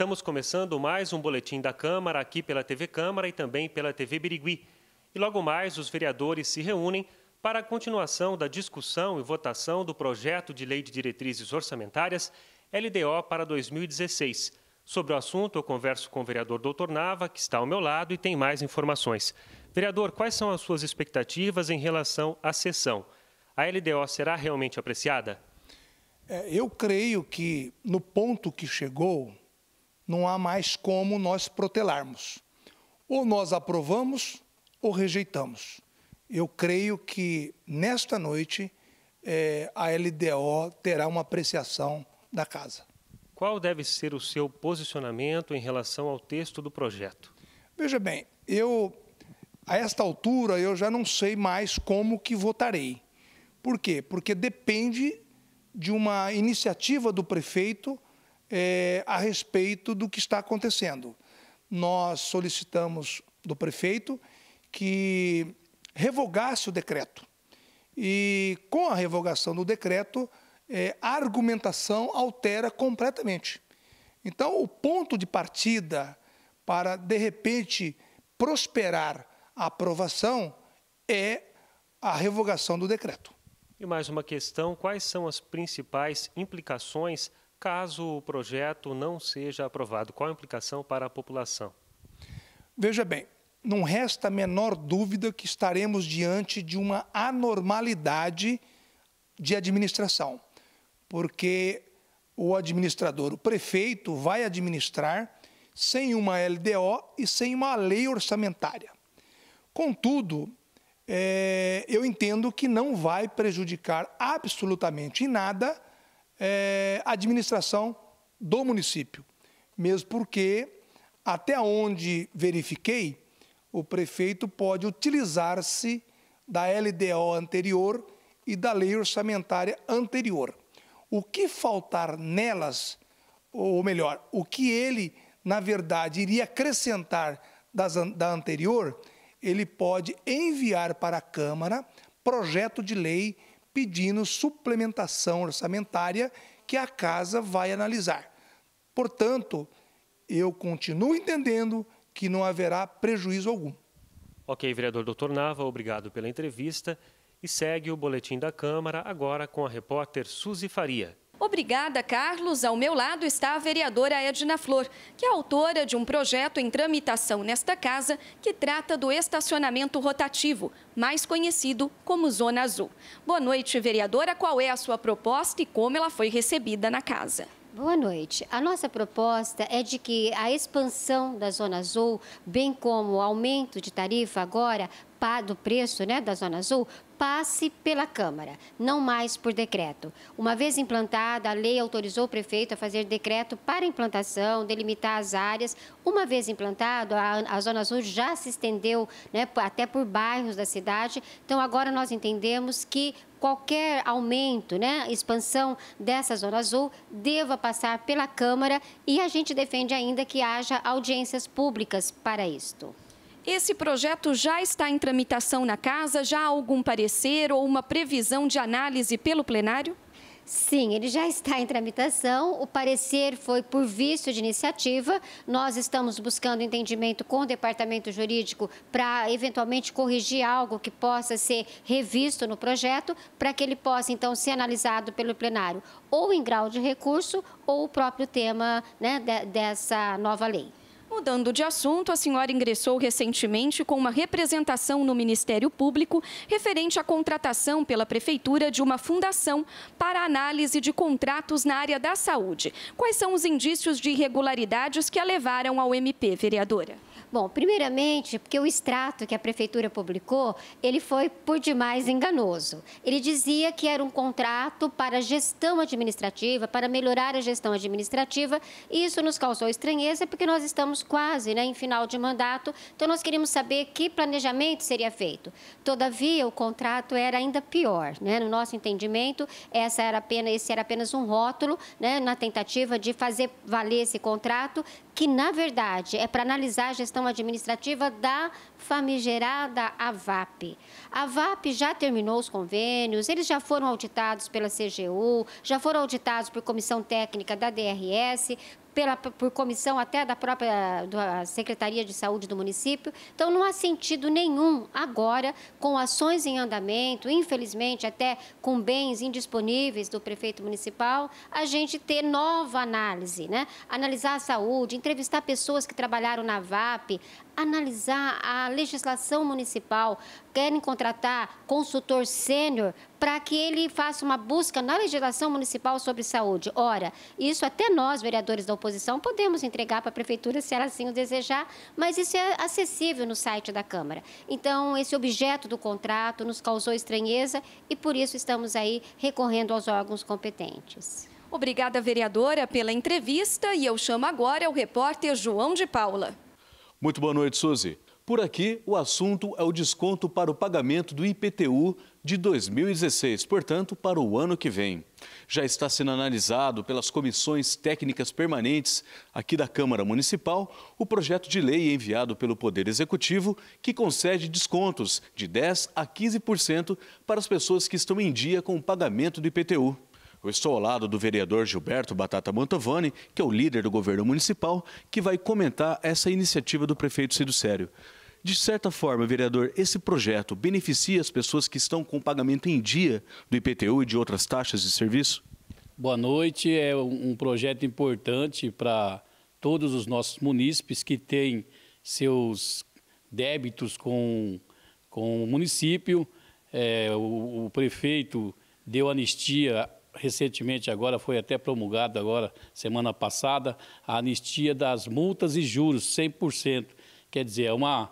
Estamos começando mais um boletim da Câmara aqui pela TV Câmara e também pela TV Birigui. E logo mais os vereadores se reúnem para a continuação da discussão e votação do projeto de lei de diretrizes orçamentárias LDO para 2016. Sobre o assunto, eu converso com o vereador Doutor Nava, que está ao meu lado e tem mais informações. Vereador, quais são as suas expectativas em relação à sessão? A LDO será realmente apreciada? É, eu creio que no ponto que chegou, não há mais como nós protelarmos. Ou nós aprovamos ou rejeitamos. Eu creio que nesta noite é, a LDO terá uma apreciação da casa. Qual deve ser o seu posicionamento em relação ao texto do projeto? Veja bem, eu a esta altura eu já não sei mais como que votarei. Por quê? Porque depende de uma iniciativa do prefeito é, a respeito do que está acontecendo. Nós solicitamos do prefeito que revogasse o decreto. E com a revogação do decreto, é, a argumentação altera completamente. Então, o ponto de partida para, de repente, prosperar a aprovação é a revogação do decreto. E mais uma questão: quais são as principais implicações caso o projeto não seja aprovado? Qual a implicação para a população? Veja bem, não resta a menor dúvida que estaremos diante de uma anormalidade de administração, porque o administrador, o prefeito, vai administrar sem uma LDO e sem uma lei orçamentária. Contudo, é, eu entendo que não vai prejudicar absolutamente em nada é, administração do município. Mesmo porque, até onde verifiquei, o prefeito pode utilizar-se da LDO anterior e da lei orçamentária anterior. O que faltar nelas, ou melhor, o que ele, na verdade, iria acrescentar das, da anterior, ele pode enviar para a Câmara projeto de lei pedindo suplementação orçamentária que a casa vai analisar. Portanto, eu continuo entendendo que não haverá prejuízo algum. Ok, vereador Doutor Nava, obrigado pela entrevista. E segue o Boletim da Câmara agora com a repórter Suzy Faria. Obrigada, Carlos. Ao meu lado está a vereadora Edna Flor, que é autora de um projeto em tramitação nesta casa que trata do estacionamento rotativo, mais conhecido como Zona Azul. Boa noite, vereadora. Qual é a sua proposta e como ela foi recebida na casa? Boa noite. A nossa proposta é de que a expansão da Zona Azul, bem como o aumento de tarifa agora do preço né, da Zona Azul, passe pela Câmara, não mais por decreto. Uma vez implantada, a lei autorizou o prefeito a fazer decreto para implantação, delimitar as áreas. Uma vez implantado, a, a Zona Sul já se estendeu né, até por bairros da cidade. Então, agora nós entendemos que qualquer aumento, né, expansão dessa zona azul deva passar pela Câmara e a gente defende ainda que haja audiências públicas para isto. Esse projeto já está em tramitação na casa? Já há algum parecer ou uma previsão de análise pelo plenário? Sim, ele já está em tramitação. O parecer foi por visto de iniciativa. Nós estamos buscando entendimento com o departamento jurídico para eventualmente corrigir algo que possa ser revisto no projeto, para que ele possa então ser analisado pelo plenário, ou em grau de recurso, ou o próprio tema né, dessa nova lei. Mudando de assunto, a senhora ingressou recentemente com uma representação no Ministério Público referente à contratação pela Prefeitura de uma fundação para análise de contratos na área da saúde. Quais são os indícios de irregularidades que a levaram ao MP, vereadora? Bom, primeiramente, porque o extrato que a prefeitura publicou, ele foi por demais enganoso. Ele dizia que era um contrato para gestão administrativa, para melhorar a gestão administrativa, e isso nos causou estranheza porque nós estamos estamos quase né, em final de mandato, então nós queríamos saber que planejamento seria feito. Todavia, o contrato era ainda pior. Né? No nosso entendimento, essa era apenas, esse era apenas um rótulo né, na tentativa de fazer valer esse contrato, que na verdade é para analisar a gestão administrativa da famigerada AVAP. A AVAP já terminou os convênios, eles já foram auditados pela CGU, já foram auditados por comissão técnica da DRS, pela, por comissão até da própria da Secretaria de Saúde do município. Então, não há sentido nenhum agora, com ações em andamento, infelizmente até com bens indisponíveis do prefeito municipal, a gente ter nova análise, né? analisar a saúde, entender entrevistar pessoas que trabalharam na VAP, analisar a legislação municipal, querem contratar consultor sênior para que ele faça uma busca na legislação municipal sobre saúde. Ora, isso até nós, vereadores da oposição, podemos entregar para a prefeitura se ela assim o desejar, mas isso é acessível no site da Câmara. Então, esse objeto do contrato nos causou estranheza e por isso estamos aí recorrendo aos órgãos competentes. Obrigada, vereadora, pela entrevista e eu chamo agora o repórter João de Paula. Muito boa noite, Suzy. Por aqui, o assunto é o desconto para o pagamento do IPTU de 2016, portanto, para o ano que vem. Já está sendo analisado pelas comissões técnicas permanentes aqui da Câmara Municipal o projeto de lei enviado pelo Poder Executivo que concede descontos de 10 a 15% para as pessoas que estão em dia com o pagamento do IPTU. Eu estou ao lado do vereador Gilberto Batata Mantovani, que é o líder do governo municipal, que vai comentar essa iniciativa do prefeito Cido Sério. De certa forma, vereador, esse projeto beneficia as pessoas que estão com pagamento em dia do IPTU e de outras taxas de serviço? Boa noite. É um projeto importante para todos os nossos munícipes que têm seus débitos com, com o município. É, o, o prefeito deu anistia recentemente agora foi até promulgado agora semana passada a anistia das multas e juros 100%. Quer dizer, é uma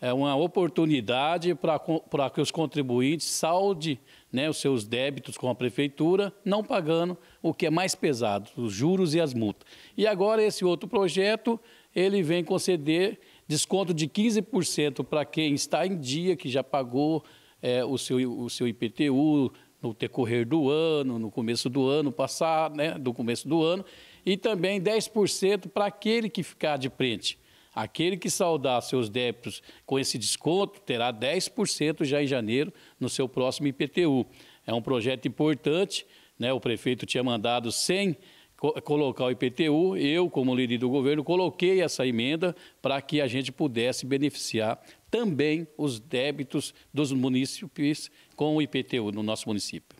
é uma oportunidade para que os contribuintes salde né, os seus débitos com a prefeitura, não pagando o que é mais pesado, os juros e as multas. E agora esse outro projeto, ele vem conceder desconto de 15% para quem está em dia, que já pagou é, o, seu, o seu IPTU, no decorrer do ano, no começo do ano passado, né, do começo do ano, e também 10% para aquele que ficar de frente. Aquele que saldar seus débitos com esse desconto terá 10% já em janeiro no seu próximo IPTU. É um projeto importante, né? o prefeito tinha mandado sem colocar o IPTU, eu, como líder do governo, coloquei essa emenda para que a gente pudesse beneficiar também os débitos dos municípios com o IPTU no nosso município.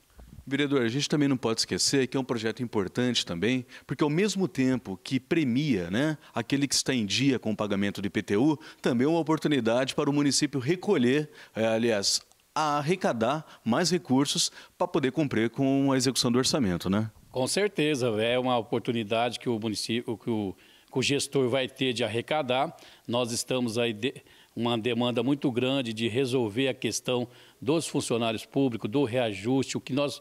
Vereador, a gente também não pode esquecer que é um projeto importante também, porque ao mesmo tempo que premia né, aquele que está em dia com o pagamento do IPTU, também é uma oportunidade para o município recolher, é, aliás, arrecadar mais recursos para poder cumprir com a execução do orçamento, né? Com certeza, é uma oportunidade que o município, que o, que o gestor vai ter de arrecadar. Nós estamos aí de uma demanda muito grande de resolver a questão dos funcionários públicos, do reajuste, o que nós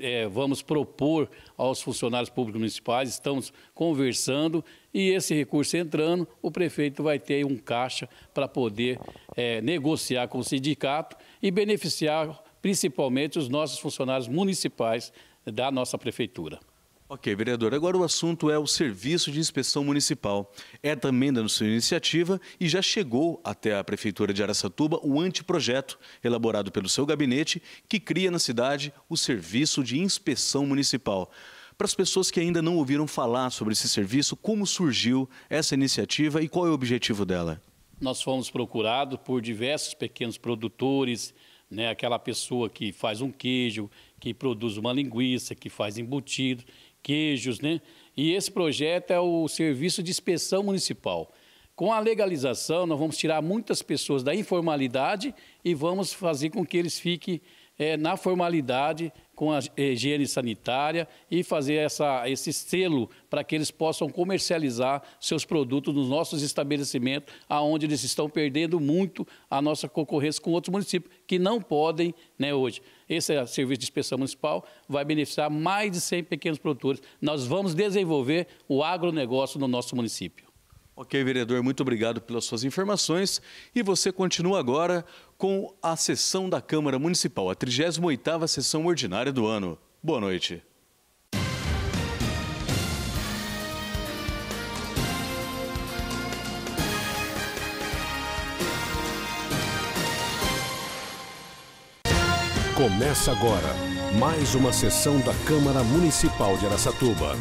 é, vamos propor aos funcionários públicos municipais, estamos conversando e esse recurso entrando, o prefeito vai ter um caixa para poder é, negociar com o sindicato e beneficiar principalmente os nossos funcionários municipais da nossa prefeitura. Ok, vereador. Agora o assunto é o Serviço de Inspeção Municipal. É também da sua iniciativa e já chegou até a Prefeitura de Araçatuba o anteprojeto elaborado pelo seu gabinete que cria na cidade o Serviço de Inspeção Municipal. Para as pessoas que ainda não ouviram falar sobre esse serviço, como surgiu essa iniciativa e qual é o objetivo dela? Nós fomos procurados por diversos pequenos produtores, né, aquela pessoa que faz um queijo, que produz uma linguiça, que faz embutido queijos, né? E esse projeto é o Serviço de Inspeção Municipal. Com a legalização, nós vamos tirar muitas pessoas da informalidade e vamos fazer com que eles fiquem é, na formalidade com a higiene sanitária e fazer essa, esse selo para que eles possam comercializar seus produtos nos nossos estabelecimentos, aonde eles estão perdendo muito a nossa concorrência com outros municípios que não podem né, hoje. Esse é serviço de inspeção municipal vai beneficiar mais de 100 pequenos produtores. Nós vamos desenvolver o agronegócio no nosso município. Ok, vereador, muito obrigado pelas suas informações. E você continua agora com a sessão da Câmara Municipal, a 38ª sessão ordinária do ano. Boa noite. Começa agora mais uma sessão da Câmara Municipal de Aracatuba.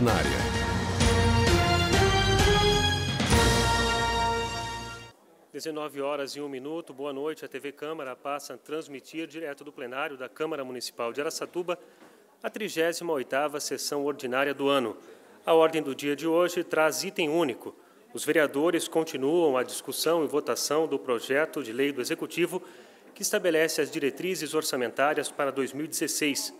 19 Dezenove horas e um minuto. Boa noite. A TV Câmara passa a transmitir direto do plenário da Câmara Municipal de Araçatuba a 38 oitava sessão ordinária do ano. A ordem do dia de hoje traz item único. Os vereadores continuam a discussão e votação do projeto de lei do Executivo que estabelece as diretrizes orçamentárias para 2016,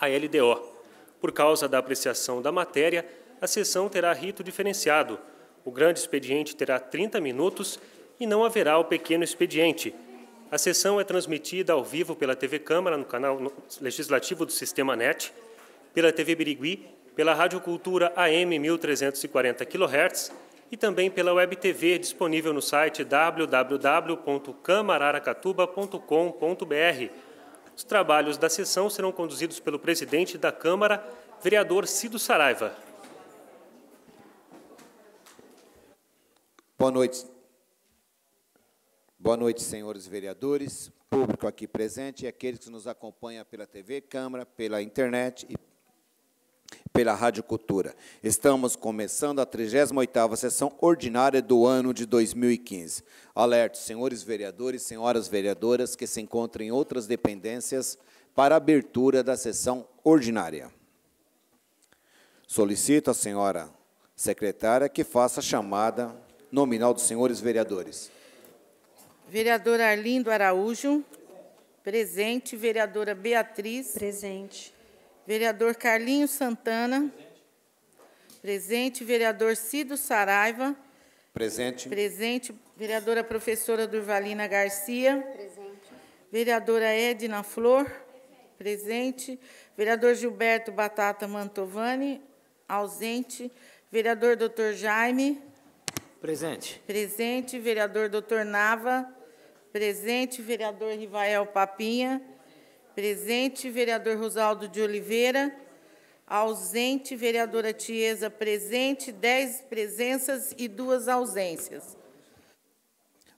a LDO. Por causa da apreciação da matéria, a sessão terá rito diferenciado. O grande expediente terá 30 minutos e não haverá o pequeno expediente. A sessão é transmitida ao vivo pela TV Câmara, no canal legislativo do Sistema NET, pela TV Birigui, pela Rádio Cultura AM 1340 kHz e também pela Web TV, disponível no site www.camararacatuba.com.br os trabalhos da sessão serão conduzidos pelo presidente da Câmara, vereador Cido Saraiva. Boa noite. Boa noite, senhores vereadores, público aqui presente e aqueles que nos acompanham pela TV Câmara, pela internet e pela Rádio Cultura. Estamos começando a 38ª sessão ordinária do ano de 2015. Alerto, senhores vereadores, senhoras vereadoras que se encontram em outras dependências para abertura da sessão ordinária. Solicito à senhora secretária que faça a chamada nominal dos senhores vereadores. Vereador Arlindo Araújo. Presente. Vereadora Beatriz. Presente. Vereador Carlinhos Santana. Presente. Vereador Cido Saraiva. Presente. Presente. Vereadora professora Durvalina Garcia. Presente. Vereadora Edna Flor. Presente. Vereador Gilberto Batata Mantovani. Ausente. Vereador Dr. Jaime. Presente. Presente. Vereador Dr. Nava. Presente. Vereador Rivael Papinha. Presente. Presente, vereador Rosaldo de Oliveira. Ausente, vereadora Tiesa. Presente, dez presenças e duas ausências.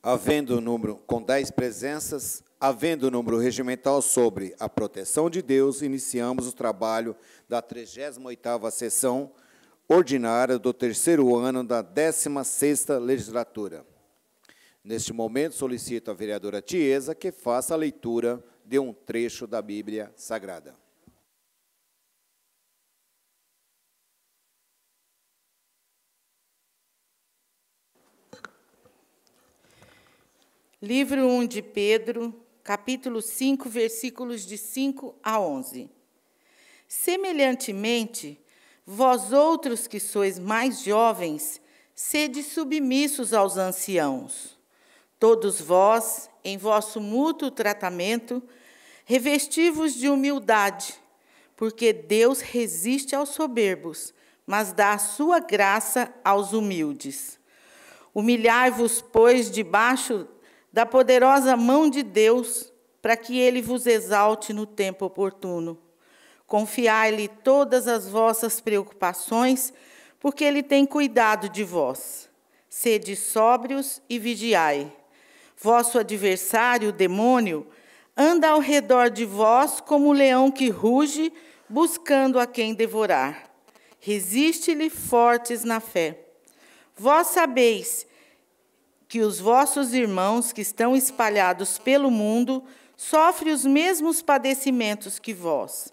Havendo o número com dez presenças, havendo o número regimental sobre a proteção de Deus, iniciamos o trabalho da 38ª sessão ordinária do terceiro ano da 16ª legislatura. Neste momento, solicito à vereadora Tiesa que faça a leitura de um trecho da Bíblia Sagrada. Livro 1 de Pedro, capítulo 5, versículos de 5 a 11. Semelhantemente, vós outros que sois mais jovens, sede submissos aos anciãos. Todos vós, em vosso mútuo tratamento, Revesti-vos de humildade, porque Deus resiste aos soberbos, mas dá a sua graça aos humildes. Humilhai-vos, pois, debaixo da poderosa mão de Deus, para que ele vos exalte no tempo oportuno. Confiai-lhe todas as vossas preocupações, porque ele tem cuidado de vós. Sede sóbrios e vigiai. Vosso adversário, o demônio, Anda ao redor de vós como o leão que ruge, buscando a quem devorar. Resiste-lhe fortes na fé. Vós sabeis que os vossos irmãos que estão espalhados pelo mundo sofrem os mesmos padecimentos que vós.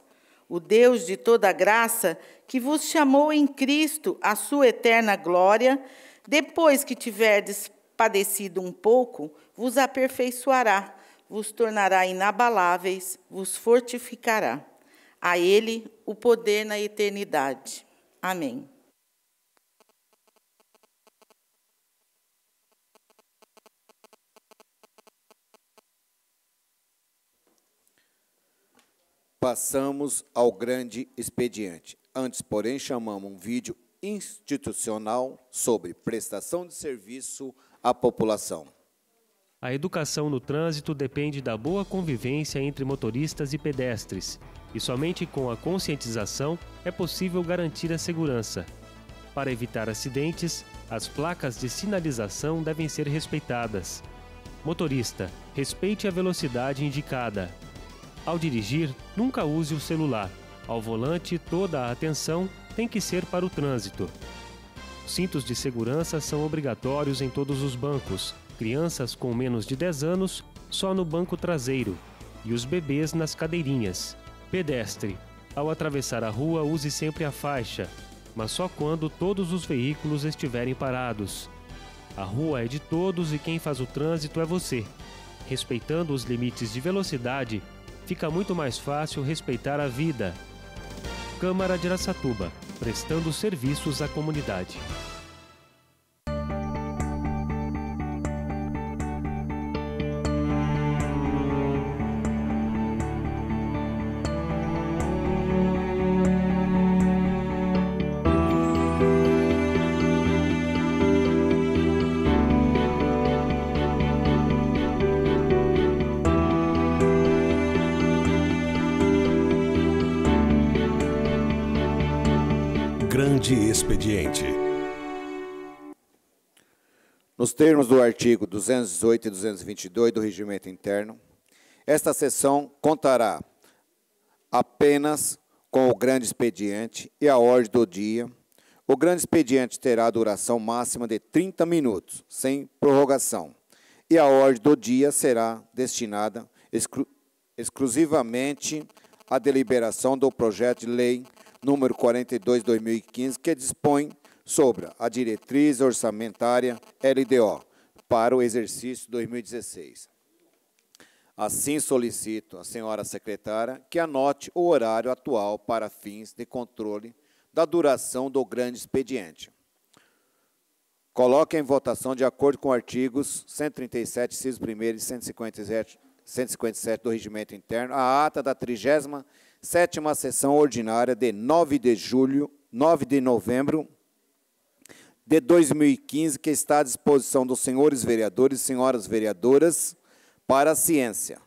O Deus de toda graça, que vos chamou em Cristo à sua eterna glória, depois que tiverdes padecido um pouco, vos aperfeiçoará, vos tornará inabaláveis, vos fortificará. A Ele o poder na eternidade. Amém. Passamos ao grande expediente. Antes, porém, chamamos um vídeo institucional sobre prestação de serviço à população. A educação no trânsito depende da boa convivência entre motoristas e pedestres, e somente com a conscientização é possível garantir a segurança. Para evitar acidentes, as placas de sinalização devem ser respeitadas. Motorista, respeite a velocidade indicada. Ao dirigir, nunca use o celular. Ao volante, toda a atenção tem que ser para o trânsito. Cintos de segurança são obrigatórios em todos os bancos, crianças com menos de 10 anos só no banco traseiro e os bebês nas cadeirinhas. Pedestre: ao atravessar a rua, use sempre a faixa, mas só quando todos os veículos estiverem parados. A rua é de todos e quem faz o trânsito é você. Respeitando os limites de velocidade, fica muito mais fácil respeitar a vida. Câmara de Araçatuba, prestando serviços à comunidade. expediente. Nos termos do artigo 218 e 222 do Regimento Interno, esta sessão contará apenas com o grande expediente e a ordem do dia. O grande expediente terá duração máxima de 30 minutos, sem prorrogação, e a ordem do dia será destinada exclu exclusivamente à deliberação do projeto de lei número 42/2015, que dispõe sobre a diretriz orçamentária LDO para o exercício 2016. Assim solicito à senhora secretária que anote o horário atual para fins de controle da duração do grande expediente. Coloque em votação de acordo com artigos 137, ciso 1 e 157 157 do Regimento Interno, a ata da 37 sessão ordinária de 9 de julho, 9 de novembro de 2015, que está à disposição dos senhores vereadores e senhoras vereadoras para a ciência,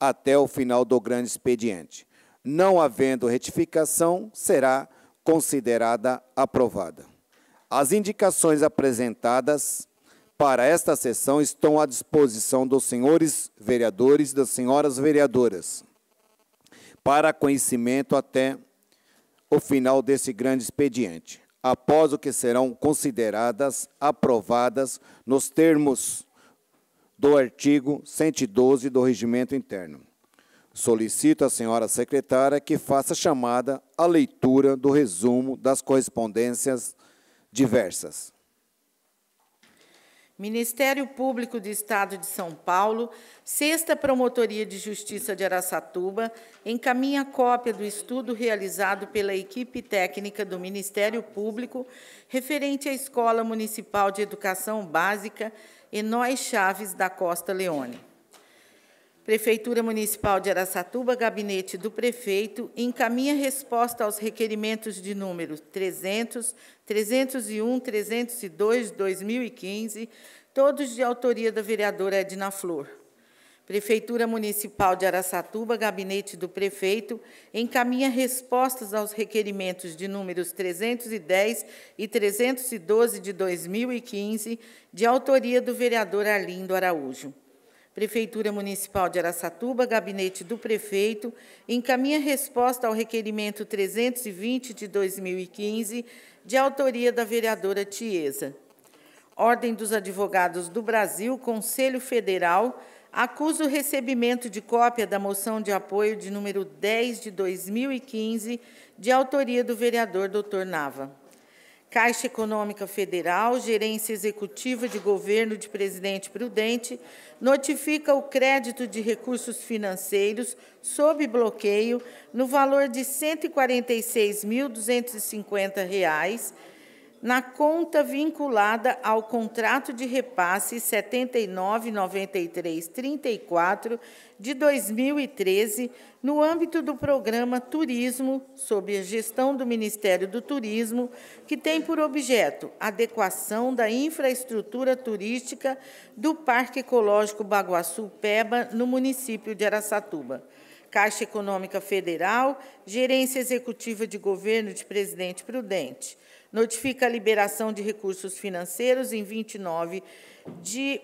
até o final do grande expediente. Não havendo retificação, será considerada aprovada. As indicações apresentadas para esta sessão estão à disposição dos senhores vereadores e das senhoras vereadoras, para conhecimento até o final desse grande expediente, após o que serão consideradas aprovadas nos termos do artigo 112 do Regimento Interno. Solicito à senhora secretária que faça chamada à leitura do resumo das correspondências diversas. Ministério Público do Estado de São Paulo, Sexta Promotoria de Justiça de Araçatuba, encaminha cópia do estudo realizado pela equipe técnica do Ministério Público referente à Escola Municipal de Educação Básica Enói Chaves da Costa Leone. Prefeitura Municipal de Araçatuba, gabinete do prefeito, encaminha resposta aos requerimentos de números 300, 301, 302, 2015, todos de autoria da vereadora Edna Flor. Prefeitura Municipal de Araçatuba, gabinete do prefeito, encaminha respostas aos requerimentos de números 310 e 312 de 2015, de autoria do vereador Arlindo Araújo. Prefeitura Municipal de Araçatuba, gabinete do prefeito, encaminha resposta ao requerimento 320 de 2015, de autoria da vereadora Tiesa. Ordem dos Advogados do Brasil, Conselho Federal, acusa o recebimento de cópia da moção de apoio de número 10 de 2015, de autoria do vereador Dr. Nava. Caixa Econômica Federal, Gerência Executiva de Governo de Presidente Prudente, notifica o crédito de recursos financeiros sob bloqueio no valor de R$ 146.250 na conta vinculada ao contrato de repasse 799334 de 2013, no âmbito do programa Turismo, sob a gestão do Ministério do Turismo, que tem por objeto adequação da infraestrutura turística do Parque Ecológico Baguaçu Peba, no município de Araçatuba. Caixa Econômica Federal, Gerência Executiva de Governo de Presidente Prudente notifica a liberação de recursos financeiros em 29 de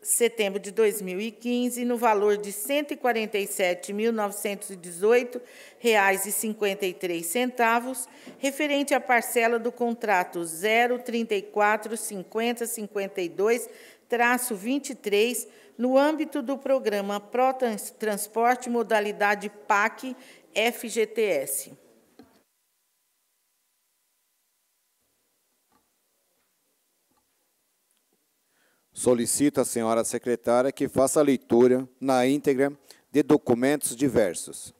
setembro de 2015, no valor de R$ 147.918,53, referente à parcela do contrato 0345052-23, no âmbito do programa Pro Transporte Modalidade PAC FGTS. Solicito à senhora secretária que faça a leitura na íntegra de documentos diversos.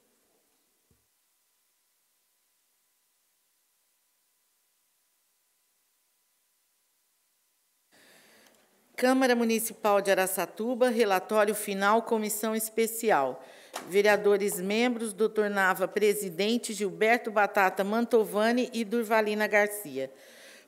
Câmara Municipal de Araçatuba, relatório final, comissão especial. Vereadores membros, doutor Nava, presidente, Gilberto Batata Mantovani e Durvalina Garcia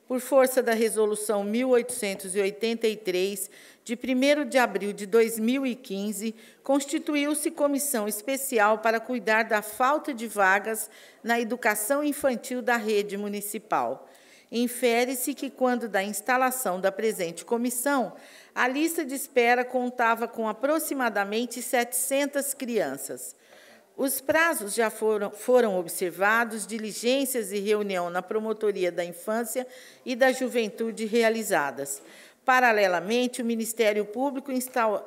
por força da Resolução 1883, de 1 de abril de 2015, constituiu-se comissão especial para cuidar da falta de vagas na educação infantil da rede municipal. Infere-se que, quando da instalação da presente comissão, a lista de espera contava com aproximadamente 700 crianças. Os prazos já foram, foram observados, diligências e reunião na Promotoria da Infância e da Juventude realizadas. Paralelamente, o Ministério Público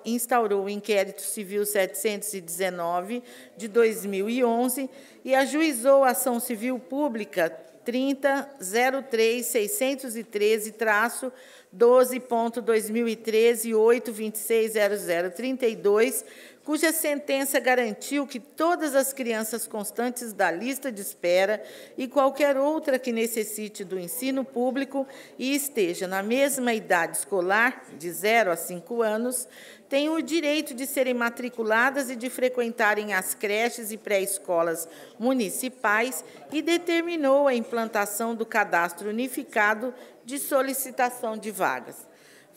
instaurou o Inquérito Civil 719 de 2011 e ajuizou a ação civil pública 30.03.613-12.2013-826.0032 cuja sentença garantiu que todas as crianças constantes da lista de espera e qualquer outra que necessite do ensino público e esteja na mesma idade escolar, de 0 a 5 anos, tenham o direito de serem matriculadas e de frequentarem as creches e pré-escolas municipais e determinou a implantação do cadastro unificado de solicitação de vagas.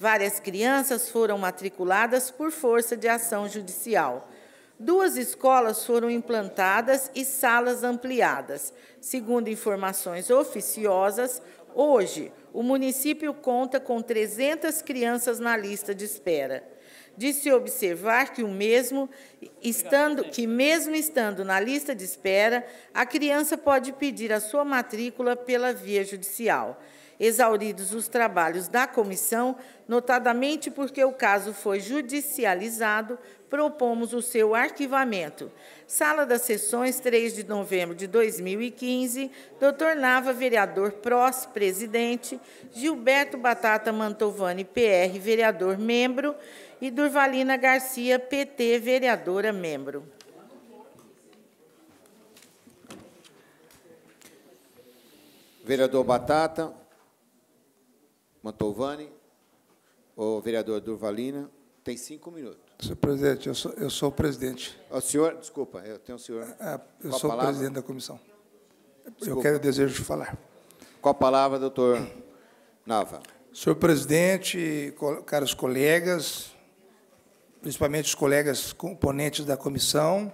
Várias crianças foram matriculadas por força de ação judicial. Duas escolas foram implantadas e salas ampliadas. Segundo informações oficiosas, hoje o município conta com 300 crianças na lista de espera. De se observar que o mesmo estando que mesmo estando na lista de espera, a criança pode pedir a sua matrícula pela via judicial exauridos os trabalhos da comissão, notadamente porque o caso foi judicializado, propomos o seu arquivamento. Sala das Sessões, 3 de novembro de 2015, doutor Nava, vereador prós, presidente, Gilberto Batata Mantovani, PR, vereador membro, e Durvalina Garcia, PT, vereadora membro. Vereador Batata. Mantovani, o vereador Durvalina, tem cinco minutos. Senhor presidente, eu sou, eu sou o presidente. Ah, o senhor, desculpa, eu tenho o senhor. É, eu sou o presidente da comissão. Desculpa. Eu quero o desejo de falar. Com a palavra, doutor Nava. Senhor presidente, caros colegas, principalmente os colegas componentes da comissão,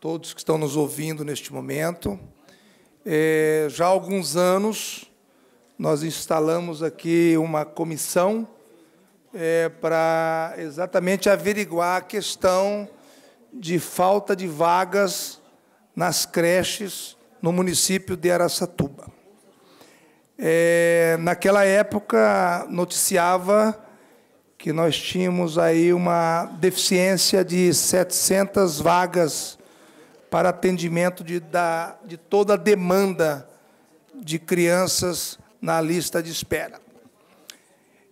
todos que estão nos ouvindo neste momento, é, já há alguns anos nós instalamos aqui uma comissão é, para exatamente averiguar a questão de falta de vagas nas creches no município de Araçatuba. É, naquela época, noticiava que nós tínhamos aí uma deficiência de 700 vagas para atendimento de, da, de toda a demanda de crianças na lista de espera.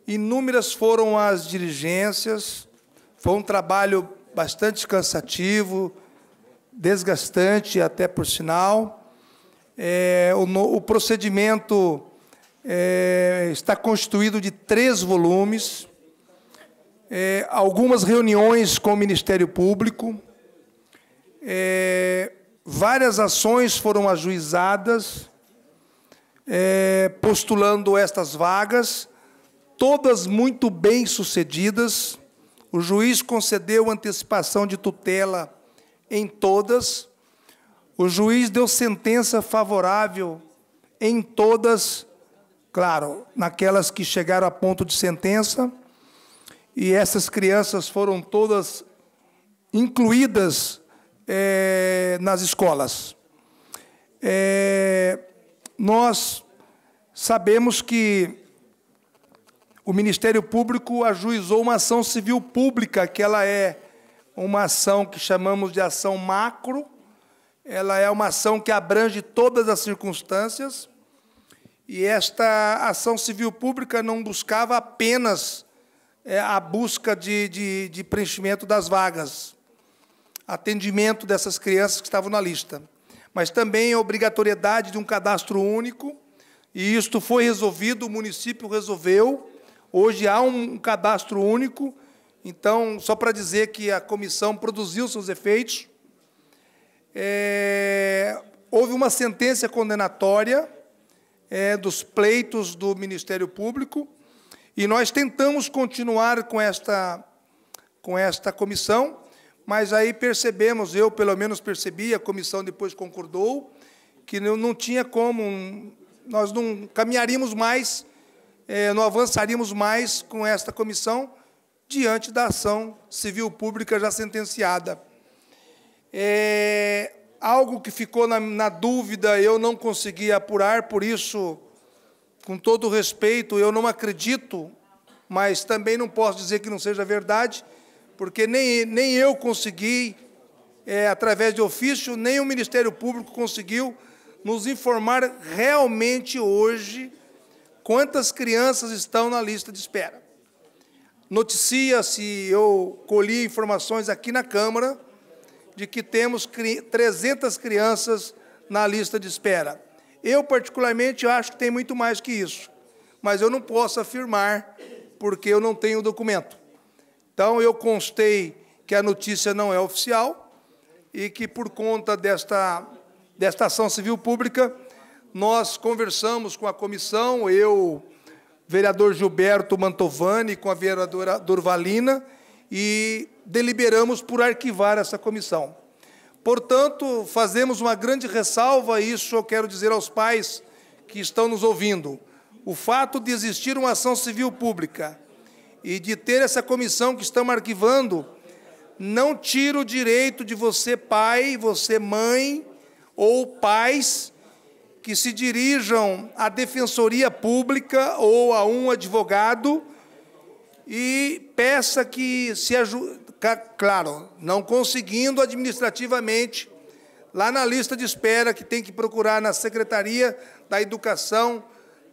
Inúmeras foram as diligências, foi um trabalho bastante cansativo, desgastante até por sinal. É, o, no, o, procedimento é, está constituído de três volumes, é, algumas reuniões com o Ministério Público, é, várias ações foram ajuizadas, é, postulando estas vagas, todas muito bem sucedidas. O juiz concedeu antecipação de tutela em todas. O juiz deu sentença favorável em todas, claro, naquelas que chegaram a ponto de sentença. E essas crianças foram todas incluídas é, nas escolas. É, nós sabemos que o Ministério Público ajuizou uma ação civil pública, que ela é uma ação que chamamos de ação macro, ela é uma ação que abrange todas as circunstâncias, e esta ação civil pública não buscava apenas é, a busca de, de, de preenchimento das vagas, atendimento dessas crianças que estavam na lista mas também a obrigatoriedade de um cadastro único, e isto foi resolvido, o município resolveu. Hoje há um cadastro único, então, só para dizer que a comissão produziu seus efeitos. É, houve uma sentença condenatória é, dos pleitos do Ministério Público, e nós tentamos continuar com esta, com esta comissão, mas aí percebemos, eu pelo menos percebi, a comissão depois concordou, que não, não tinha como, nós não caminharíamos mais, eh, não avançaríamos mais com esta comissão diante da ação civil pública já sentenciada. É, algo que ficou na, na dúvida, eu não consegui apurar, por isso, com todo respeito, eu não acredito, mas também não posso dizer que não seja verdade, porque nem, nem eu consegui, é, através de ofício, nem o Ministério Público conseguiu nos informar realmente hoje quantas crianças estão na lista de espera. Noticia-se, eu colhi informações aqui na Câmara, de que temos 300 crianças na lista de espera. Eu, particularmente, acho que tem muito mais que isso, mas eu não posso afirmar porque eu não tenho o documento. Então eu constei que a notícia não é oficial e que por conta desta, desta ação civil pública, nós conversamos com a comissão, eu, vereador Gilberto Mantovani, com a vereadora Durvalina, e deliberamos por arquivar essa comissão. Portanto, fazemos uma grande ressalva, e isso eu quero dizer aos pais que estão nos ouvindo. O fato de existir uma ação civil pública e de ter essa comissão que estamos arquivando, não tira o direito de você, pai, você, mãe, ou pais que se dirijam à defensoria pública ou a um advogado e peça que se ajude, claro, não conseguindo administrativamente, lá na lista de espera que tem que procurar na Secretaria da Educação,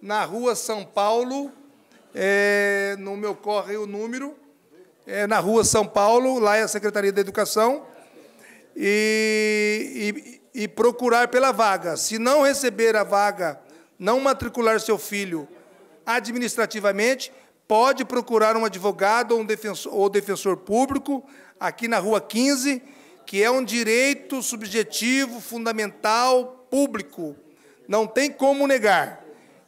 na Rua São Paulo, é, não me ocorre o número, é, na rua São Paulo, lá é a Secretaria da Educação, e, e, e procurar pela vaga. Se não receber a vaga, não matricular seu filho administrativamente, pode procurar um advogado ou um defensor, ou defensor público aqui na Rua 15, que é um direito subjetivo, fundamental, público. Não tem como negar.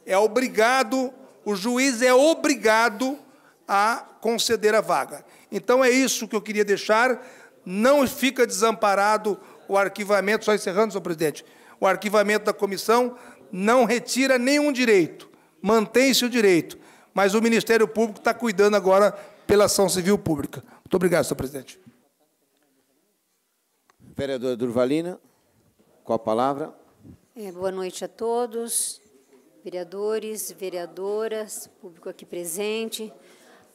É obrigado o juiz é obrigado a conceder a vaga. Então é isso que eu queria deixar. Não fica desamparado o arquivamento, só encerrando, senhor presidente, o arquivamento da comissão não retira nenhum direito, mantém-se o direito, mas o Ministério Público está cuidando agora pela ação civil pública. Muito obrigado, senhor presidente. Vereadora Durvalina, com a palavra. É, boa noite a todos vereadores, vereadoras, público aqui presente.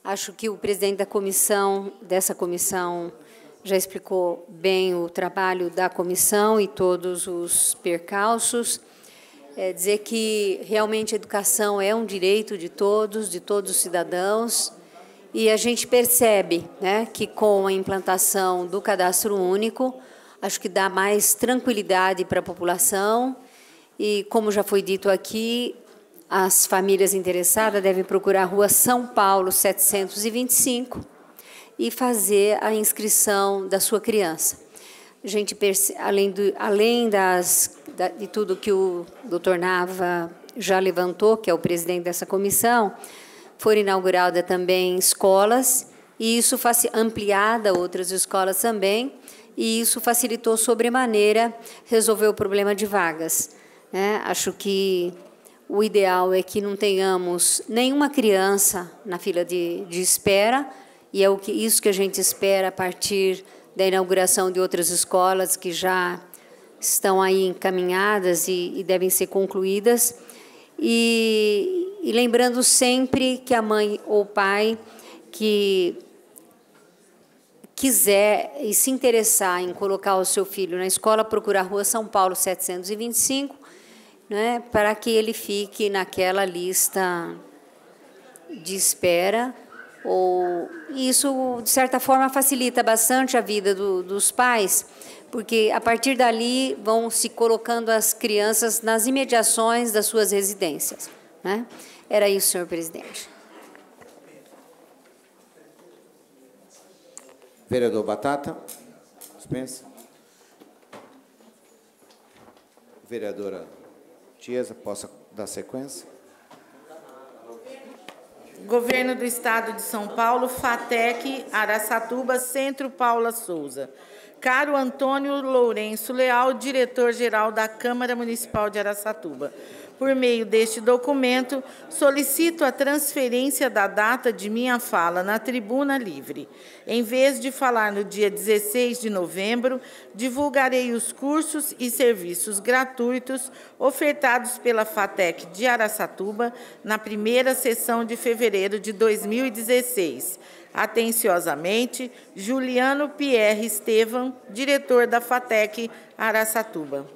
Acho que o presidente da comissão, dessa comissão, já explicou bem o trabalho da comissão e todos os percalços. É dizer que realmente a educação é um direito de todos, de todos os cidadãos, e a gente percebe né, que com a implantação do cadastro único, acho que dá mais tranquilidade para a população, e, como já foi dito aqui, as famílias interessadas devem procurar a Rua São Paulo 725 e fazer a inscrição da sua criança. A gente além, do, além das, da, de tudo que o doutor Nava já levantou, que é o presidente dessa comissão, foram inauguradas também escolas, e isso ampliada outras escolas também, e isso facilitou sobremaneira resolver o problema de vagas. Né? Acho que o ideal é que não tenhamos nenhuma criança na fila de, de espera, e é o que, isso que a gente espera a partir da inauguração de outras escolas que já estão aí encaminhadas e, e devem ser concluídas. E, e lembrando sempre que a mãe ou o pai que quiser e se interessar em colocar o seu filho na escola, procura a Rua São Paulo 725 né, para que ele fique naquela lista de espera. Ou isso de certa forma facilita bastante a vida do, dos pais, porque a partir dali vão se colocando as crianças nas imediações das suas residências. Né? Era isso, senhor presidente. Vereador Batata, dispensa. Vereadora Tiesa, possa dar sequência? Governo do Estado de São Paulo, FATEC, Araçatuba, Centro Paula Souza. Caro Antônio Lourenço Leal, diretor-geral da Câmara Municipal de Araçatuba. Por meio deste documento, solicito a transferência da data de minha fala na tribuna livre. Em vez de falar no dia 16 de novembro, divulgarei os cursos e serviços gratuitos ofertados pela FATEC de Araçatuba na primeira sessão de fevereiro de 2016. Atenciosamente, Juliano Pierre Estevam, diretor da FATEC Araçatuba.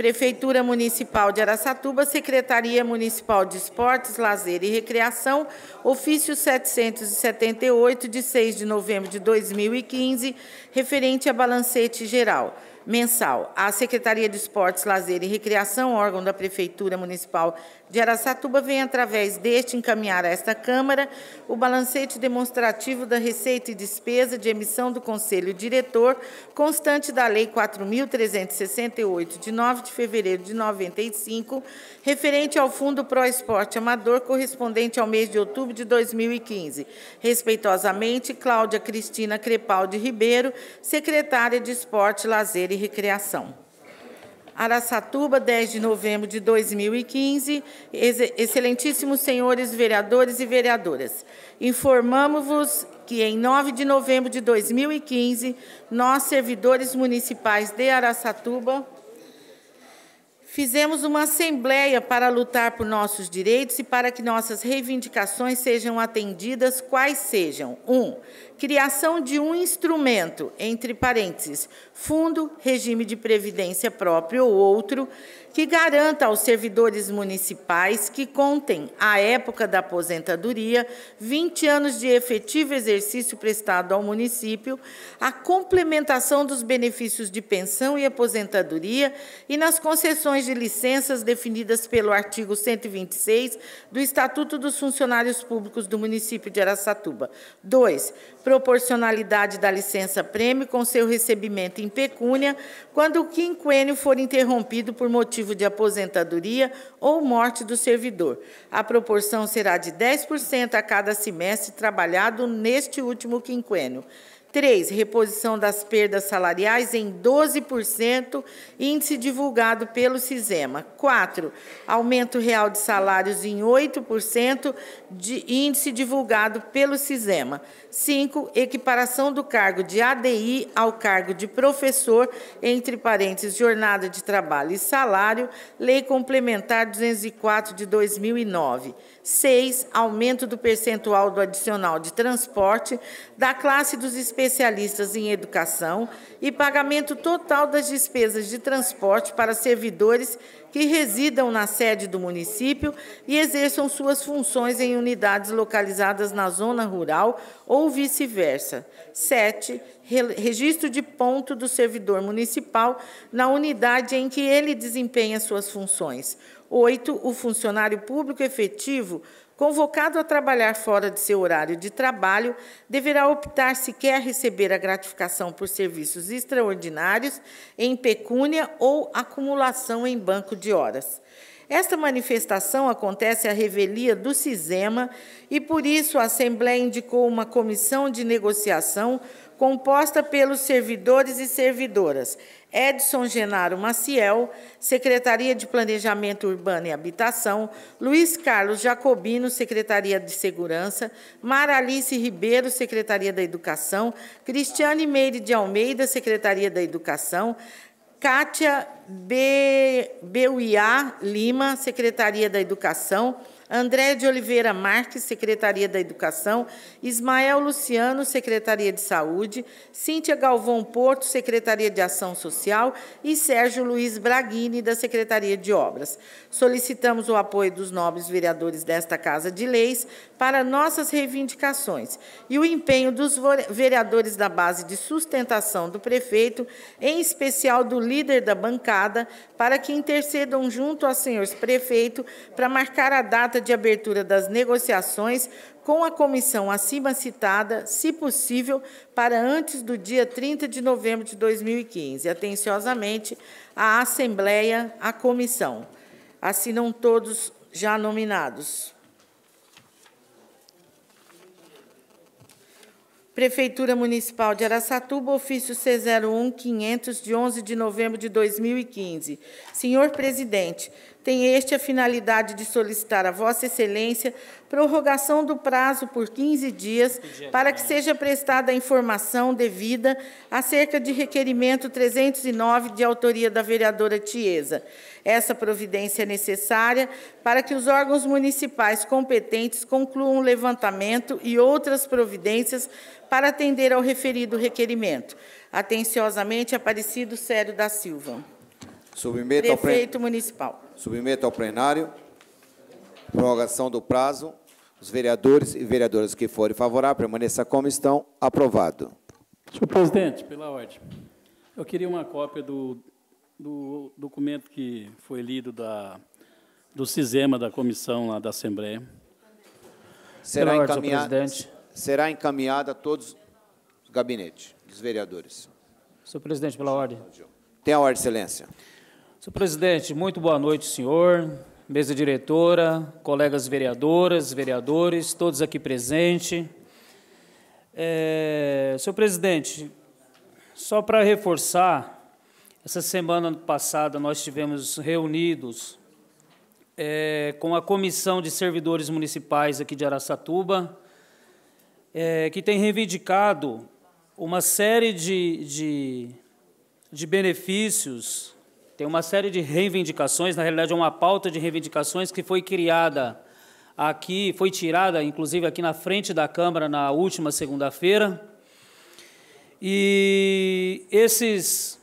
Prefeitura Municipal de Araçatuba, Secretaria Municipal de Esportes, Lazer e Recreação, ofício 778, de 6 de novembro de 2015, referente a balancete geral mensal. A Secretaria de Esportes, Lazer e Recreação, órgão da Prefeitura Municipal de Araçatuba vem, através deste, encaminhar a esta Câmara o balancete demonstrativo da receita e despesa de emissão do Conselho Diretor, constante da Lei 4.368, de 9 de fevereiro de 95, referente ao Fundo Pro Esporte Amador, correspondente ao mês de outubro de 2015. Respeitosamente, Cláudia Cristina Crepaldi Ribeiro, secretária de Esporte, Lazer e Recreação. Araçatuba, 10 de novembro de 2015. Excelentíssimos senhores vereadores e vereadoras, informamos-vos que em 9 de novembro de 2015, nós, servidores municipais de Araçatuba, Fizemos uma assembleia para lutar por nossos direitos e para que nossas reivindicações sejam atendidas, quais sejam. 1. Um, criação de um instrumento, entre parênteses, fundo, regime de previdência próprio ou outro, que garanta aos servidores municipais que contem, à época da aposentadoria, 20 anos de efetivo exercício prestado ao município, a complementação dos benefícios de pensão e aposentadoria e nas concessões de licenças definidas pelo artigo 126 do Estatuto dos Funcionários Públicos do município de Araçatuba. 2. Proporcionalidade da licença-prêmio com seu recebimento em pecúnia quando o quinquênio for interrompido por motivo motivo de aposentadoria ou morte do servidor. A proporção será de 10% a cada semestre trabalhado neste último quinquênio. 3. Reposição das perdas salariais em 12%, índice divulgado pelo CISEMA. 4. Aumento real de salários em 8%, de índice divulgado pelo CISEMA. 5. Equiparação do cargo de ADI ao cargo de professor, entre parênteses, jornada de trabalho e salário, Lei Complementar 204 de 2009. 6. Aumento do percentual do adicional de transporte da classe dos especialistas em educação e pagamento total das despesas de transporte para servidores que residam na sede do município e exerçam suas funções em unidades localizadas na zona rural ou vice-versa. 7. Registro de ponto do servidor municipal na unidade em que ele desempenha suas funções. 8. O funcionário público efetivo, convocado a trabalhar fora de seu horário de trabalho, deverá optar se quer receber a gratificação por serviços extraordinários em pecúnia ou acumulação em banco de horas. Esta manifestação acontece à revelia do Cisema e, por isso, a Assembleia indicou uma comissão de negociação composta pelos servidores e servidoras Edson Genaro Maciel, Secretaria de Planejamento Urbano e Habitação, Luiz Carlos Jacobino, Secretaria de Segurança, Maralice Ribeiro, Secretaria da Educação, Cristiane Meire de Almeida, Secretaria da Educação, Kátia Be... Beuiá Lima, Secretaria da Educação, André de Oliveira Marques, Secretaria da Educação, Ismael Luciano, Secretaria de Saúde, Cíntia Galvão Porto, Secretaria de Ação Social e Sérgio Luiz Braghini, da Secretaria de Obras. Solicitamos o apoio dos nobres vereadores desta Casa de Leis para nossas reivindicações e o empenho dos vereadores da base de sustentação do prefeito, em especial do líder da bancada, para que intercedam junto aos senhores prefeito para marcar a data de abertura das negociações com a comissão acima citada, se possível, para antes do dia 30 de novembro de 2015. Atenciosamente, a Assembleia, a comissão. Assinam todos já nominados. Prefeitura Municipal de Araçatuba, ofício C01500, de 11 de novembro de 2015. Senhor presidente, tem este a finalidade de solicitar a Vossa Excelência prorrogação do prazo por 15 dias para que seja prestada a informação devida acerca de requerimento 309 de autoria da vereadora Tiesa. Essa providência é necessária para que os órgãos municipais competentes concluam o levantamento e outras providências para atender ao referido requerimento. Atenciosamente, Aparecido Sério da Silva. Submeto Prefeito ao prefeito Municipal. Submeto ao plenário. Prorrogação do prazo. Os vereadores e vereadoras que forem favoráveis permaneçam como estão. Aprovado. Senhor presidente, pela ordem. Eu queria uma cópia do, do documento que foi lido da, do CISEMA da comissão lá da Assembleia. Será encaminhada, será encaminhada a todos os gabinetes dos vereadores. Senhor presidente, pela ordem. Tem a ordem, excelência. Senhor presidente, muito boa noite, senhor, mesa diretora, colegas vereadoras, vereadores, todos aqui presentes. É, senhor presidente, só para reforçar, essa semana passada nós estivemos reunidos é, com a Comissão de Servidores Municipais aqui de Araçatuba, é, que tem reivindicado uma série de, de, de benefícios tem uma série de reivindicações, na realidade é uma pauta de reivindicações que foi criada aqui, foi tirada, inclusive aqui na frente da Câmara na última segunda-feira. E esses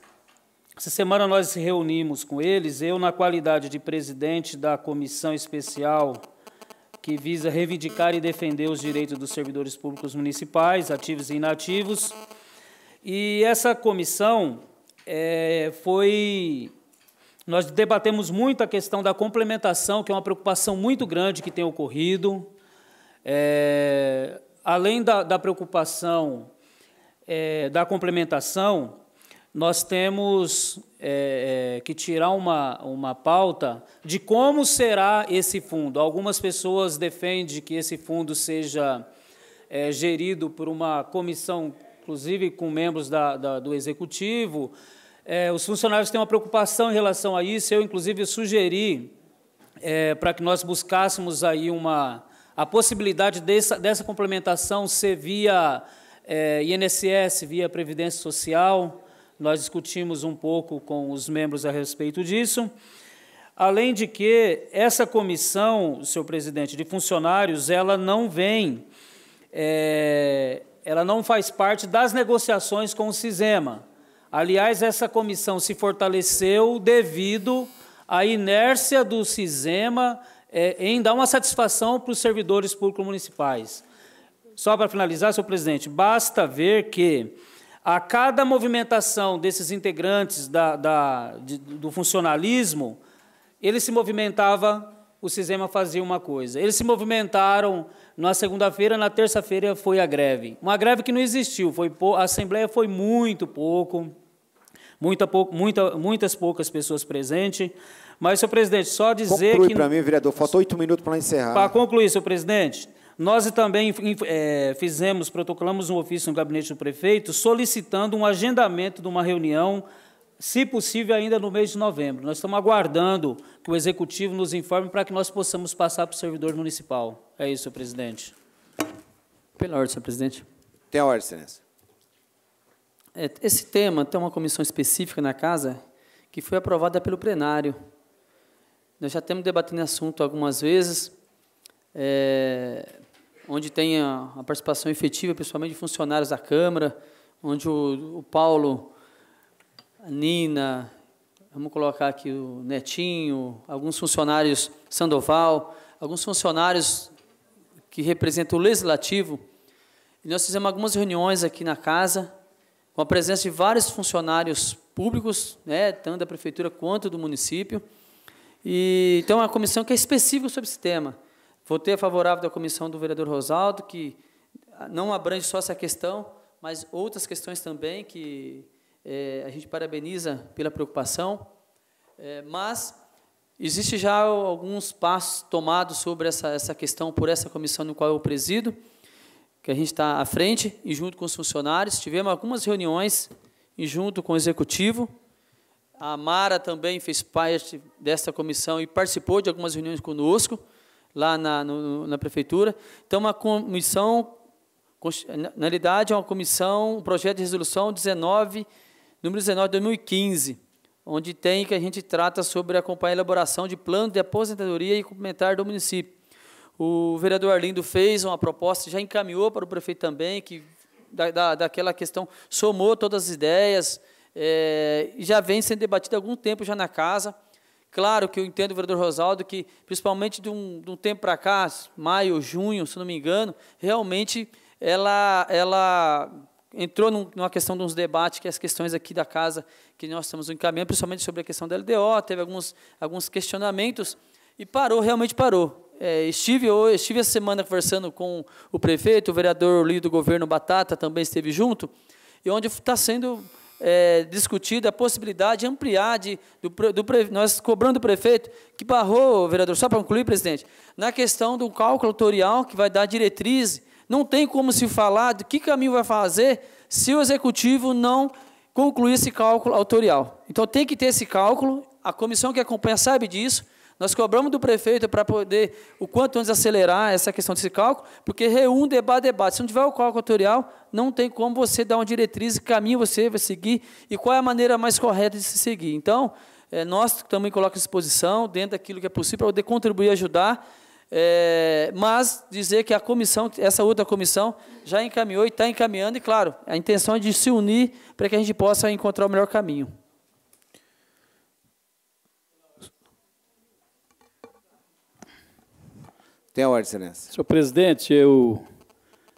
essa semana nós reunimos com eles, eu na qualidade de presidente da comissão especial que visa reivindicar e defender os direitos dos servidores públicos municipais, ativos e inativos. E essa comissão é, foi nós debatemos muito a questão da complementação, que é uma preocupação muito grande que tem ocorrido. É, além da, da preocupação é, da complementação, nós temos é, é que tirar uma, uma pauta de como será esse fundo. Algumas pessoas defendem que esse fundo seja é, gerido por uma comissão, inclusive com membros da, da, do executivo, é, os funcionários têm uma preocupação em relação a isso. Eu, inclusive, sugeri é, para que nós buscássemos aí uma a possibilidade dessa, dessa complementação ser via é, INSS, via Previdência Social. Nós discutimos um pouco com os membros a respeito disso. Além de que essa comissão, senhor presidente, de funcionários, ela não vem, é, ela não faz parte das negociações com o CISEMA. Aliás, essa comissão se fortaleceu devido à inércia do Cisema é, em dar uma satisfação para os servidores públicos municipais. Só para finalizar, senhor presidente, basta ver que a cada movimentação desses integrantes da, da, de, do funcionalismo, ele se movimentava o Cisema fazia uma coisa. Eles se movimentaram na segunda-feira, na terça-feira foi a greve. Uma greve que não existiu, foi a assembleia foi muito pouco, muita, pou muita, muitas poucas pessoas presentes. Mas, senhor presidente, só dizer Conclui que... para mim, vereador, faltam oito minutos para encerrar. Para concluir, senhor presidente, nós também é, fizemos, protocolamos um ofício no gabinete do prefeito solicitando um agendamento de uma reunião se possível, ainda no mês de novembro. Nós estamos aguardando que o Executivo nos informe para que nós possamos passar para o servidor municipal. É isso, senhor presidente. Pela ordem, senhor presidente. Tem a ordem, excelência. É, esse tema tem uma comissão específica na Casa que foi aprovada pelo plenário. Nós já temos debatido esse assunto algumas vezes, é, onde tem a, a, participação efetiva, principalmente de funcionários da Câmara, onde o, o Paulo Nina, vamos colocar aqui o Netinho, alguns funcionários Sandoval, alguns funcionários que representam o legislativo. E nós fizemos algumas reuniões aqui na casa, com a presença de vários funcionários públicos, né, tanto da prefeitura quanto do município. E, então, é uma comissão que é específica sobre esse tema. Votei a favorável da comissão do vereador Rosaldo, que não abrange só essa questão, mas outras questões também que é, a gente parabeniza pela preocupação, é, mas existe já alguns passos tomados sobre essa, essa questão por essa comissão no qual eu presido, que a gente está à frente e junto com os funcionários. Tivemos algumas reuniões e junto com o executivo. A Mara também fez parte dessa comissão e participou de algumas reuniões conosco lá na, no, na prefeitura. Então, uma comissão, na realidade, é uma comissão, um projeto de resolução 19 número 19 de 2015, onde tem que a gente trata sobre acompanhar a elaboração de plano de aposentadoria e complementar do município. O vereador Arlindo fez uma proposta, já encaminhou para o prefeito também, que da, da, daquela questão somou todas as ideias é, e já vem sendo debatido há algum tempo já na casa. Claro que eu entendo, vereador Rosaldo, que principalmente de um, de um tempo para cá, maio, junho, se não me engano, realmente ela, ela entrou numa questão de uns debates, que é as questões aqui da casa, que nós temos em caminho, principalmente sobre a questão da LDO, teve alguns, alguns questionamentos, e parou, realmente parou. É, estive, eu, estive essa semana conversando com o prefeito, o vereador o líder do governo Batata também esteve junto, e onde está sendo é, discutida a possibilidade de ampliar, de, do, do, nós cobrando o prefeito, que barrou, vereador, só para concluir, presidente, na questão do cálculo autorial que vai dar diretriz não tem como se falar de que caminho vai fazer se o executivo não concluir esse cálculo autorial. Então tem que ter esse cálculo, a comissão que acompanha sabe disso. Nós cobramos do prefeito para poder, o quanto antes, acelerar essa questão desse cálculo, porque reúne, debate, debate. Se não tiver o cálculo autorial, não tem como você dar uma diretriz, que caminho você vai seguir e qual é a maneira mais correta de se seguir. Então, eh, nós também colocamos à disposição, dentro daquilo que é possível, para poder contribuir e ajudar é, mas dizer que a comissão, essa outra comissão, já encaminhou e está encaminhando, e claro, a intenção é de se unir para que a gente possa encontrar o melhor caminho. Tem a ordem, excelência. Senhor presidente, eu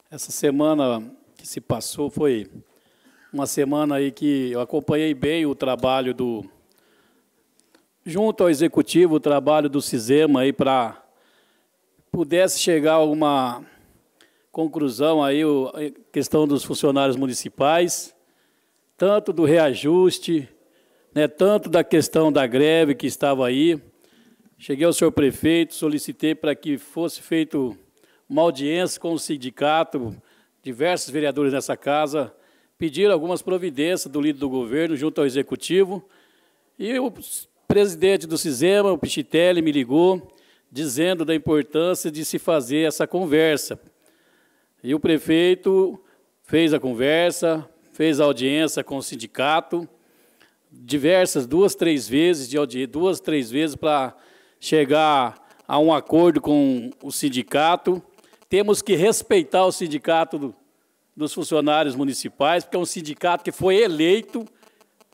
essa semana que se passou foi uma semana aí que eu acompanhei bem o trabalho do junto ao executivo, o trabalho do Cisema aí para pudesse chegar a alguma conclusão aí, a questão dos funcionários municipais, tanto do reajuste, né, tanto da questão da greve que estava aí. Cheguei ao senhor prefeito, solicitei para que fosse feito uma audiência com o sindicato, diversos vereadores nessa casa, pediram algumas providências do líder do governo junto ao executivo. E o presidente do Cisema, o Pichitelli, me ligou dizendo da importância de se fazer essa conversa. E o prefeito fez a conversa, fez a audiência com o sindicato, diversas, duas, três vezes, de duas, três vezes para chegar a um acordo com o sindicato. Temos que respeitar o sindicato do, dos funcionários municipais, porque é um sindicato que foi eleito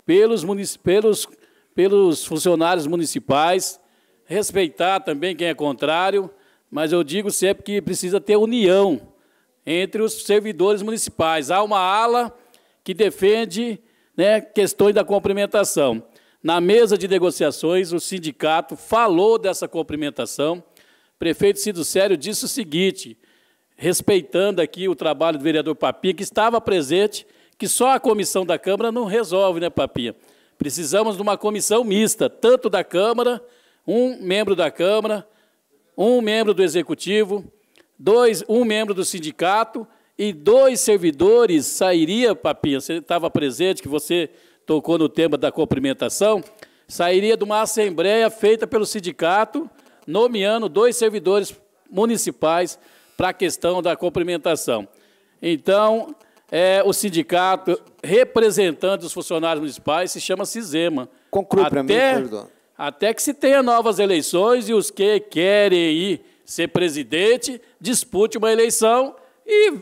pelos, pelos, pelos funcionários municipais respeitar também quem é contrário, mas eu digo sempre que precisa ter união entre os servidores municipais. Há uma ala que defende né, questões da cumprimentação. Na mesa de negociações, o sindicato falou dessa cumprimentação. O prefeito Cido Sério disse o seguinte, respeitando aqui o trabalho do vereador Papinha, que estava presente, que só a comissão da Câmara não resolve, né, Papinha? Precisamos de uma comissão mista, tanto da Câmara um membro da Câmara, um membro do Executivo, dois, um membro do sindicato e dois servidores sairia, Papinha, você estava presente, que você tocou no tema da cumprimentação, sairia de uma assembleia feita pelo sindicato, nomeando dois servidores municipais para a questão da cumprimentação. Então, é, o sindicato representante dos funcionários municipais se chama CISEMA. Conclui para mim, perdão até que se tenha novas eleições e os que querem ir ser presidente dispute uma eleição e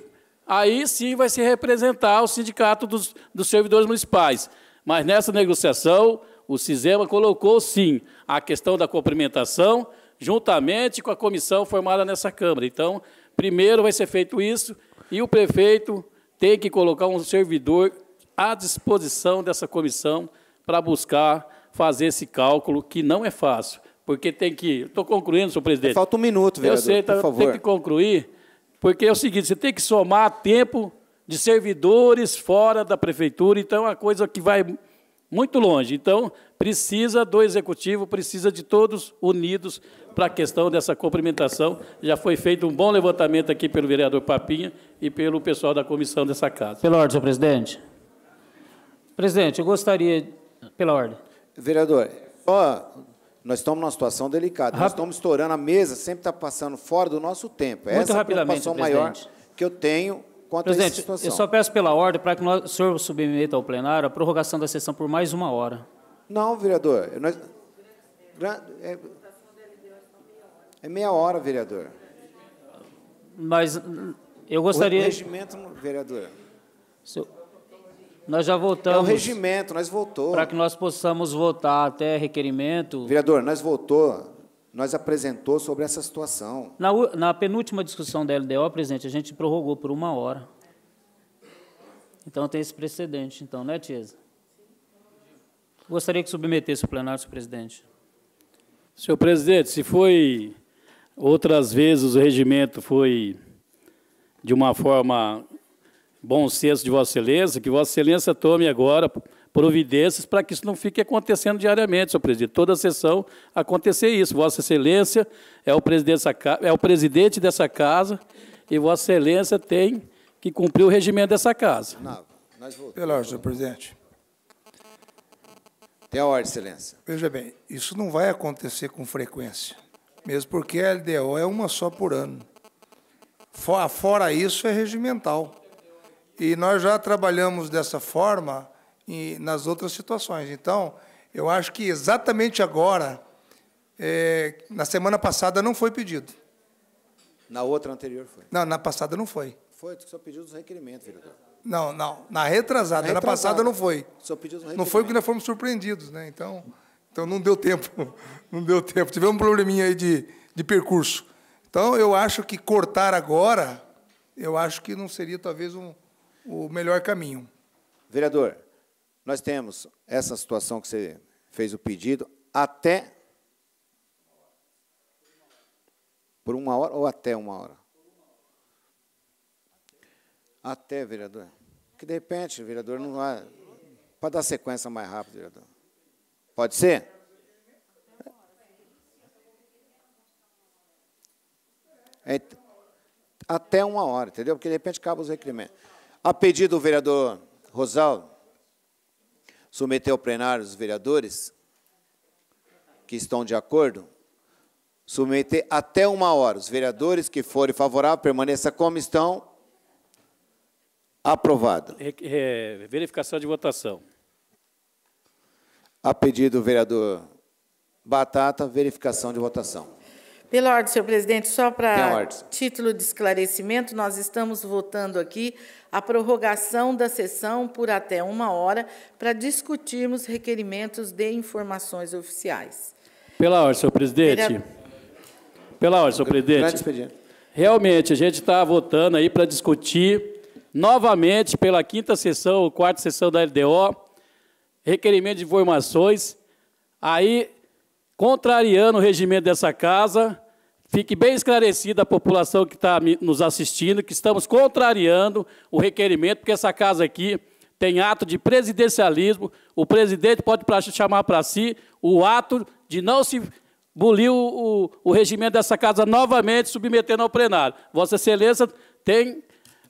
aí sim vai se representar o sindicato dos, dos servidores municipais. Mas nessa negociação, o Cisema colocou sim a questão da cumprimentação, juntamente com a comissão formada nessa Câmara. Então, primeiro vai ser feito isso e o prefeito tem que colocar um servidor à disposição dessa comissão para buscar fazer esse cálculo, que não é fácil, porque tem que. Estou concluindo, senhor presidente. É, falta um minuto, vereador. Eu sei, tá, favor. tem que concluir, porque é o seguinte: você tem que somar tempo de servidores fora da prefeitura, então é uma coisa que vai muito longe. Então, precisa do executivo, precisa de todos unidos para a questão dessa cumprimentação. Já foi feito um bom levantamento aqui pelo vereador Papinha e pelo pessoal da comissão dessa casa. Pela ordem, senhor presidente. Presidente, eu gostaria. Pela ordem. Vereador, ó, nós estamos numa situação delicada. Nós estamos estourando a mesa, sempre está passando fora do nosso tempo. Muito Essa é a preocupação maior presidente. que eu tenho quanto presidente, a essa situação. Eu só peço pela ordem para que o senhor submeta ao plenário a prorrogação da sessão por mais uma hora. Não, vereador. Nós... É-, é... é meia hora, vereador. Mas eu gostaria. O regimento, vereador. Nós já é voltamos. É o regimento, nós voltou. Para que nós possamos votar até requerimento. Vereador, nós voltou, nós apresentou sobre essa situação. Na, na penúltima discussão da LDO, presidente, a gente prorrogou por uma hora. Então tem esse precedente, então, né, Tiesa? Gostaria que submetesse o plenário, senhor presidente. Senhor presidente, se foi outras vezes o regimento foi de uma forma bom senso de Vossa Excelência, que Vossa Excelência tome agora providências para que isso não fique acontecendo diariamente, senhor presidente. Toda sessão acontecer isso. Vossa Excelência é o presidente dessa, é o presidente dessa casa e Vossa Excelência tem que cumprir o regimento dessa casa. Não, nós Pela ordem, senhor presidente. Tem a ordem, excelência. Veja bem, isso não vai acontecer com frequência, mesmo porque a LDO é uma só por ano. Fora isso, é regimental. E nós já trabalhamos dessa forma nas outras situações. Então, eu acho que exatamente agora, é, na semana passada não foi pedido. Na outra anterior foi? Não, na passada não foi. Foi, só pediu os requerimentos, vereador. Não, não, na retrasada, na, retrasada. na passada não foi. Só pediu os Não foi porque nós fomos surpreendidos, né? Então, então não deu tempo, não deu tempo. Tivemos um probleminha aí de, de percurso. Então, eu acho que cortar agora, eu acho que não seria talvez um, o melhor caminho. Vereador, nós temos essa situação que você fez o pedido até por uma hora ou até uma hora? Até, vereador. Que de repente, vereador não vai para dar sequência mais rápido, vereador. Pode ser? até uma hora, entendeu? Porque de repente acaba os requerimentos. A pedido do vereador Rosal, submeteu ao plenário os vereadores que estão de acordo, submeter até uma hora. Os vereadores que forem favoráveis, permaneça como estão. Aprovado. É, verificação de votação. A pedido do vereador Batata, verificação de votação. Pela ordem, senhor presidente, só para título de esclarecimento, nós estamos votando aqui a prorrogação da sessão por até uma hora para discutirmos requerimentos de informações oficiais. Pela ordem, senhor presidente. Pela, Pela ordem, senhor presidente. Realmente, a gente está votando aí para discutir novamente pela quinta sessão ou quarta sessão da LDO, requerimento de informações, aí contrariando o regimento dessa casa, Fique bem esclarecida a população que está nos assistindo, que estamos contrariando o requerimento, porque essa casa aqui tem ato de presidencialismo. O presidente pode chamar para si o ato de não se bulir o, o, o regimento dessa casa novamente, submetendo ao plenário. Vossa Excelência tem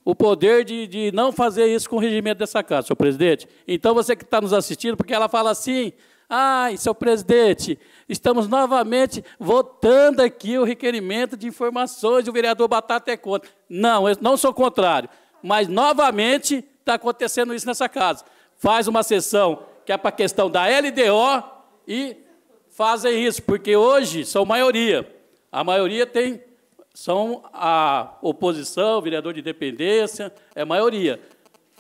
o poder de, de não fazer isso com o regimento dessa casa, senhor presidente. Então, você que está nos assistindo, porque ela fala assim, Ai, seu presidente, estamos novamente votando aqui o requerimento de informações, o vereador Batata é contra. Não, eu não sou contrário, mas novamente está acontecendo isso nessa casa. Faz uma sessão que é para a questão da LDO e fazem isso, porque hoje são maioria. A maioria tem, são a oposição, vereador de dependência, é maioria.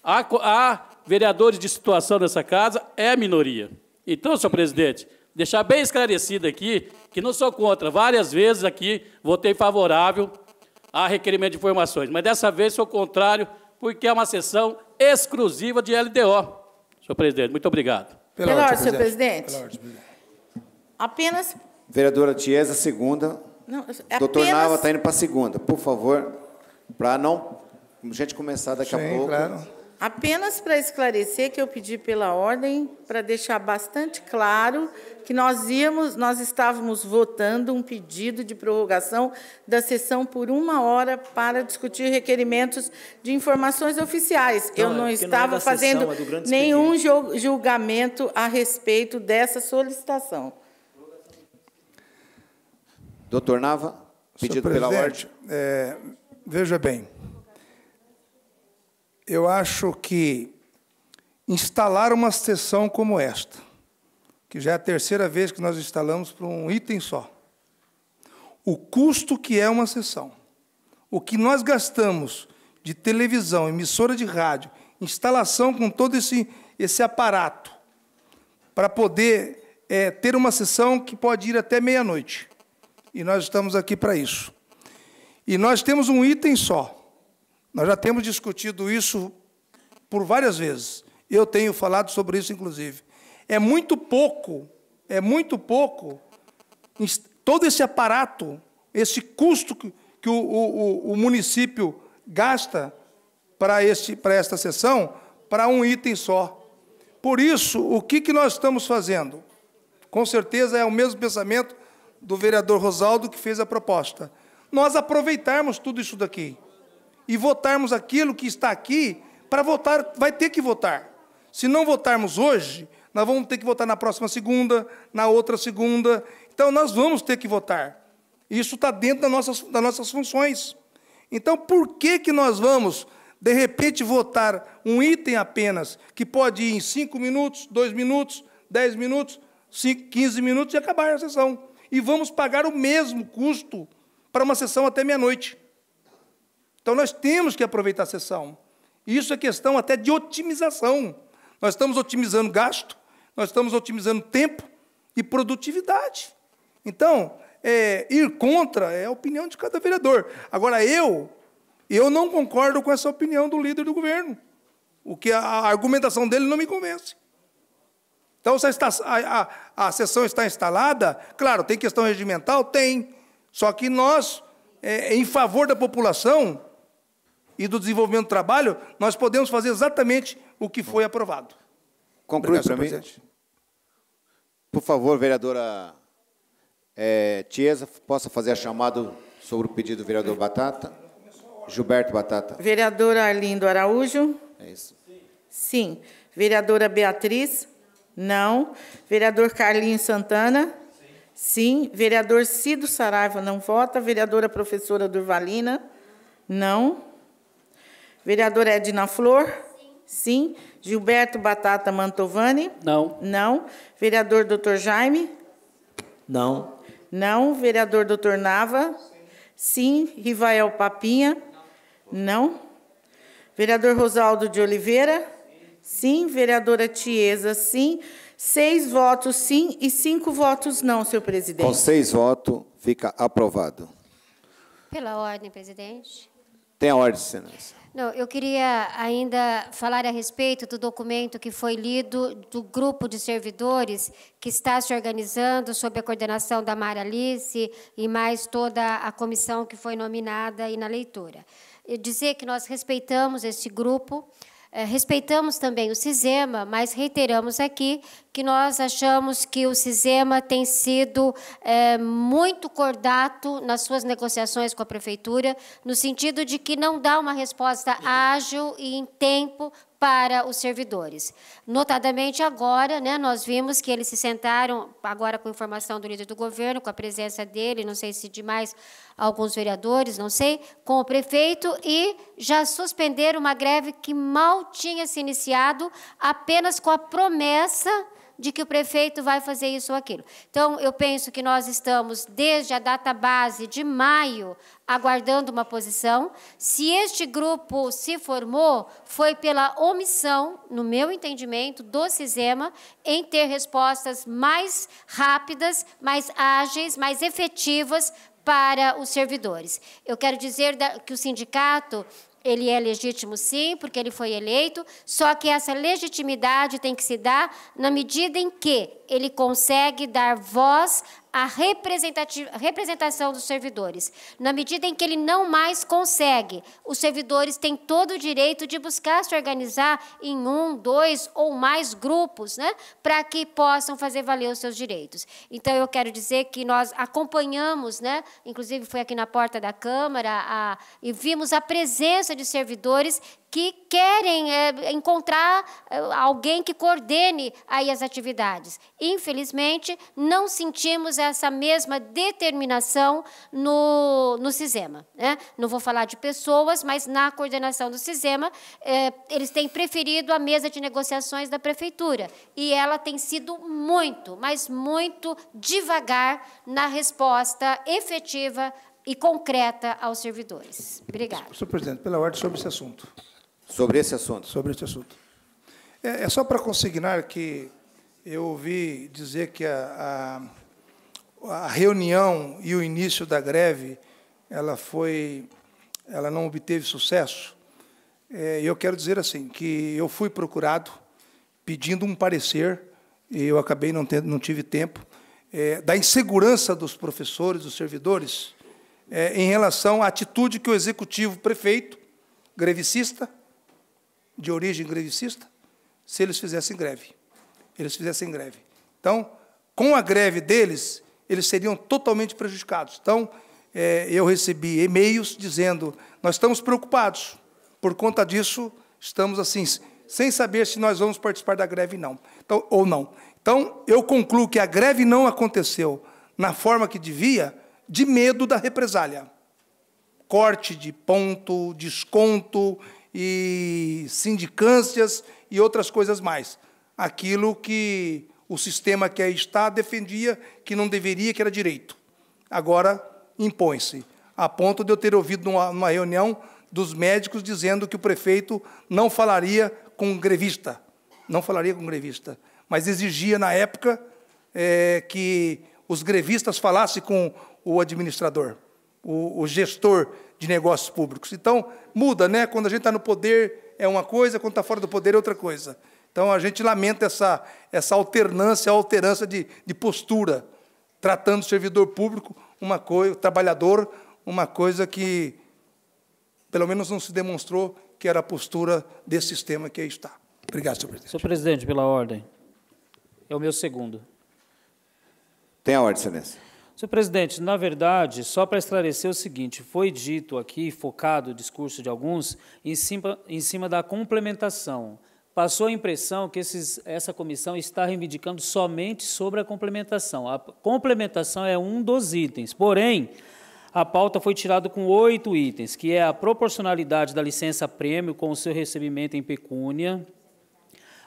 Há, há vereadores de situação nessa casa, é minoria. Então, senhor presidente, deixar bem esclarecido aqui que não sou contra. Várias vezes aqui votei favorável a requerimento de informações, mas dessa vez sou contrário, porque é uma sessão exclusiva de LDO. Senhor presidente, muito obrigado. Pela, Pela ordem, senhor presidente. Pela ordem, presidente. Apenas. Vereadora Tiesa, segunda. Não, é apenas... Doutor Nava está indo para a segunda. Por favor, para não. A gente começar daqui Sim, a pouco. Claro. Apenas para esclarecer que eu pedi pela ordem para deixar bastante claro que nós íamos, nós estávamos votando um pedido de prorrogação da sessão por uma hora para discutir requerimentos de informações oficiais. Não, eu é não é estava não é fazendo sessão, é nenhum julgamento a respeito dessa solicitação. Doutor Nava, pedido pela ordem. É, veja bem, eu acho que instalar uma sessão como esta, que já é a terceira vez que nós instalamos para um item só, o custo que é uma sessão, o que nós gastamos de televisão, emissora de rádio, instalação com todo esse, esse aparato, para poder é, ter uma sessão que pode ir até meia-noite. E nós estamos aqui para isso. E nós temos um item só, nós já temos discutido isso por várias vezes. Eu tenho falado sobre isso, inclusive. É muito pouco, é muito pouco todo esse aparato, esse custo que o, o, o município gasta para, este, para esta sessão, para um item só. Por isso, o que, que nós estamos fazendo? Com certeza é o mesmo pensamento do vereador Rosaldo que fez a proposta. Nós aproveitarmos tudo isso daqui e votarmos aquilo que está aqui, para votar, vai ter que votar. Se não votarmos hoje, nós vamos ter que votar na próxima segunda, na outra segunda. Então, nós vamos ter que votar. Isso está dentro das nossas, das nossas funções. Então, por que, que nós vamos, de repente, votar um item apenas, que pode ir em cinco minutos, dois minutos, dez minutos, 5, 15 minutos e acabar a sessão? E vamos pagar o mesmo custo para uma sessão até meia-noite. Então nós temos que aproveitar a sessão. Isso é questão até de otimização. Nós estamos otimizando gasto, nós estamos otimizando tempo e produtividade. Então, é, ir contra é a opinião de cada vereador. Agora, eu, eu não concordo com essa opinião do líder do governo. O que a, a argumentação dele não me convence. Então, se a, a, a, sessão está instalada, claro, tem questão regimental? Tem. Só que nós, é, em favor da população, e do desenvolvimento do trabalho, nós podemos fazer exatamente o que foi aprovado. Conclui para mim. Por favor, vereadora é, Tiesa, possa fazer a chamada sobre o pedido do vereador Batata. Gilberto Batata. Vereadora Arlindo Araújo. É isso. Sim. Vereadora Beatriz. Não. Vereador Carlinhos Santana. Sim. Sim. Vereador Cido Saraiva não vota. Vereadora professora Durvalina. Não. Vereador Edna Flor? Sim. Sim. Gilberto Batata Mantovani? Não. Não. Vereador Dr. Jaime? Não. Não. Vereador Dr. Nava? Sim. Sim. Rivael Papinha? Não. Não. Vereador Rosaldo de Oliveira? Sim. sim. Vereadora Tiesa? Sim. Seis votos sim e cinco votos não, senhor presidente. Com seis votos, fica aprovado. Pela ordem, presidente. Tem a ordem, excelência. Não, eu queria ainda falar a respeito do documento que foi lido do grupo de servidores que está se organizando sob a coordenação da Mara Alice e mais toda a comissão que foi nominada e na leitura. Eu dizer que nós respeitamos esse grupo, é, respeitamos também o CISEMA, mas reiteramos aqui que nós achamos que o CISEMA tem sido é, muito cordato nas suas negociações com a Prefeitura, no sentido de que não dá uma resposta ágil e em tempo para os servidores. Notadamente agora, né, nós vimos que eles se sentaram, agora com informação do líder do governo, com a presença dele, não sei se de mais alguns vereadores, não sei, com o prefeito, e já suspenderam uma greve que mal tinha se iniciado, apenas com a promessa de que o prefeito vai fazer isso ou aquilo. Então, eu penso que nós estamos, desde a data base de maio, aguardando uma posição. Se este grupo se formou, foi pela omissão, no meu entendimento, do CISEMA em ter respostas mais rápidas, mais ágeis, mais efetivas para os servidores. Eu quero dizer que o sindicato ele é legítimo, sim, porque ele foi eleito, só que essa legitimidade tem que se dar na medida em que ele consegue dar voz à representação dos servidores. Na medida em que ele não mais consegue, os servidores têm todo o direito de buscar se organizar em um, dois ou mais grupos, né, para que possam fazer valer os seus direitos. Então, eu quero dizer que nós acompanhamos, né, inclusive foi aqui na porta da Câmara, a, e vimos a presença de servidores que querem é, encontrar eh, alguém que coordene aí as atividades. Infelizmente, não sentimos essa mesma determinação no, no CISEMA. Né? Não vou falar de pessoas, mas na coordenação do CISEMA, é, eles têm preferido a mesa de negociações da prefeitura. E ela tem sido muito, mas muito devagar na resposta efetiva e concreta aos servidores. Obrigada. Senhor presidente, pela ordem sobre esse assunto. Sobre esse assunto. Sobre esse assunto. É, é só para consignar que eu ouvi dizer que a, a, a, reunião e o início da greve ela foi, ela não obteve sucesso. É, eu quero dizer assim que eu fui procurado pedindo um parecer e eu acabei não, tendo, não tive tempo é, da insegurança dos professores, dos servidores, é, em relação à atitude que o executivo prefeito grevicista de origem grevicista se eles fizessem greve. Eles fizessem greve. Então, com a greve deles, eles seriam totalmente prejudicados. Então, é, eu recebi e-mails dizendo: nós estamos preocupados. Por conta disso, estamos assim, sem saber se nós vamos participar da greve não, então, ou não. Então, eu concluo que a greve não aconteceu na forma que devia, de medo da represália. Corte de ponto, desconto e sindicâncias e outras coisas mais. Aquilo que o sistema que aí está defendia que não deveria, que era direito. Agora impõe-se, a ponto de eu ter ouvido numa, numa reunião dos médicos dizendo que o prefeito não falaria com o grevista, não falaria com o grevista, mas exigia na época é, que os grevistas falassem com o administrador, o, o gestor de negócios públicos. Então, muda, né? Quando a gente está no poder é uma coisa, quando está fora do poder é outra coisa. Então, a gente lamenta essa, essa alternância, alterança de, de postura, tratando o servidor público, uma coisa, o trabalhador, uma coisa que, pelo menos, não se demonstrou que era a postura desse sistema que aí está. Obrigado, senhor presidente. Senhor presidente, pela ordem. É o meu segundo. Tem a ordem, excelência. Senhor presidente, na verdade, só para esclarecer o seguinte, foi dito aqui, focado o discurso de alguns, em cima, em cima da complementação. Passou a impressão que esses, essa comissão está reivindicando somente sobre a complementação. A complementação é um dos itens, porém, a pauta foi tirada com oito itens, que é a proporcionalidade da licença-prêmio com o seu recebimento em pecúnia,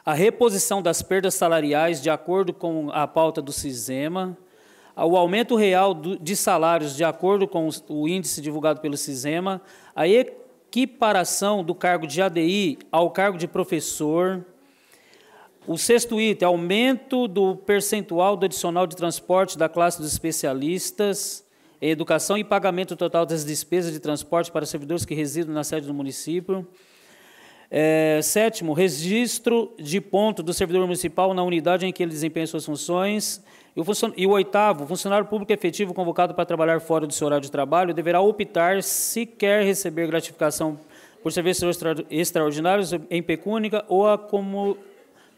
a reposição das perdas salariais de acordo com a pauta do CISEMA, o aumento real de salários de acordo com o índice divulgado pelo CISEMA, a equiparação do cargo de ADI ao cargo de professor. O sexto item, aumento do percentual do adicional de transporte da classe dos especialistas, educação e pagamento total das despesas de transporte para servidores que residem na sede do município. É, sétimo, registro de ponto do servidor municipal na unidade em que ele desempenha suas funções. E o, e o oitavo, o funcionário público efetivo convocado para trabalhar fora do seu horário de trabalho deverá optar se quer receber gratificação por serviços extra... extraordinários em pecúnica ou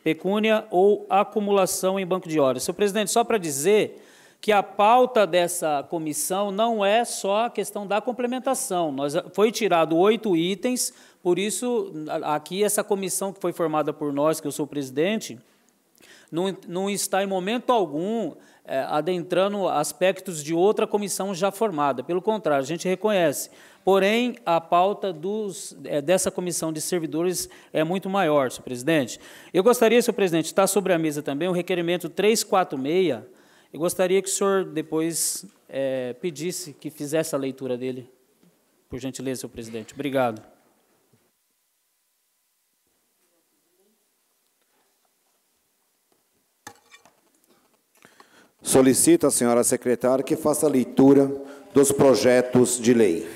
pecúnia ou acumulação em banco de horas. Senhor presidente, só para dizer que a pauta dessa comissão não é só a questão da complementação. Nós, foi tirado oito itens, por isso, aqui, essa comissão que foi formada por nós, que eu sou o presidente, não, não está em momento algum é, adentrando aspectos de outra comissão já formada. Pelo contrário, a gente reconhece. Porém, a pauta dos, é, dessa comissão de servidores é muito maior, senhor presidente. Eu gostaria, senhor presidente, está sobre a mesa também o requerimento 346. Eu gostaria que o senhor depois é, pedisse que fizesse a leitura dele. Por gentileza, senhor presidente. Obrigado. Solicito à senhora secretária que faça a leitura dos projetos de lei.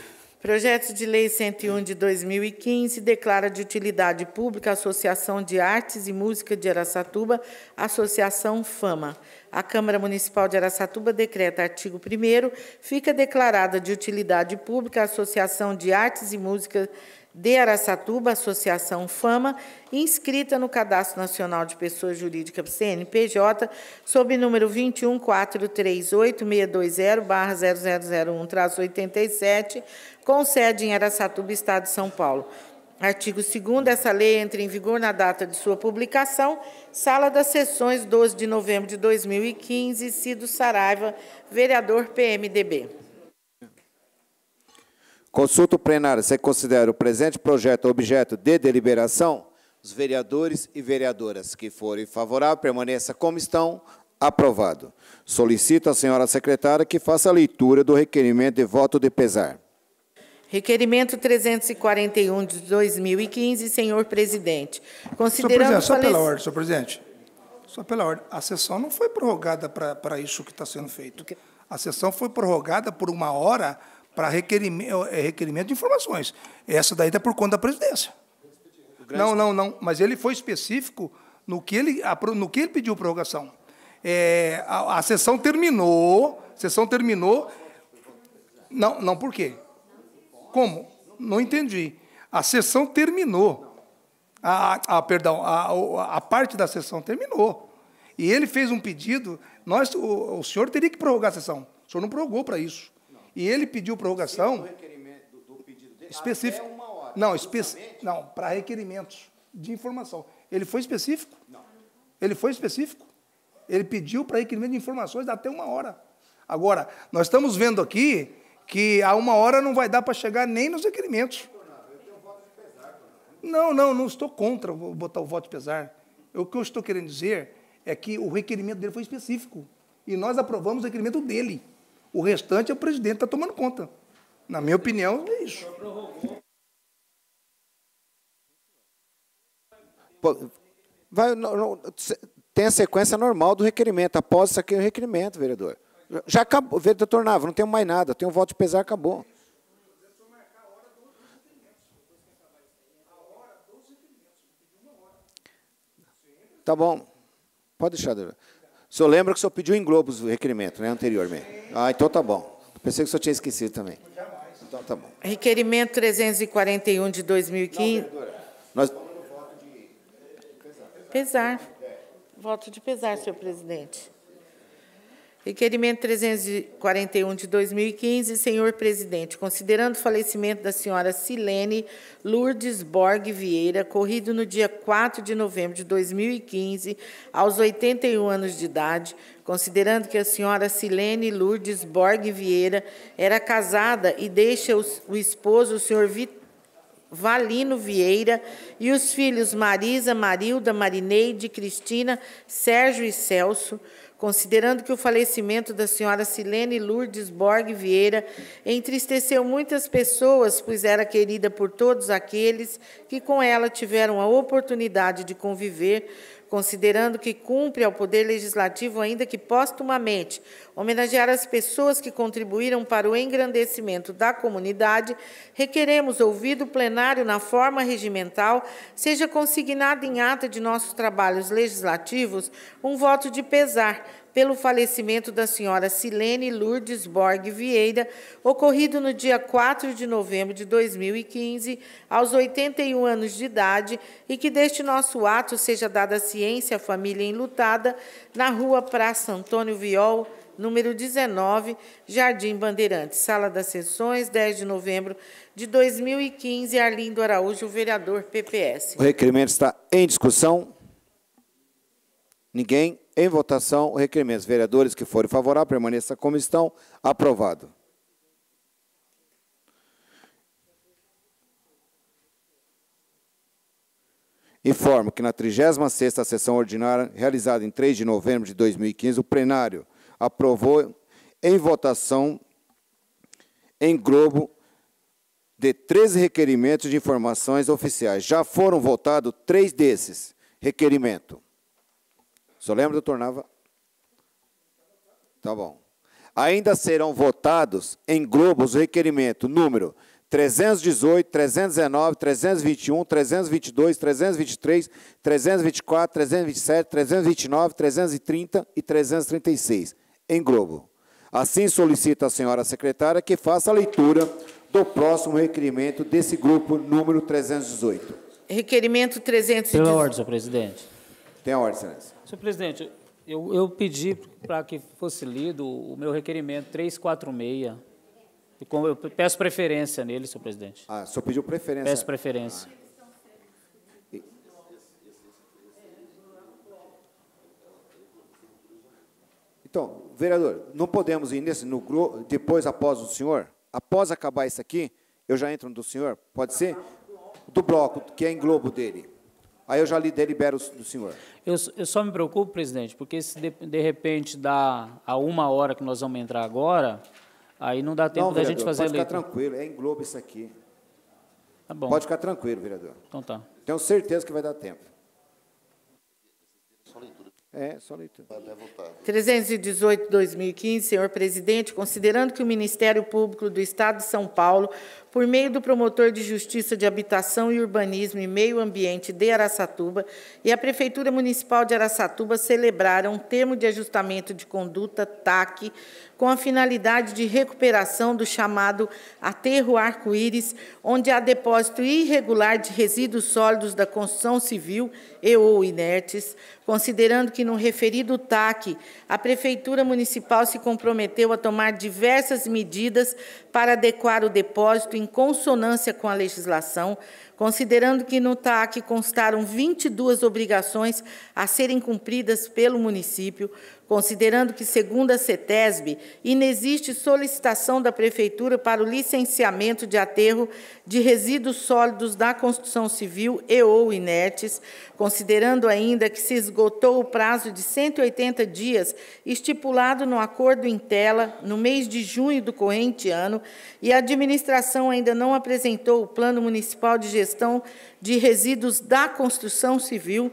Projeto de Lei 101 de 2015 declara de utilidade pública a Associação de Artes e Música de Araçatuba, Associação Fama. A Câmara Municipal de Araçatuba decreta artigo 1 fica declarada de utilidade pública a Associação de Artes e Música de de Araçatuba, Associação Fama, inscrita no Cadastro Nacional de Pessoa Jurídica CNPJ, sob número 21438620 0001 87 com sede em Araçatuba, Estado de São Paulo. Artigo 2 essa lei entra em vigor na data de sua publicação, Sala das Sessões, 12 de novembro de 2015, Cido Saraiva, vereador PMDB. Consulta plenário se considera o presente projeto objeto de deliberação, os vereadores e vereadoras que forem favoráveis permaneçam como estão, aprovado. Solicito à senhora secretária que faça a leitura do requerimento de voto de pesar. Requerimento 341 de 2015, senhor presidente. Considerando senhor presidente, só pela ordem, senhor presidente. Só pela ordem. A sessão não foi prorrogada para isso que está sendo feito. A sessão foi prorrogada por uma hora para é, é requerimento, de informações. Essa daí está por conta da presidência. Não, não, não. Mas ele foi específico no que ele, no que ele pediu prorrogação. É, a, a, sessão terminou, a sessão terminou. Não, não, por quê? Como? Não entendi. A sessão terminou. A, a perdão, a, a parte da sessão terminou. E ele fez um pedido, nós, o, o senhor teria que prorrogar a sessão. O senhor não prorrogou para isso. E ele pediu prorrogação. Do pedido dele, específico. Até uma hora, não, não para requerimentos de informação. Ele foi específico? Não. Ele foi específico? Ele pediu para requerimento de informações até uma hora. Agora, nós estamos vendo aqui que a uma hora não vai dar para chegar nem nos requerimentos. Não, não, não estou contra botar o voto de pesar. O que eu estou querendo dizer é que o requerimento dele foi específico. E nós aprovamos o requerimento dele. O restante é o presidente está tomando conta. Na minha opinião, é isso. Vai, não, não, tem a sequência normal do requerimento. Após isso aqui, é o requerimento, vereador. Já acabou, vereador Nava, não tenho mais nada. Tenho um voto de pesar, acabou. Tá bom. Pode deixar, vereador. O senhor lembra que o senhor pediu em Globos o requerimento, né, anteriormente? Ah, então tá bom. Pensei que o senhor tinha esquecido também. Então tá bom. Requerimento 341 de 2015. Não, Nós... Pesar. Voto de pesar, senhor presidente. Requerimento 341 de 2015, senhor presidente, considerando o falecimento da senhora Silene Lourdes Borg Vieira, corrido no dia 4 de novembro de 2015, aos 81 anos de idade, considerando que a senhora Silene Lourdes Borg Vieira era casada e deixa o esposo, o senhor Vitor, Valino Vieira e os filhos Marisa, Marilda, Marineide, Cristina, Sérgio e Celso, Considerando que o falecimento da senhora Silene Lourdes Borg Vieira entristeceu muitas pessoas, pois era querida por todos aqueles que com ela tiveram a oportunidade de conviver, considerando que cumpre ao Poder Legislativo, ainda que postumamente, homenagear as pessoas que contribuíram para o engrandecimento da comunidade, requeremos, ouvido o plenário na forma regimental, seja consignado em ata de nossos trabalhos legislativos um voto de pesar pelo falecimento da senhora Silene Lourdes Borg Vieira, ocorrido no dia 4 de novembro de 2015, aos 81 anos de idade, e que deste nosso ato seja dada ciência à família enlutada na rua Praça Antônio Viol, número 19, Jardim Bandeirantes, Sala das Sessões, 10 de novembro de 2015, Arlindo Araújo, vereador PPS. O requerimento está em discussão. Ninguém em votação, o requerimento. Os vereadores que forem favoráveis, permaneçam como estão. Aprovado. Informo que na 36ª sessão ordinária, realizada em 3 de novembro de 2015, o plenário aprovou em votação em globo de 13 requerimentos de informações oficiais. Já foram votados três desses requerimentos. Só lembra, eu tornava. Tá bom. Ainda serão votados em globo os requerimentos número 318, 319, 321, 322, 323, 324, 327, 329, 330 e 336, em globo. Assim solicito à senhora secretária que faça a leitura do próximo requerimento desse grupo número 318. Requerimento 318. Pela ordem, senhor presidente. Tem a ordem, excelência. Senhor presidente, eu, eu pedi para que fosse lido o meu requerimento 346. E como eu peço preferência nele, senhor presidente. Ah, o senhor pediu preferência? Peço preferência. Ah. Então, vereador, não podemos ir nesse no depois após o senhor? Após acabar isso aqui, eu já entro no do senhor? Pode ser? Do bloco, que é em globo dele. Aí eu já lhe delibero do senhor. Eu, eu só me preocupo, presidente, porque se de, de, repente dá a uma hora que nós vamos entrar agora, aí não dá tempo não, vereador, da gente fazer pode a Pode ficar tranquilo, é em globo isso aqui. Tá bom. Pode ficar tranquilo, vereador. Então tá. Tenho certeza que vai dar tempo. É, só leitura. 318, 2015, senhor presidente, considerando que o Ministério Público do Estado de São Paulo, por meio do promotor de Justiça de Habitação e Urbanismo e Meio Ambiente de Araçatuba e a Prefeitura Municipal de Araçatuba celebraram um termo de ajustamento de conduta TAC com a finalidade de recuperação do chamado aterro arco-íris, onde há depósito irregular de resíduos sólidos da construção civil e ou inertes, considerando que no referido TAC, a Prefeitura Municipal se comprometeu a tomar diversas medidas para adequar o depósito em consonância com a legislação, considerando que no TAC constaram 22 obrigações a serem cumpridas pelo município, considerando que, segundo a CETESB, inexiste solicitação da Prefeitura para o licenciamento de aterro de resíduos sólidos da construção civil e ou inertes, considerando ainda que se esgotou o prazo de 180 dias estipulado no acordo em tela no mês de junho do corrente ano e a administração ainda não apresentou o Plano Municipal de Gestão de Resíduos da Construção Civil,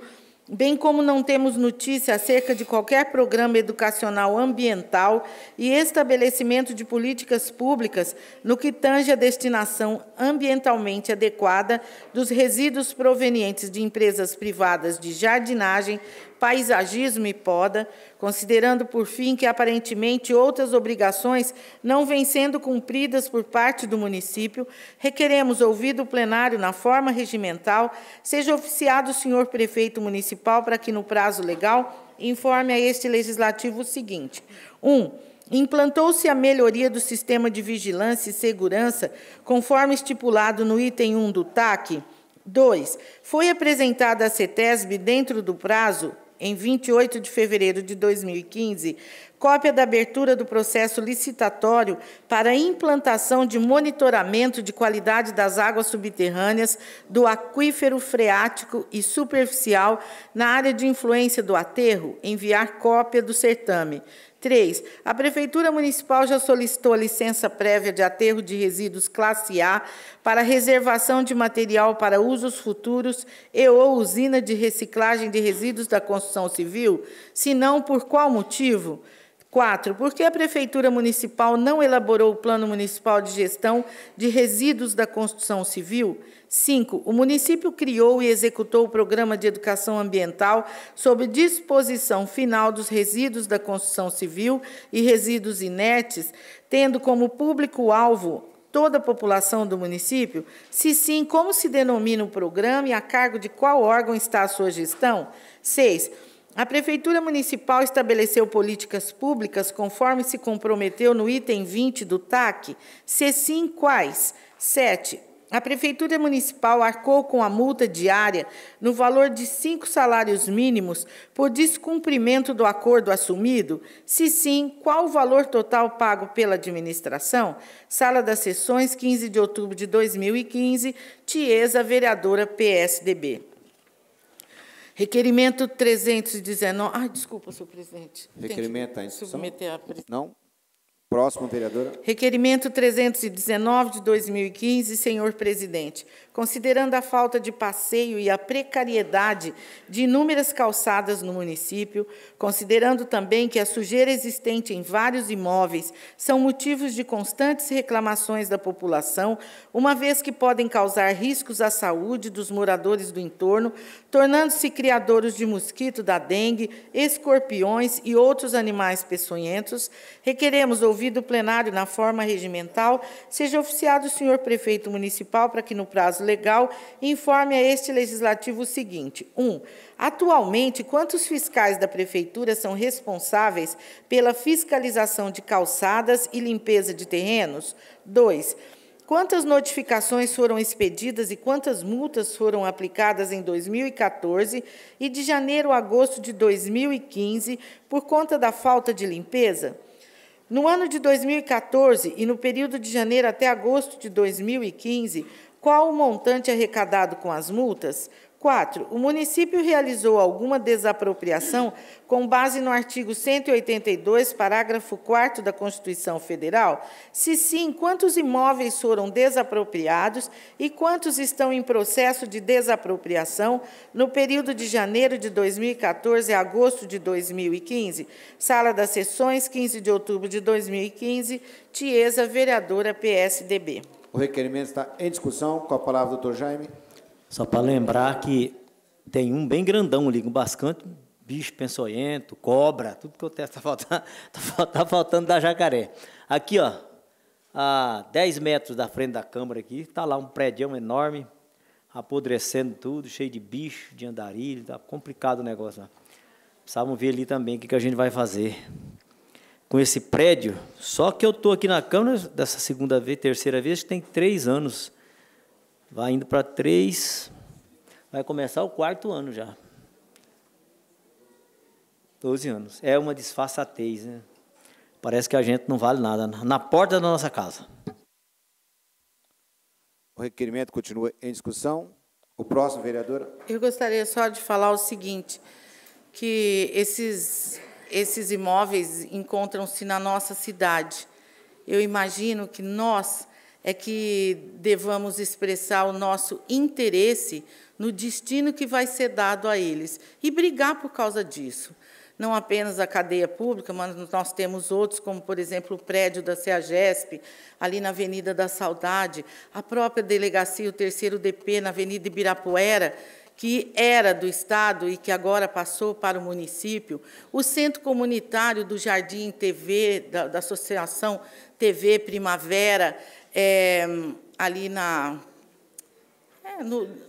bem como não temos notícia acerca de qualquer programa educacional ambiental e estabelecimento de políticas públicas no que tange a destinação ambientalmente adequada dos resíduos provenientes de empresas privadas de jardinagem, paisagismo e poda, considerando, por fim, que aparentemente outras obrigações não vêm sendo cumpridas por parte do município, requeremos, ouvido o plenário na forma regimental, seja oficiado o senhor prefeito municipal para que, no prazo legal, informe a este legislativo o seguinte: 1. Um, Implantou-se a melhoria do sistema de vigilância e segurança, conforme estipulado no item 1 do TAC. 2. Foi apresentada à CETESB, dentro do prazo em 28 de fevereiro de 2015, cópia da abertura do processo licitatório para implantação de monitoramento de qualidade das águas subterrâneas do aquífero freático e superficial na área de influência do aterro, enviar cópia do certame. 3. A Prefeitura Municipal já solicitou a licença prévia de aterro de resíduos classe A para reservação de material para usos futuros e ou usina de reciclagem de resíduos da construção civil? Se não, por qual motivo? 4. Por que a Prefeitura Municipal não elaborou o Plano Municipal de Gestão de Resíduos da Construção Civil? 5. O município criou e executou o Programa de Educação Ambiental sob disposição final dos resíduos da construção civil e resíduos inertes, tendo como público-alvo toda a população do município? Se sim, como se denomina o programa e a cargo de qual órgão está a sua gestão? 6. A Prefeitura Municipal estabeleceu políticas públicas conforme se comprometeu no item 20 do TAC? Se sim, quais? 7 a Prefeitura Municipal arcou com a multa diária no valor de cinco salários mínimos por descumprimento do acordo assumido? Se sim, qual o valor total pago pela administração? Sala das Sessões, 15 de outubro de 2015, Tiesa, vereadora PSDB. Requerimento 319. Ai, desculpa, senhor presidente. Requerimento a tá Submeter a. Não? Próximo, vereadora. Requerimento 319 de 2015, senhor presidente considerando a falta de passeio e a precariedade de inúmeras calçadas no município, considerando também que a sujeira existente em vários imóveis são motivos de constantes reclamações da população, uma vez que podem causar riscos à saúde dos moradores do entorno, tornando-se criadores de mosquito da dengue, escorpiões e outros animais peçonhentos, requeremos, ouvido o plenário na forma regimental, seja oficiado o senhor prefeito municipal para que, no prazo legal, informe a este legislativo o seguinte: 1. Um, atualmente, quantos fiscais da prefeitura são responsáveis pela fiscalização de calçadas e limpeza de terrenos? 2. Quantas notificações foram expedidas e quantas multas foram aplicadas em 2014 e de janeiro a agosto de 2015 por conta da falta de limpeza? No ano de 2014 e no período de janeiro até agosto de 2015, qual o montante arrecadado com as multas? 4. O município realizou alguma desapropriação com base no artigo 182, parágrafo 4 da Constituição Federal? Se sim, quantos imóveis foram desapropriados e quantos estão em processo de desapropriação no período de janeiro de 2014 a agosto de 2015? Sala das Sessões, 15 de outubro de 2015, Tiesa, vereadora PSDB. O requerimento está em discussão. Com a palavra, doutor Jaime. Só para lembrar que tem um bem grandão ali, um bastante bicho pensoento, cobra, tudo que eu tenho está faltando, tá, tá faltando da jacaré. Aqui, ó, a 10 metros da frente da Câmara aqui, está lá um prédio enorme, apodrecendo tudo, cheio de bicho, de andarilho, está complicado o negócio. Lá. Precisavam ver ali também o que, que a gente vai fazer com esse prédio. Só que eu estou aqui na Câmara dessa segunda vez, terceira vez, que tem três anos. Vai indo para três, vai começar o quarto ano já. Doze anos. É uma disfarçatez, né? Parece que a gente não vale nada. Na porta da nossa casa. O requerimento continua em discussão. O próximo, vereadora. Eu gostaria só de falar o seguinte, que esses esses imóveis encontram-se na nossa cidade. Eu imagino que nós é que devamos expressar o nosso interesse no destino que vai ser dado a eles e brigar por causa disso. Não apenas a cadeia pública, mas nós temos outros, como, por exemplo, o prédio da CEAGESP, ali na Avenida da Saudade, a própria delegacia, o terceiro DP, na Avenida Ibirapuera, que era do Estado e que agora passou para o município, o Centro Comunitário do Jardim TV, da, da Associação TV Primavera, é, ali na. É, no,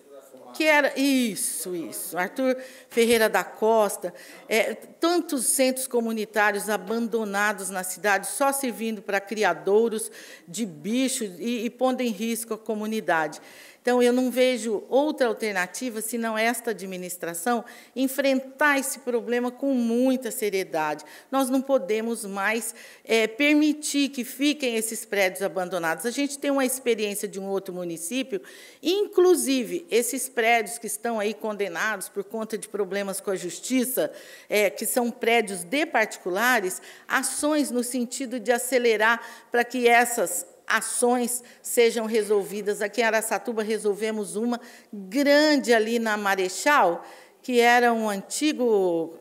que era isso, isso, Arthur Ferreira da Costa, é, tantos centros comunitários abandonados na cidade, só servindo para criadouros de bichos e, e pondo em risco a comunidade. Então, eu não vejo outra alternativa senão esta administração enfrentar esse problema com muita seriedade. Nós não podemos mais é, permitir que fiquem esses prédios abandonados. A gente tem uma experiência de um outro município, inclusive esses prédios que estão aí condenados por conta de problemas com a justiça, é, que são prédios de particulares, ações no sentido de acelerar para que essas ações sejam resolvidas. Aqui em Aracatuba resolvemos uma grande ali na Marechal, que era um antigo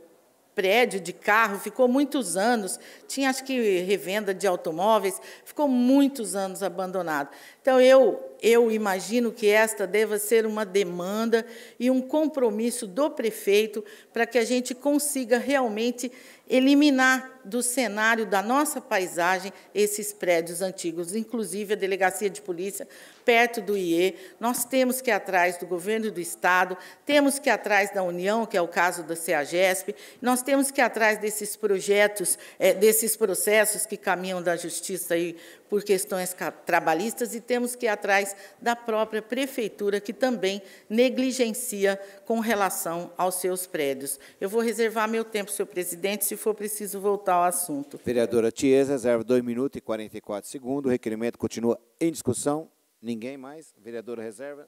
prédio de carro, ficou muitos anos, tinha acho que revenda de automóveis, ficou muitos anos abandonado. Então eu eu imagino que esta deva ser uma demanda e um compromisso do prefeito para que a gente consiga realmente eliminar do cenário da nossa paisagem esses prédios antigos, inclusive a delegacia de polícia perto do IE, nós temos que ir atrás do governo do Estado, temos que ir atrás da União, que é o caso da CEAGESP, nós temos que ir atrás desses projetos, é, desses processos que caminham da justiça aí por questões trabalhistas e temos que ir atrás da própria prefeitura, que também negligencia com relação aos seus prédios. Eu vou reservar meu tempo, senhor presidente, se for preciso voltar ao assunto. Vereadora Tiesa, reserva 2 minutos e 44 segundos. O requerimento continua em discussão. Ninguém mais? Vereadora reserva?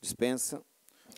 Dispensa.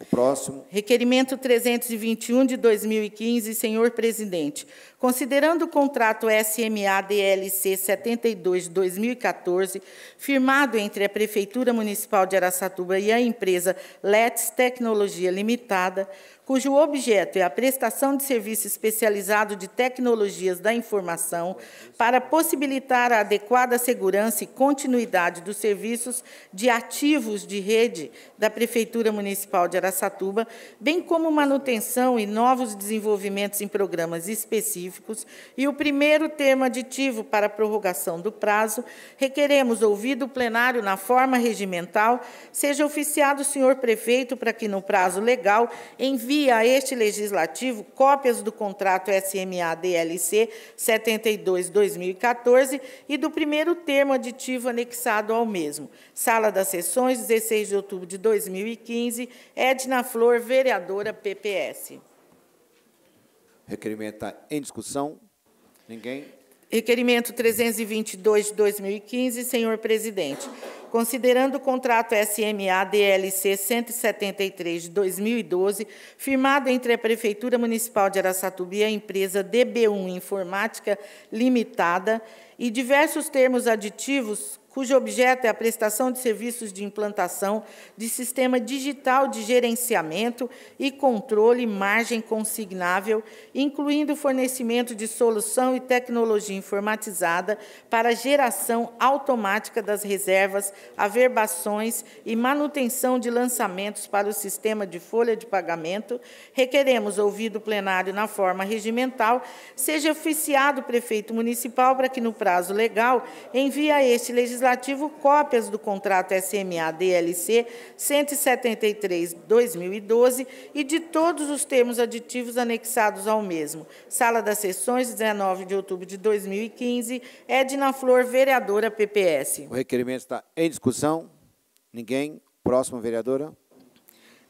O próximo. Requerimento 321 de 2015, senhor presidente. Considerando o contrato SMA DLC 72 de 2014, firmado entre a Prefeitura Municipal de Aracatuba e a empresa Let's Tecnologia Limitada, cujo objeto é a prestação de serviço especializado de tecnologias da informação para possibilitar a adequada segurança e continuidade dos serviços de ativos de rede da Prefeitura Municipal de Araçatuba, bem como manutenção e novos desenvolvimentos em programas específicos, e o primeiro termo aditivo para prorrogação do prazo, requeremos, ouvido o plenário na forma regimental, seja oficiado o senhor prefeito para que, no prazo legal, envie envia a este legislativo cópias do contrato SMA-DLC 72-2014 e do primeiro termo aditivo anexado ao mesmo. Sala das Sessões, 16 de outubro de 2015. Edna Flor, vereadora PPS. Requerimento está em discussão. Ninguém? Requerimento 322 de 2015, senhor presidente. Considerando o contrato SMA DLC 173 de 2012, firmado entre a Prefeitura Municipal de Araçatuba e a empresa DB1 Informática Limitada, e diversos termos aditivos cujo objeto é a prestação de serviços de implantação de sistema digital de gerenciamento e controle margem consignável, incluindo o fornecimento de solução e tecnologia informatizada para geração automática das reservas, averbações e manutenção de lançamentos para o sistema de folha de pagamento, requeremos ouvido plenário na forma regimental, seja oficiado o prefeito municipal para que, no prazo legal, envie a este legislativo Legislativo cópias do contrato SMA-DLC 173-2012 e de todos os termos aditivos anexados ao mesmo. Sala das Sessões, 19 de outubro de 2015. Edna Flor, vereadora PPS. O requerimento está em discussão. Ninguém? Próxima vereadora.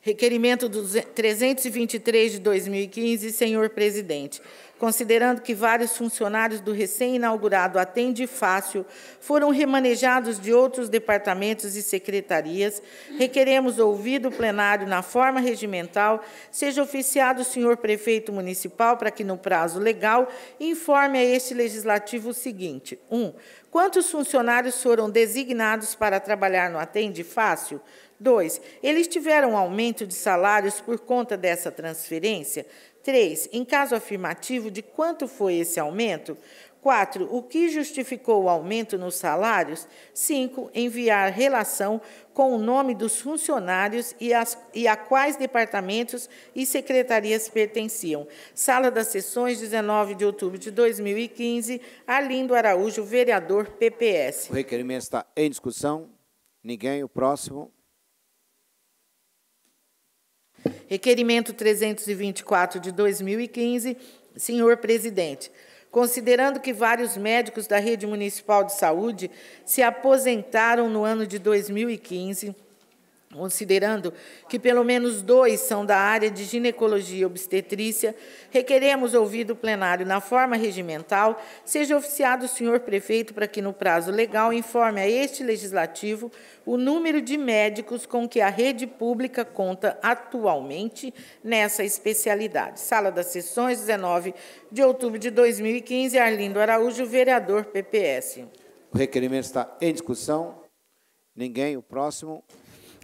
Requerimento 323 de 2015, senhor presidente. Considerando que vários funcionários do recém-inaugurado Atende Fácil foram remanejados de outros departamentos e secretarias, requeremos ouvido plenário na forma regimental, seja oficiado o senhor prefeito municipal para que, no prazo legal, informe a este legislativo o seguinte: 1. Um, quantos funcionários foram designados para trabalhar no Atende Fácil? 2. Eles tiveram aumento de salários por conta dessa transferência? 3. Em caso afirmativo, de quanto foi esse aumento? 4. O que justificou o aumento nos salários? 5. Enviar relação com o nome dos funcionários e, as, e a quais departamentos e secretarias pertenciam. Sala das Sessões, 19 de outubro de 2015. Arlindo Araújo, vereador PPS. O requerimento está em discussão. Ninguém. O próximo. Requerimento 324 de 2015, senhor presidente. Considerando que vários médicos da rede municipal de saúde se aposentaram no ano de 2015, Considerando que pelo menos dois são da área de ginecologia e obstetrícia, requeremos ouvido o plenário na forma regimental, seja oficiado o senhor prefeito para que, no prazo legal, informe a este legislativo o número de médicos com que a rede pública conta atualmente nessa especialidade. Sala das sessões, 19 de outubro de 2015, Arlindo Araújo, vereador PPS. O requerimento está em discussão. Ninguém. O próximo.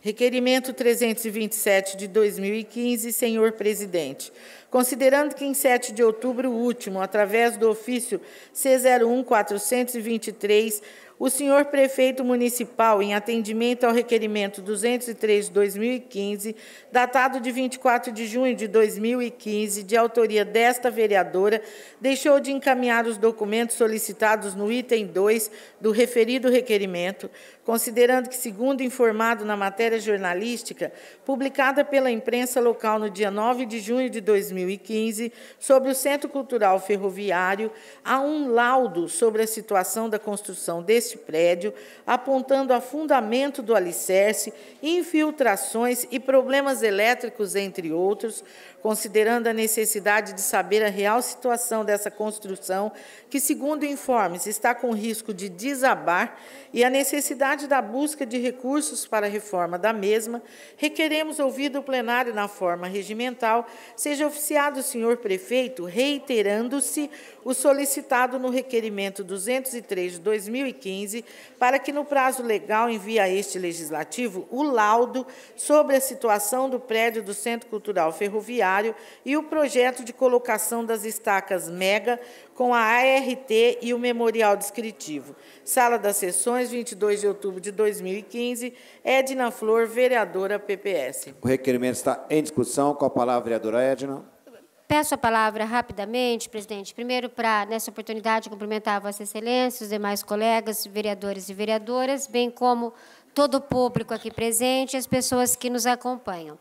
Requerimento 327 de 2015, senhor presidente. Considerando que em 7 de outubro último, através do ofício C01423, o senhor prefeito municipal, em atendimento ao requerimento 203/2015, datado de 24 de junho de 2015, de autoria desta vereadora, deixou de encaminhar os documentos solicitados no item 2 do referido requerimento, considerando que, segundo informado na matéria jornalística publicada pela imprensa local no dia 9 de junho de 2015, sobre o Centro Cultural Ferroviário, há um laudo sobre a situação da construção deste deste prédio, apontando fundamento do alicerce, infiltrações e problemas elétricos, entre outros, considerando a necessidade de saber a real situação dessa construção, que, segundo informes, está com risco de desabar, e a necessidade da busca de recursos para a reforma da mesma, requeremos, ouvir do plenário na forma regimental, seja oficiado o senhor prefeito, reiterando-se o solicitado no requerimento 203 de 2015, para que, no prazo legal, envie a este legislativo o laudo sobre a situação do prédio do Centro Cultural Ferroviário e o projeto de colocação das estacas Mega com a ART e o Memorial Descritivo. Sala das Sessões, 22 de outubro de 2015. Edna Flor, vereadora PPS. O requerimento está em discussão. Com a palavra, vereadora Edna. Peço a palavra rapidamente, presidente. Primeiro, para, nessa oportunidade, cumprimentar Vossa Excelência, os demais colegas, vereadores e vereadoras, bem como todo o público aqui presente e as pessoas que nos acompanham.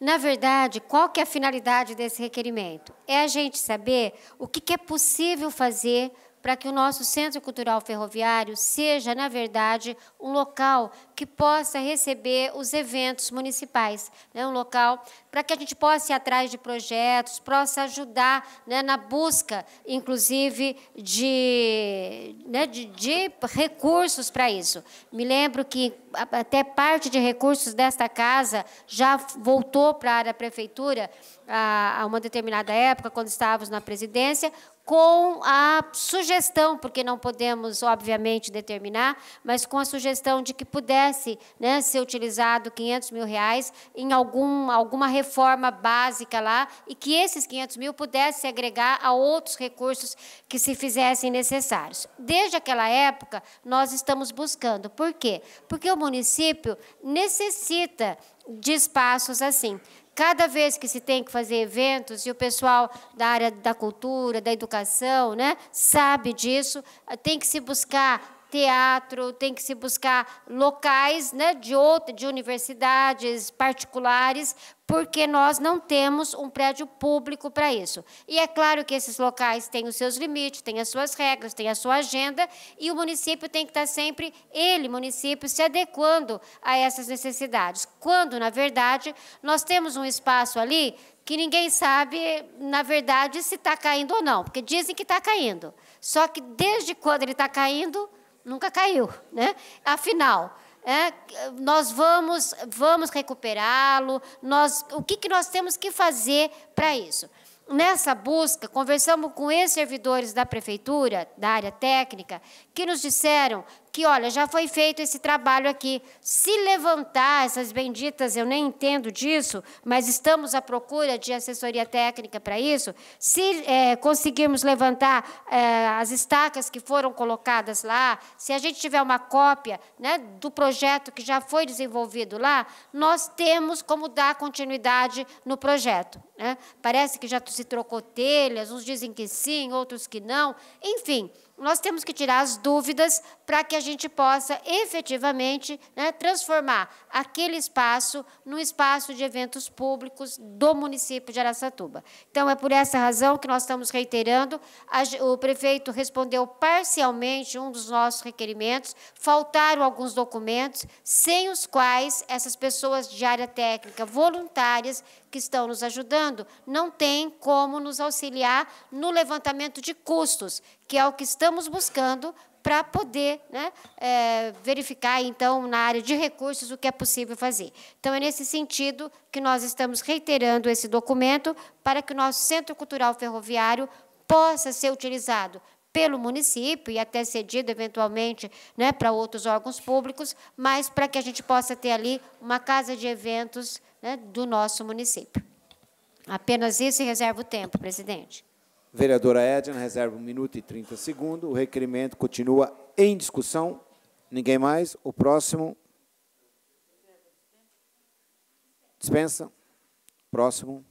Na verdade, qual que é a finalidade desse requerimento? É a gente saber o que, que é possível fazer para que o nosso Centro Cultural Ferroviário seja, na verdade, um local que possa receber os eventos municipais, né? um local para que a gente possa ir atrás de projetos, possa ajudar né, na busca, inclusive, de, né, de, de recursos para isso. Me lembro que até parte de recursos desta casa já voltou para a área prefeitura a, uma determinada época, quando estávamos na presidência, com a sugestão, porque não podemos, obviamente, determinar, mas com a sugestão de que pudesse né, ser utilizado 500 mil reais em algum, alguma reforma básica lá e que esses 500 mil pudessem agregar a outros recursos que se fizessem necessários. Desde aquela época, nós estamos buscando. Por quê? Porque o município necessita de espaços assim cada vez que se tem que fazer eventos, e o pessoal da área da cultura, da educação, né, sabe disso, tem que se buscar teatro, tem que se buscar locais né, de, outra, de universidades particulares, porque nós não temos um prédio público para isso. E é claro que esses locais têm os seus limites, têm as suas regras, têm a sua agenda, e o município tem que estar tá sempre, ele, município, se adequando a essas necessidades. Quando, na verdade, nós temos um espaço ali que ninguém sabe, na verdade, se está caindo ou não, porque dizem que está caindo. Só que desde quando ele está caindo, nunca caiu, né? Afinal, é, nós vamos, vamos recuperá-lo. Nós, o que, que nós temos que fazer para isso? Nessa busca, conversamos com ex-servidores da prefeitura, da área técnica, que nos disseram que, olha, já foi feito esse trabalho aqui. Se levantar essas benditas, eu nem entendo disso, mas estamos à procura de assessoria técnica para isso. Se é, conseguirmos levantar é, as estacas que foram colocadas lá, se a gente tiver uma cópia né, do projeto que já foi desenvolvido lá, nós temos como dar continuidade no projeto. Né? Parece que já se trocou telhas, uns dizem que sim, outros que não. Enfim, nós temos que tirar as dúvidas para que a gente possa efetivamente né, transformar aquele espaço num espaço de eventos públicos do município de Araçatuba. Então, é por essa razão que nós estamos reiterando, a, o prefeito respondeu parcialmente um dos nossos requerimentos, faltaram alguns documentos, sem os quais essas pessoas de área técnica voluntárias que estão nos ajudando não têm como nos auxiliar no levantamento de custos, que é o que estamos buscando para poder né, é, verificar, então, na área de recursos, o que é possível fazer. Então, é nesse sentido que nós estamos reiterando esse documento para que o nosso Centro Cultural Ferroviário possa ser utilizado pelo município e até cedido eventualmente né, para outros órgãos públicos, mas para que a gente possa ter ali uma casa de eventos né, do nosso município. Apenas isso e reserva o tempo, presidente. Vereadora Edna, reserva 1 minuto e 30 segundos. O requerimento continua em discussão. Ninguém mais? O próximo. Dispensa. Próximo.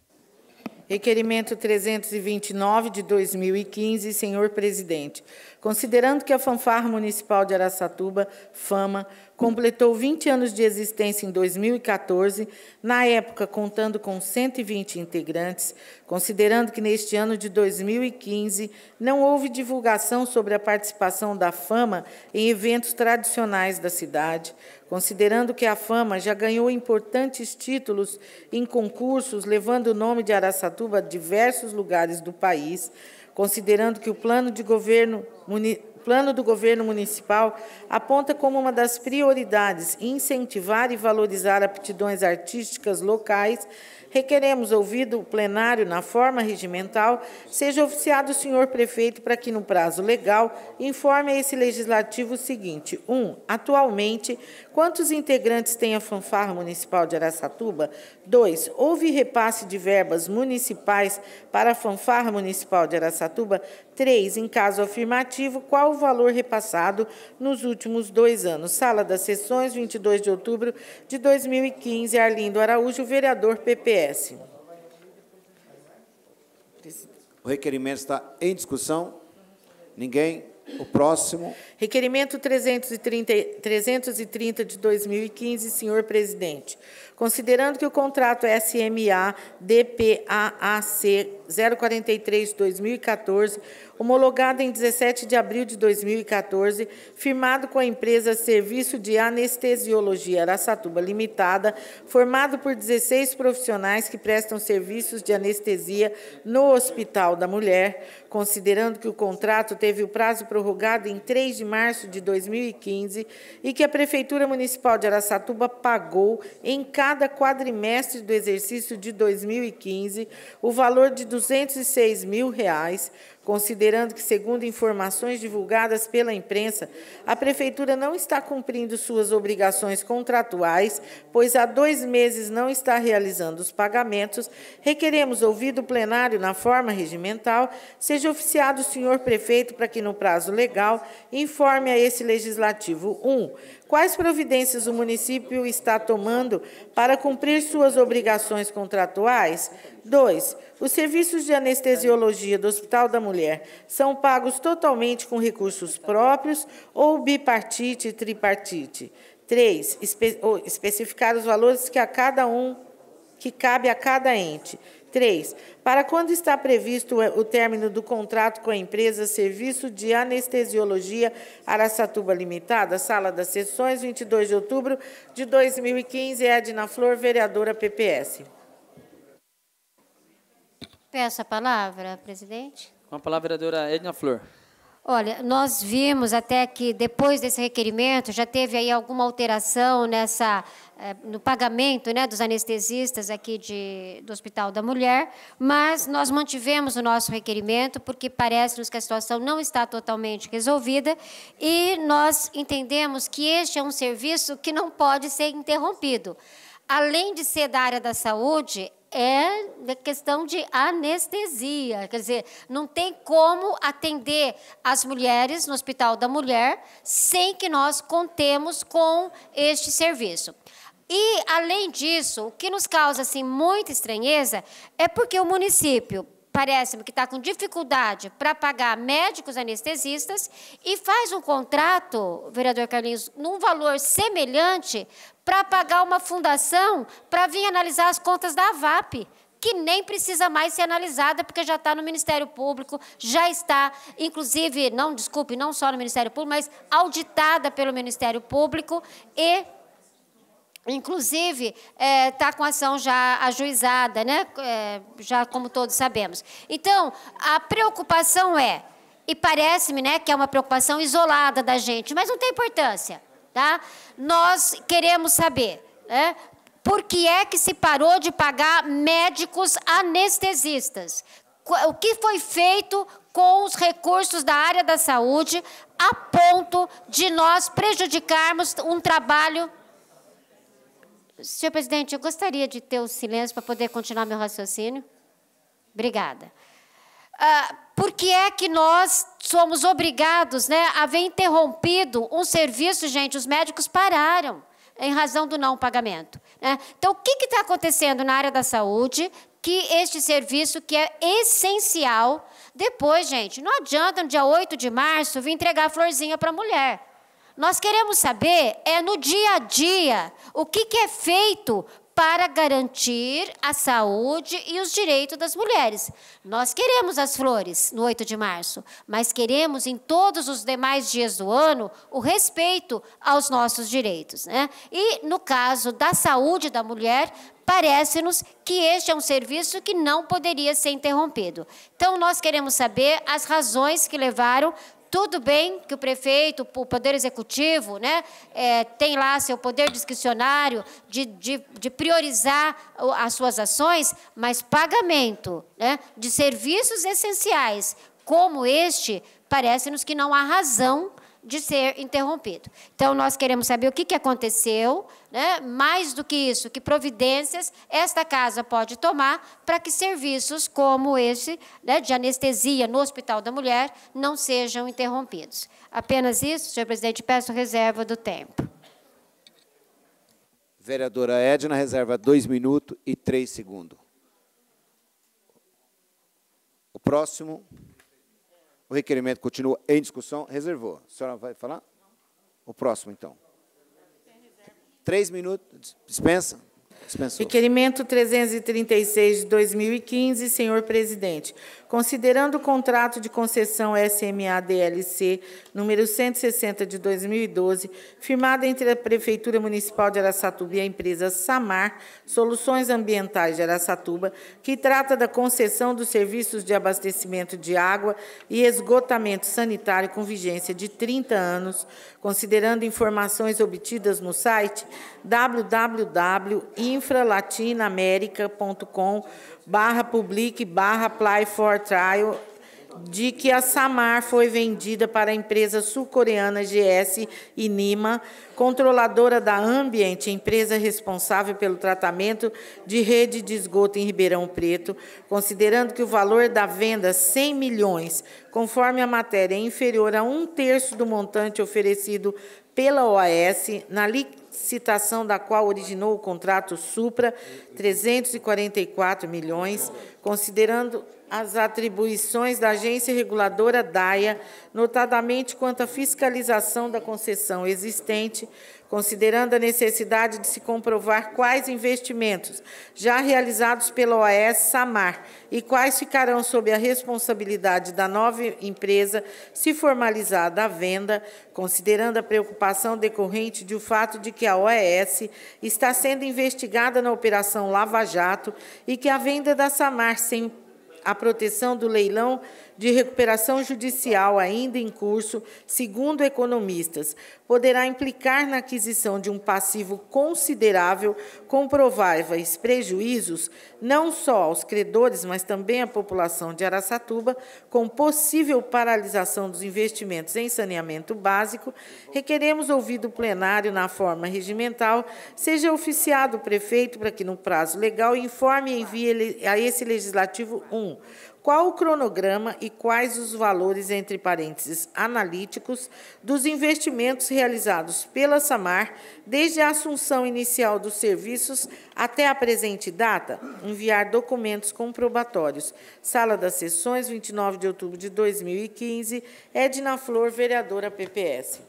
Requerimento 329 de 2015, senhor presidente. Considerando que a Fanfarra Municipal de Araçatuba, FAMA, completou 20 anos de existência em 2014, na época contando com 120 integrantes, considerando que neste ano de 2015 não houve divulgação sobre a participação da FAMA em eventos tradicionais da cidade, Considerando que a fama já ganhou importantes títulos em concursos, levando o nome de Araçatuba a diversos lugares do país, considerando que o plano, de governo, plano do governo municipal aponta como uma das prioridades incentivar e valorizar aptidões artísticas locais, requeremos, ouvido o plenário na forma regimental, seja oficiado o senhor prefeito para que, no prazo legal, informe a esse legislativo o seguinte: 1. Um, atualmente, Quantos integrantes tem a Fanfarra Municipal de Araçatuba? 2. Houve repasse de verbas municipais para a Fanfarra Municipal de Araçatuba? 3. Em caso afirmativo, qual o valor repassado nos últimos dois anos? Sala das Sessões, 22 de outubro de 2015. Arlindo Araújo, vereador PPS. O requerimento está em discussão. Ninguém? O próximo. Requerimento 330, 330 de 2015, senhor presidente. Considerando que o contrato SMA DPAAC 043-2014, homologado em 17 de abril de 2014, firmado com a empresa Serviço de Anestesiologia Aracatuba Limitada, formado por 16 profissionais que prestam serviços de anestesia no Hospital da Mulher, considerando que o contrato teve o prazo prorrogado em três dimensões, março de 2015 e que a Prefeitura Municipal de Aracatuba pagou em cada quadrimestre do exercício de 2015 o valor de R$ 206 mil reais considerando que, segundo informações divulgadas pela imprensa, a Prefeitura não está cumprindo suas obrigações contratuais, pois há dois meses não está realizando os pagamentos, requeremos, ouvir o plenário na forma regimental, seja oficiado o senhor prefeito para que, no prazo legal, informe a esse Legislativo 1. Um, Quais providências o município está tomando para cumprir suas obrigações contratuais? 2. Os serviços de anestesiologia do Hospital da Mulher são pagos totalmente com recursos próprios ou bipartite e tripartite. Três, Espe especificar os valores que a cada um que cabe a cada ente. Três, Para quando está previsto o término do contrato com a empresa Serviço de Anestesiologia Araçatuba Limitada, Sala das Sessões, 22 de outubro de 2015, Edna Flor, vereadora PPS. Peço a palavra, presidente. Com a palavra, a vereadora Edna Flor. Olha, nós vimos até que depois desse requerimento já teve aí alguma alteração nessa eh, no pagamento né, dos anestesistas aqui de, do Hospital da Mulher, mas nós mantivemos o nosso requerimento, porque parece-nos que a situação não está totalmente resolvida, e nós entendemos que este é um serviço que não pode ser interrompido. Além de ser da área da saúde, é questão de anestesia. Quer dizer, não tem como atender as mulheres no Hospital da Mulher sem que nós contemos com este serviço. E, além disso, o que nos causa assim, muita estranheza é porque o município parece-me que está com dificuldade para pagar médicos anestesistas e faz um contrato, vereador Carlinhos, num valor semelhante para pagar uma fundação para vir analisar as contas da AVAP que nem precisa mais ser analisada, porque já está no Ministério Público, já está, inclusive, não desculpe, não só no Ministério Público, mas auditada pelo Ministério Público e inclusive está é, tá com ação já ajuizada, né? É, já como todos sabemos. Então, a preocupação é, e parece-me né, que é uma preocupação isolada da gente, mas não tem importância. Tá? Nós queremos saber né, por que é que se parou de pagar médicos anestesistas. O que foi feito com os recursos da área da saúde a ponto de nós prejudicarmos um trabalho Senhor presidente, eu gostaria de ter o silêncio para poder continuar meu raciocínio. Obrigada. Ah, por que é que nós somos obrigados né, a ver interrompido um serviço, gente? Os médicos pararam em razão do não pagamento. Né? Então, o que está acontecendo na área da saúde que este serviço que é essencial. Depois, gente, não adianta no dia 8 de março vir entregar a florzinha para a mulher. Nós queremos saber, é no dia a dia, o que, que é feito para garantir a saúde e os direitos das mulheres. Nós queremos as flores no 8 de março, mas queremos em todos os demais dias do ano o respeito aos nossos direitos. Né? E no caso da saúde da mulher, parece-nos que este é um serviço que não poderia ser interrompido. Então, nós queremos saber as razões que levaram tudo bem que o prefeito, o poder executivo, né, é, tem lá seu poder discricionário de, de, de, priorizar as suas ações, mas pagamento né, de serviços essenciais como este, parece-nos que não há razão de ser interrompido. Então, nós queremos saber o que, que aconteceu, né? mais do que isso, que providências esta casa pode tomar para que serviços como esse, né, de anestesia no Hospital da Mulher, não sejam interrompidos. Apenas isso, senhor presidente, peço reserva do tempo. Vereadora Edna, reserva dois minutos e três segundos. O próximo. O requerimento continua em discussão. Reservou. A senhora vai falar? O próximo, então. Três minutos. Dispensa. Dispensou. Requerimento 336 de 2015, senhor presidente considerando o contrato de concessão SMA-DLC número 160 de 2012, firmado entre a Prefeitura Municipal de Araçatuba e a empresa Samar Soluções Ambientais de Araçatuba, que trata da concessão dos serviços de abastecimento de água e esgotamento sanitário com vigência de 30 anos, considerando informações obtidas no site www.infralatinamerica.com.br barra public barra apply for trial de que a Samar foi vendida para a empresa sul-coreana GS Inima, controladora da Ambient, empresa responsável pelo tratamento de rede de esgoto em Ribeirão Preto, considerando que o valor da venda, 100 milhões, conforme a matéria, é inferior a um terço do montante oferecido pela OAS na liquidação citação da qual originou o contrato Supra, 344 milhões, considerando as atribuições da agência reguladora DAIA, notadamente quanto à fiscalização da concessão existente, considerando a necessidade de se comprovar quais investimentos já realizados pela OAS Samar e quais ficarão sob a responsabilidade da nova empresa se formalizada a venda, considerando a preocupação decorrente do fato de que a OAS está sendo investigada na Operação Lava Jato e que a venda da Samar ficar sem a proteção do leilão de recuperação judicial ainda em curso, segundo economistas, poderá implicar na aquisição de um passivo considerável, com prováveis prejuízos não só aos credores, mas também à população de Araçatuba, com possível paralisação dos investimentos em saneamento básico. Requeremos ouvido o plenário na forma regimental, seja oficiado o prefeito para que, no prazo legal, informe e envie a esse legislativo 1. Um, qual o cronograma e quais os valores, entre parênteses, analíticos, dos investimentos realizados pela SAMAR desde a assunção inicial dos serviços até a presente data? Enviar documentos comprobatórios. Sala das Sessões, 29 de outubro de 2015. Edna Flor, vereadora PPS.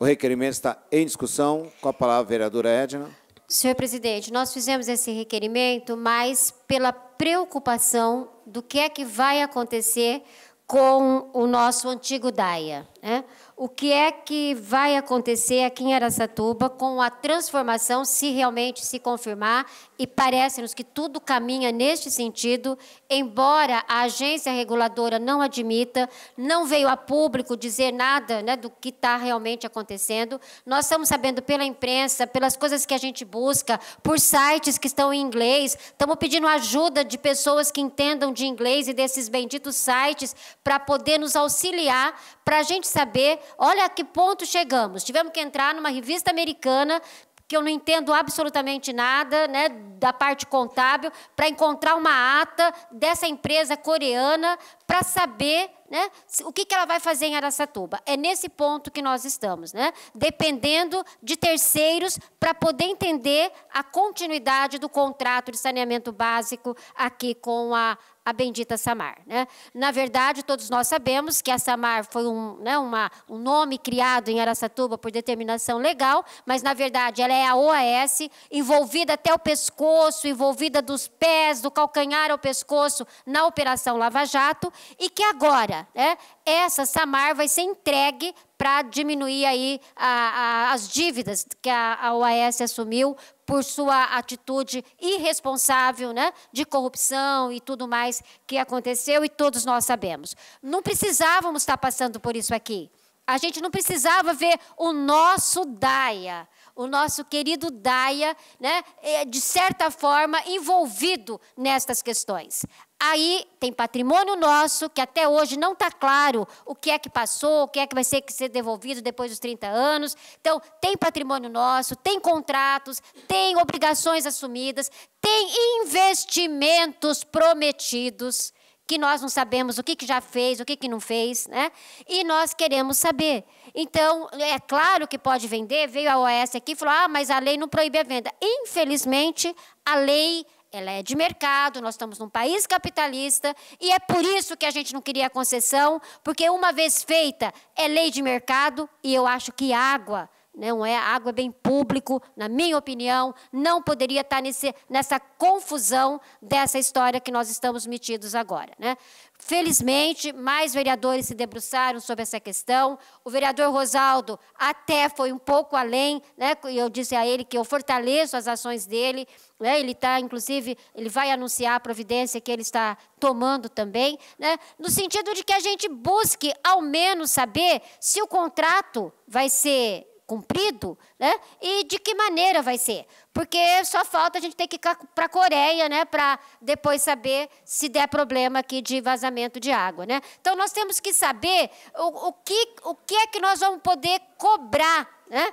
O requerimento está em discussão. Com a palavra, vereadora Edna. Senhor presidente, nós fizemos esse requerimento mas pela preocupação do que é que vai acontecer com o nosso antigo DAIA. Né? O que é que vai acontecer aqui em Aracatuba com a transformação, se realmente se confirmar, e parece-nos que tudo caminha neste sentido, embora a agência reguladora não admita, não veio a público dizer nada né, do que está realmente acontecendo. Nós estamos sabendo pela imprensa, pelas coisas que a gente busca, por sites que estão em inglês, estamos pedindo ajuda de pessoas que entendam de inglês e desses benditos sites para poder nos auxiliar, para a gente saber, olha a que ponto chegamos. Tivemos que entrar numa revista americana que eu não entendo absolutamente nada né, da parte contábil, para encontrar uma ata dessa empresa coreana para saber né, o que, que ela vai fazer em Aracatuba. É nesse ponto que nós estamos, né? dependendo de terceiros para poder entender a continuidade do contrato de saneamento básico aqui com a, a bendita Samar. Né? Na verdade, todos nós sabemos que a Samar foi um, né, uma, um nome criado em Aracatuba por determinação legal, mas, na verdade, ela é a OAS, envolvida até o pescoço, envolvida dos pés, do calcanhar ao pescoço, na Operação Lava Jato, e que agora, né, essa Samar vai ser entregue para diminuir aí a, a, as dívidas que a, a OAS assumiu por sua atitude irresponsável, né, de corrupção e tudo mais que aconteceu e todos nós sabemos. Não precisávamos estar tá passando por isso aqui. A gente não precisava ver o nosso Daia, o nosso querido Daia, né, eh, de certa forma envolvido nestas questões. Aí tem patrimônio nosso, que até hoje não está claro o que é que passou, o que é que vai ser, que ser devolvido depois dos 30 anos. Então, tem patrimônio nosso, tem contratos, tem obrigações assumidas, tem investimentos prometidos, que nós não sabemos o que, que já fez, o que, que não fez, né? E nós queremos saber. Então, é claro que pode vender, veio a OAS aqui e falou: ah, mas a lei não proíbe a venda. Infelizmente, a lei ela é de mercado, nós estamos num país capitalista e é por isso que a gente não queria a concessão, porque uma vez feita, é lei de mercado e eu acho que água não é? água é bem público, na minha opinião, não poderia estar nesse, nessa confusão dessa história que nós estamos metidos agora. Né? Felizmente, mais vereadores se debruçaram sobre essa questão. O vereador Rosaldo até foi um pouco além, né? eu disse a ele que eu fortaleço as ações dele, né? ele está, inclusive, ele vai anunciar a providência que ele está tomando também, né? no sentido de que a gente busque, ao menos, saber se o contrato vai ser cumprido, né? E de que maneira vai ser? Porque só falta a gente ter que ir para a Coreia, né? Para depois saber se der problema aqui de vazamento de água, né? Então nós temos que saber o, o que, o que é que nós vamos poder cobrar né?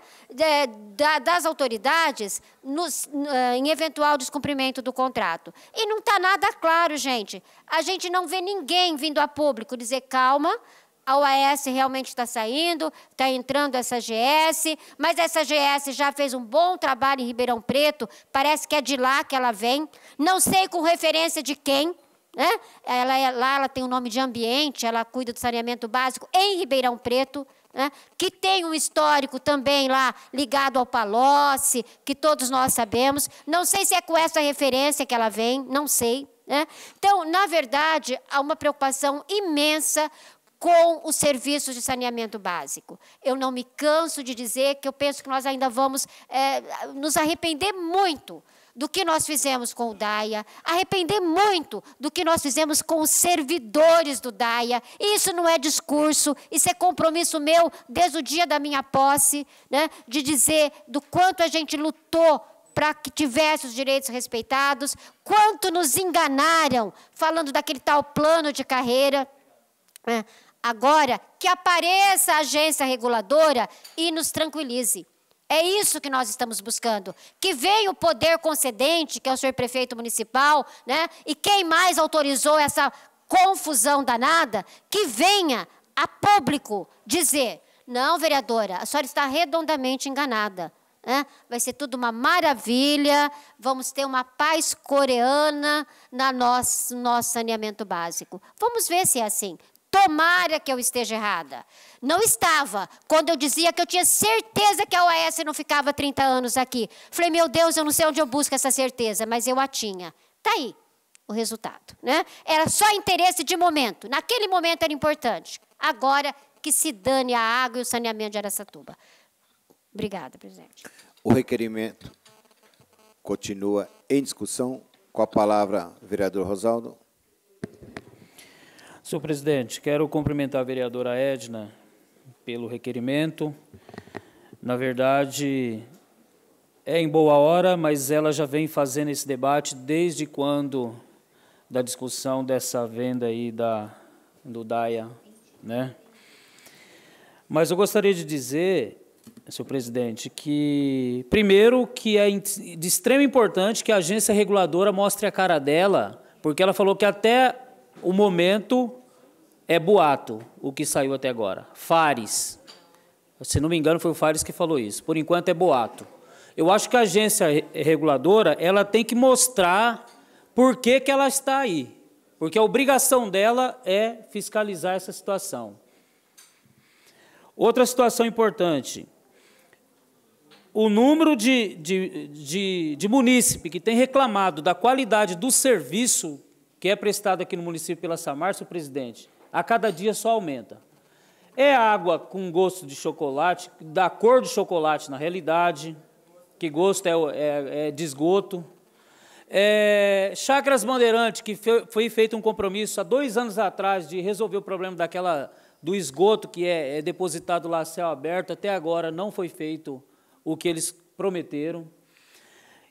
das autoridades nos, eh, em eventual descumprimento do contrato. E não está nada claro, gente. A gente não vê ninguém vindo a público dizer calma, a OAS realmente está saindo, está entrando essa GS, mas essa GS já fez um bom trabalho em Ribeirão Preto, parece que é de lá que ela vem, não sei com referência de quem, né? ela é, lá ela tem o nome de ambiente, ela cuida do saneamento básico em Ribeirão Preto, né? que tem um histórico também lá ligado ao Palocci, que todos nós sabemos, não sei se é com essa referência que ela vem, não sei. Né? Então, na verdade, há uma preocupação imensa com os serviços de saneamento básico. Eu não me canso de dizer que eu penso que nós ainda vamos é, nos arrepender muito do que nós fizemos com o DAIA, arrepender muito do que nós fizemos com os servidores do DAIA. Isso não é discurso, isso é compromisso meu desde o dia da minha posse, né, de dizer do quanto a gente lutou para que tivesse os direitos respeitados, quanto nos enganaram falando daquele tal plano de carreira. Né. Agora, que apareça a agência reguladora e nos tranquilize. É isso que nós estamos buscando. Que venha o poder concedente, que é o senhor prefeito municipal, né? E quem mais autorizou essa confusão danada, que venha a público dizer: não, vereadora, a senhora está redondamente enganada. Né? vai ser tudo uma maravilha, vamos ter uma paz coreana na nosso, nosso saneamento básico. Vamos ver se é assim. Tomara que eu esteja errada. Não estava. Quando eu dizia que eu tinha certeza que a OAS não ficava 30 anos aqui. Falei, meu Deus, eu não sei onde eu busco essa certeza, mas eu a tinha. Está aí o resultado. Né? Era só interesse de momento. Naquele momento era importante. Agora que se dane a água e o saneamento de Aracatuba. Obrigada, presidente. O requerimento continua em discussão. Com a palavra, vereador Rosaldo. Senhor presidente, quero cumprimentar a vereadora Edna pelo requerimento. Na verdade, é em boa hora, mas ela já vem fazendo esse debate desde quando da discussão dessa venda aí da, do DAIA, né? Mas eu gostaria de dizer, senhor presidente, que, primeiro, que é de extrema importância que a agência reguladora mostre a cara dela, porque ela falou que até o momento é boato, o que saiu até agora. Fares, se não me engano, foi o Fares que falou isso. Por enquanto é boato. Eu acho que a agência reguladora ela tem que mostrar por que, que ela está aí. Porque a obrigação dela é fiscalizar essa situação. Outra situação importante: o número de, de, de, de munícipe que tem reclamado da qualidade do serviço que é prestado aqui no município pela senhor presidente, a cada dia só aumenta. É água com gosto de chocolate, da cor de chocolate na realidade, que gosto é, é, é de esgoto. É, Chacras Bandeirantes, que foi, foi feito um compromisso há dois anos atrás de resolver o problema daquela do esgoto que é, é depositado lá a céu aberto, até agora não foi feito o que eles prometeram.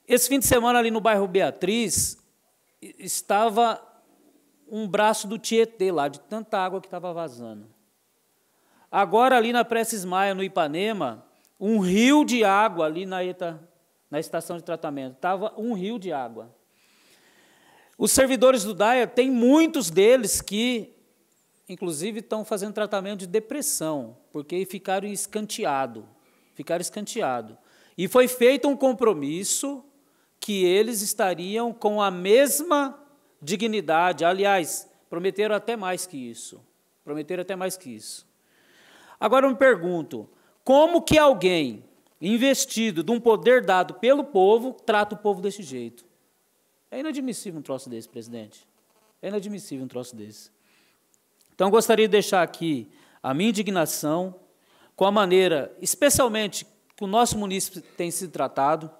Esse fim de semana ali no bairro Beatriz, estava um braço do Tietê lá, de tanta água que estava vazando. Agora, ali na Prestes Maia, no Ipanema, um rio de água ali na, ETA, na estação de tratamento. Estava um rio de água. Os servidores do DAIA, tem muitos deles que, inclusive, estão fazendo tratamento de depressão, porque ficaram escanteados. Ficaram escanteados. E foi feito um compromisso que eles estariam com a mesma dignidade. Aliás, prometeram até mais que isso. Prometeram até mais que isso. Agora eu me pergunto: como que alguém investido de um poder dado pelo povo trata o povo desse jeito? É inadmissível um troço desse, presidente. É inadmissível um troço desse. Então, gostaria de deixar aqui a minha indignação com a maneira, especialmente, que o nosso município tem sido tratado.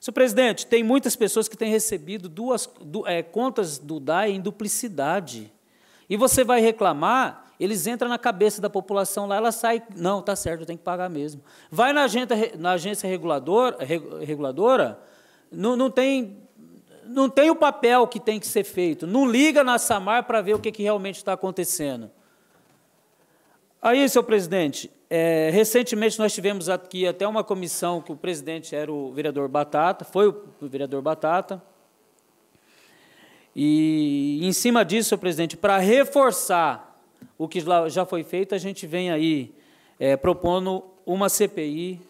Senhor presidente, tem muitas pessoas que têm recebido duas du, é, contas do DAE em duplicidade. E você vai reclamar, eles entram na cabeça da população lá, ela sai, não, está certo, tem que pagar mesmo. Vai na, na agência regulador, reguladora, não, não, tem, não tem o papel que tem que ser feito. Não liga na Samar para ver o que, que realmente está acontecendo. Aí, senhor presidente, é, recentemente nós tivemos aqui até uma comissão que o presidente era o vereador Batata, foi o vereador Batata. E em cima disso, presidente, para reforçar o que já foi feito, a gente vem aí é, propondo uma CPI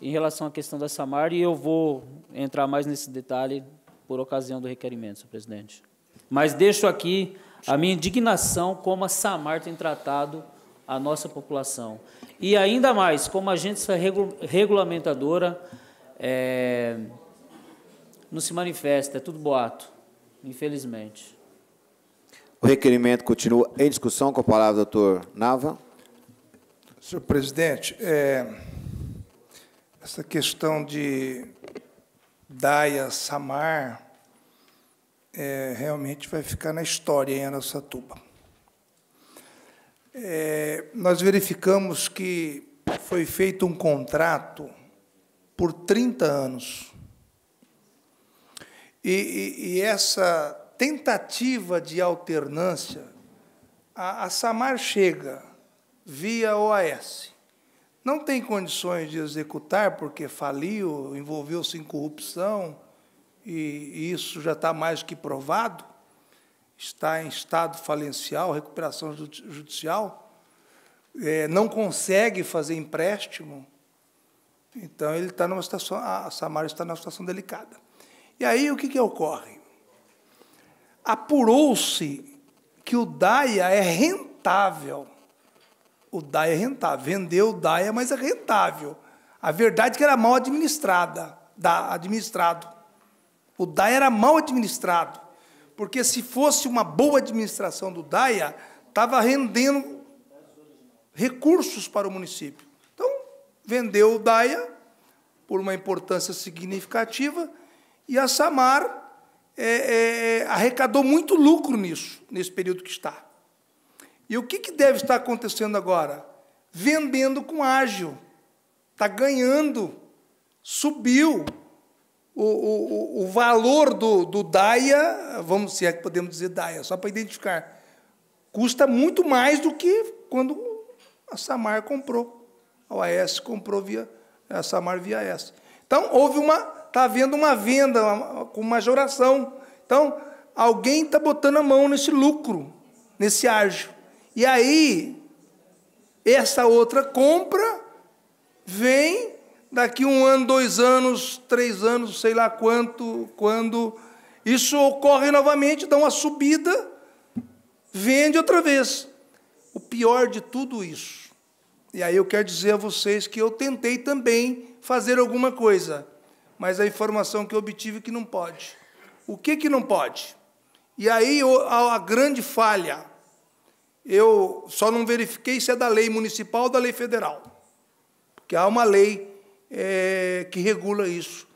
em relação à questão da Samar e eu vou entrar mais nesse detalhe por ocasião do requerimento, senhor presidente. Mas deixo aqui a minha indignação como a Samar tem tratado a nossa população. E ainda mais, como agência regu regulamentadora, é, não se manifesta, é tudo boato, infelizmente. O requerimento continua em discussão. Com a palavra, doutor Nava. Senhor presidente, é, essa questão de Daia Samar é, realmente vai ficar na história em Satuba é, nós verificamos que foi feito um contrato por 30 anos. E, e, e essa tentativa de alternância, a, a Samar chega via OAS. Não tem condições de executar porque faliu, envolveu-se em corrupção, e, e isso já está mais que provado está em estado falencial, recuperação judicial, é, não consegue fazer empréstimo, então ele está numa situação, a Samara está numa situação delicada. E aí o que, que ocorre? Apurou-se que o DAIA é rentável. O DAIA é rentável. Vendeu o DAIA, mas é rentável. A verdade é que era mal administrada, da, administrado. O DAIA era mal administrado. Porque se fosse uma boa administração do DAIA, estava rendendo recursos para o município. Então, vendeu o DAIA por uma importância significativa e a Samar é, é, é, arrecadou muito lucro nisso, nesse período que está. E o que, que deve estar acontecendo agora? Vendendo com ágil. Está ganhando, subiu, o, o, o valor do, do DAIA, vamos se é que podemos dizer DAIA, só para identificar, custa muito mais do que quando a Samar comprou. A OAS comprou via a Samar via S. Então houve uma, tá havendo uma venda uma, com majoração. Então alguém está botando a mão nesse lucro, nesse ágio. E aí essa outra compra vem daqui um ano, dois anos, três anos, sei lá quanto, quando isso ocorre novamente, dá uma subida, vende outra vez. O pior de tudo isso. E aí eu quero dizer a vocês que eu tentei também fazer alguma coisa, mas a informação que eu obtive é que não pode. O que que não pode? E aí a grande falha. Eu só não verifiquei se é da lei municipal ou da lei federal. Porque há uma lei é, que regula isso,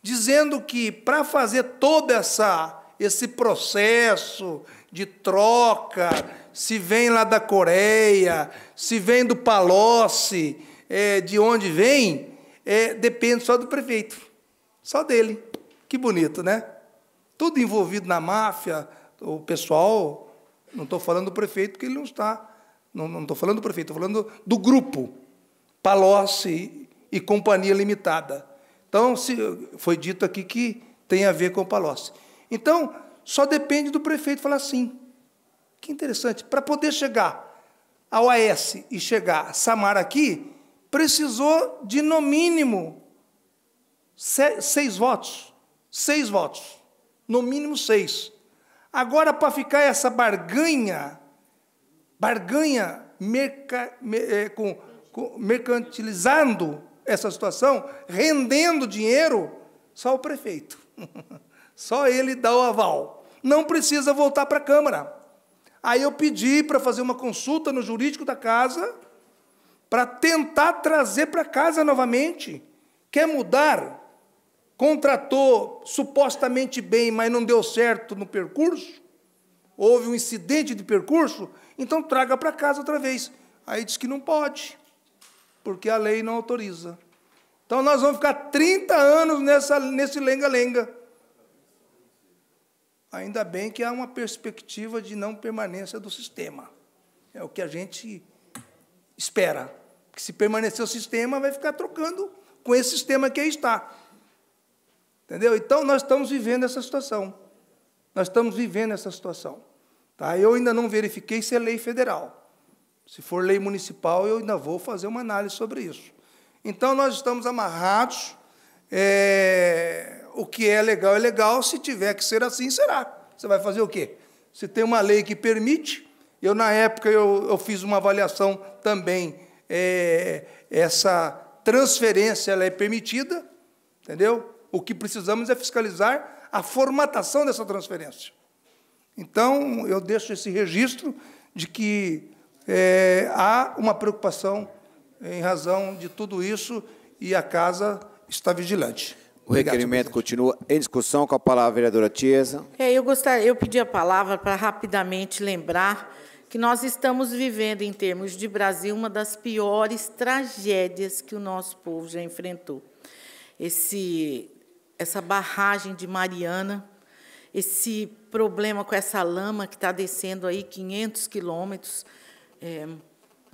dizendo que para fazer todo essa, esse processo de troca, se vem lá da Coreia, se vem do Palocci, é, de onde vem, é, depende só do prefeito, só dele. Que bonito, né? Tudo envolvido na máfia, o pessoal, não estou falando do prefeito, porque ele não está. Não estou falando do prefeito, estou falando do grupo. Palocci e Companhia Limitada. Então, se, foi dito aqui que tem a ver com o Palocci. Então, só depende do prefeito falar sim. Que interessante. Para poder chegar ao AS e chegar a Samara aqui, precisou de, no mínimo, seis, seis votos. Seis votos. No mínimo seis. Agora, para ficar essa barganha, barganha merca, é, com, com, mercantilizando, essa situação, rendendo dinheiro só o prefeito. Só ele dá o aval. Não precisa voltar para a Câmara. Aí eu pedi para fazer uma consulta no jurídico da casa, para tentar trazer para casa novamente. Quer mudar? Contratou supostamente bem, mas não deu certo no percurso? Houve um incidente de percurso? Então traga para casa outra vez. Aí diz que não pode porque a lei não autoriza. Então nós vamos ficar 30 anos nessa, nesse lenga-lenga. Ainda bem que há uma perspectiva de não permanência do sistema. É o que a gente espera. Que se permanecer o sistema, vai ficar trocando com esse sistema que aí está. Entendeu? Então nós estamos vivendo essa situação. Nós estamos vivendo essa situação. Tá? Eu ainda não verifiquei se é lei federal. Se for lei municipal, eu ainda vou fazer uma análise sobre isso. Então, nós estamos amarrados. É, o que é legal é legal, se tiver que ser assim, será. Você vai fazer o quê? Se tem uma lei que permite, eu, na época, eu, eu fiz uma avaliação também. É, essa transferência ela é permitida, entendeu? O que precisamos é fiscalizar a formatação dessa transferência. Então, eu deixo esse registro de que é, há uma preocupação em razão de tudo isso e a casa está vigilante. O requerimento continua em discussão com a palavra a vereadora Tiesa. É, eu gostaria, eu pedi a palavra para rapidamente lembrar que nós estamos vivendo, em termos de Brasil, uma das piores tragédias que o nosso povo já enfrentou. Esse, essa barragem de Mariana, esse problema com essa lama que está descendo aí 500 quilômetros, é,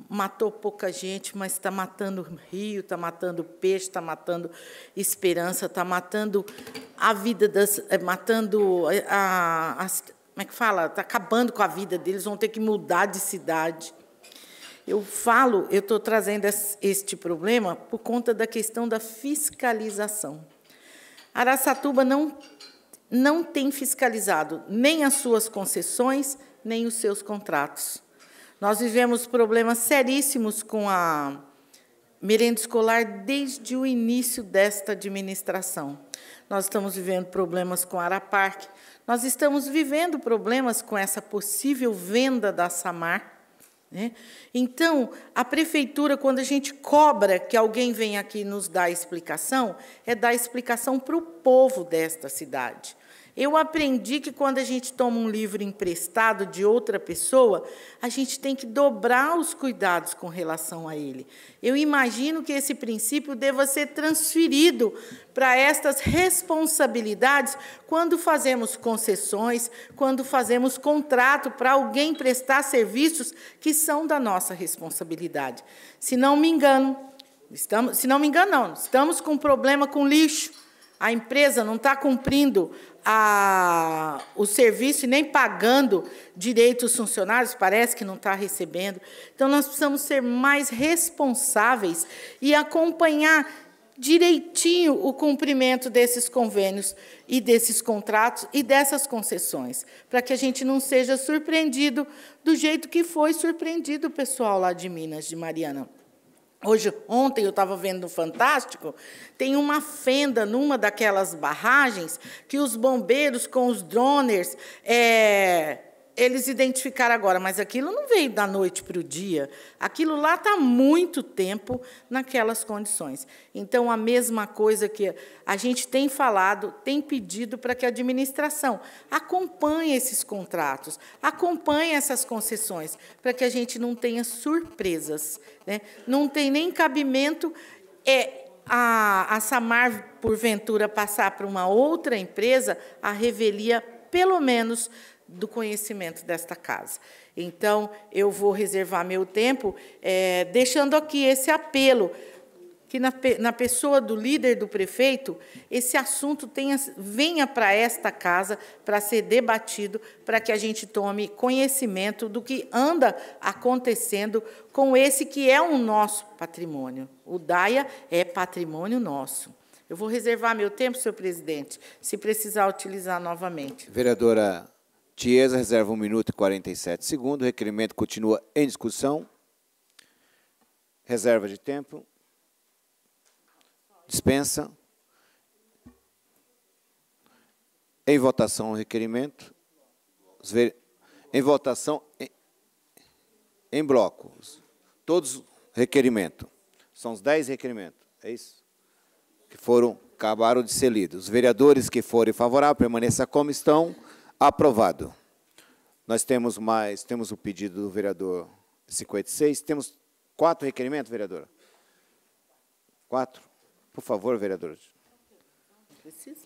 matou pouca gente, mas está matando rio, está matando peixe, está matando esperança, está matando a vida das. É, matando a, a, a como é que fala? Está acabando com a vida deles, vão ter que mudar de cidade. Eu falo, eu estou trazendo este problema por conta da questão da fiscalização. Araçatuba não, não tem fiscalizado nem as suas concessões, nem os seus contratos. Nós vivemos problemas seríssimos com a merenda escolar desde o início desta administração. Nós estamos vivendo problemas com a Arapark, nós estamos vivendo problemas com essa possível venda da Samar. Né? Então, a prefeitura, quando a gente cobra que alguém venha aqui nos dar explicação, é dar explicação para o povo desta cidade. Eu aprendi que quando a gente toma um livro emprestado de outra pessoa, a gente tem que dobrar os cuidados com relação a ele. Eu imagino que esse princípio deva ser transferido para estas responsabilidades quando fazemos concessões, quando fazemos contrato para alguém prestar serviços que são da nossa responsabilidade. Se não me engano, estamos, se não me engano, não, estamos com um problema com lixo a empresa não está cumprindo a, o serviço e nem pagando direito os funcionários, parece que não está recebendo. Então, nós precisamos ser mais responsáveis e acompanhar direitinho o cumprimento desses convênios e desses contratos e dessas concessões, para que a gente não seja surpreendido do jeito que foi surpreendido o pessoal lá de Minas, de Mariana. Hoje, ontem eu estava vendo o Fantástico, tem uma fenda numa daquelas barragens que os bombeiros com os drones é, eles identificaram agora, mas aquilo não veio da noite para o dia. Aquilo lá está muito tempo naquelas condições. Então, a mesma coisa que a gente tem falado, tem pedido para que a administração acompanhe esses contratos, acompanhe essas concessões, para que a gente não tenha surpresas. Né? Não tem nem cabimento é, a, a Samar, porventura, passar para uma outra empresa a revelia, pelo menos do conhecimento desta casa. Então, eu vou reservar meu tempo, é, deixando aqui esse apelo que na, na, pessoa do líder do prefeito esse assunto tenha, venha para esta casa para ser debatido, para que a gente tome conhecimento do que anda acontecendo com esse que é um nosso patrimônio. O DAIA é patrimônio nosso. Eu vou reservar meu tempo, senhor presidente, se precisar utilizar novamente. Vereadora Tiesa reserva 1 minuto e 47 segundos. O requerimento continua em discussão. Reserva de tempo. Dispensa. Em votação o requerimento. Em votação em, em bloco. Todos requerimento. São os 10 requerimentos. É isso? Que foram, acabaram de ser lidos. Os vereadores que forem favoráveis, permaneçam como estão. Aprovado. Nós temos mais, temos o pedido do vereador 56, temos quatro requerimentos, vereadora? Quatro? Por favor, vereador. Precisa?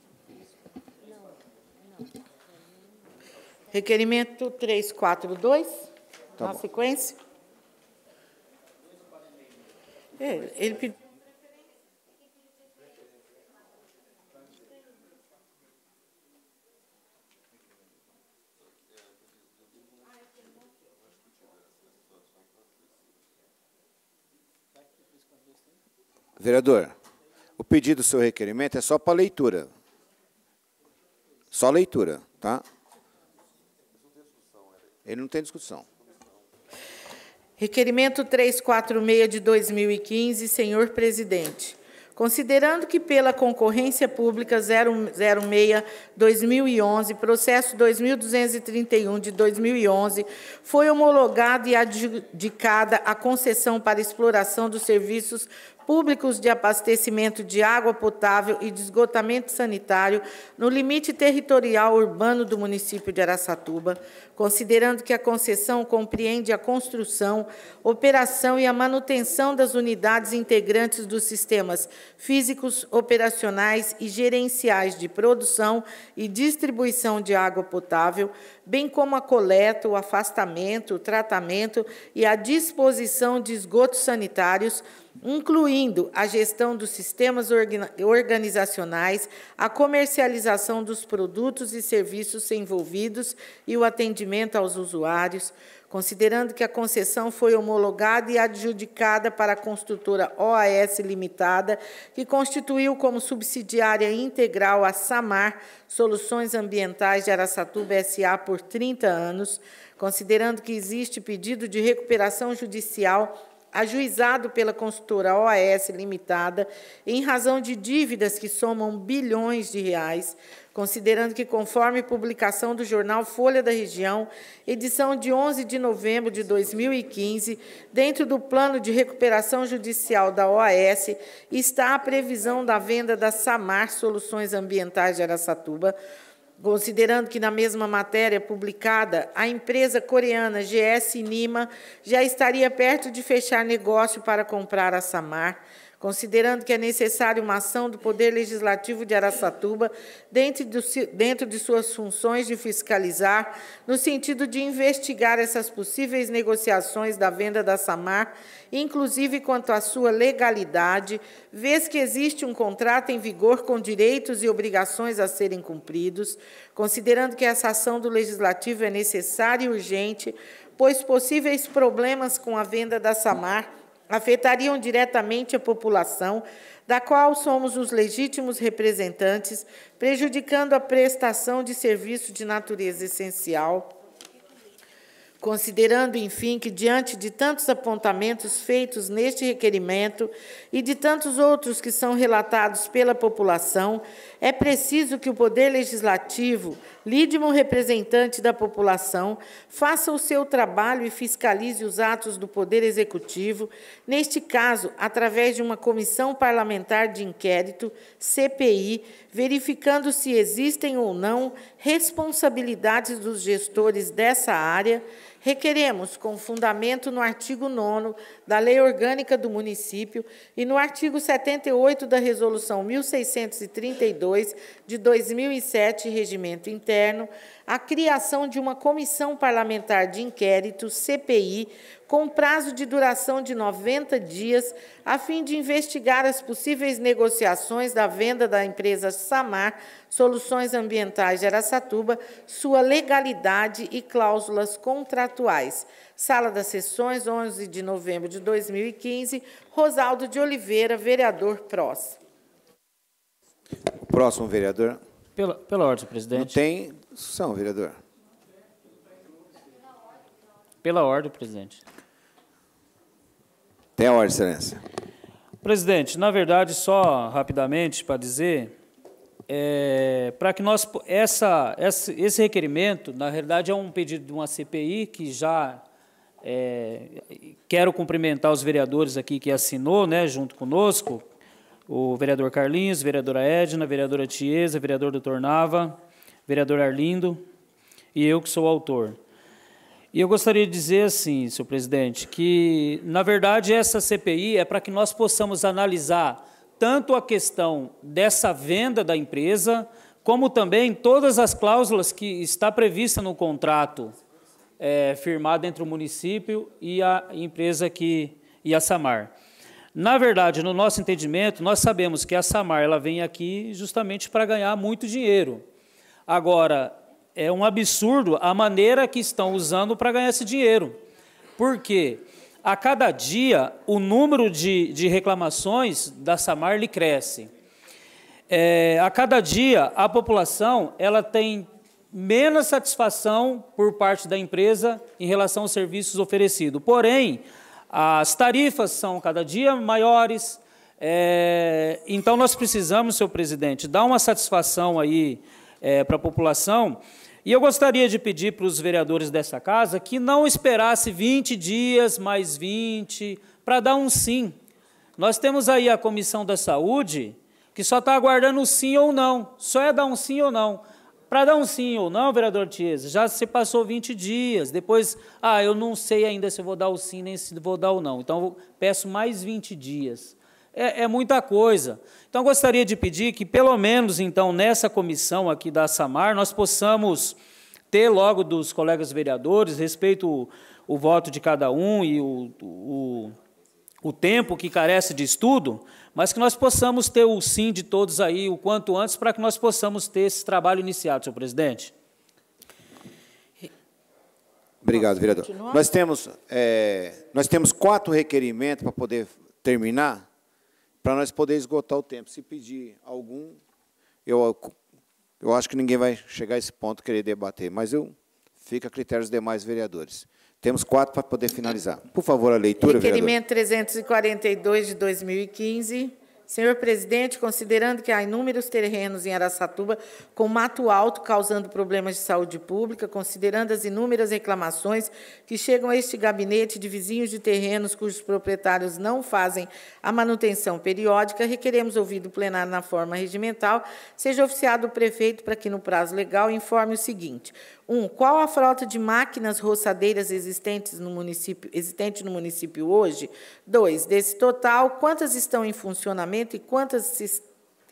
Requerimento 342, tá na bom. sequência. É, ele pediu. Vereador, o pedido do seu requerimento é só para leitura. Só leitura, tá? Ele não tem discussão. Requerimento 346 de 2015, senhor presidente. Considerando que pela concorrência pública 006-2011, processo 2231 de 2011, foi homologada e adjudicada a concessão para exploração dos serviços públicos de abastecimento de água potável e de esgotamento sanitário no limite territorial urbano do município de Araçatuba, considerando que a concessão compreende a construção, operação e a manutenção das unidades integrantes dos sistemas físicos, operacionais e gerenciais de produção e distribuição de água potável, bem como a coleta, o afastamento, o tratamento e a disposição de esgotos sanitários incluindo a gestão dos sistemas organizacionais, a comercialização dos produtos e serviços envolvidos e o atendimento aos usuários, considerando que a concessão foi homologada e adjudicada para a construtora OAS Limitada, que constituiu como subsidiária integral a SAMAR Soluções Ambientais de Araçatuba SA por 30 anos, considerando que existe pedido de recuperação judicial ajuizado pela consultora OAS Limitada em razão de dívidas que somam bilhões de reais, considerando que, conforme publicação do jornal Folha da Região, edição de 11 de novembro de 2015, dentro do plano de recuperação judicial da OAS, está a previsão da venda da Samar Soluções Ambientais de Aracatuba. Considerando que na mesma matéria publicada, a empresa coreana GS Nima já estaria perto de fechar negócio para comprar a Samar, considerando que é necessária uma ação do Poder Legislativo de Araçatuba dentro, do, dentro de suas funções de fiscalizar, no sentido de investigar essas possíveis negociações da venda da Samar, inclusive quanto à sua legalidade, vez que existe um contrato em vigor com direitos e obrigações a serem cumpridos, considerando que essa ação do Legislativo é necessária e urgente, pois possíveis problemas com a venda da Samar afetariam diretamente a população, da qual somos os legítimos representantes, prejudicando a prestação de serviço de natureza essencial. Considerando, enfim, que diante de tantos apontamentos feitos neste requerimento e de tantos outros que são relatados pela população, é preciso que o Poder Legislativo, lide um representante da população, faça o seu trabalho e fiscalize os atos do Poder Executivo, neste caso, através de uma Comissão Parlamentar de Inquérito, CPI, verificando se existem ou não responsabilidades dos gestores dessa área requeremos, com fundamento no artigo 9 da Lei Orgânica do Município e no artigo 78 da Resolução 1632 de 2007, Regimento Interno, a criação de uma Comissão Parlamentar de Inquérito, CPI, com prazo de duração de 90 dias, a fim de investigar as possíveis negociações da venda da empresa Samar Soluções Ambientais de Aracatuba, sua legalidade e cláusulas contratuais. Sala das Sessões, 11 de novembro de 2015, Rosaldo de Oliveira, vereador prós. Próximo, vereador. Pela, pela ordem, presidente. Não tem discussão, vereador. Pela ordem, presidente. Tem a ordem, excelência. Presidente, na verdade, só rapidamente para dizer, é, para que nós essa, essa, esse requerimento, na realidade, é um pedido de uma CPI que já é, quero cumprimentar os vereadores aqui que assinou, né, junto conosco, o vereador Carlinhos, vereadora Edna, vereadora Tiesa, vereador Doutor Nava, vereador Arlindo e eu que sou o autor. E eu gostaria de dizer assim, senhor presidente, que, na verdade, essa CPI é para que nós possamos analisar tanto a questão dessa venda da empresa, como também todas as cláusulas que está prevista no contrato é, firmado entre o município e a empresa que, e a Samar. Na verdade, no nosso entendimento, nós sabemos que a Samar ela vem aqui justamente para ganhar muito dinheiro. Agora, é um absurdo a maneira que estão usando para ganhar esse dinheiro. Por quê? A cada dia, o número de, de reclamações da Samar lhe cresce. É, a cada dia, a população ela tem menos satisfação por parte da empresa em relação aos serviços oferecidos. Porém, as tarifas são cada dia maiores. É, então, nós precisamos, senhor presidente, dar uma satisfação aí é, para a população e eu gostaria de pedir para os vereadores dessa casa que não esperasse 20 dias mais 20 para dar um sim. Nós temos aí a Comissão da Saúde que só está aguardando o sim ou não, só é dar um sim ou não. Para dar um sim ou não, vereador Tiesa, já se passou 20 dias. Depois, ah, eu não sei ainda se vou dar o sim nem se vou dar ou não. Então, peço mais 20 dias. É, é muita coisa. Então, gostaria de pedir que, pelo menos, então, nessa comissão aqui da Samar, nós possamos ter logo dos colegas vereadores, respeito o, o voto de cada um e o, o, o tempo que carece de estudo, mas que nós possamos ter o sim de todos aí o quanto antes para que nós possamos ter esse trabalho iniciado, senhor presidente. Obrigado, vereador. Nós temos, é, nós temos quatro requerimentos para poder terminar para nós poder esgotar o tempo. Se pedir algum, eu, eu acho que ninguém vai chegar a esse ponto querer debater, mas eu fica a critério dos demais vereadores. Temos quatro para poder finalizar. Por favor, a leitura, Requerimento vereador. 342 de 2015. Senhor presidente, considerando que há inúmeros terrenos em Araçatuba com mato alto causando problemas de saúde pública, considerando as inúmeras reclamações que chegam a este gabinete de vizinhos de terrenos cujos proprietários não fazem a manutenção periódica, requeremos ouvido plenário na forma regimental, seja oficiado o prefeito para que, no prazo legal, informe o seguinte: um, qual a frota de máquinas roçadeiras existentes no município, existente no município hoje? Dois, desse total, quantas estão em funcionamento e quantas se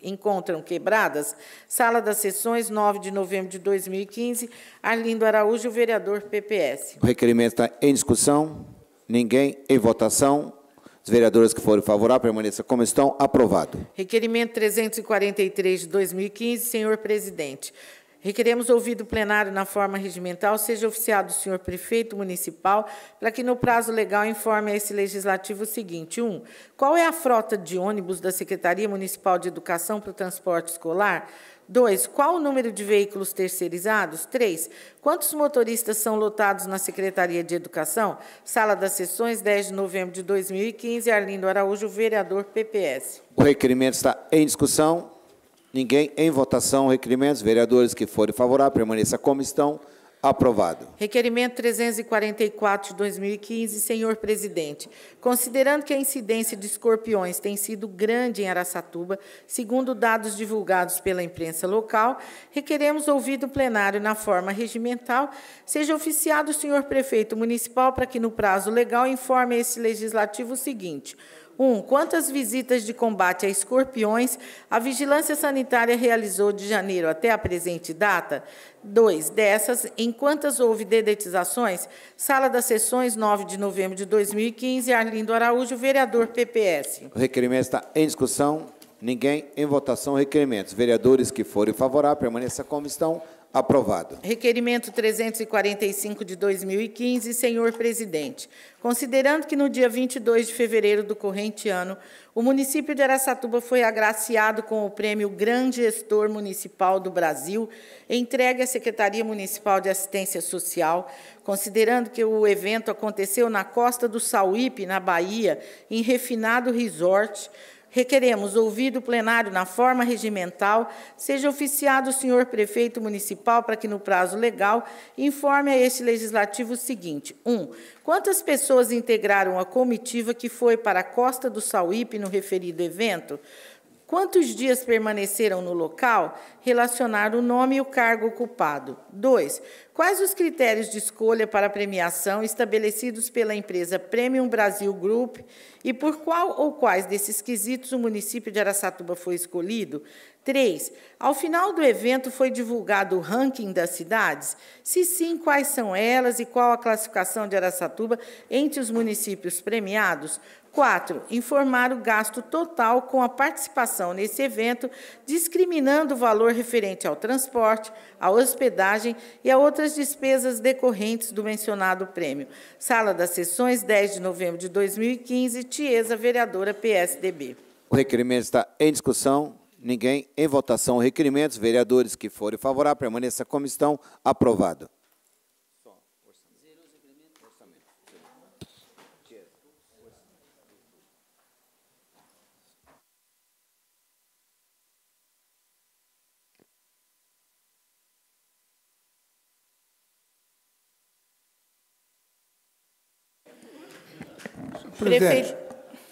encontram quebradas? Sala das sessões, 9 de novembro de 2015. Arlindo Araújo, vereador PPS. O requerimento está em discussão. Ninguém em votação. Os vereadores que forem favoráveis permaneçam como estão. Aprovado. Requerimento 343 de 2015, senhor presidente. Requeremos ouvido plenário na forma regimental, seja oficiado o senhor prefeito municipal, para que no prazo legal informe a esse legislativo o seguinte: 1. Um, qual é a frota de ônibus da Secretaria Municipal de Educação para o transporte escolar? 2. Qual o número de veículos terceirizados? 3. Quantos motoristas são lotados na Secretaria de Educação? Sala das Sessões, 10 de novembro de 2015, Arlindo Araújo, vereador PPS. O requerimento está em discussão. Ninguém em votação. Requerimentos. Vereadores que forem favoráveis, permaneça como estão. Aprovado. Requerimento 344 de 2015, senhor presidente. Considerando que a incidência de escorpiões tem sido grande em Araçatuba, segundo dados divulgados pela imprensa local, requeremos ouvir o plenário na forma regimental, seja oficiado o senhor prefeito municipal para que, no prazo legal, informe este esse legislativo o seguinte: 1. Um, quantas visitas de combate a escorpiões a Vigilância Sanitária realizou de janeiro até a presente data? 2. Dessas, em quantas houve dedetizações? Sala das Sessões, 9 de novembro de 2015, Arlindo Araújo, vereador PPS. O requerimento está em discussão. Ninguém em votação. Requerimentos. Vereadores que forem favoráveis, permaneça como estão. Aprovado. Requerimento 345 de 2015, senhor presidente. Considerando que no dia 22 de fevereiro do corrente ano, o município de Araçatuba foi agraciado com o prêmio Grande Gestor Municipal do Brasil, entregue à Secretaria Municipal de Assistência Social, considerando que o evento aconteceu na costa do Sauípe, na Bahia, em refinado resort, Requeremos, ouvido o plenário na forma regimental, seja oficiado o senhor prefeito municipal para que, no prazo legal, informe a este legislativo o seguinte: 1. Um, quantas pessoas integraram a comitiva que foi para a Costa do Sauípe no referido evento? Quantos dias permaneceram no local? Relacionar o nome e o cargo ocupado. 2. Quais os critérios de escolha para a premiação estabelecidos pela empresa Premium Brasil Group e por qual ou quais desses quesitos o município de Araçatuba foi escolhido? 3. Ao final do evento foi divulgado o ranking das cidades? Se sim, quais são elas e qual a classificação de Araçatuba entre os municípios premiados? 4. Informar o gasto total com a participação nesse evento, discriminando o valor referente ao transporte, à hospedagem e a outras despesas decorrentes do mencionado prêmio. Sala das Sessões, 10 de novembro de 2015, Tiesa, vereadora PSDB. O requerimento está em discussão. Ninguém em votação. Requerimentos, vereadores que forem favoráveis, permaneça como estão. Aprovado. Presidente,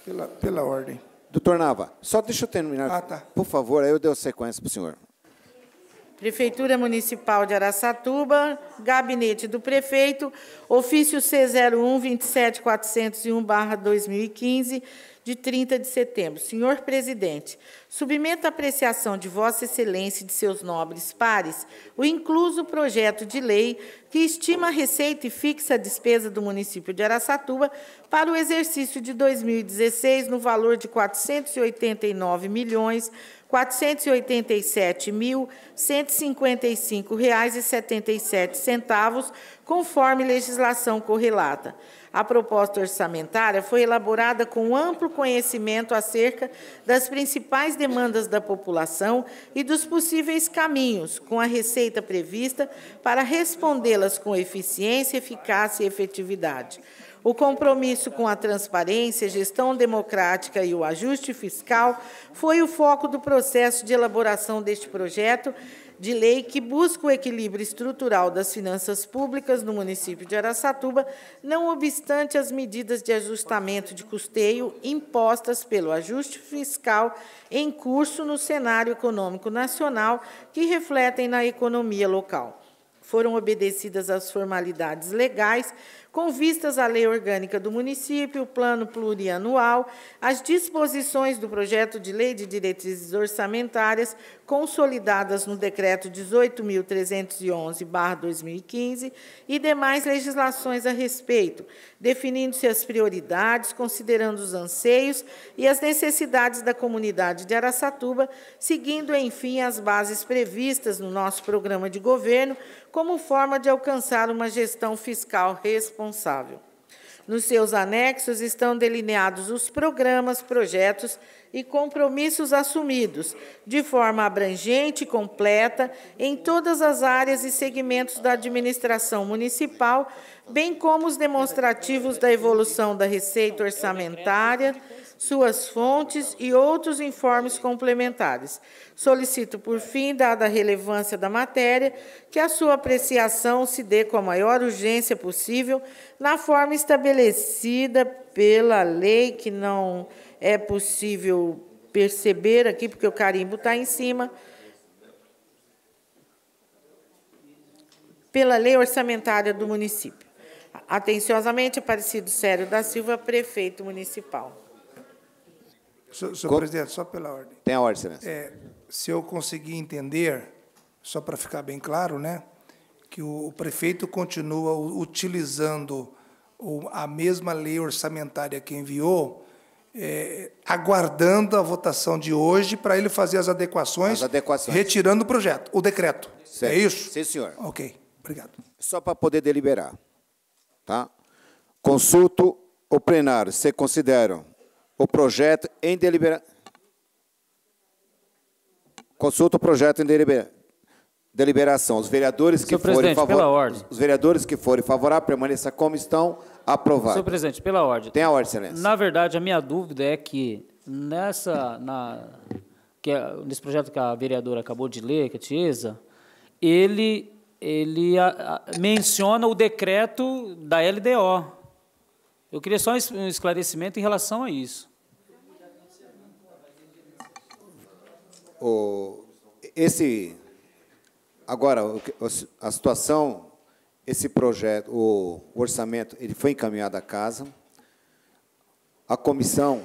pela, pela ordem. Doutor Nava, só deixa eu terminar. Ah, tá. Por favor, aí eu dei sequência para o senhor. Prefeitura Municipal de Araçatuba, Gabinete do Prefeito, ofício C01-27401-2015, de 30 de setembro. Senhor Presidente, submeto à apreciação de Vossa Excelência e de seus nobres pares o incluso projeto de lei que estima a receita e fixa a despesa do município de Araçatuba para o exercício de 2016 no valor de R$ 489 milhões 487.155,77 reais, conforme legislação correlata. A proposta orçamentária foi elaborada com amplo conhecimento acerca das principais demandas da população e dos possíveis caminhos, com a receita prevista para respondê-las com eficiência, eficácia e efetividade. O compromisso com a transparência, gestão democrática e o ajuste fiscal foi o foco do processo de elaboração deste projeto de lei que busca o equilíbrio estrutural das finanças públicas no município de Araçatuba, não obstante as medidas de ajustamento de custeio impostas pelo ajuste fiscal em curso no cenário econômico nacional que refletem na economia local. Foram obedecidas as formalidades legais com vistas à lei orgânica do município, o plano plurianual, as disposições do projeto de lei de diretrizes orçamentárias, consolidadas no Decreto 18.311-2015 e demais legislações a respeito, definindo-se as prioridades, considerando os anseios e as necessidades da comunidade de Araçatuba, seguindo, enfim, as bases previstas no nosso programa de governo como forma de alcançar uma gestão fiscal responsável. Nos seus anexos estão delineados os programas, projetos e compromissos assumidos, de forma abrangente e completa, em todas as áreas e segmentos da administração municipal, bem como os demonstrativos da evolução da receita orçamentária, suas fontes e outros informes complementares. Solicito, por fim, dada a relevância da matéria, que a sua apreciação se dê com a maior urgência possível, na forma estabelecida pela lei que não é possível perceber aqui, porque o carimbo está em cima. Pela lei orçamentária do município. Atenciosamente, Aparecido Sério da Silva, prefeito municipal. Senhor, presidente, só pela ordem. Tem a ordem, senhor. É, se eu conseguir entender, só para ficar bem claro, né, que o, o prefeito continua utilizando o, a mesma lei orçamentária que enviou é, aguardando a votação de hoje para ele fazer as adequações, as adequações, retirando o projeto, o decreto. Certo. É isso? Sim, senhor. Ok, obrigado. Só para poder deliberar, tá? Consulto o plenário, se consideram o projeto em deliberação. Consulta o projeto em deliberação deliberação. Os vereadores que forem favor... Os vereadores que forem favoráveis permaneçam como estão. Aprovado. Senhor presidente, pela ordem. Tem a ordem, excelência. Na verdade, a minha dúvida é que nessa, na, que é, nesse projeto que a vereadora acabou de ler, que é a Tiesa, ele, ele a, a, menciona o decreto da LDO. Eu queria só um esclarecimento em relação a isso. O, esse agora a situação esse projeto, o orçamento, ele foi encaminhado à casa. A comissão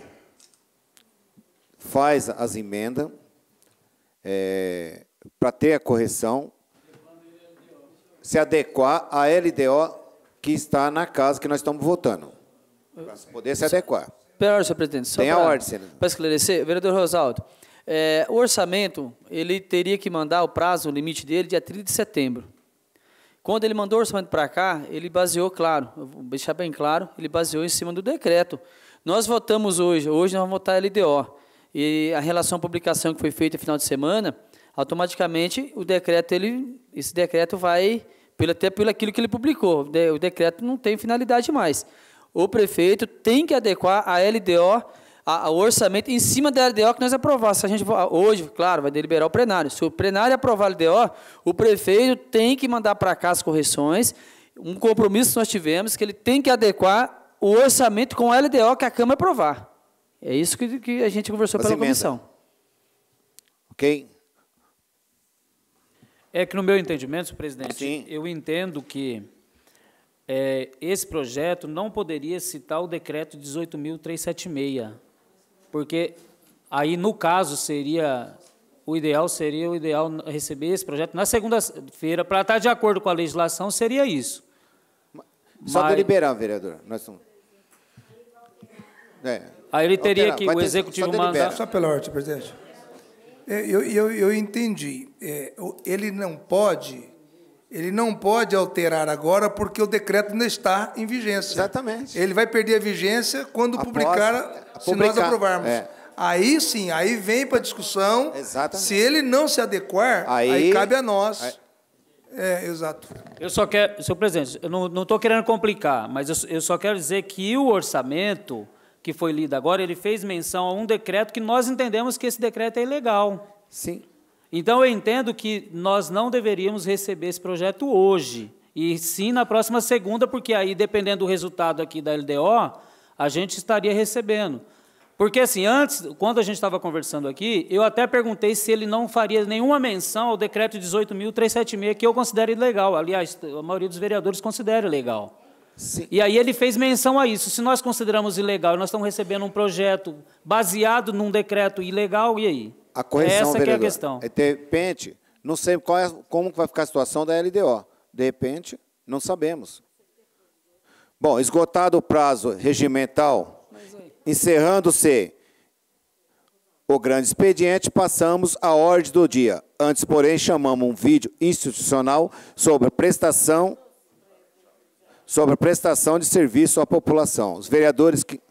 faz as emendas é, para ter a correção, se adequar à LDO que está na casa que nós estamos votando, para poder se adequar. Pera, senhor presidente. Só Tem a ordem, Para esclarecer, vereador Rosaldo, é, o orçamento, ele teria que mandar o prazo, o limite dele, dia 30 de setembro. Quando ele mandou o orçamento para cá, ele baseou, claro, vou deixar bem claro, ele baseou em cima do decreto. Nós votamos hoje, hoje nós vamos votar a LDO. E a relação à publicação que foi feita no final de semana, automaticamente o decreto, ele, esse decreto vai, pelo, até pelo aquilo que ele publicou, o decreto não tem finalidade mais. O prefeito tem que adequar a LDO a, o orçamento em cima da LDO que nós aprovamos Se a gente hoje, claro, vai deliberar o plenário. Se o plenário aprovar a LDO, o prefeito tem que mandar para cá as correções. Um compromisso que nós tivemos que ele tem que adequar o orçamento com a LDO que a Câmara aprovar. É isso que, que a gente conversou Mas pela emenda. comissão. Ok. É que no meu entendimento, presidente, Sim. eu entendo que é, esse projeto não poderia citar o decreto 18.376, porque aí no caso seria o ideal seria o ideal receber esse projeto na segunda-feira para estar tá de acordo com a legislação seria isso. Só Mas... deliberar, vereador. Nós somos... É. Aí ele teria que o executivo só mandar. Só pela ordem, presidente. É, eu, eu, eu entendi. É, ele não pode ele não pode alterar agora porque o decreto não está em vigência. Exatamente. Ele vai perder a vigência quando Após, publicar, publicar, é, se nós aprovarmos. É. Aí sim, aí vem para discussão. Exatamente. Se ele não se adequar, aí, aí cabe a nós. Aí. É, exato. Eu só quero, senhor presidente, eu não estou querendo complicar, mas eu, eu só quero dizer que o orçamento que foi lido agora, ele fez menção a um decreto que nós entendemos que esse decreto é ilegal. Sim. Então eu entendo que nós não deveríamos receber esse projeto hoje, e sim na próxima segunda, porque aí, dependendo do resultado aqui da LDO, a gente estaria recebendo. Porque assim, antes, quando a gente estava conversando aqui, eu até perguntei se ele não faria nenhuma menção ao decreto 18.376, que eu considero ilegal. Aliás, a maioria dos vereadores considera ilegal. Sim. E aí ele fez menção a isso. Se nós consideramos ilegal, nós estamos recebendo um projeto baseado num decreto ilegal, e aí? A correção, Essa vereador, é a questão. É, de repente, não sei qual é, como vai ficar a situação da LDO. De repente, não sabemos. Bom, esgotado o prazo regimental, encerrando-se o grande expediente, passamos à ordem do dia. Antes, porém, chamamos um vídeo institucional sobre prestação sobre prestação de serviço à população. Os vereadores que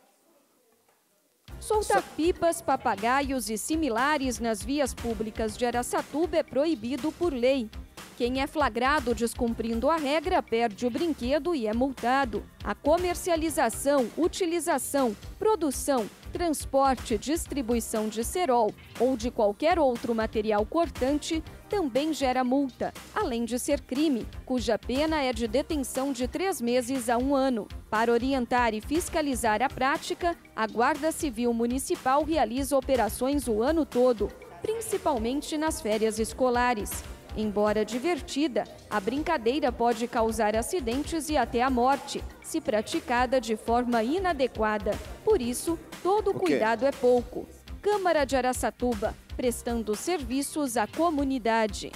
Soltar pipas, papagaios e similares nas vias públicas de Araçatuba é proibido por lei. Quem é flagrado descumprindo a regra perde o brinquedo e é multado. A comercialização, utilização, produção, transporte, distribuição de cerol ou de qualquer outro material cortante também gera multa, além de ser crime, cuja pena é de detenção de três meses a um ano. Para orientar e fiscalizar a prática, a Guarda Civil Municipal realiza operações o ano todo, principalmente nas férias escolares. Embora divertida, a brincadeira pode causar acidentes e até a morte, se praticada de forma inadequada. Por isso, todo okay. cuidado é pouco. Câmara de Araçatuba, prestando serviços à comunidade.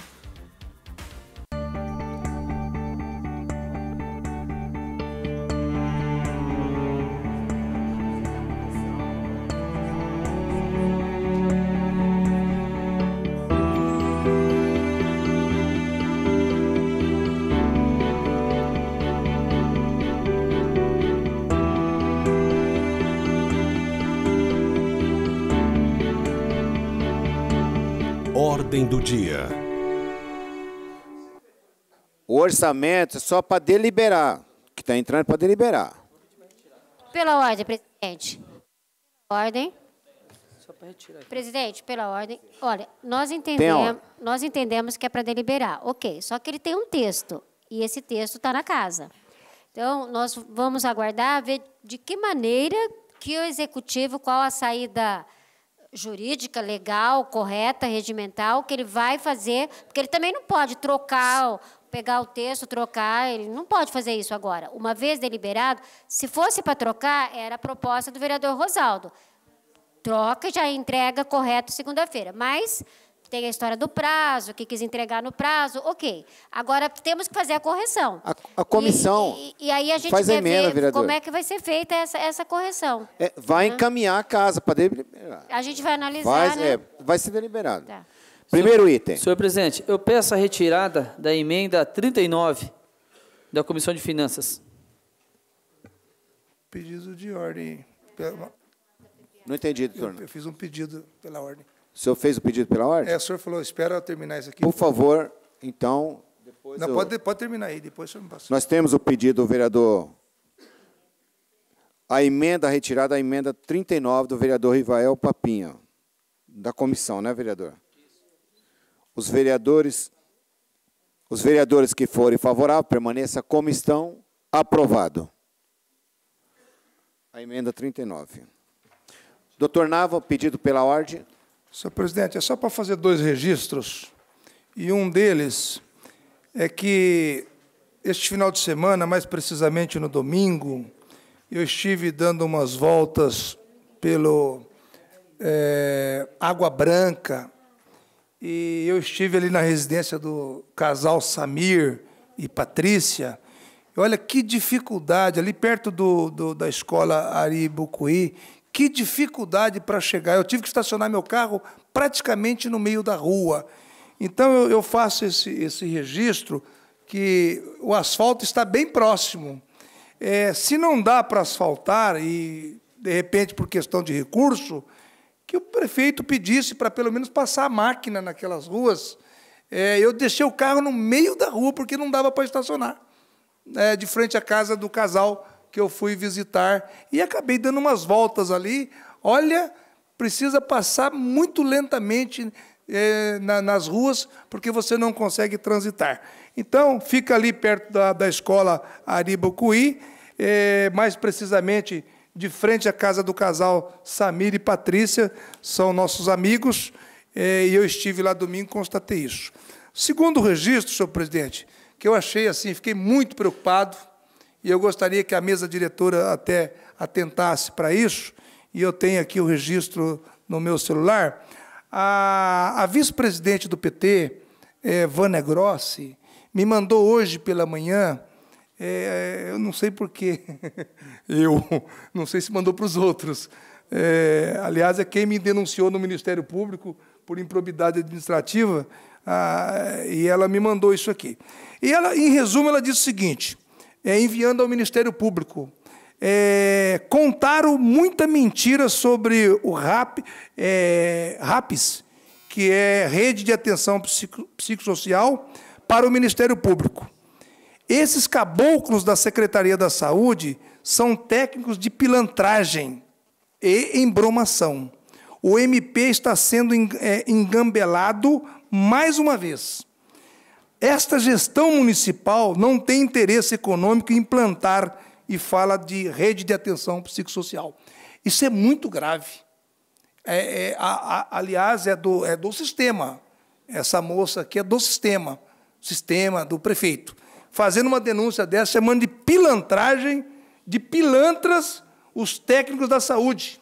do dia. O orçamento é só para deliberar, que está entrando para deliberar. Pela ordem, presidente. Ordem. Presidente, pela ordem. Olha, nós entendemos, nós entendemos que é para deliberar. Ok, só que ele tem um texto, e esse texto está na casa. Então, nós vamos aguardar ver de que maneira que o executivo, qual a saída jurídica, legal, correta, regimental, que ele vai fazer, porque ele também não pode trocar, pegar o texto, trocar, ele não pode fazer isso agora. Uma vez deliberado, se fosse para trocar, era a proposta do vereador Rosaldo. Troca e já entrega correto segunda-feira. Mas tem a história do prazo, que quis entregar no prazo, ok. Agora temos que fazer a correção. A, a comissão. E, e, e, aí a gente faz emenda, ver vereador. como é que vai ser feita essa, essa correção. É, vai né? encaminhar a casa para deliberar. A gente vai analisar. né? é, vai ser deliberado. Tá. Primeiro item. Senhor presidente, eu peço a retirada da emenda 39 da Comissão de Finanças. Pedido de ordem. Não entendi, doutor. Eu, eu, fiz um pedido pela ordem. O senhor fez o pedido pela ordem? É, o senhor falou, espera eu terminar isso aqui. Por favor, então... Não, eu... pode, pode terminar aí, depois o senhor me passa. Nós temos o pedido do vereador... A emenda retirada, a emenda 39 do vereador Rivael Papinha, da comissão, né, vereador? Os vereadores, os vereadores que forem favoráveis, permaneça como estão, aprovado. A emenda 39. Doutor Nava, pedido pela ordem. Senhor presidente, é só para fazer dois registros, e um deles é que este final de semana, mais precisamente no domingo, eu estive dando umas voltas pelo é, Água Branca, e eu estive ali na residência do casal Samir e Patrícia. E olha que dificuldade, ali perto do, do da escola Ari Bucuí, que dificuldade para chegar. Eu tive que estacionar meu carro praticamente no meio da rua. Então eu, eu faço esse, esse registro que o asfalto está bem próximo. É, se não dá para asfaltar, e de repente por questão de recurso, que o prefeito pedisse para pelo menos passar a máquina naquelas ruas. É, eu deixei o carro no meio da rua porque não dava para estacionar, é, de frente à casa do casal que eu fui visitar e acabei dando umas voltas ali. Olha, precisa passar muito lentamente eh, na, nas ruas, porque você não consegue transitar. Então, fica ali perto da, da escola Aribucuí, Cui, eh, mais precisamente de frente à casa do casal Samir e Patrícia, são nossos amigos, eh, e eu estive lá domingo e constatei isso. Segundo registro, senhor presidente, que eu achei assim, fiquei muito preocupado, e eu gostaria que a mesa diretora até atentasse para isso, e eu tenho aqui o registro no meu celular. A, a vice-presidente do PT, é, Vânia Grossi, me mandou hoje pela manhã, é, eu não sei porquê, eu não sei se mandou para os outros. É, aliás, é quem me denunciou no Ministério Público por improbidade administrativa, ah, e ela me mandou isso aqui. E ela, em resumo, ela diz o seguinte: é, enviando ao Ministério Público. É, contaram muita mentira sobre o RAP, é, RAPS, que é Rede de Atenção Psicossocial, para o Ministério Público. Esses caboclos da Secretaria da Saúde são técnicos de pilantragem e embromação. O MP está sendo é, engambelado mais uma vez. Esta gestão municipal não tem interesse econômico em implantar e fala de rede de atenção psicossocial. Isso é muito grave. É, é, a, a, aliás, é do, é do sistema. Essa moça aqui é do sistema, sistema do prefeito. Fazendo uma denúncia dessa, chamando de pilantragem, de pilantras, os técnicos da saúde.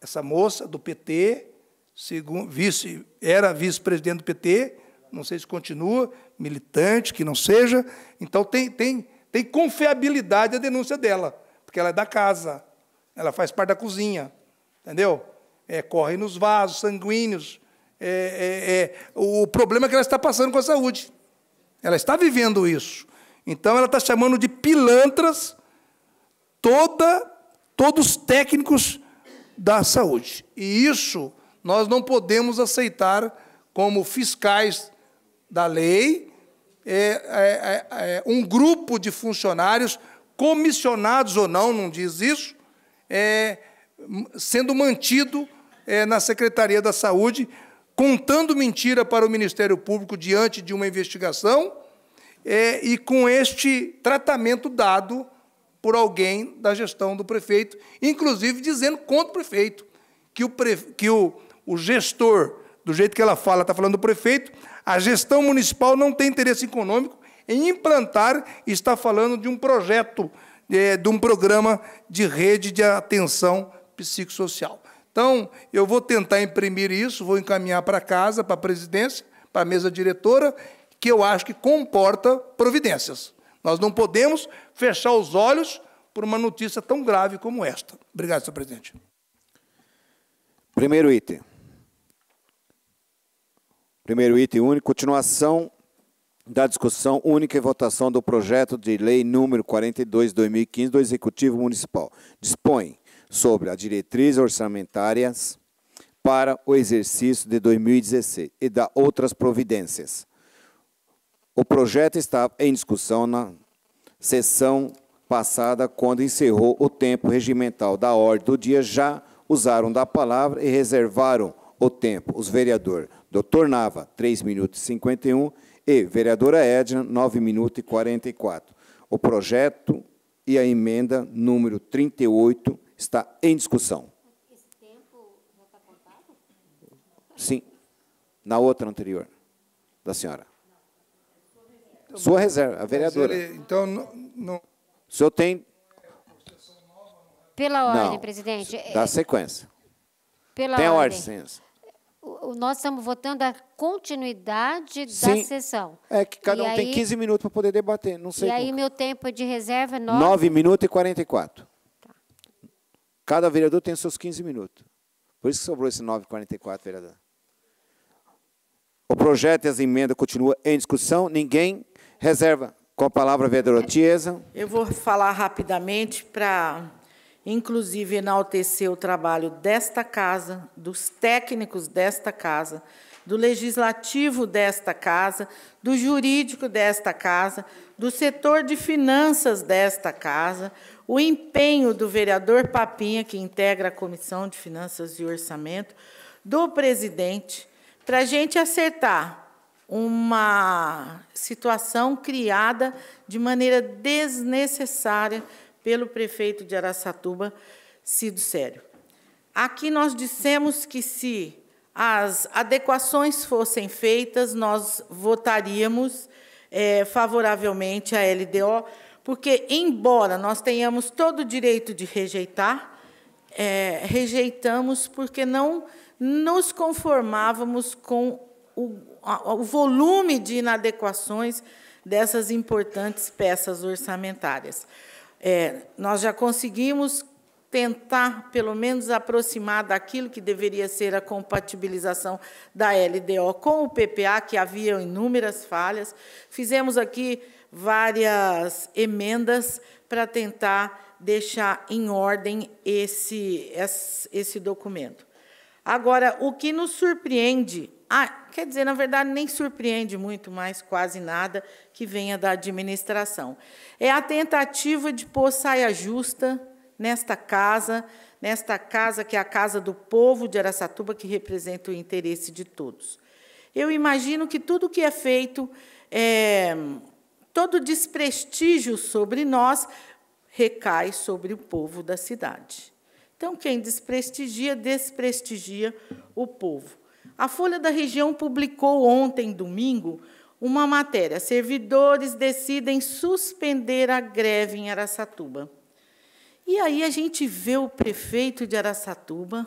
Essa moça do PT, segundo, vice, era vice-presidente do PT, não sei se continua, militante, que não seja. Então tem, tem, tem confiabilidade a denúncia dela, porque ela é da casa, ela faz parte da cozinha, entendeu? É, corre nos vasos sanguíneos. É, é, é o problema é que ela está passando com a saúde. Ela está vivendo isso. Então ela está chamando de pilantras toda, todos os técnicos da saúde. E isso nós não podemos aceitar como fiscais da lei, é é, é, é, um grupo de funcionários, comissionados ou não, não diz isso, é, sendo mantido na Secretaria da Saúde, contando mentira para o Ministério Público diante de uma investigação e com este tratamento dado por alguém da gestão do prefeito, inclusive dizendo contra o prefeito, que o, que o, o gestor do jeito que ela fala, está falando do prefeito, a gestão municipal não tem interesse econômico em implantar, está falando de um projeto, é, de um programa de rede de atenção psicossocial. Então, eu vou tentar imprimir isso, vou encaminhar para casa, para a presidência, para a mesa diretora, que eu acho que comporta providências. Nós não podemos fechar os olhos por uma notícia tão grave como esta. Obrigado, senhor presidente. Primeiro item. Primeiro item único, continuação da discussão única e votação do projeto de lei número 42/2015 do Executivo Municipal. Dispõe sobre as diretrizes orçamentárias para o exercício de 2016 e dá outras providências. O projeto está em discussão na sessão passada, quando encerrou o tempo regimental da ordem do dia, já usaram da palavra e reservaram o tempo os vereadores Doutor Nava, 3 minutos e 51, e vereadora Edna, 9 minutos e 44. O projeto e a emenda número 38 está em discussão. Esse tempo já está contado? Sim, na outra anterior, da senhora. Então, Sua reserva, a vereadora. Ele, então, não, não... O senhor tem... Pela ordem, não, presidente. Da é, sequência. Pela tem ordem. ordem, senhora nós estamos votando a continuidade Sim, da sessão. É que cada e um aí, tem 15 minutos para poder debater. Não sei e aí, meu tempo de reserva é 9, 9 minutos e 44. Tá. Cada vereador tem seus 15 minutos. Por isso que sobrou esse 9,44, vereador. O projeto e as emendas continuam em discussão. Ninguém reserva. Com a palavra, vereadora Tiesa. Eu vou falar rapidamente para inclusive enaltecer o trabalho desta casa, dos técnicos desta casa, do legislativo desta casa, do jurídico desta casa, do setor de finanças desta casa, o empenho do vereador Papinha, que integra a Comissão de Finanças e Orçamento, do presidente, para a gente acertar uma situação criada de maneira desnecessária pelo prefeito de Araçatuba, Cido Sério. Aqui nós dissemos que se as adequações fossem feitas, nós votaríamos é, favoravelmente a LDO, porque, embora nós tenhamos todo o direito de rejeitar, é, rejeitamos porque não nos conformávamos com o, o volume de inadequações dessas importantes peças orçamentárias é, nós já conseguimos tentar, pelo menos, aproximar daquilo que deveria ser a compatibilização da LDO com o PPA, que havia inúmeras falhas. Fizemos aqui várias emendas para tentar deixar em ordem esse, esse documento. Agora, o que nos surpreende ah, quer dizer, na verdade, nem surpreende muito mais quase nada que venha da administração. É a tentativa de pôr saia justa nesta casa, nesta casa que é a casa do povo de Aracatuba, que representa o interesse de todos. Eu imagino que tudo que é feito, é, todo desprestígio sobre nós, recai sobre o povo da cidade. Então, quem desprestigia, desprestigia o povo. A Folha da Região publicou ontem, domingo, uma matéria: servidores decidem suspender a greve em Araçatuba. E aí a gente vê o prefeito de Araçatuba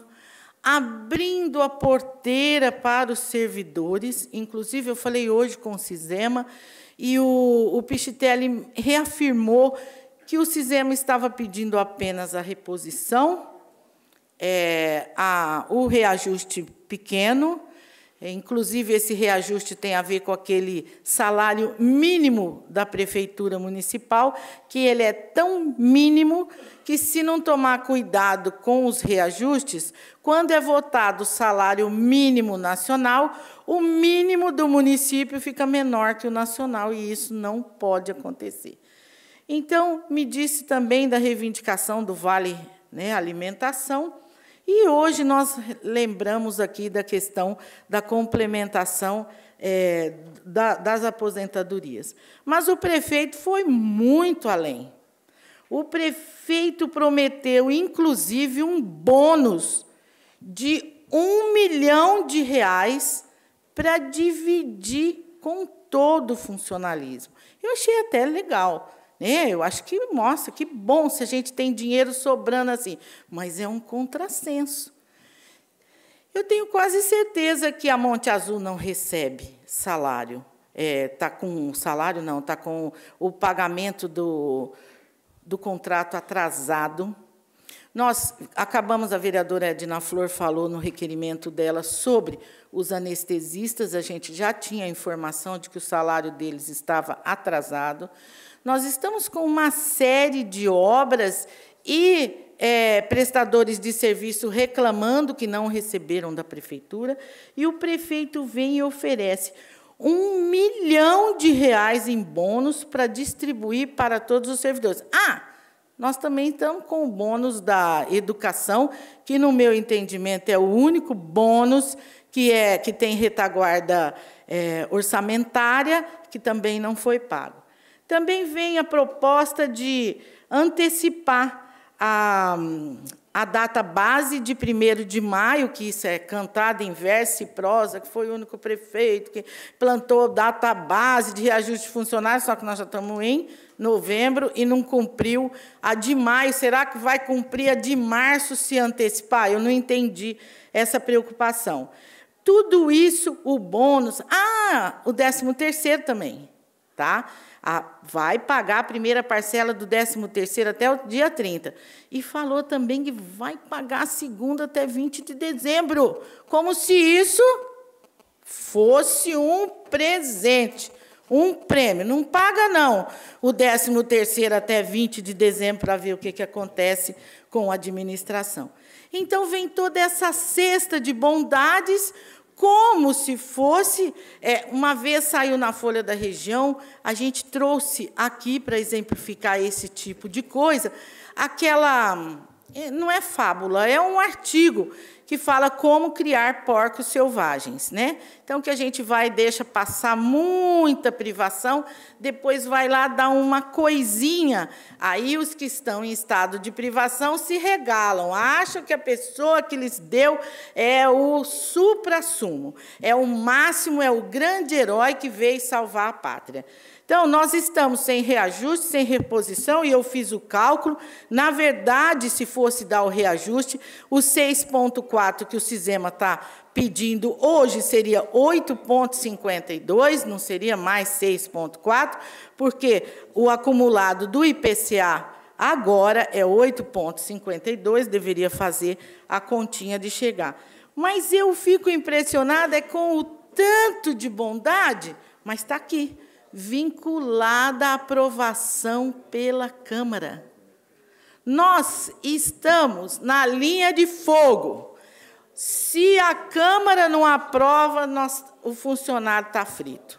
abrindo a porteira para os servidores. Inclusive, eu falei hoje com o Cisema e o, o Pichitelli reafirmou que o Cisema estava pedindo apenas a reposição é, a, o reajuste pequeno, é, inclusive esse reajuste tem a ver com aquele salário mínimo da prefeitura municipal, que ele é tão mínimo que se não tomar cuidado com os reajustes, quando é votado o salário mínimo nacional, o mínimo do município fica menor que o nacional e isso não pode acontecer. Então, me disse também da reivindicação do vale né, alimentação, e hoje nós lembramos aqui da questão da complementação é, da, das aposentadorias. Mas o prefeito foi muito além. O prefeito prometeu, inclusive, um bônus de um milhão de reais para dividir com todo o funcionalismo. Eu achei até legal. Né? Eu acho que mostra que bom se a gente tem dinheiro sobrando assim, mas é um contrassenso. Eu tenho quase certeza que a Monte Azul não recebe salário. Está é, tá com salário, não, está com o pagamento do, do contrato atrasado. Nós acabamos, a vereadora Edna Flor falou no requerimento dela sobre os anestesistas, a gente já tinha informação de que o salário deles estava atrasado. Nós estamos com uma série de obras e é, prestadores de serviço reclamando que não receberam da prefeitura, e o prefeito vem e oferece um milhão de reais em bônus para distribuir para todos os servidores. Ah, nós também estamos com o bônus da educação, que, no meu entendimento, é o único bônus que, é, que tem retaguarda é, orçamentária, que também não foi pago. Também vem a proposta de antecipar a, a data base de 1 de maio, que isso é cantado em verso e prosa, que foi o único prefeito que plantou data base de reajuste de funcionários, só que nós já estamos em novembro e não cumpriu a de maio. Será que vai cumprir a de março se antecipar? Eu não entendi essa preocupação. Tudo isso, o bônus. Ah, o 13 terceiro também. Tá? a, vai pagar a primeira parcela do 13º até o dia 30. E falou também que vai pagar a segunda até 20 de dezembro, como se isso fosse um presente, um prêmio. Não paga, não, o 13º até 20 de dezembro para ver o que, que acontece com a administração. Então, vem toda essa cesta de bondades como se fosse, é, uma vez saiu na Folha da Região, a gente trouxe aqui para exemplificar esse tipo de coisa, aquela. É, não é fábula, é um artigo que fala como criar porcos selvagens, né? Então que a gente vai deixa passar muita privação, depois vai lá dar uma coisinha, aí os que estão em estado de privação se regalam, acham que a pessoa que lhes deu é o supra-sumo, é o máximo, é o grande herói que veio salvar a pátria. Então, nós estamos sem reajuste, sem reposição, e eu fiz o cálculo. Na verdade, se fosse dar o reajuste, o 6,4 que o Cisema está pedindo hoje seria 8,52, não seria mais 6,4, porque o acumulado do IPCA agora é 8,52, deveria fazer a continha de chegar. Mas eu fico impressionada é com o tanto de bondade, mas está aqui vinculada à aprovação pela Câmara. Nós estamos na linha de fogo. Se a Câmara não aprova, nós, o funcionário está frito.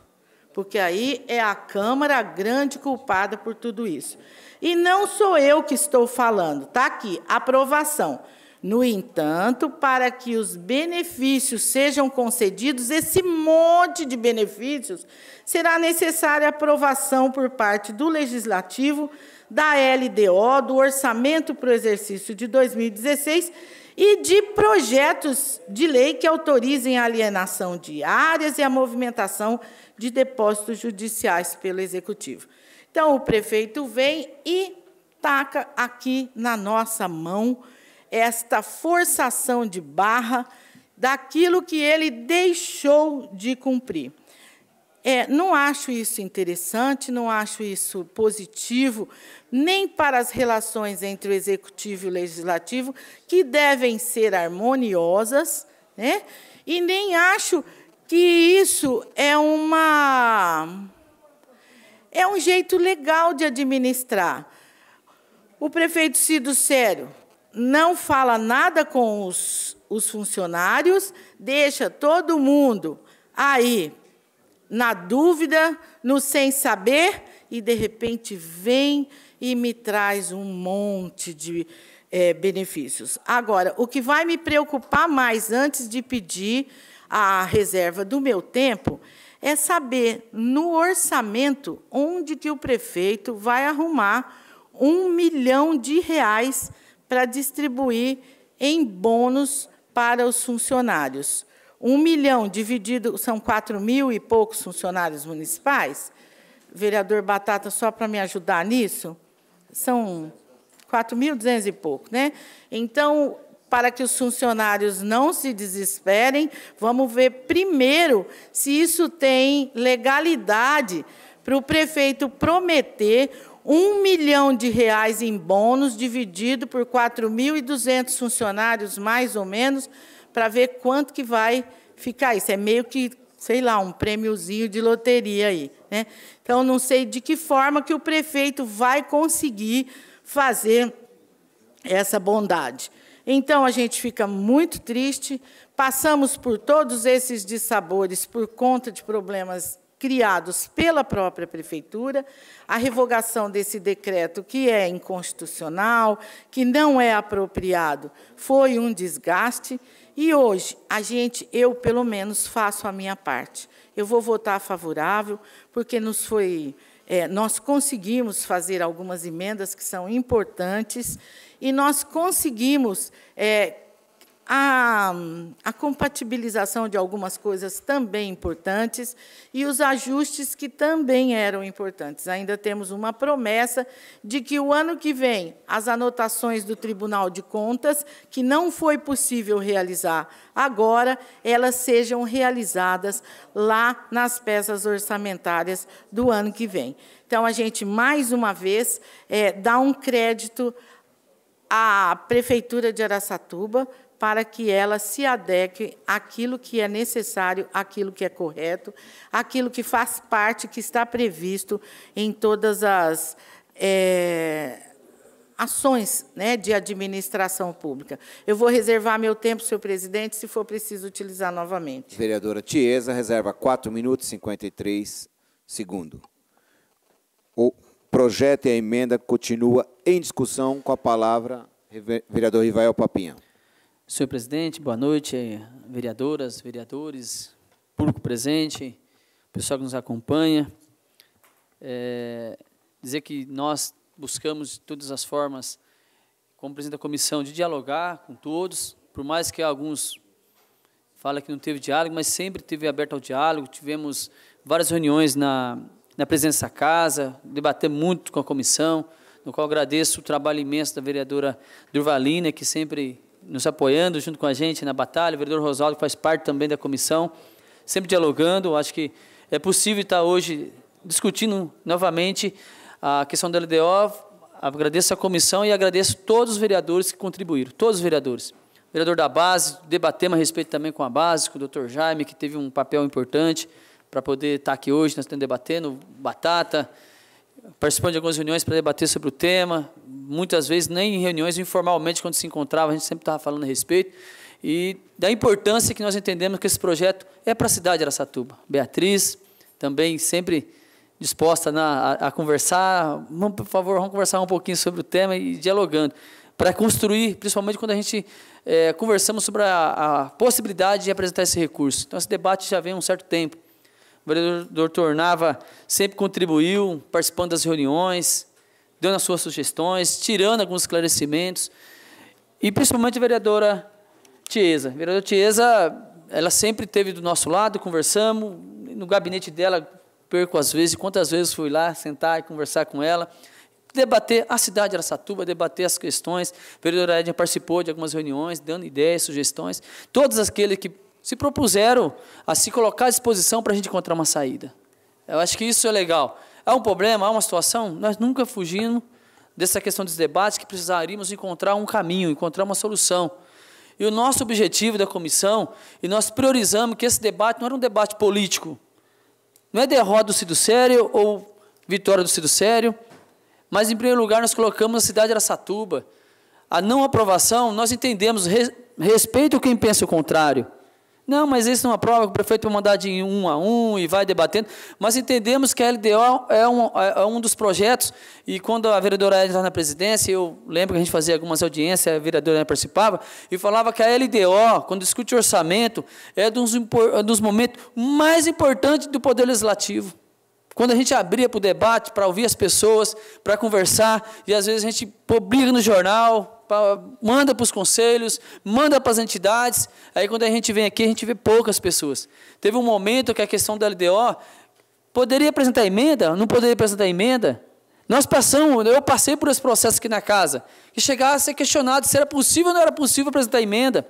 Porque aí é a Câmara a grande culpada por tudo isso. E não sou eu que estou falando, está aqui, aprovação. No entanto, para que os benefícios sejam concedidos, esse monte de benefícios, será necessária aprovação por parte do Legislativo, da LDO, do Orçamento para o Exercício de 2016 e de projetos de lei que autorizem a alienação de áreas e a movimentação de depósitos judiciais pelo Executivo. Então, o prefeito vem e taca aqui na nossa mão esta forçação de barra daquilo que ele deixou de cumprir. É, não acho isso interessante, não acho isso positivo, nem para as relações entre o executivo e o legislativo, que devem ser harmoniosas, né? e nem acho que isso é uma. É um jeito legal de administrar. O prefeito Cido Sério não fala nada com os, os funcionários, deixa todo mundo aí na dúvida, no sem saber, e de repente vem e me traz um monte de é, benefícios. Agora, o que vai me preocupar mais antes de pedir a reserva do meu tempo é saber no orçamento onde que o prefeito vai arrumar um milhão de reais para distribuir em bônus para os funcionários. Um milhão dividido, são quatro mil e poucos funcionários municipais. Vereador Batata, só para me ajudar nisso, são 4.200 e pouco, né? Então, para que os funcionários não se desesperem, vamos ver primeiro se isso tem legalidade para o prefeito prometer um milhão de reais em bônus, dividido por 4.200 funcionários, mais ou menos, para ver quanto que vai ficar isso. É meio que, sei lá, um prêmiozinho de loteria aí. Né? Então, não sei de que forma que o prefeito vai conseguir fazer essa bondade. Então, a gente fica muito triste, passamos por todos esses dissabores por conta de problemas criados pela própria prefeitura, a revogação desse decreto que é inconstitucional, que não é apropriado, foi um desgaste e hoje a gente, eu pelo menos faço a minha parte. Eu vou votar favorável porque nos foi é, nós conseguimos fazer algumas emendas que são importantes e nós conseguimos é, a, a, compatibilização de algumas coisas também importantes e os ajustes que também eram importantes. Ainda temos uma promessa de que o ano que vem as anotações do Tribunal de Contas, que não foi possível realizar agora, elas sejam realizadas lá nas peças orçamentárias do ano que vem. Então, a gente, mais uma vez, é, dá um crédito à Prefeitura de Araçatuba para que ela se adeque àquilo que é necessário, àquilo que é correto, àquilo que faz parte, que está previsto em todas as é, ações né, de administração pública. Eu vou reservar meu tempo, senhor presidente, se for preciso utilizar novamente. Vereadora Tiesa, reserva 4 minutos e 53 segundos. O projeto e a emenda continua em discussão com a palavra vereador Rivael Papinha. Senhor presidente, boa noite, vereadoras, vereadores, público presente, pessoal que nos acompanha. É, dizer que nós buscamos de todas as formas, como presidente da comissão, de dialogar com todos, por mais que alguns falem que não teve diálogo, mas sempre teve aberto ao diálogo, tivemos várias reuniões na, na presença da casa, debater muito com a comissão, no qual agradeço o trabalho imenso da vereadora Durvalina, que sempre nos apoiando junto com a gente na batalha, o vereador Rosaldo faz parte também da comissão, sempre dialogando. Acho que é possível estar hoje discutindo novamente a questão da LDO. Agradeço a comissão e agradeço todos os vereadores que contribuíram, todos os vereadores. O vereador da base, debatemos a respeito também com a base, com o doutor Jaime, que teve um papel importante para poder estar aqui hoje, nós estamos debatendo, Batata, participando de algumas reuniões para debater sobre o tema, muitas vezes nem em reuniões informalmente, quando se encontrava, a gente sempre estava falando a respeito, e da importância que nós entendemos que esse projeto é para a cidade de Aracatuba. Beatriz, também sempre disposta na, a, a, conversar, vamos, por favor, vamos conversar um pouquinho sobre o tema e dialogando, para construir, principalmente quando a gente é, conversamos sobre a, a possibilidade de apresentar esse recurso. Então, esse debate já vem há um certo tempo. O vereador Tornava sempre contribuiu, participando das reuniões, dando as suas sugestões, tirando alguns esclarecimentos. E principalmente a vereadora Tiesa. A vereadora Tiesa, ela sempre esteve do nosso lado, conversamos. No gabinete dela, perco às vezes, quantas vezes fui lá sentar e conversar com ela debater a cidade de Aracatuba, debater as questões. A vereadora Edna participou de algumas reuniões, dando ideias, sugestões. Todos aqueles que se propuseram a se colocar à disposição para a gente encontrar uma saída. Eu acho que isso é legal. Há um problema, há uma situação, nós nunca fugimos dessa questão dos debates que precisaríamos encontrar um caminho, encontrar uma solução. E o nosso objetivo da comissão, e nós priorizamos que esse debate não era um debate político. Não é derrota do Cido Sério ou vitória do Cido Sério, mas em primeiro lugar nós colocamos a cidade de Aracatuba. A não aprovação, nós entendemos, res, respeito quem pensa o contrário. Não, mas isso é uma prova que o prefeito vai mandar de um a um e vai debatendo. Mas entendemos que a LDO é um, é um dos projetos, e quando a vereadora Edna estava na presidência, eu lembro que a gente fazia algumas audiências, a vereadora participava, e falava que a LDO, quando discute orçamento, é dos, é dos momentos mais importantes do Poder Legislativo. Quando a gente abria para o debate, para ouvir as pessoas, para conversar, e às vezes a gente publica no jornal, pra, manda para os conselhos, manda para as entidades. Aí quando a gente vem aqui, a gente vê poucas pessoas. Teve um momento que a questão da LDO poderia apresentar emenda, não poderia apresentar emenda. Nós passamos, eu passei por esse processo aqui na casa, e chegasse a ser questionado se era possível ou não era possível apresentar emenda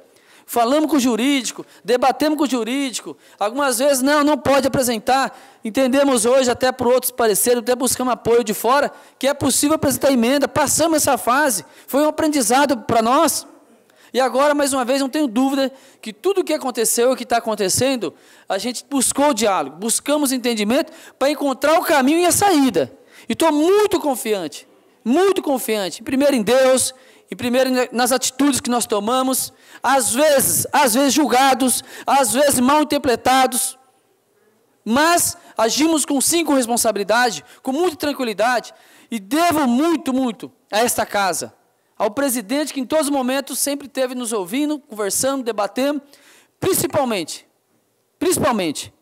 falamos com o jurídico, debatemos com o jurídico, algumas vezes não, não pode apresentar. Entendemos hoje, até por outros pareceres, até buscamos apoio de fora, que é possível apresentar emenda. Passamos essa fase, foi um aprendizado para nós. E agora, mais uma vez, não tenho dúvida que tudo o que aconteceu e que está acontecendo, a gente buscou o diálogo, buscamos entendimento para encontrar o caminho e a saída. E estou muito confiante, muito confiante, primeiro em Deus, e primeiro nas atitudes que nós tomamos, às vezes, às vezes julgados, às vezes mal interpretados, mas agimos com sim responsabilidade, com muita tranquilidade, e devo muito, muito a esta casa, ao presidente que em todos os momentos sempre esteve nos ouvindo, conversando, debatendo, principalmente, principalmente,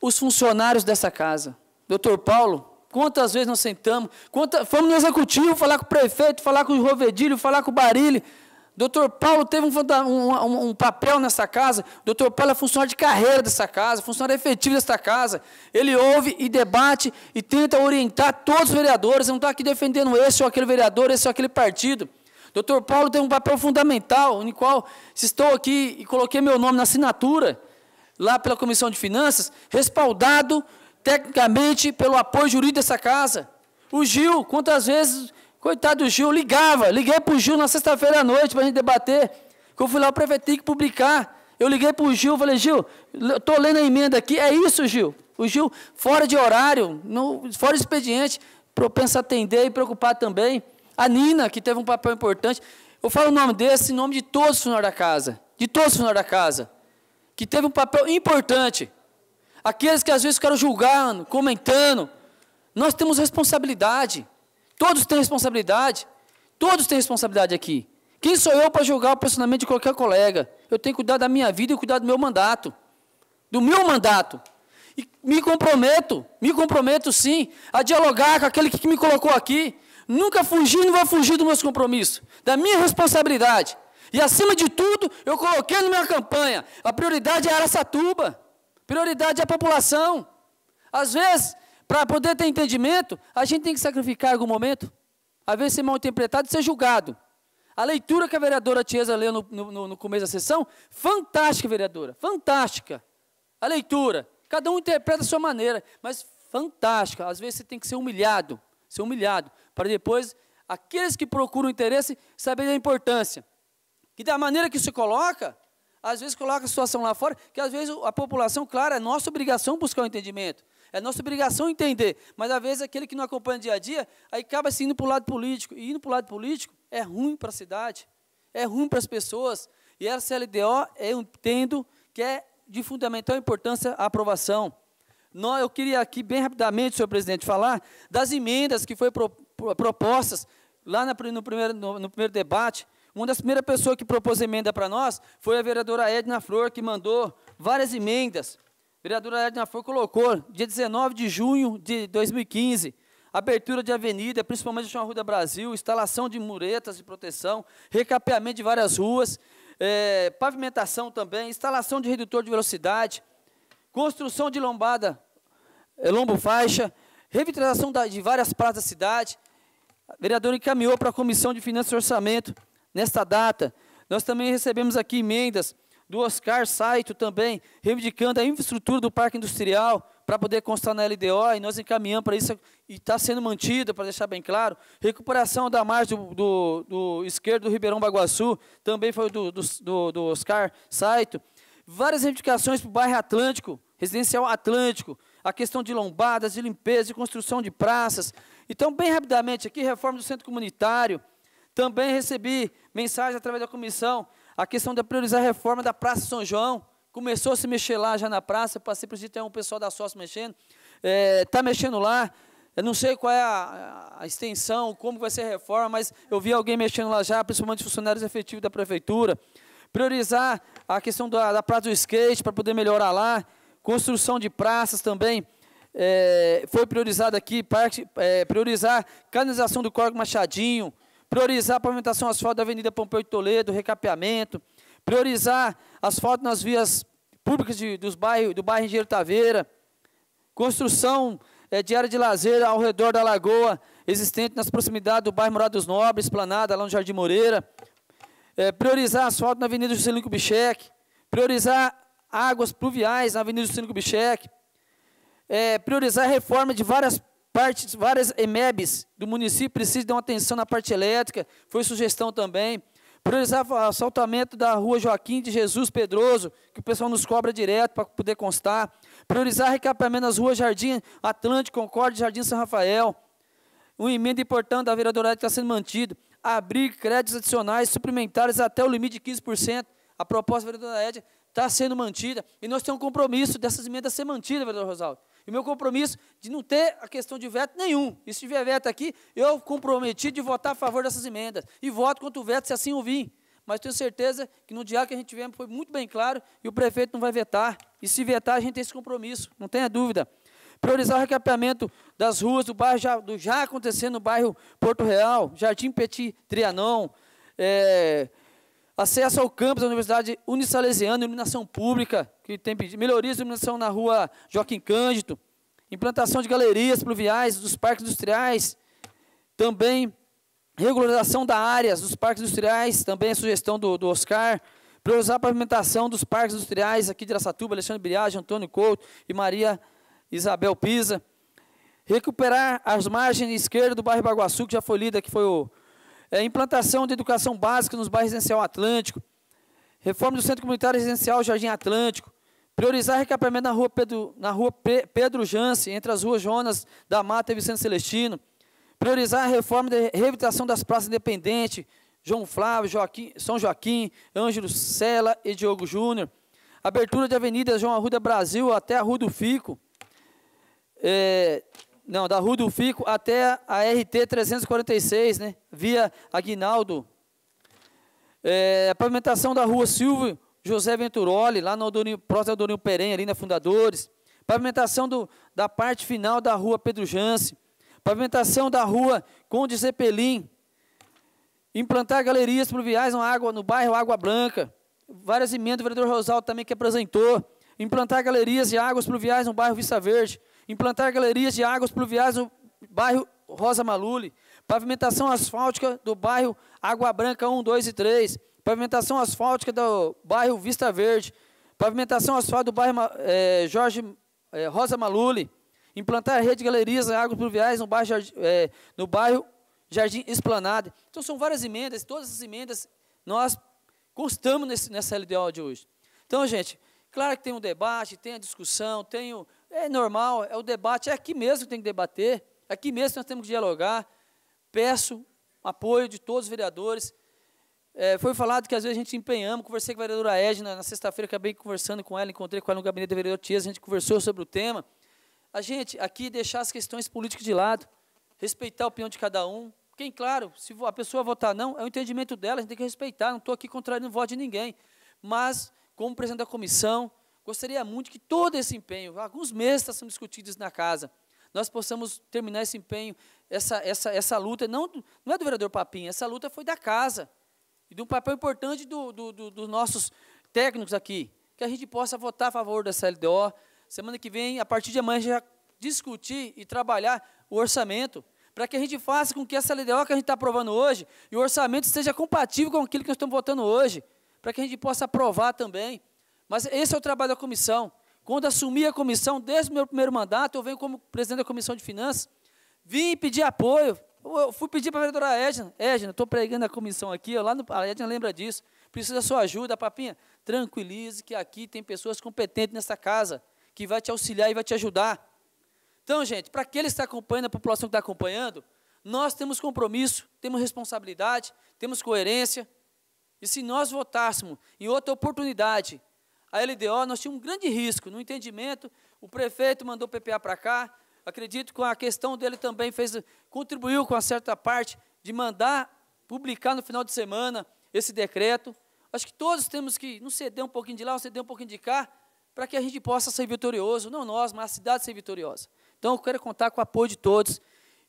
os funcionários dessa casa. Doutor Paulo, Quantas vezes nós sentamos, fomos no executivo falar com o prefeito, falar com o Rovedilho, falar com o Barilho. Doutor Paulo teve um, um, um, papel nessa casa. Doutor Paulo é funcionário de carreira dessa casa, funcionário efetivo dessa casa. Ele ouve e debate e tenta orientar todos os vereadores. Eu não está aqui defendendo esse ou aquele vereador, esse ou aquele partido. Doutor Paulo tem um papel fundamental, no qual, se estou aqui e coloquei meu nome na assinatura, lá pela Comissão de Finanças, respaldado tecnicamente pelo apoio jurídico dessa casa. O Gil, quantas vezes, coitado do Gil, ligava, liguei para o Gil na sexta-feira à noite para a gente debater, que eu fui lá, o prefeito tem que publicar. Eu liguei para o Gil, falei, Gil, estou lendo a emenda aqui, é isso, Gil. O Gil, fora de horário, no, fora de expediente, propenso a atender e preocupar também. A Nina, que teve um papel importante. Eu falo o nome desse em nome de todos os funcionários da casa, de todos os funcionários da casa, que teve um papel importante aqueles que às vezes ficaram julgando, comentando. Nós temos responsabilidade. Todos têm responsabilidade. Todos têm responsabilidade aqui. Quem sou eu para julgar o posicionamento de qualquer colega? Eu tenho que cuidar da minha vida e cuidar do meu mandato. Do meu mandato. E me comprometo, me comprometo sim, a dialogar com aquele que me colocou aqui. Nunca fugir, não vou fugir dos meus compromissos, da minha responsabilidade. E acima de tudo, eu coloquei na minha campanha, a prioridade é Aracatuba. Prioridade é a população. Às vezes, para poder ter entendimento, a gente tem que sacrificar algum momento. Às vezes ser mal interpretado e ser julgado. A leitura que a vereadora Tiesa leu no, no, no começo da sessão, fantástica, vereadora, fantástica. A leitura. Cada um interpreta a sua maneira, mas fantástica. Às vezes você tem que ser humilhado, ser humilhado, para depois aqueles que procuram interesse saberem a importância. Que da maneira que se coloca, às vezes coloca a situação lá fora, que às vezes a população, claro, é nossa obrigação buscar o entendimento. É nossa obrigação entender. Mas às vezes aquele que não acompanha dia a dia, aí acaba se indo para o lado político. E indo para o lado político é ruim para a cidade, é ruim para as pessoas. E essa LDO, eu é entendo que é de fundamental importância a aprovação. Nós, eu queria aqui, bem rapidamente, senhor presidente, falar das emendas que foram propostas lá no primeiro, no primeiro debate, uma das primeiras pessoas que propôs emenda para nós foi a vereadora Edna Flor, que mandou várias emendas. A vereadora Edna Flor colocou, dia 19 de junho de 2015, abertura de avenida, principalmente na Rua da Brasil, instalação de muretas de proteção, recapeamento de várias ruas, é, pavimentação também, instalação de redutor de velocidade, construção de lombada, é, lombo faixa, revitalização de várias praças da cidade. A vereadora encaminhou para a Comissão de Finanças e Orçamento Nesta data, nós também recebemos aqui emendas do Oscar Saito também, reivindicando a infraestrutura do parque industrial para poder constar na LDO, e nós encaminhamos para isso, e está sendo mantida, para deixar bem claro. Recuperação da margem do, do, do esquerdo do Ribeirão Baguaçu, também foi do, do, do Oscar Saito. Várias reivindicações para o bairro Atlântico, residencial Atlântico, a questão de lombadas, de limpeza, de construção de praças. Então, bem rapidamente aqui, reforma do centro comunitário, também recebi mensagem através da comissão, a questão de priorizar a reforma da Praça São João. Começou a se mexer lá já na praça, passei por tem um pessoal da sócio mexendo. Está é, tá mexendo lá. Eu não sei qual é a, a, extensão, como vai ser a reforma, mas eu vi alguém mexendo lá já, principalmente funcionários efetivos da prefeitura. Priorizar a questão da, da praça do skate para poder melhorar lá. Construção de praças também. É, foi priorizado aqui, parte, é, priorizar canalização do Córrego Machadinho, priorizar a pavimentação asfalto da Avenida Pompeu de Toledo, recapeamento, priorizar asfalto nas vias públicas de, dos bairros, do bairro Engenheiro Taveira, construção é, de área de lazer ao redor da lagoa existente nas proximidades do bairro Morado dos Nobres, Planada, lá no Jardim Moreira, é, priorizar asfalto na Avenida Juscelino Kubitschek, priorizar águas pluviais na Avenida Juscelino Kubitschek, é, priorizar a reforma de várias partes várias EMEBs do município precisam dar uma atenção na parte elétrica, foi sugestão também. Priorizar o assaltamento da rua Joaquim de Jesus Pedroso, que o pessoal nos cobra direto para poder constar. Priorizar recapeamento nas ruas Jardim Atlântico, Concórdia, Jardim São Rafael. Um emenda importante da vereadora que está sendo mantido. Abrir créditos adicionais suplementares até o limite de 15%. A proposta da vereadora Edna está sendo mantida. E nós temos um compromisso dessas emendas ser mantidas, vereador Rosaldo. E meu compromisso de não ter a questão de veto nenhum. E se tiver veto aqui, eu comprometi de votar a favor dessas emendas. E voto contra o veto se assim ouvir. Mas tenho certeza que no diálogo que a gente tiver foi muito bem claro e o prefeito não vai vetar. E se vetar, a gente tem esse compromisso, não tenha dúvida. Priorizar o recapeamento das ruas do bairro já, do já acontecendo no bairro Porto Real, Jardim Petit Trianão. é, eh, Acesso ao campus da Universidade Unisalesiana, iluminação pública, que tem pedido. Melhorias de iluminação na rua Joaquim Cândido. Implantação de galerias pluviais dos parques industriais. Também regularização da áreas dos parques industriais, também a sugestão do, do Oscar. Priorizar a pavimentação dos parques industriais aqui de Araçatuba, Alexandre Briage, Antônio Couto e Maria Isabel Pisa recuperar as margens esquerda do bairro Baguaçu, que já foi lida, que foi o, é, implantação de educação básica nos bairros residencial Atlântico. Reforma do Centro Comunitário Residencial Jardim Atlântico. Priorizar recapeamento na rua Pedro, na rua Pedro Jance, entre as ruas Jonas da Mata e Vicente Celestino. Priorizar a reforma de revitalização das praças independentes, João Flávio, Joaquim, São Joaquim, Ângelo Sela e Diogo Júnior. Abertura de avenidas João Arruda Brasil até a Rua do Fico. É, não, da Rua do Fico até a RT 346, né, via Aguinaldo. É, a pavimentação da Rua Silvio José Venturoli, lá no próximo ao Adorinho ali na Fundadores. Pavimentação do, da parte final da Rua Pedro Jance. Pavimentação da Rua Conde Zeppelin. Implantar galerias pluviais no, água, no bairro Água Branca. Várias emendas, o vereador Rosal também que apresentou. Implantar galerias de águas pluviais no bairro Vista Verde implantar galerias de águas pluviais no bairro Rosa Malule, pavimentação asfáltica do bairro Água Branca 1, 2 e 3, pavimentação asfáltica do bairro Vista Verde, pavimentação asfáltica do bairro é, Jorge é, Rosa Malule, implantar rede de galerias de águas pluviais no bairro, é, no bairro Jardim Esplanada. Então, são várias emendas, todas as emendas nós constamos nesse, nessa LDO de hoje. Então, gente, claro que tem um debate, tem a discussão, tem o, é normal, é o debate, é aqui mesmo que tem que debater, é aqui mesmo que nós temos que dialogar. Peço apoio de todos os vereadores. É, foi falado que às vezes a gente empenhamos, conversei com a vereadora Edna, na sexta-feira acabei conversando com ela, encontrei com ela no gabinete do vereador Tias, a gente conversou sobre o tema. A gente aqui deixar as questões políticas de lado, respeitar a opinião de cada um. Quem, claro, se a pessoa votar não, é o entendimento dela, a gente tem que respeitar, não estou aqui contrário, não voto de ninguém. Mas, como presidente da comissão, Gostaria muito que todo esse empenho, alguns meses está sendo discutidos na casa, nós possamos terminar esse empenho, essa, essa, essa luta, não, não é do vereador Papinha, essa luta foi da casa, e de um papel importante do, do, do, dos nossos técnicos aqui, que a gente possa votar a favor dessa LDO. Semana que vem, a partir de amanhã, já discutir e trabalhar o orçamento, para que a gente faça com que essa LDO que a gente está aprovando hoje, e o orçamento seja compatível com aquilo que nós estamos votando hoje, para que a gente possa aprovar também mas esse é o trabalho da comissão. Quando assumi a comissão, desde o meu primeiro mandato, eu venho como presidente da comissão de finanças, vim pedir apoio. Eu fui pedir para a vereadora Edna, Edna, estou pregando a comissão aqui, lá no, a Edna lembra disso, precisa da sua ajuda, papinha, tranquilize que aqui tem pessoas competentes nessa casa, que vai te auxiliar e vai te ajudar. Então, gente, para aqueles que estão tá acompanhando, a população que está acompanhando, nós temos compromisso, temos responsabilidade, temos coerência, e se nós votássemos em outra oportunidade a LDO, nós tínhamos um grande risco no entendimento. O prefeito mandou o PPA para cá. Acredito que a questão dele também fez, contribuiu com uma certa parte de mandar publicar no final de semana esse decreto. Acho que todos temos que não ceder um pouquinho de lá, não ceder um pouquinho de cá, para que a gente possa ser vitorioso, não nós, mas a cidade ser vitoriosa. Então, eu quero contar com o apoio de todos.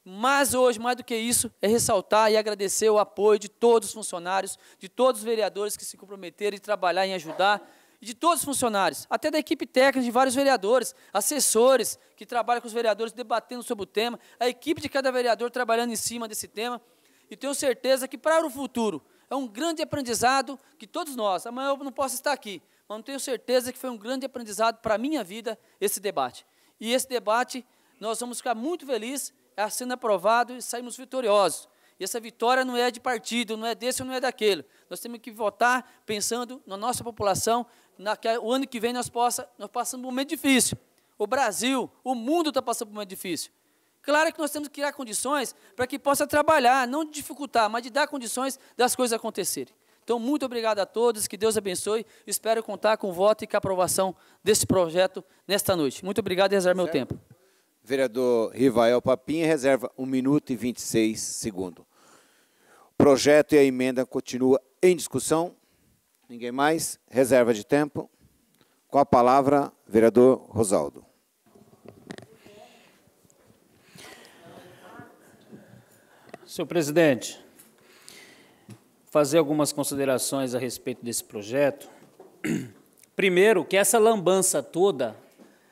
Mas hoje, mais do que isso, é ressaltar e agradecer o apoio de todos os funcionários, de todos os vereadores que se comprometeram em trabalhar, em ajudar e de todos os funcionários, até da equipe técnica de vários vereadores, assessores que trabalham com os vereadores debatendo sobre o tema, a equipe de cada vereador trabalhando em cima desse tema. E tenho certeza que para o futuro é um grande aprendizado que todos nós, amanhã eu não posso estar aqui, mas tenho certeza que foi um grande aprendizado para a minha vida esse debate. E esse debate nós vamos ficar muito felizes é sendo aprovado e saímos vitoriosos. E essa vitória não é de partido, não é desse ou não é daquele. Nós temos que votar pensando na nossa população naquele, o ano que vem nós, possa, nós passamos por um momento difícil. O Brasil, o mundo está passando por um momento difícil. Claro que nós temos que criar condições para que possa trabalhar, não de dificultar, mas de dar condições das coisas acontecerem. Então, muito obrigado a todos, que Deus abençoe. Espero contar com o voto e com a aprovação desse projeto nesta noite. Muito obrigado e reserva meu tempo. Vereador Rivael Papinha, reserva 1 minuto e 26 segundos. O projeto e a emenda continua em discussão. Ninguém mais? Reserva de tempo. Com a palavra, vereador Rosaldo. Senhor presidente, fazer algumas considerações a respeito desse projeto. Primeiro, que essa lambança toda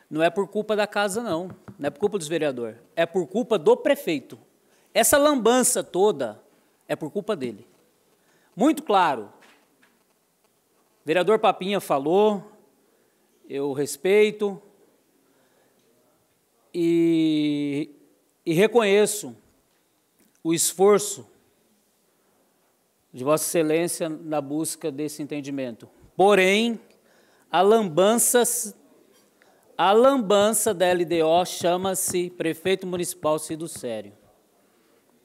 não é por culpa da casa, não. Não é por culpa dos vereadores. É por culpa do prefeito. Essa lambança toda é por culpa dele. Muito claro, Vereador Papinha falou, eu respeito e, e reconheço o esforço de Vossa Excelência na busca desse entendimento. Porém, a lambança, a lambança da LDO chama-se Prefeito Municipal Cido Sério.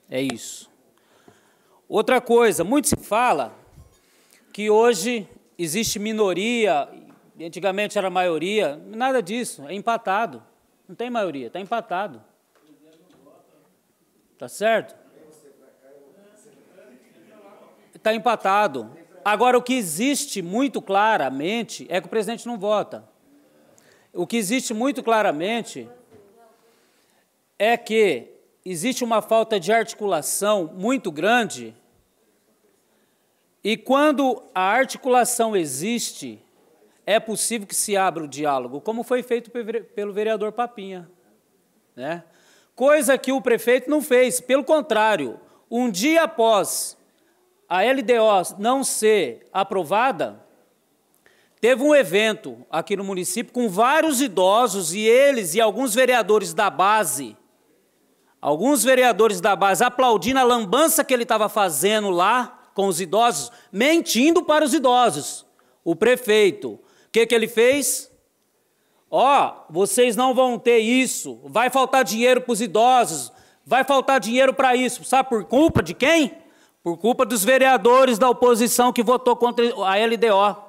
É isso. Outra coisa, muito se fala que hoje existe minoria, antigamente era maioria, nada disso, é empatado. Não tem maioria, está empatado. está certo? Está empatado. Agora, o que existe muito claramente é que o presidente não vota. O que existe muito claramente é que existe uma falta de articulação muito grande e quando a articulação existe, é possível que se abra o diálogo, como foi feito pelo vereador Papinha. Né? Coisa que o prefeito não fez, pelo contrário, um dia após a LDO não ser aprovada, teve um evento aqui no município com vários idosos e eles e alguns vereadores da base, alguns vereadores da base aplaudindo a lambança que ele estava fazendo lá com os idosos, mentindo para os idosos. O prefeito, o que, que ele fez? Ó, oh, vocês não vão ter isso, vai faltar dinheiro para os idosos, vai faltar dinheiro para isso. Sabe por culpa de quem? Por culpa dos vereadores da oposição que votou contra a LDO.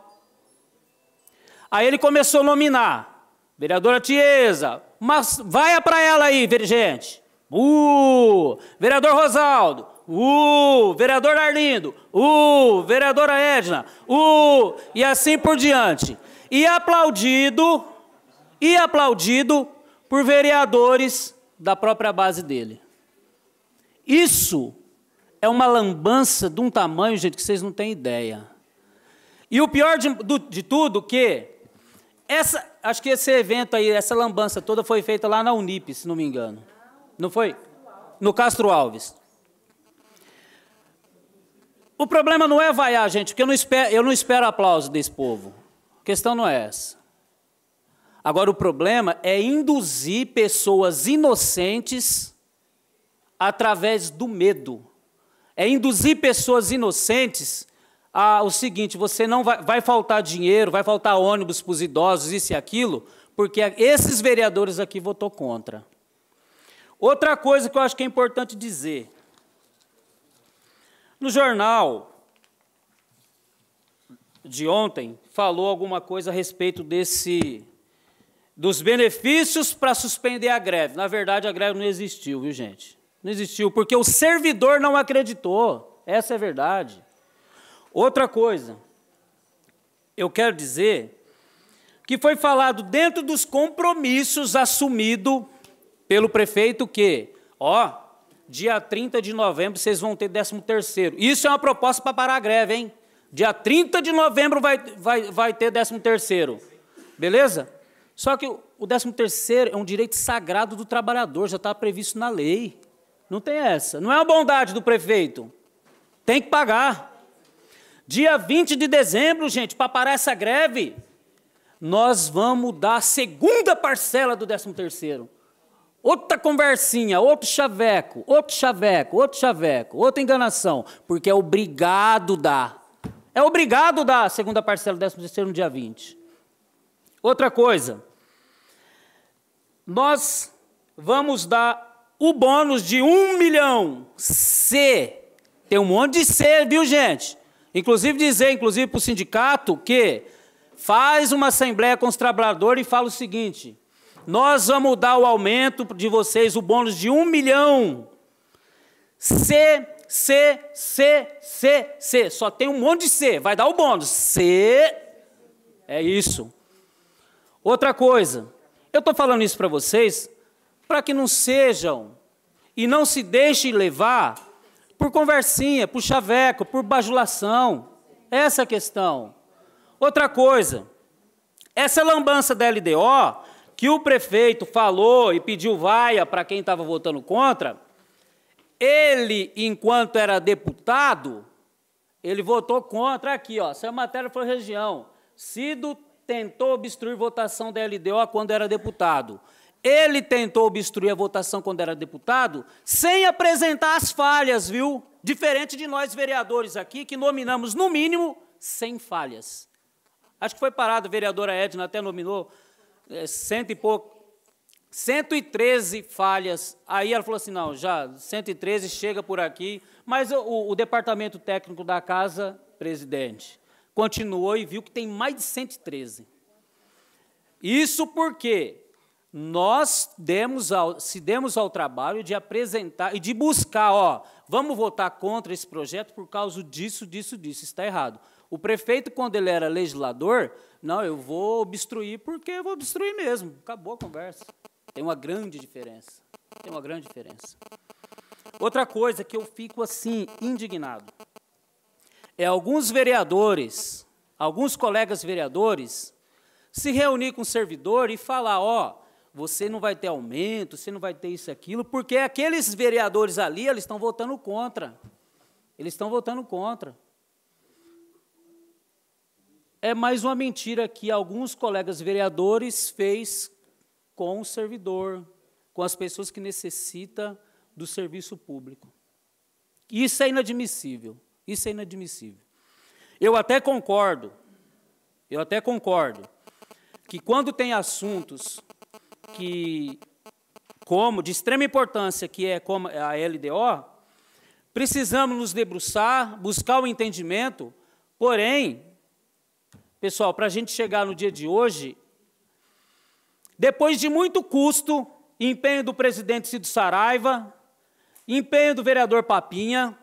Aí ele começou a nominar. Vereadora Tiesa, mas vai para ela aí, gente. Uh, vereador Rosaldo, o vereador Arlindo, o vereadora Edna, o e assim por diante. E aplaudido, e aplaudido por vereadores da própria base dele. Isso é uma lambança de um tamanho, gente, que vocês não têm ideia. E o pior de, do, de tudo que essa, acho que esse evento aí, essa lambança toda foi feita lá na Unip, se não me engano. Não foi? No Castro Alves. O problema não é vaiar, gente, porque eu não espero, eu não espero aplauso desse povo. A questão não é essa. Agora, o problema é induzir pessoas inocentes através do medo. É induzir pessoas inocentes a o seguinte: você não vai, vai faltar dinheiro, vai faltar ônibus para os idosos, isso e aquilo, porque esses vereadores aqui votou contra. Outra coisa que eu acho que é importante dizer: no jornal de ontem, falou alguma coisa a respeito desse dos benefícios para suspender a greve. Na verdade, a greve não existiu, viu, gente? Não existiu, porque o servidor não acreditou. Essa é a verdade. Outra coisa, eu quero dizer que foi falado dentro dos compromissos assumido pelo prefeito que, ó, Dia 30 de novembro vocês vão ter 13 terceiro. Isso é uma proposta para parar a greve, hein? Dia 30 de novembro vai, vai, vai ter 13 terceiro. Beleza? Só que o 13 terceiro é um direito sagrado do trabalhador, já está previsto na lei. Não tem essa. Não é uma bondade do prefeito. Tem que pagar. Dia 20 de dezembro, gente, para parar essa greve, nós vamos dar a segunda parcela do 13 terceiro. Outra conversinha, outro chaveco, outro chaveco, outro chaveco, outra enganação, porque é obrigado dar. É obrigado dar a segunda parcela do 13 terceiro no dia 20. Outra coisa, nós vamos dar o bônus de um milhão se tem um monte de C, viu, gente? Inclusive dizer, inclusive para o sindicato, que faz uma assembleia com os trabalhadores e fala o seguinte: nós vamos dar o aumento de vocês, o bônus de um milhão. C, C, C, C, C. Só tem um monte de C. Vai dar o bônus. C. É isso. Outra coisa. Eu estou falando isso para vocês para que não sejam e não se deixem levar por conversinha, por chaveco, por bajulação. Essa é a questão. Outra coisa. Essa lambança da LDO que o prefeito falou e pediu vaia para quem estava votando contra, ele, enquanto era deputado, ele votou contra aqui, ó. Essa é matéria foi região. Cido tentou obstruir votação da LDO quando era deputado. Ele tentou obstruir a votação quando era deputado sem apresentar as falhas, viu? Diferente de nós vereadores aqui que nominamos no mínimo 100 falhas. Acho que foi parado, a vereadora Edna até nominou é, cento e pouco, 113 falhas. Aí ela falou assim: não, já 113 chega por aqui, mas o, o departamento técnico da casa, presidente, continuou e viu que tem mais de 113. Isso porque nós demos ao, se demos ao trabalho de apresentar e de buscar, ó, vamos votar contra esse projeto por causa disso, disso, disso, está errado. O prefeito, quando ele era legislador, não, eu vou obstruir porque eu vou obstruir mesmo. Acabou a conversa. Tem uma grande diferença. Tem uma grande diferença. Outra coisa que eu fico assim indignado é alguns vereadores, alguns colegas vereadores se reunir com o servidor e falar, ó, oh, você não vai ter aumento, você não vai ter isso aquilo, porque aqueles vereadores ali, eles estão votando contra. Eles estão votando contra é mais uma mentira que alguns colegas vereadores fez com o servidor, com as pessoas que necessitam do serviço público. Isso é inadmissível. Isso é inadmissível. Eu até concordo, eu até concordo, que quando tem assuntos que, como de extrema importância, que é como a LDO, precisamos nos debruçar, buscar o entendimento, porém, Pessoal, para a gente chegar no dia de hoje, depois de muito custo, empenho do presidente Cido Saraiva, empenho do vereador Papinha,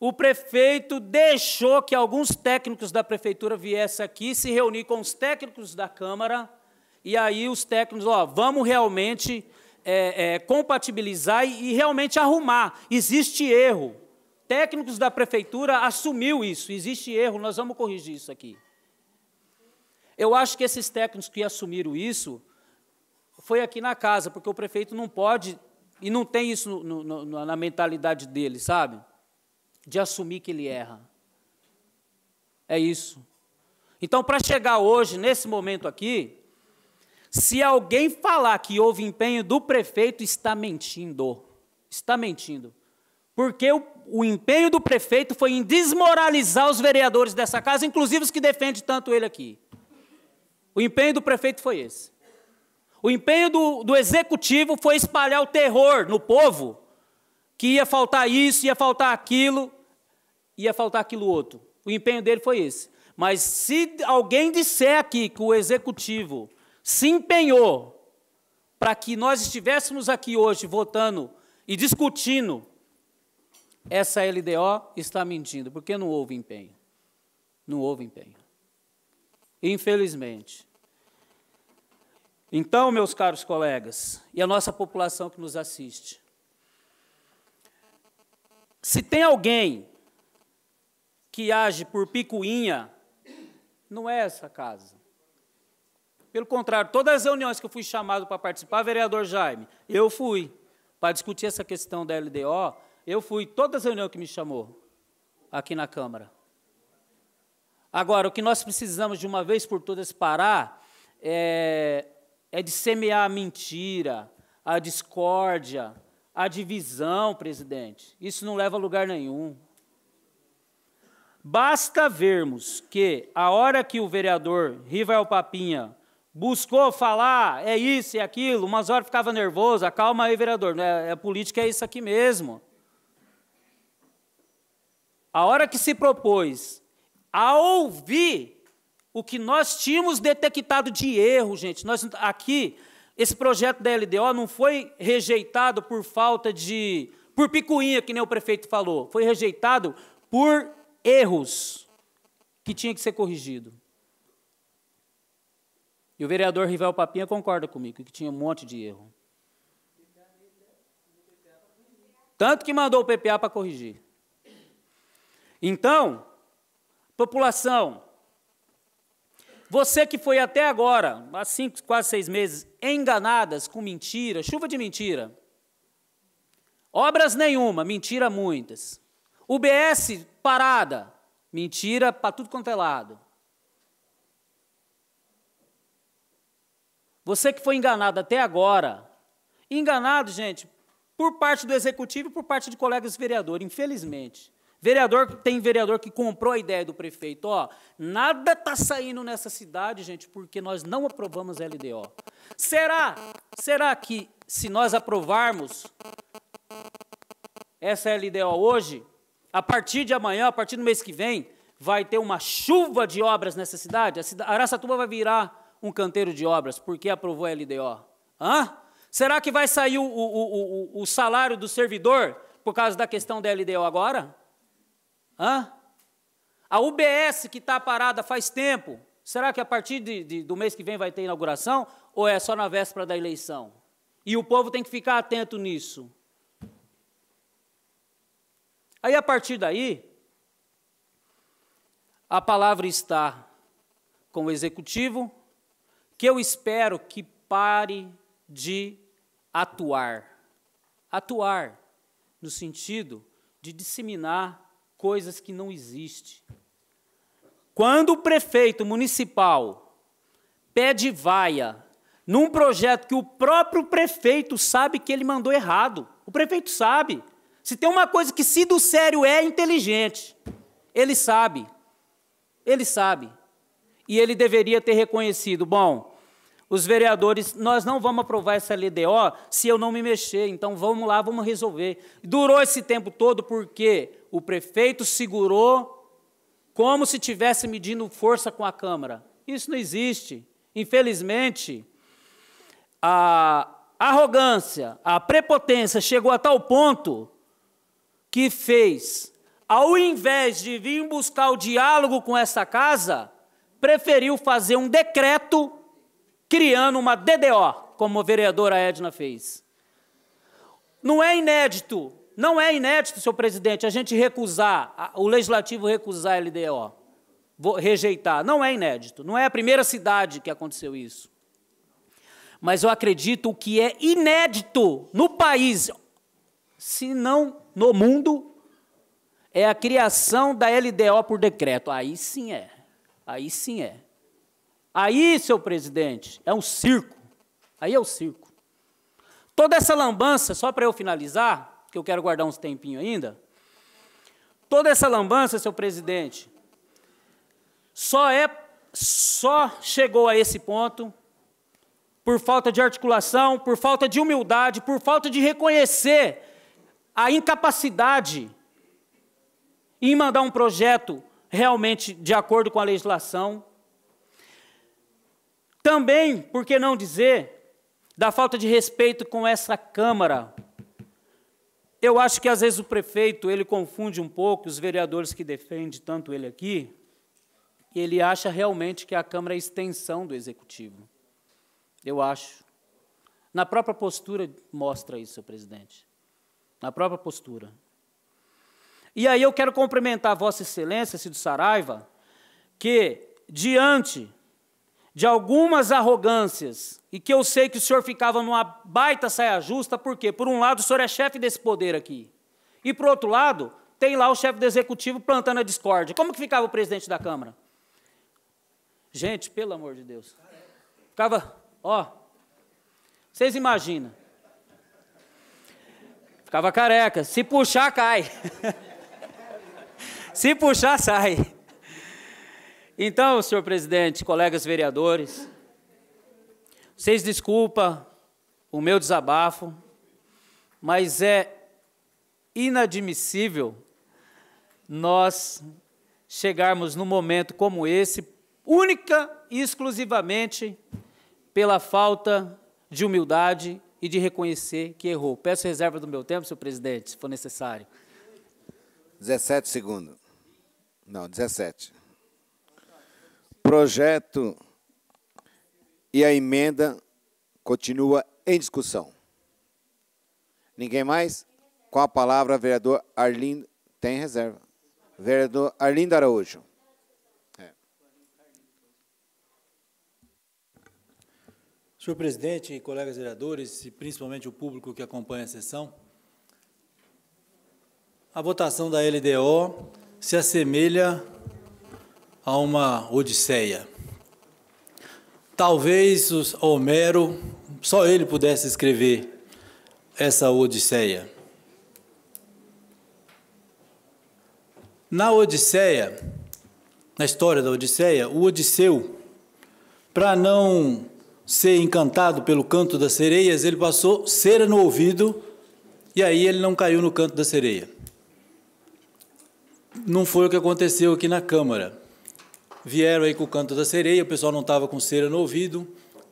o prefeito deixou que alguns técnicos da prefeitura viessem aqui se reunir com os técnicos da Câmara, e aí os técnicos, ó, vamos realmente é, é, compatibilizar e, e realmente arrumar. Existe erro. Técnicos da prefeitura assumiu isso, existe erro, nós vamos corrigir isso aqui. Eu acho que esses técnicos que assumiram isso foi aqui na casa, porque o prefeito não pode e não tem isso no, no, na mentalidade dele, sabe? De assumir que ele erra. É isso. Então, para chegar hoje, nesse momento aqui, se alguém falar que houve empenho do prefeito, está mentindo. Está mentindo. Porque o, o empenho do prefeito foi em desmoralizar os vereadores dessa casa, inclusive os que defendem tanto ele aqui. O empenho do prefeito foi esse. O empenho do, do executivo foi espalhar o terror no povo, que ia faltar isso, ia faltar aquilo, ia faltar aquilo outro. O empenho dele foi esse. Mas se alguém disser aqui que o executivo se empenhou para que nós estivéssemos aqui hoje votando e discutindo essa LDO está mentindo, porque não houve empenho. Não houve empenho infelizmente. Então, meus caros colegas, e a nossa população que nos assiste, se tem alguém que age por picuinha, não é essa casa. Pelo contrário, todas as reuniões que eu fui chamado para participar, vereador Jaime, eu fui para discutir essa questão da LDO, eu fui todas as reuniões que me chamou aqui na Câmara. Agora, o que nós precisamos de uma vez por todas parar é, é de semear a mentira, a discórdia, a divisão, presidente. Isso não leva a lugar nenhum. Basta vermos que a hora que o vereador Rival Papinha buscou falar, é isso e é aquilo, umas horas ficava nervoso, ah, Calma, aí, vereador, né? a é política é isso aqui mesmo. A hora que se propôs a ouvir o que nós tínhamos detectado de erro, gente. Nós aqui esse projeto da LDO não foi rejeitado por falta de por picuinha, que nem o prefeito falou. Foi rejeitado por erros que tinha que ser corrigido. E o vereador Rival Papinha concorda comigo que tinha um monte de erro. Tanto que mandou o PPA para corrigir. Então, População, você que foi até agora, há cinco, quase seis meses, enganadas com mentira, chuva de mentira. Obras nenhuma, mentira muitas. UBS parada, mentira para tudo quanto é lado. Você que foi enganado até agora, enganado, gente, por parte do executivo e por parte de colegas vereadores, infelizmente. Vereador, tem vereador que comprou a ideia do prefeito, ó, nada está saindo nessa cidade, gente, porque nós não aprovamos a LDO. Será, será que se nós aprovarmos essa LDO hoje, a partir de amanhã, a partir do mês que vem, vai ter uma chuva de obras nessa cidade? A Araçatuba vai virar um canteiro de obras, porque aprovou a LDO. Hã? Será que vai sair o, o, o, o salário do servidor por causa da questão da LDO agora? Hã? A UBS que está parada faz tempo, será que a partir de, de, do mês que vem vai ter inauguração? Ou é só na véspera da eleição? E o povo tem que ficar atento nisso. Aí, a partir daí, a palavra está com o executivo, que eu espero que pare de atuar. Atuar no sentido de disseminar coisas que não existem. Quando o prefeito municipal pede vaia num projeto que o próprio prefeito sabe que ele mandou errado, o prefeito sabe. Se tem uma coisa que se do Sério é inteligente, ele sabe. Ele sabe. E ele deveria ter reconhecido, bom, os vereadores, nós não vamos aprovar essa LDO se eu não me mexer, então vamos lá, vamos resolver. Durou esse tempo todo por quê? O prefeito segurou como se tivesse medindo força com a Câmara. Isso não existe. Infelizmente, a arrogância, a prepotência chegou a tal ponto que fez, ao invés de vir buscar o diálogo com essa casa, preferiu fazer um decreto criando uma DDO, como a vereadora Edna fez. Não é inédito não é inédito, senhor presidente, a gente recusar, o legislativo recusar a LDO, rejeitar. Não é inédito. Não é a primeira cidade que aconteceu isso. Mas eu acredito que é inédito no país, se não no mundo, é a criação da LDO por decreto. Aí sim é. Aí sim é. Aí, seu presidente, é um circo. Aí é o um circo. Toda essa lambança, só para eu finalizar, porque eu quero guardar uns tempinhos ainda. Toda essa lambança, seu presidente, só é só chegou a esse ponto por falta de articulação, por falta de humildade, por falta de reconhecer a incapacidade em mandar um projeto realmente de acordo com a legislação. Também, por que não dizer, da falta de respeito com essa Câmara, eu acho que às vezes o prefeito ele confunde um pouco os vereadores que defende tanto ele aqui, e ele acha realmente que a Câmara é a extensão do Executivo. Eu acho. Na própria postura mostra isso, senhor presidente. Na própria postura. E aí eu quero cumprimentar Vossa Excelência, Cid Saraiva, que, diante de algumas arrogâncias, e que eu sei que o senhor ficava numa baita saia justa, porque, por um lado, o senhor é chefe desse poder aqui, e, por outro lado, tem lá o chefe do executivo plantando a discórdia. Como que ficava o presidente da Câmara? Gente, pelo amor de Deus. Ficava, ó. Vocês imaginam. Ficava careca. Se puxar, cai. Se puxar, sai. Então, senhor presidente, colegas vereadores, vocês desculpa o meu desabafo, mas é inadmissível nós chegarmos num momento como esse, única e exclusivamente pela falta de humildade e de reconhecer que errou. Peço reserva do meu tempo, senhor presidente, se for necessário. 17 segundos. Não, 17 projeto e a emenda continua em discussão. Ninguém mais? Com a palavra, vereador Arlindo. Tem reserva. Vereador Arlindo Araújo. É. Senhor presidente, colegas vereadores e principalmente o público que acompanha a sessão, a votação da LDO se assemelha a uma Odisseia. Talvez Homero, só ele pudesse escrever essa Odisseia. Na Odisseia, na história da Odisseia, o Odisseu, para não ser encantado pelo canto das sereias, ele passou cera no ouvido e aí ele não caiu no canto da sereia. Não foi o que aconteceu aqui na Câmara vieram aí com o canto da sereia, o pessoal não estava com cera no ouvido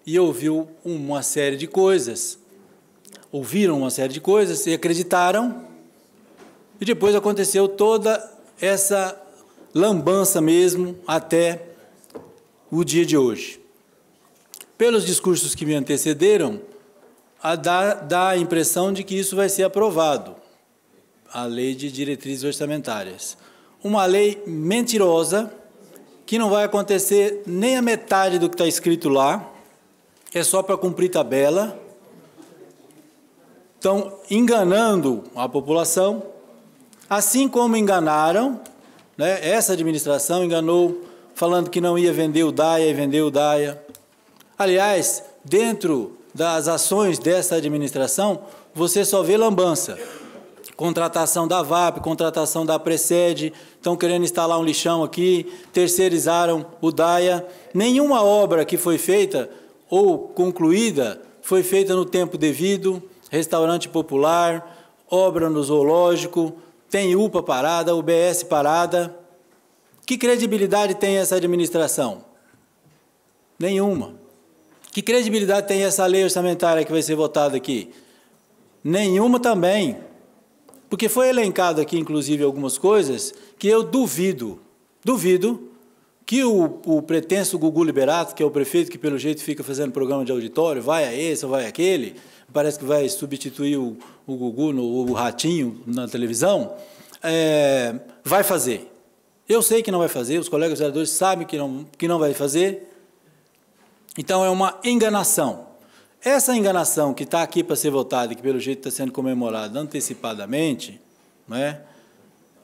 e ouviu uma série de coisas. Ouviram uma série de coisas e acreditaram. E depois aconteceu toda essa lambança mesmo até o dia de hoje. Pelos discursos que me antecederam, dá, dá a impressão de que isso vai ser aprovado a lei de diretrizes orçamentárias. Uma lei mentirosa que não vai acontecer nem a metade do que está escrito lá, é só para cumprir tabela. Estão enganando a população, assim como enganaram, né? essa administração enganou, falando que não ia vender o DAIA e vendeu o DAIA. Aliás, dentro das ações dessa administração, você só vê lambança contratação da VAP, contratação da Precede, estão querendo instalar um lixão aqui, terceirizaram o DAIA. Nenhuma obra que foi feita ou concluída foi feita no tempo devido, restaurante popular, obra no zoológico, tem UPA parada, UBS parada. Que credibilidade tem essa administração? Nenhuma. Que credibilidade tem essa lei orçamentária que vai ser votada aqui? Nenhuma também. Porque foi elencado aqui, inclusive, algumas coisas que eu duvido, duvido que o, o pretenso Gugu Liberato, que é o prefeito que, pelo jeito, fica fazendo programa de auditório, vai a esse ou vai aquele, parece que vai substituir o, o Gugu, no, o Ratinho, na televisão, é, vai fazer. Eu sei que não vai fazer, os colegas vereadores sabem que não, que não vai fazer. Então, é uma enganação. Essa enganação que está aqui para ser votada e que, pelo jeito, está sendo comemorada antecipadamente, não, é?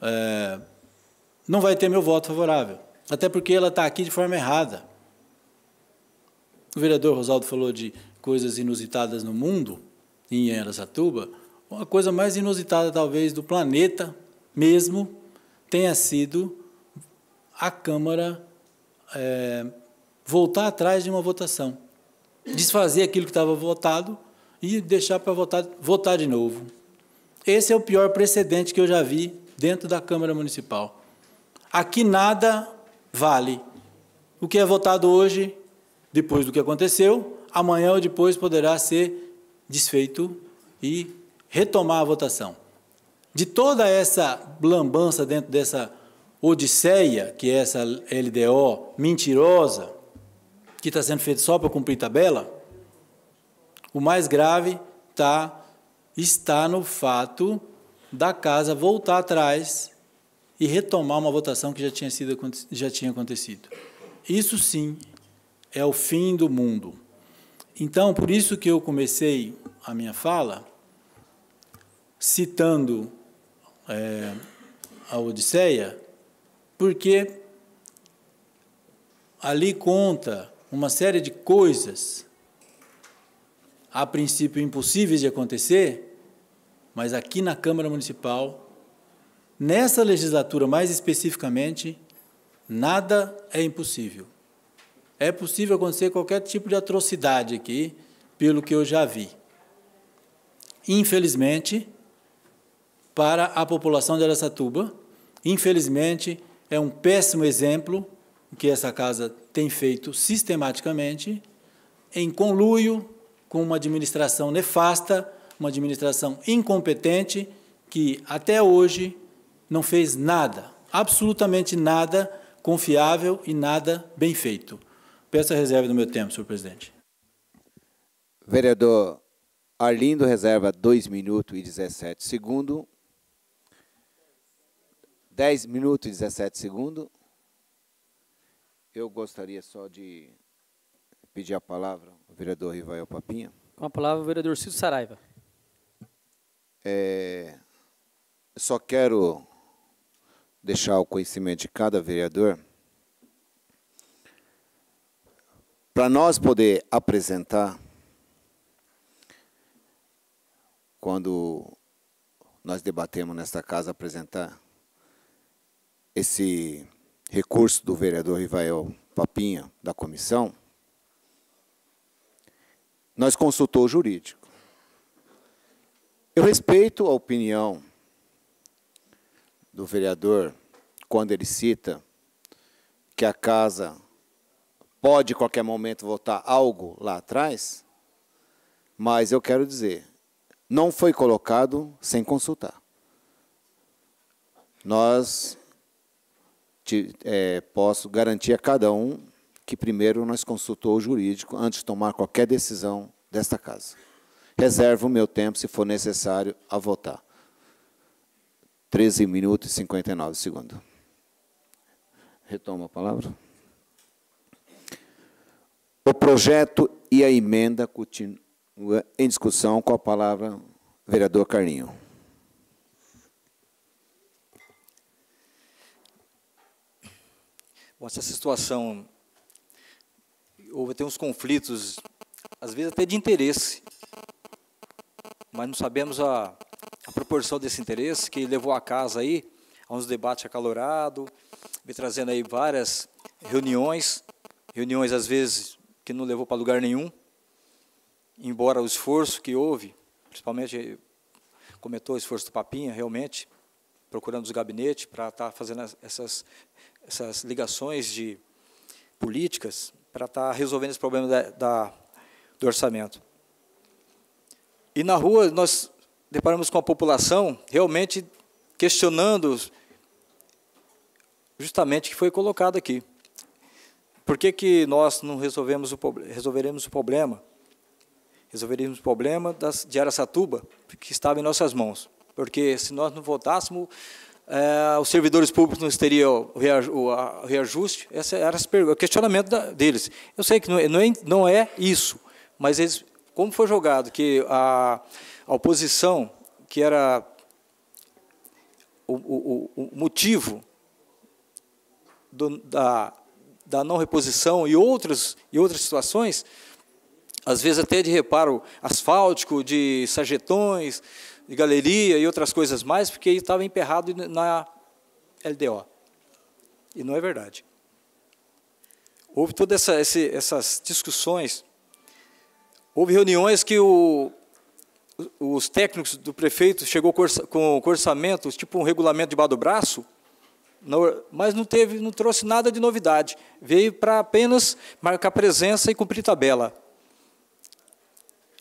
É, não vai ter meu voto favorável. Até porque ela está aqui de forma errada. O vereador Rosaldo falou de coisas inusitadas no mundo, em Aracatuba. A coisa mais inusitada, talvez, do planeta mesmo tenha sido a Câmara é, voltar atrás de uma votação desfazer aquilo que estava votado e deixar para votar, votar de novo. Esse é o pior precedente que eu já vi dentro da Câmara Municipal. Aqui nada vale. O que é votado hoje, depois do que aconteceu, amanhã ou depois poderá ser desfeito e retomar a votação. De toda essa lambança dentro dessa odisseia, que é essa LDO mentirosa, que está sendo feito só para cumprir tabela, o mais grave tá, está no fato da casa voltar atrás e retomar uma votação que já tinha, sido, já tinha acontecido. Isso sim é o fim do mundo. Então, por isso que eu comecei a minha fala citando é, a Odisseia, porque ali conta uma série de coisas, a princípio impossíveis de acontecer, mas aqui na Câmara Municipal, nessa legislatura mais especificamente, nada é impossível. É possível acontecer qualquer tipo de atrocidade aqui, pelo que eu já vi. Infelizmente, para a população de Aracatuba, infelizmente, é um péssimo exemplo que essa casa tem feito sistematicamente, em conluio com uma administração nefasta, uma administração incompetente, que até hoje não fez nada, absolutamente nada confiável e nada bem feito. Peço a reserva do meu tempo, senhor presidente. Vereador Arlindo reserva 2 minutos e 17 segundos. 10 minutos e 17 segundos. Eu gostaria só de pedir a palavra ao vereador Rivael Papinha. Com a palavra, o vereador Ciro Saraiva. É, só quero deixar o conhecimento de cada vereador. Para nós poder apresentar, quando nós debatemos nesta casa, apresentar esse recurso do vereador Rivael Papinha da comissão, nós consultou o jurídico. Eu respeito a opinião do vereador quando ele cita que a casa pode, em qualquer momento, votar algo lá atrás, mas eu quero dizer, não foi colocado sem consultar. Nós te, é, posso garantir a cada um que primeiro nós consultou o jurídico antes de tomar qualquer decisão desta casa. Reservo o meu tempo, se for necessário, a votar. 13 minutos e 59 segundos. Retoma a palavra. O projeto e a emenda continua em discussão com a palavra vereador Carlinho. Bom, essa situação houve até uns conflitos, às vezes até de interesse, mas não sabemos a, a proporção desse interesse que levou a casa aí a uns debates acalorados, me trazendo aí várias reuniões, reuniões às vezes que não levou para lugar nenhum, embora o esforço que houve, principalmente comentou o esforço do Papinha, realmente, procurando os gabinetes para estar tá fazendo essas essas ligações de políticas para estar tá resolvendo esse problema da, da, do orçamento. E na rua nós deparamos com a população realmente questionando justamente o que foi colocado aqui. Por que, que nós não resolvemos o, resolveremos o problema? Resolveremos o problema das, de Aracatuba, que estava em nossas mãos. Porque se nós não votássemos, é, os servidores públicos não teriam o reajuste? Esse era o questionamento deles. Eu sei que não é, não é, não é isso, mas eles, como foi jogado que a, a oposição, que era o, o, o motivo do, da, da não reposição e outras, e outras situações, às vezes até de reparo asfáltico, de sarjetões, de galeria e outras coisas mais, porque ele estava emperrado na LDO. E não é verdade. Houve todas essa, essas discussões, houve reuniões que o, os técnicos do prefeito chegou com o orçamento tipo um regulamento debaixo do braço, mas não teve, não trouxe nada de novidade. Veio para apenas marcar presença e cumprir tabela.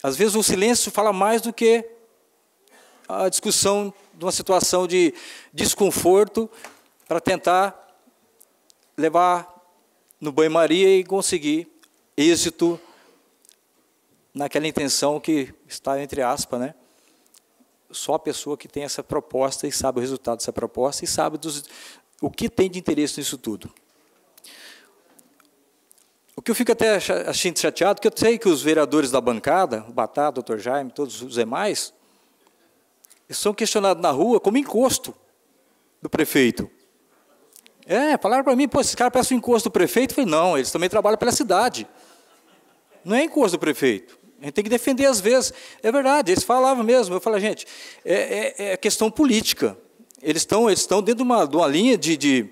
Às vezes o silêncio fala mais do que a discussão de uma situação de desconforto para tentar levar no banho-maria e conseguir êxito naquela intenção que está entre aspas, né? Só a pessoa que tem essa proposta e sabe o resultado dessa proposta e sabe dos, o que tem de interesse nisso tudo. O que eu fico até achando chateado, que eu sei que os vereadores da bancada, o Batata, o Dr. Jaime, todos os demais, são questionados na rua como encosto do prefeito. É, falaram para mim, pô, esses caras parecem um encosto do prefeito. Eu falei, não, eles também trabalham pela cidade. Não é encosto do prefeito. A gente tem que defender às vezes. É verdade, eles falavam mesmo. Eu falei, gente, é, é, é questão política. Eles estão eles dentro de uma, de uma linha de, de,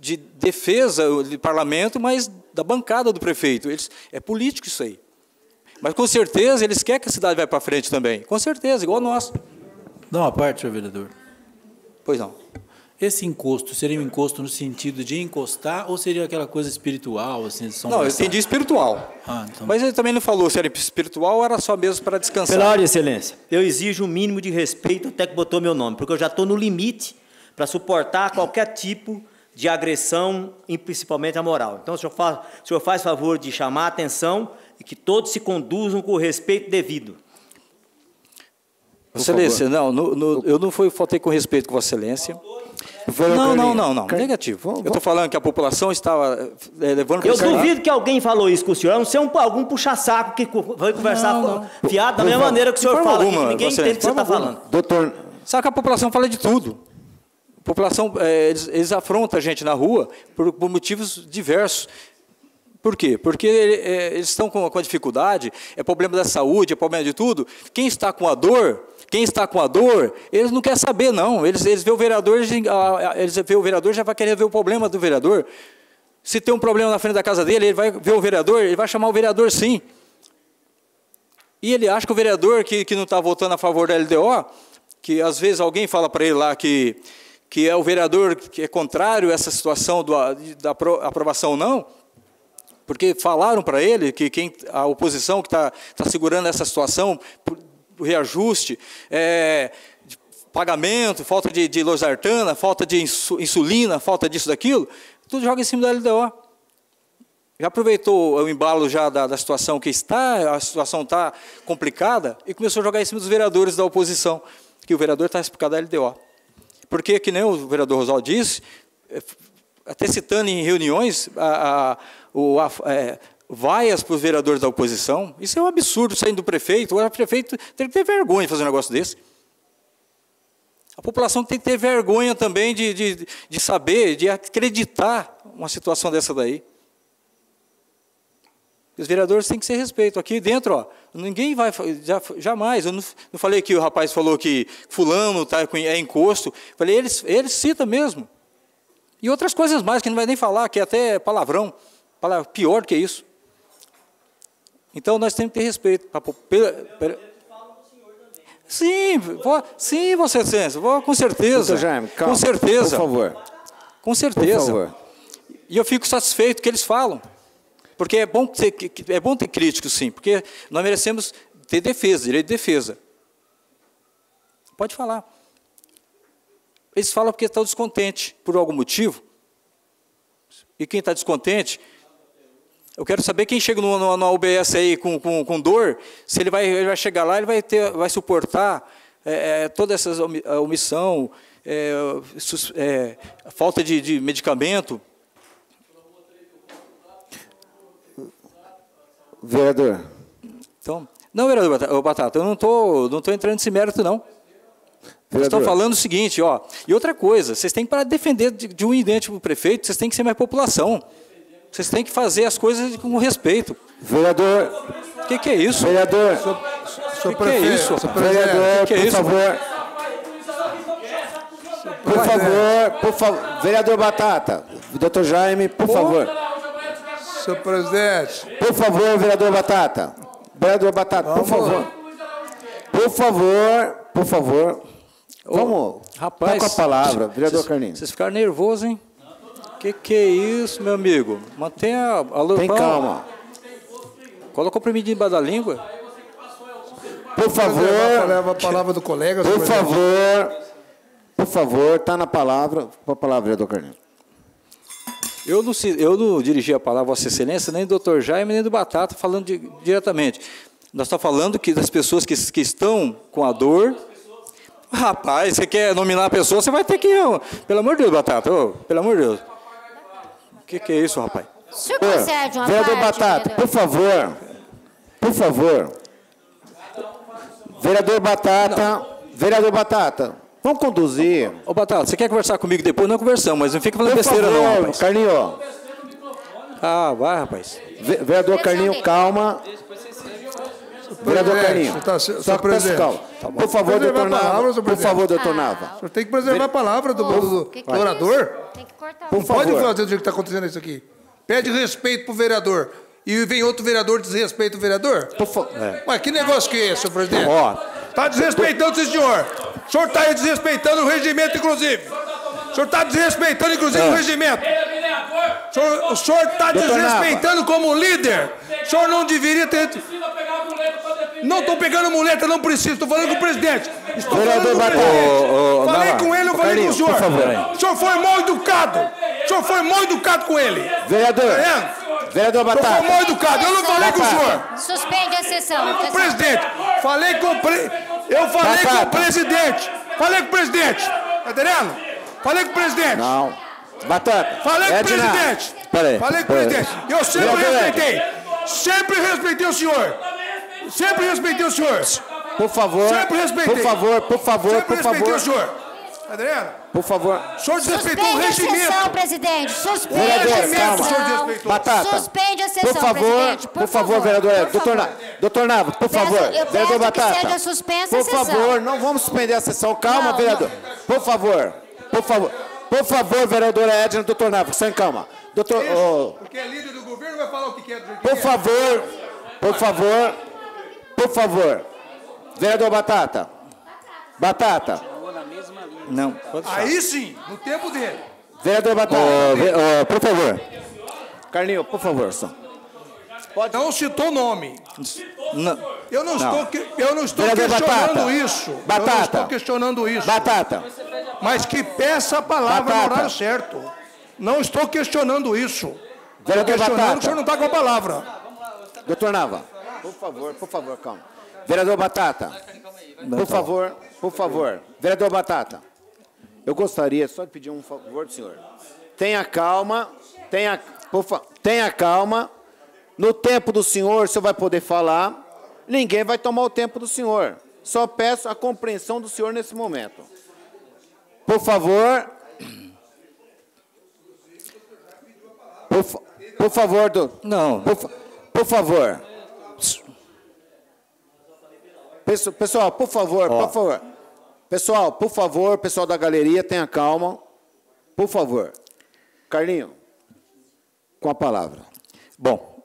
de defesa do parlamento, mas da bancada do prefeito. Eles, é político isso aí. Mas com certeza eles querem que a cidade vá para frente também. Com certeza, igual nós. Dá uma parte, senhor vereador. Pois não. Esse encosto seria um encosto no sentido de encostar ou seria aquela coisa espiritual? Assim, São não, eu entendi espiritual. Ah, então. Mas ele também não falou se era espiritual ou era só mesmo para descansar. Pela hora, excelência, eu exijo o um mínimo de respeito até que botou meu nome, porque eu já estou no limite para suportar qualquer tipo de agressão, e principalmente a moral. Então, o senhor, faz, o senhor faz favor de chamar a atenção e que todos se conduzam com o respeito devido. Excelência, não, no, no, eu não fui, faltei com respeito com Vossa Excelência. Não, não, não, não, Negativo. Eu estou falando que a população estava é, levando para Eu duvido que alguém falou isso com o senhor. A não ser um, algum puxa-saco que foi conversar não, não. fiado da mesma maneira que o senhor fala. Alguma, ninguém entende o que você está falando. Doutor. Sabe que a população fala de tudo. A população, é, eles, eles, afrontam a gente na rua por, por motivos diversos. Por quê? Porque é, eles estão com, com dificuldade, é problema da saúde, é problema de tudo. Quem está com a dor quem está com a dor, eles não querem saber, não. Eles, eles vê o vereador, ah, ah, eles vê o vereador, já vai querer ver o problema do vereador. Se tem um problema na frente da casa dele, ele vai ver o vereador, ele vai chamar o vereador sim. E ele acha que o vereador que, que não está votando a favor da LDO, que às vezes alguém fala para ele lá que, que é o vereador que é contrário a essa situação do, da aprovação não, porque falaram para ele que quem, a oposição que está tá segurando essa situação reajuste, é, pagamento, falta de, de losartana, falta de insulina, falta disso, daquilo, tudo joga em cima da LDO. Já aproveitou o embalo já da, da situação que está, a situação está complicada, e começou a jogar em cima dos vereadores da oposição, que o vereador está explicado da LDO. Porque, que nem o vereador Rosal disse, é, até citando em reuniões, a, a, o, a, é, vaias para os vereadores da oposição. Isso é um absurdo saindo do prefeito. O prefeito tem que ter vergonha de fazer um negócio desse. A população tem que ter vergonha também de, de, de saber, de acreditar uma situação dessa daí. Os vereadores têm que ser respeito. Aqui dentro, ó, ninguém vai. Já, jamais. Eu não, não, falei que o rapaz falou que fulano tá, é encosto. Falei, eles ele cita mesmo. E outras coisas mais que não vai nem falar, que é até palavrão. Pior do que isso. Então nós temos que ter respeito. Pra, pela, pela... Sim, vou, sim, Vossa Excelência, vou, com certeza. Jaime, calma, com certeza. Por favor. Com certeza. Favor. E eu fico satisfeito que eles falam. Porque é bom ter, é bom ter críticos, sim, porque nós merecemos ter defesa, direito de defesa. Pode falar. Eles falam porque estão descontentes por algum motivo. E quem está descontente eu quero saber quem chega no, na UBS aí com, com, com, dor, se ele vai, ele vai chegar lá, ele vai, ter, vai suportar é, é toda essa omissão, é, é, falta de, de medicamento. Vereador. Então, não, vereador Batata, eu não estou não tô entrando nesse mérito, não. Vocês estão falando o seguinte, ó. E outra coisa, vocês têm que parar de defender de, de um idêntico prefeito, vocês têm que ser mais população. Vocês têm que fazer as coisas com respeito. Vereador. O que, que, é isso? Vereador. O que, que, é isso? vereador, que é, é por favor. Por favor, né? por favor. Vereador Batata, doutor Jaime, por favor. Senhor presidente. Por favor, vereador Batata. Vereador Batata, por favor. Por favor, por favor. Vamos. Rapaz. Tá com a palavra, vereador Carlinhos. Vocês ficaram nervosos, hein? Que que é isso, meu amigo? Mantenha a lupa. Tem calma. Coloca o comprimidinho embaixo da língua. Por favor. Leva a palavra do colega. Por favor. Por favor, está na palavra. Com a palavra, do Carneiro. Eu não, eu não dirigi a palavra Vossa Excelência, nem do Dr. Jaime, nem do Batata, falando de, diretamente. Nós estamos tá falando que das pessoas que, que estão com a dor. Rapaz, você quer nominar a pessoa, você vai ter que. Pelo amor de Deus, Batata, oh, pelo amor de Deus que, que é isso, rapaz? Se eu é uma Vereador parte, Batata, vereador. por favor. Por favor. Vereador Batata. Não. Vereador Batata. Vamos conduzir. Ô, Batata, você quer conversar comigo depois? Não conversamos, mas não fica falando por besteira, favor, não, rapaz. Carlinho. Ah, vai, rapaz. vereador Carlinho, calma. Vereador tá Carinho, Tá, só presidente. Calma. Tá por favor, doutor Nava. Palavra, por favor, doutor Nava. O tem que preservar a palavra do, do, do orador. Tem que cortar. Não pode fazer o que está acontecendo isso aqui. Pede respeito pro vereador. E vem outro vereador desrespeita o vereador? Por favor. é. Ué, que negócio que é esse, senhor presidente? Ó. Tá desrespeitando esse senhor. O senhor tá aí desrespeitando o regimento, inclusive. O senhor está desrespeitando, inclusive, ah. é. o regimento. O senhor está desrespeitando como líder. É o senhor não deveria ter. Não estou pegando muleta, não preciso. Estou falando com o presidente. Estou falando com o presidente. Falei com ele, eu falei com o senhor. O senhor foi mal educado. O senhor foi mal educado com ele. Vereador. Tá vereador Batata. Eu fui mal educado, eu não falei com o senhor. Suspende a sessão. Falei com o presidente. Falei com o pre... Eu falei com o presidente. Falei com o presidente. Está entendendo? Falei com o presidente. Não. Batata. Falei com o presidente. Peraí. Falei com o presidente. Eu sempre respeitei. Sempre respeitei o senhor. Sempre respeitei o senhor. Por favor. Sempre respeitei. Por favor, por favor, sempre por favor. Sempre respeitei o senhor. Adriana? Por favor. O senhor desrespeitou Suspende o regimento. Suspende a sessão, presidente. Suspende vereador, a sessão. Calma. Batata. Suspende a sessão, por favor, presidente. Por, por favor, favor, vereador. Por doutor, favor. doutor por favor. Eu vereador Batata. Que seja suspensa por a sessão. Por favor, não vamos suspender a sessão. Calma, não, vereador. Não. Por favor. Por favor, por favor, vereadora Edna, doutor Nava, sem calma. Doutor, oh, Porque é líder do governo, vai falar o que é. Do por favor, por favor, por favor. Vereador Batata. Batata. Não, Aí sim, no tempo dele. Vereador Batata. Oh, oh, por favor. Carlinho, por favor, só. Pode... Não citou nome. Não. Eu não, não. Estou, que, eu não estou Vereador questionando Batata. isso. Batata. Eu não estou questionando isso. Batata. Mas que peça a palavra Batata. no horário certo. Não estou questionando isso. Vereador estou questionando Batata. o senhor não está com a palavra. Doutor Nava. Por favor, por favor, calma. Vereador Batata. Por favor, por favor. Vereador Batata. Eu gostaria só de pedir um favor do senhor. Tenha calma, tenha, por fa... tenha calma no tempo do Senhor, o senhor vai poder falar. Ninguém vai tomar o tempo do Senhor. Só peço a compreensão do Senhor nesse momento. Por favor. Por, por favor, do, não. Por, por favor. Pessoal, por favor, por favor. Pessoal, por favor, pessoal da galeria, tenha calma. Por favor. Carlinho, com a palavra. Bom,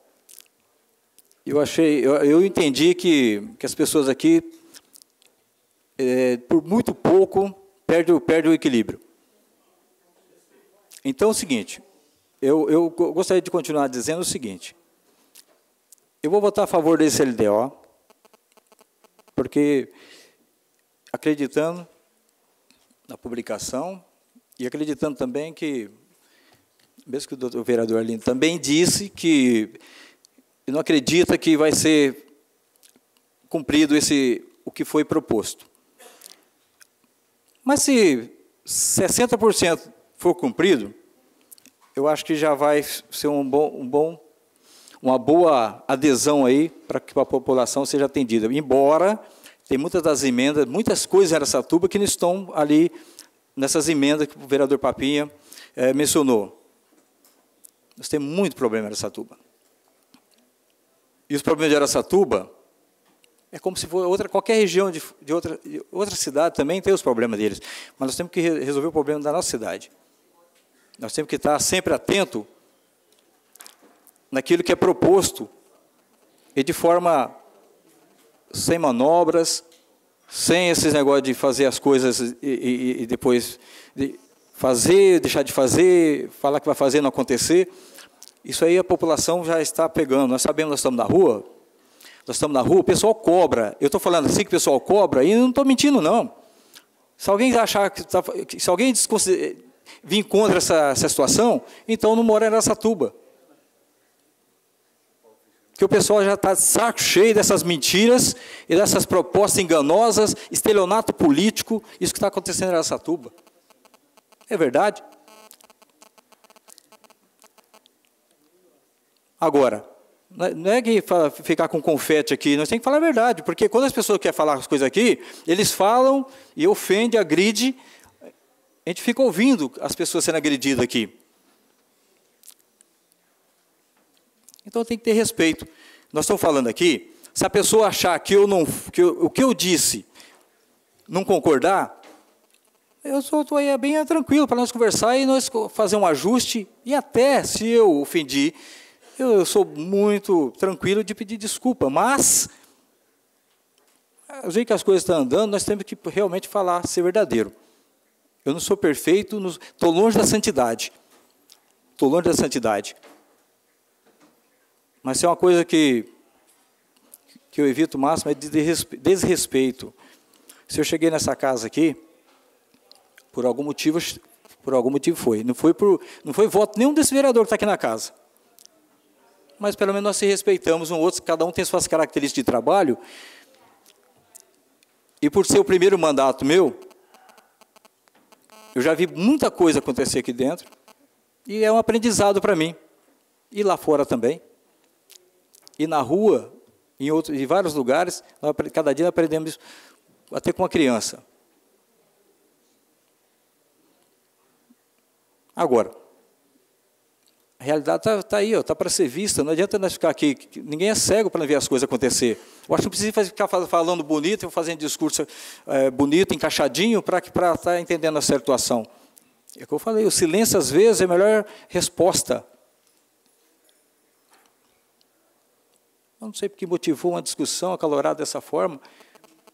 eu achei, eu, eu entendi que, que as pessoas aqui, é, por muito pouco, perdem, perdem o equilíbrio. Então é o seguinte, eu, eu gostaria de continuar dizendo o seguinte. Eu vou votar a favor desse LDO, porque acreditando na publicação e acreditando também que, mesmo que o, doutor, o vereador Arlindo também disse que e não acredita que vai ser cumprido esse o que foi proposto. Mas se 60% for cumprido, eu acho que já vai ser um bom, um bom uma boa adesão aí para que a população seja atendida. Embora tem muitas das emendas, muitas coisas em Aracatuba que não estão ali nessas emendas que o vereador Papinha é, mencionou. Nós temos muito problema em Aracatuba. E os problemas de Aracatuba é como se fosse outra, qualquer região de, de outra, de outra cidade também tem os problemas deles. Mas nós temos que resolver o problema da nossa cidade. Nós temos que estar sempre atento naquilo que é proposto e de forma sem manobras, sem esses negócios de fazer as coisas e, e, e depois de fazer, deixar de fazer, falar que vai fazer não acontecer. Isso aí a população já está pegando. Nós sabemos, nós estamos na rua, nós estamos na rua, o pessoal cobra. Eu estou falando assim que o pessoal cobra e não estou mentindo, não. Se alguém achar tá, que. se alguém vir contra essa, essa situação, então não mora em Aracatuba. Porque o pessoal já está saco cheio dessas mentiras e dessas propostas enganosas, estelionato político, isso que está acontecendo em Aracatuba. É verdade? Agora, né, não é que ficar com confete aqui, nós temos que falar a verdade, porque quando as pessoas querem falar as coisas aqui, eles falam e ofende, agride, a gente fica ouvindo as pessoas sendo agredidas aqui. Então tem que ter respeito. Nós estamos falando aqui, se a pessoa achar que eu não, que eu, o que eu disse não concordar, eu estou aí bem tranquilo para nós conversar e nós fazer um ajuste. E até se eu ofendi, eu, sou muito tranquilo de pedir desculpa, mas do jeito que as coisas estão andando, nós temos que realmente falar, ser verdadeiro. Eu não sou perfeito, estou longe da santidade. Estou longe da santidade. Mas é uma coisa que, que eu evito o máximo, é de desrespeito. Se eu cheguei nessa casa aqui, por algum motivo, por algum motivo foi. Não foi, por, não foi voto nenhum desse vereador que está aqui na casa mas pelo menos nós se respeitamos um outro, cada um tem suas características de trabalho. E por ser o primeiro mandato meu, eu já vi muita coisa acontecer aqui dentro, e é um aprendizado para mim. E lá fora também. E na rua, em, outros, em vários lugares, nós, cada dia aprendemos isso, até com uma criança. Agora, a realidade está tá aí, está para ser vista. Não adianta nós ficar aqui. Ninguém é cego para ver as coisas acontecer. Eu acho que não precisa ficar falando bonito, fazendo discurso é, bonito, encaixadinho, para estar tá entendendo a situação. É o que eu falei, o silêncio às vezes é a melhor resposta. Eu não sei porque motivou uma discussão acalorada dessa forma,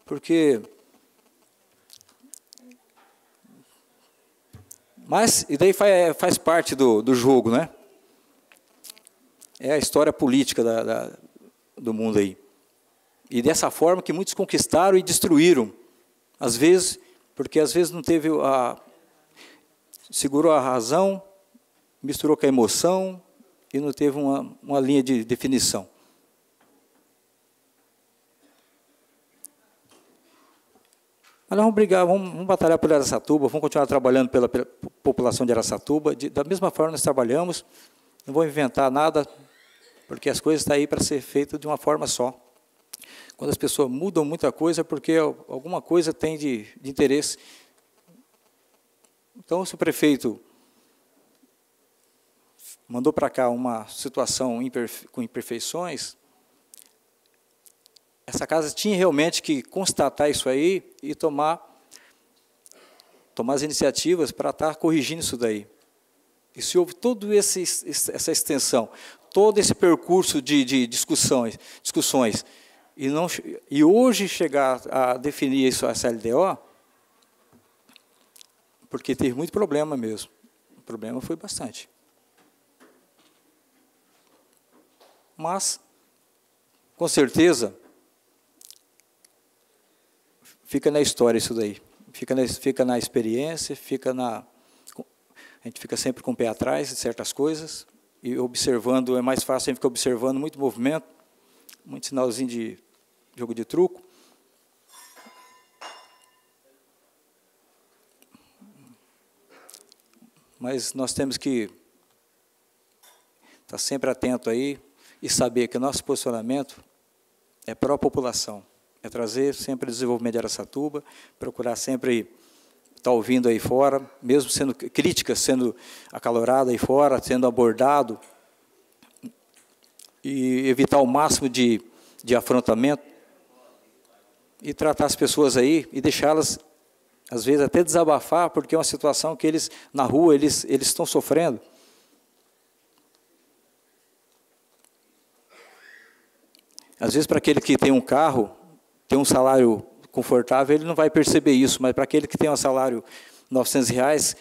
porque. Mas, e daí faz, faz parte do, do jogo, né? é a história política da, da, do mundo aí. E dessa forma que muitos conquistaram e destruíram. Às vezes, porque às vezes não teve a. segurou a razão, misturou com a emoção e não teve uma, uma linha de definição. Mas nós vamos brigar, vamos, vamos batalhar por Aracatuba, vamos continuar trabalhando pela, pela população de Aracatuba. da mesma forma nós trabalhamos, não vou inventar nada, porque as coisas estão tá aí para ser feitas de uma forma só. Quando as pessoas mudam muita coisa, é porque alguma coisa tem de, de interesse. Então, se o prefeito mandou para cá uma situação imperfe com imperfeições, essa casa tinha realmente que constatar isso aí e tomar tomar as iniciativas para estar tá corrigindo isso daí. E se houve toda essa extensão, todo esse percurso de, de discussões, discussões e, não, e hoje chegar a definir isso a LDO porque teve muito problema mesmo. O problema foi bastante. Mas, com certeza, fica na história isso daí. Fica na, fica na experiência, fica na. A gente fica sempre com o pé atrás de certas coisas, e observando, é mais fácil a gente ficar observando muito movimento, muito sinalzinho de jogo de truco. Mas nós temos que estar sempre atento aí e saber que o nosso posicionamento é pró-população, é trazer sempre desenvolvimento de Aracatuba, procurar sempre está ouvindo aí fora, mesmo sendo críticas, sendo acalorada aí fora, sendo abordado, e evitar o máximo de, de afrontamento, e tratar as pessoas aí e deixá-las, às vezes, até desabafar, porque é uma situação que eles, na rua, eles, eles estão sofrendo. Às vezes, para aquele que tem um carro, tem um salário confortável, ele não vai perceber isso, mas para aquele que tem um salário de 900 reais,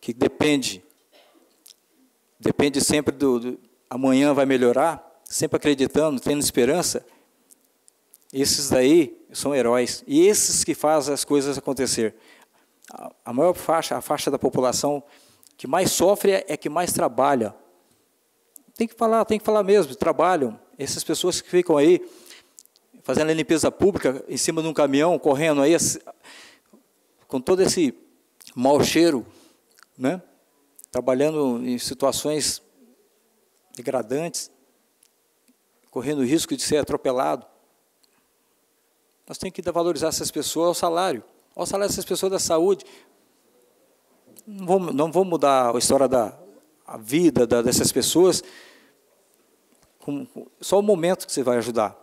que depende, depende sempre do, do amanhã vai melhorar, sempre acreditando, tendo esperança, esses daí são heróis. E esses que fazem as coisas acontecer. A, maior faixa, a faixa da população que mais sofre é, é que mais trabalha. Tem que falar, tem que falar mesmo, trabalham. Essas pessoas que ficam aí fazendo a limpeza pública em cima de um caminhão, correndo aí, com todo esse mau cheiro, né? trabalhando em situações degradantes, correndo risco de ser atropelado. Nós temos que valorizar essas pessoas ao salário. Ao salário dessas pessoas da saúde. Não vou, não vou mudar a história da a vida da, dessas pessoas. com, só o momento que você vai ajudar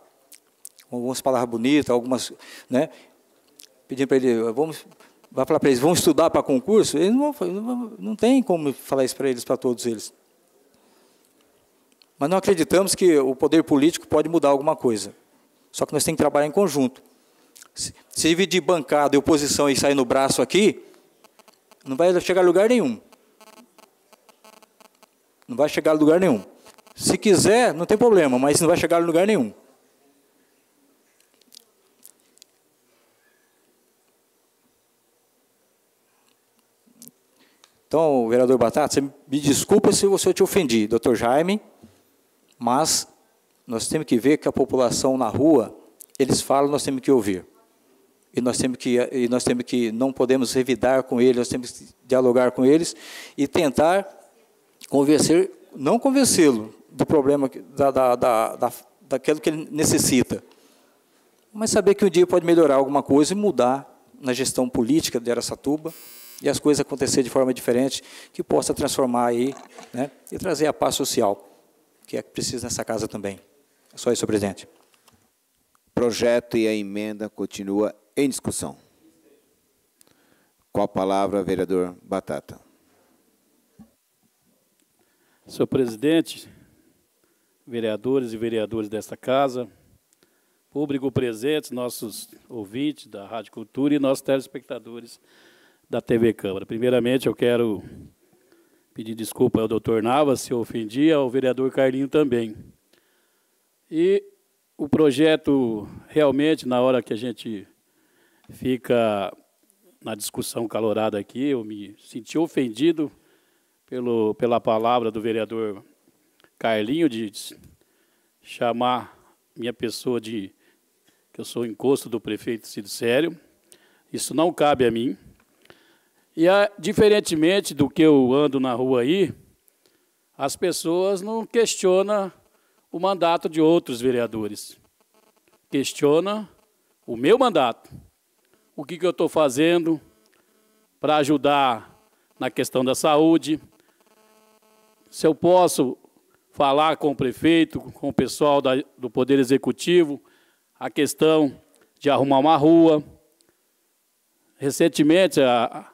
algumas palavras bonitas, algumas, né? Pedindo para ele, vamos, vai falar para eles, vão estudar para concurso? Eles não, não, não tem como falar isso para eles, para todos eles. Mas não acreditamos que o poder político pode mudar alguma coisa. Só que nós temos que trabalhar em conjunto. Se, se dividir bancada e oposição e sair no braço aqui, não vai chegar a lugar nenhum. Não vai chegar a lugar nenhum. Se quiser, não tem problema, mas não vai chegar a lugar nenhum. Então, vereador Batata, me desculpa se você te ofendi, doutor Jaime, mas nós temos que ver que a população na rua, eles falam, nós temos que ouvir. E nós temos que, e nós temos que não podemos revidar com eles, nós temos que dialogar com eles e tentar convencer, não convencê-lo do problema, da, da, da, da, daquilo que ele necessita, mas saber que um dia pode melhorar alguma coisa e mudar na gestão política de Aracatuba, e as coisas acontecer de forma diferente, que possa transformar aí né, e trazer a paz social, que é que precisa nessa casa também. É só isso, presidente. O projeto e a emenda continua em discussão. Com a palavra, vereador Batata. Senhor presidente, vereadores e vereadores desta casa, público presente, nossos ouvintes da Rádio Cultura e nossos telespectadores da TV Câmara. Primeiramente, eu quero pedir desculpa ao doutor Nava se eu ofendi, ao vereador Carlinho também. E o projeto, realmente, na hora que a gente fica na discussão calorada aqui, eu me senti ofendido pelo, pela palavra do vereador Carlinho de chamar minha pessoa de que eu sou encosto do prefeito Cid Sério. Isso não cabe a mim. E, a, é, diferentemente do que eu ando na rua aí, as pessoas não questionam o mandato de outros vereadores. Questiona o meu mandato. O que, que eu estou fazendo para ajudar na questão da saúde. Se eu posso falar com o prefeito, com o pessoal da, do Poder Executivo, a questão de arrumar uma rua. Recentemente, a,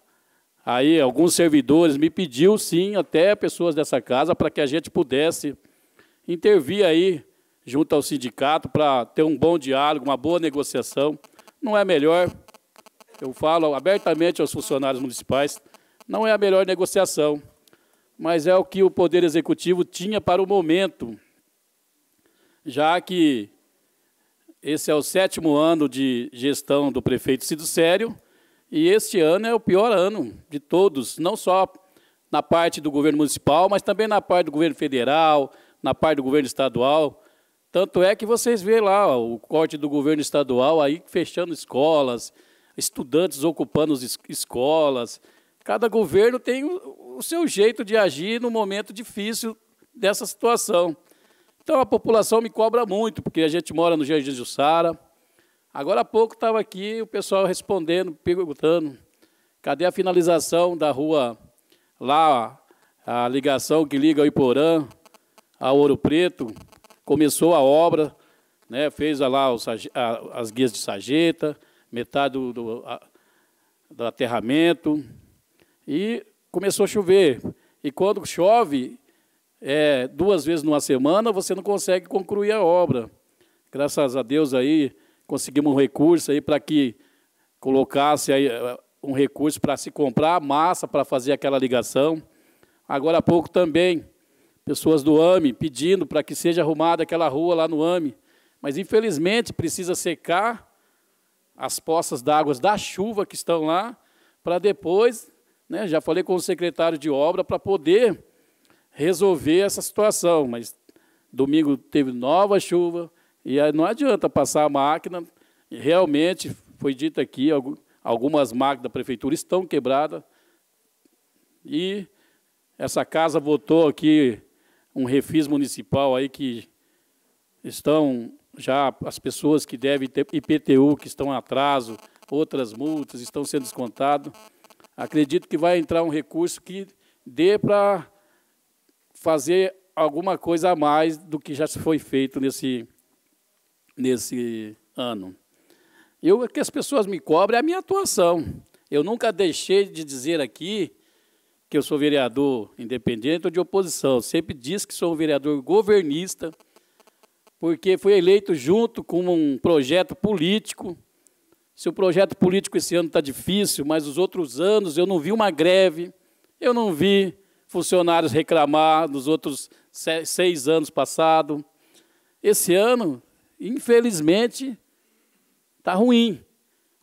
Aí alguns servidores me pediu sim, até pessoas dessa casa, para que a gente pudesse intervir aí junto ao sindicato para ter um bom diálogo, uma boa negociação. Não é melhor, eu falo abertamente aos funcionários municipais, não é a melhor negociação, mas é o que o Poder Executivo tinha para o momento, já que esse é o sétimo ano de gestão do prefeito Sido Sério, e este ano é o pior ano de todos, não só na parte do governo municipal, mas também na parte do governo federal, na parte do governo estadual. Tanto é que vocês vê lá ó, o corte do governo estadual aí fechando escolas, estudantes ocupando as escolas. Cada governo tem o seu jeito de agir no momento difícil dessa situação. Então a população me cobra muito, porque a gente mora no Jardim Jussara, Agora há pouco estava aqui o pessoal respondendo, perguntando, cadê a finalização da rua lá, a ligação que liga o Iporã ao Ouro Preto. Começou a obra, né, fez lá os, a, as guias de sarjeta, metade do, do, a, do aterramento, e começou a chover. E quando chove, é, duas vezes numa semana, você não consegue concluir a obra. Graças a Deus aí, conseguimos um recurso aí para que colocasse aí eh, um recurso para se comprar massa para fazer aquela ligação. Agora há pouco também, pessoas do AME pedindo para que seja arrumada aquela rua lá no AME. Mas, infelizmente, precisa secar as poças d'água da chuva que estão lá, para depois, né, já falei com o secretário de obra, para poder resolver essa situação. Mas domingo teve nova chuva, e aí não adianta passar a máquina. Realmente, foi dito aqui, algumas máquinas da prefeitura estão quebradas. E essa casa votou aqui um refis municipal aí que estão já as pessoas que devem ter IPTU, que estão em atraso, outras multas estão sendo descontadas. Acredito que vai entrar um recurso que dê para fazer alguma coisa a mais do que já foi feito nesse nesse ano. Eu, que as pessoas me cobrem é a minha atuação. Eu nunca deixei de dizer aqui que eu sou vereador independente ou de oposição. Eu sempre disse que sou um vereador governista, porque fui eleito junto com um projeto político. Se o projeto político esse ano está difícil, mas os outros anos eu não vi uma greve, eu não vi funcionários reclamar nos outros seis anos passados. Esse ano Infelizmente, está ruim.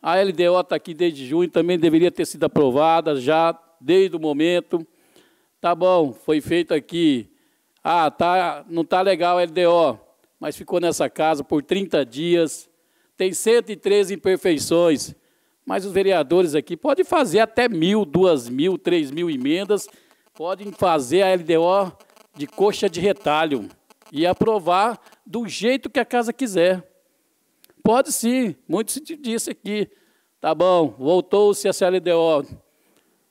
A LDO está aqui desde junho, também deveria ter sido aprovada já desde o momento. Tá bom, foi feito aqui. Ah, tá, não está legal a LDO, mas ficou nessa casa por 30 dias. Tem 113 imperfeições, mas os vereadores aqui podem fazer até mil, duas mil, três mil emendas, podem fazer a LDO de coxa de retalho e aprovar do jeito que a casa quiser. Pode sim, muito se disse aqui. Tá bom, voltou-se a LDO,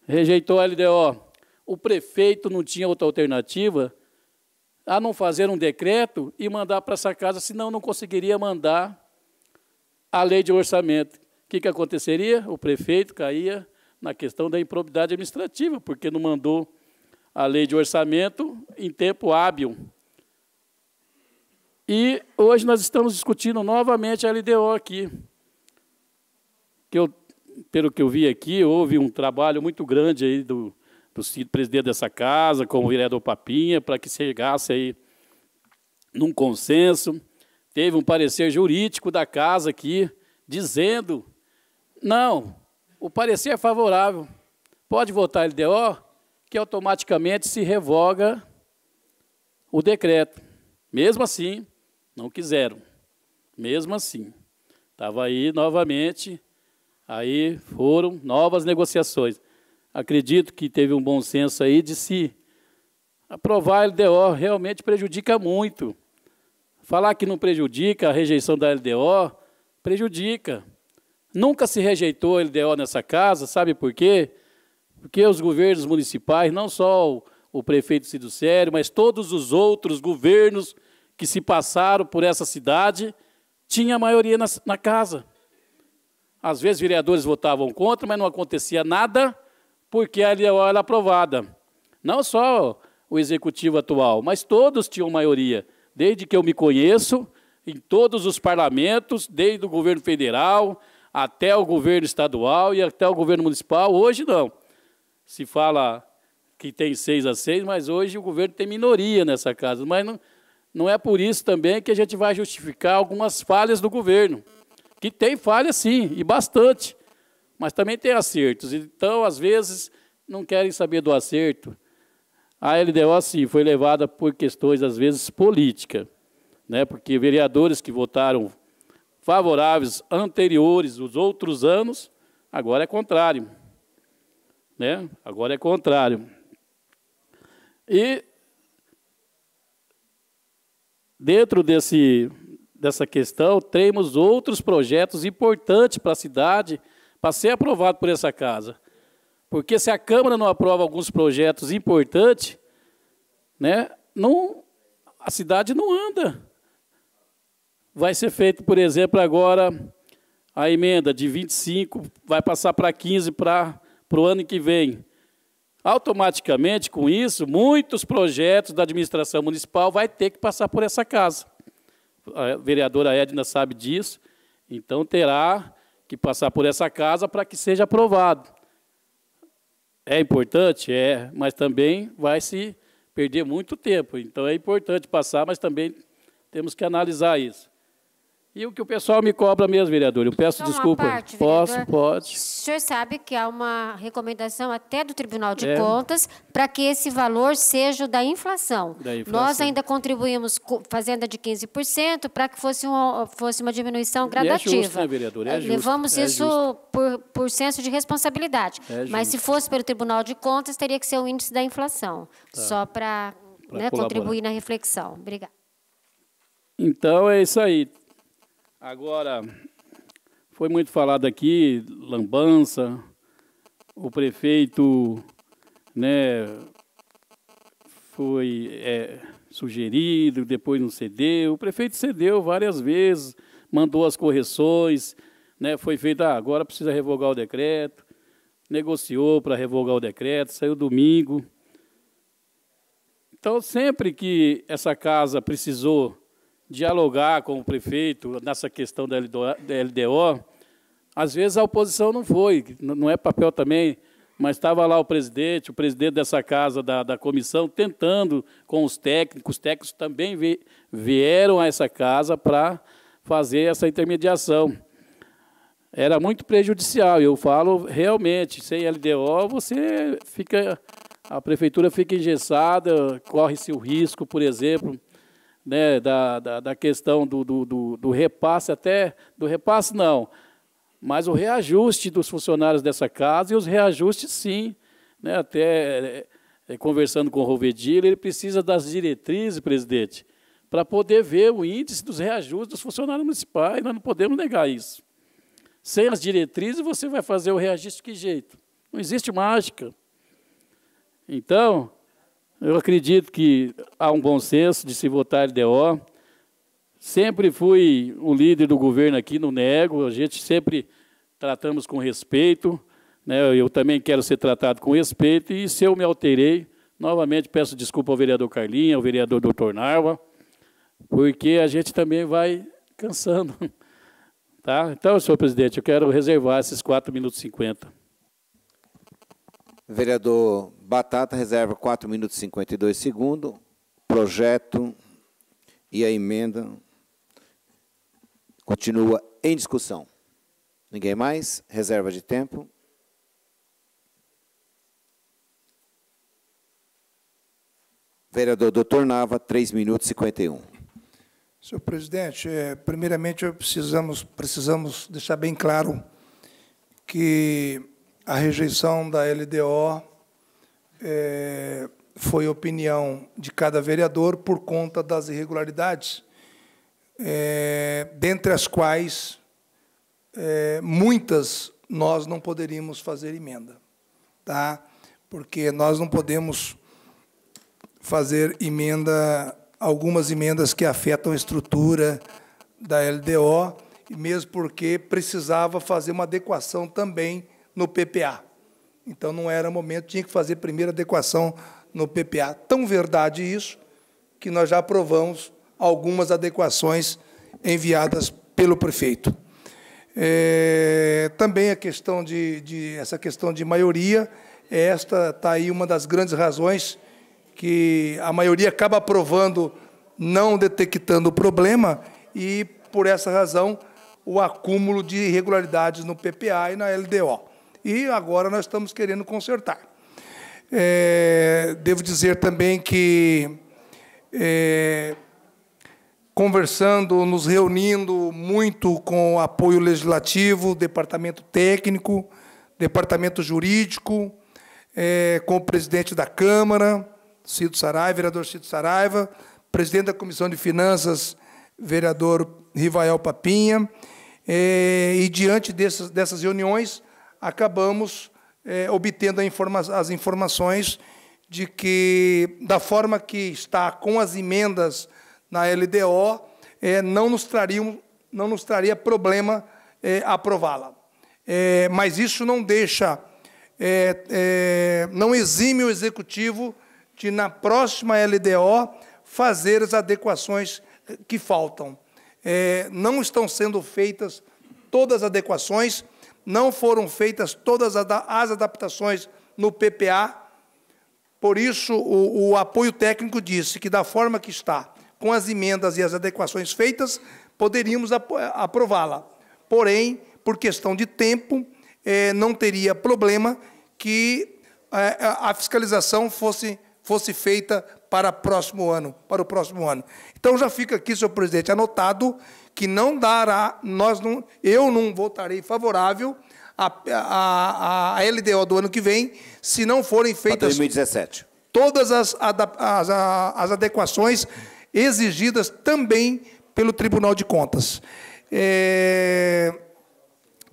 rejeitou a LDO. O prefeito não tinha outra alternativa a não fazer um decreto e mandar para essa casa, senão não conseguiria mandar a lei de orçamento. O que, que aconteceria? O prefeito caía na questão da improbidade administrativa, porque não mandou a lei de orçamento em tempo hábil. E hoje nós estamos discutindo novamente a LDO aqui. Que eu, pelo que eu vi aqui, houve um trabalho muito grande aí do, do presidente dessa casa, com o vereador Papinha, para que chegasse aí num consenso. Teve um parecer jurídico da casa aqui, dizendo: não, o parecer é favorável. Pode votar a LDO, que automaticamente se revoga o decreto. Mesmo assim, não quiseram. Mesmo assim. Estava aí novamente, aí foram novas negociações. Acredito que teve um bom senso aí de se aprovar a LDO realmente prejudica muito. Falar que não prejudica a rejeição da LDO, prejudica. Nunca se rejeitou a LDO nessa casa, sabe por quê? Porque os governos municipais, não só o, prefeito Cido Sério, mas todos os outros governos que se passaram por essa cidade tinha maioria na, na casa. Às vezes vereadores votavam contra, mas não acontecia nada, porque ali era aprovada. Não só o executivo atual, mas todos tinham maioria. Desde que eu me conheço, em todos os parlamentos, desde o governo federal até o governo estadual e até o governo municipal. Hoje não. Se fala que tem seis a seis, mas hoje o governo tem minoria nessa casa. Mas não, não é por isso também que a gente vai justificar algumas falhas do governo, que tem falha sim, e bastante, mas também tem acertos. Então, às vezes, não querem saber do acerto. A LDO, sim, foi levada por questões, às vezes, políticas, né? porque vereadores que votaram favoráveis anteriores os outros anos, agora é contrário. Né? Agora é contrário. E Dentro desse, dessa questão, temos outros projetos importantes para a cidade, para ser aprovado por essa casa. Porque se a Câmara não aprova alguns projetos importantes, né, não, a cidade não anda. Vai ser feito, por exemplo, agora a emenda de 25, vai passar para 15 para, para o ano que vem automaticamente com isso, muitos projetos da administração municipal vai ter que passar por essa casa. A vereadora Edna sabe disso, então terá que passar por essa casa para que seja aprovado. É importante? É, mas também vai se perder muito tempo. Então é importante passar, mas também temos que analisar isso. E o que o pessoal me cobra mesmo, vereador, eu peço desculpa. Parte, Posso, vereador, pode. O senhor sabe que há uma recomendação até do Tribunal de é. Contas para que esse valor seja da inflação. da inflação. Nós ainda contribuímos fazenda de 15% para que fosse uma, fosse uma diminuição gradativa. E é justo, né, vereador? É, é justo, Levamos é isso justo. por, por senso de responsabilidade. É Mas se fosse pelo Tribunal de Contas, teria que ser o índice da inflação. Tá. Só para né, contribuir na reflexão. Obrigada. Então, é isso aí. Agora, foi muito falado aqui, lambança, o prefeito né, foi é, sugerido, depois não cedeu. O prefeito cedeu várias vezes, mandou as correções, né, foi feito, ah, agora precisa revogar o decreto, negociou para revogar o decreto, saiu domingo. Então, sempre que essa casa precisou dialogar com o prefeito nessa questão da LDO. Às vezes a oposição não foi, não é papel também, mas estava lá o presidente, o presidente dessa casa, da, da comissão, tentando com os técnicos. Os técnicos também vieram a essa casa para fazer essa intermediação. Era muito prejudicial, eu falo realmente, sem LDO você fica, a prefeitura fica engessada, corre-se o risco, por exemplo, né, da, da, da questão do, do, do, do repasse, até do repasse não, mas o reajuste dos funcionários dessa casa e os reajustes sim, né, até é, é conversando com o Rovedilha, ele precisa das diretrizes, presidente, para poder ver o índice dos reajustes dos funcionários municipais, nós não podemos negar isso. Sem as diretrizes, você vai fazer o reajuste de que jeito? Não existe mágica. Então, eu acredito que há um bom senso de se votar LDO. Sempre fui o líder do governo aqui, não nego. A gente sempre tratamos com respeito. Né? Eu também quero ser tratado com respeito. E se eu me alterei, novamente peço desculpa ao vereador Carlinhos, ao vereador Doutor Narva, porque a gente também vai cansando. Tá? Então, senhor presidente, eu quero reservar esses 4 minutos e 50. Vereador Batata reserva 4 minutos e 52 segundos. Projeto e a emenda continua em discussão. Ninguém mais? Reserva de tempo. Vereador Doutor Nava, 3 minutos e 51. Senhor presidente, eh, primeiramente precisamos, precisamos deixar bem claro que a rejeição da LDO é, foi opinião de cada vereador por conta das irregularidades, é, dentre as quais é, muitas nós não poderíamos fazer emenda, tá? porque nós não podemos fazer emenda, algumas emendas que afetam a estrutura da LDO, mesmo porque precisava fazer uma adequação também no PPA. Então não era momento, tinha que fazer primeira adequação no PPA. Tão verdade isso que nós já aprovamos algumas adequações enviadas pelo prefeito. É, também a questão de, de, essa questão de maioria, esta está aí uma das grandes razões que a maioria acaba aprovando, não detectando o problema, e por essa razão o acúmulo de irregularidades no PPA e na LDO e agora nós estamos querendo consertar. É, devo dizer também que, é, conversando, nos reunindo muito com o apoio legislativo, departamento técnico, departamento jurídico, é, com o presidente da Câmara, Cido Saraiva, vereador Cido Saraiva, presidente da Comissão de Finanças, vereador Rivael Papinha, é, e diante dessas, dessas reuniões, acabamos é, obtendo informa as informações de que, da forma que está com as emendas na LDO, é, eh, não, nos traria não nos traria problema é, aprová-la. mas isso não deixa, não exime o Executivo de, na próxima LDO, fazer as adequações que faltam. não estão sendo feitas todas as adequações, não foram feitas todas as adaptações no PPA. Por isso, o, o apoio técnico disse que, da forma que está, com as emendas e as adequações feitas, poderíamos aprová-la. Porém, por questão de tempo, eh, não teria problema que eh, a fiscalização fosse, fosse feita para, próximo ano, para o próximo ano. Então, já fica aqui, senhor presidente, anotado que não dará, nós não, eu não votarei favorável à, à, à LDO do ano que vem, se não forem feitas 2017. todas as, as, as adequações exigidas também pelo Tribunal de Contas. É,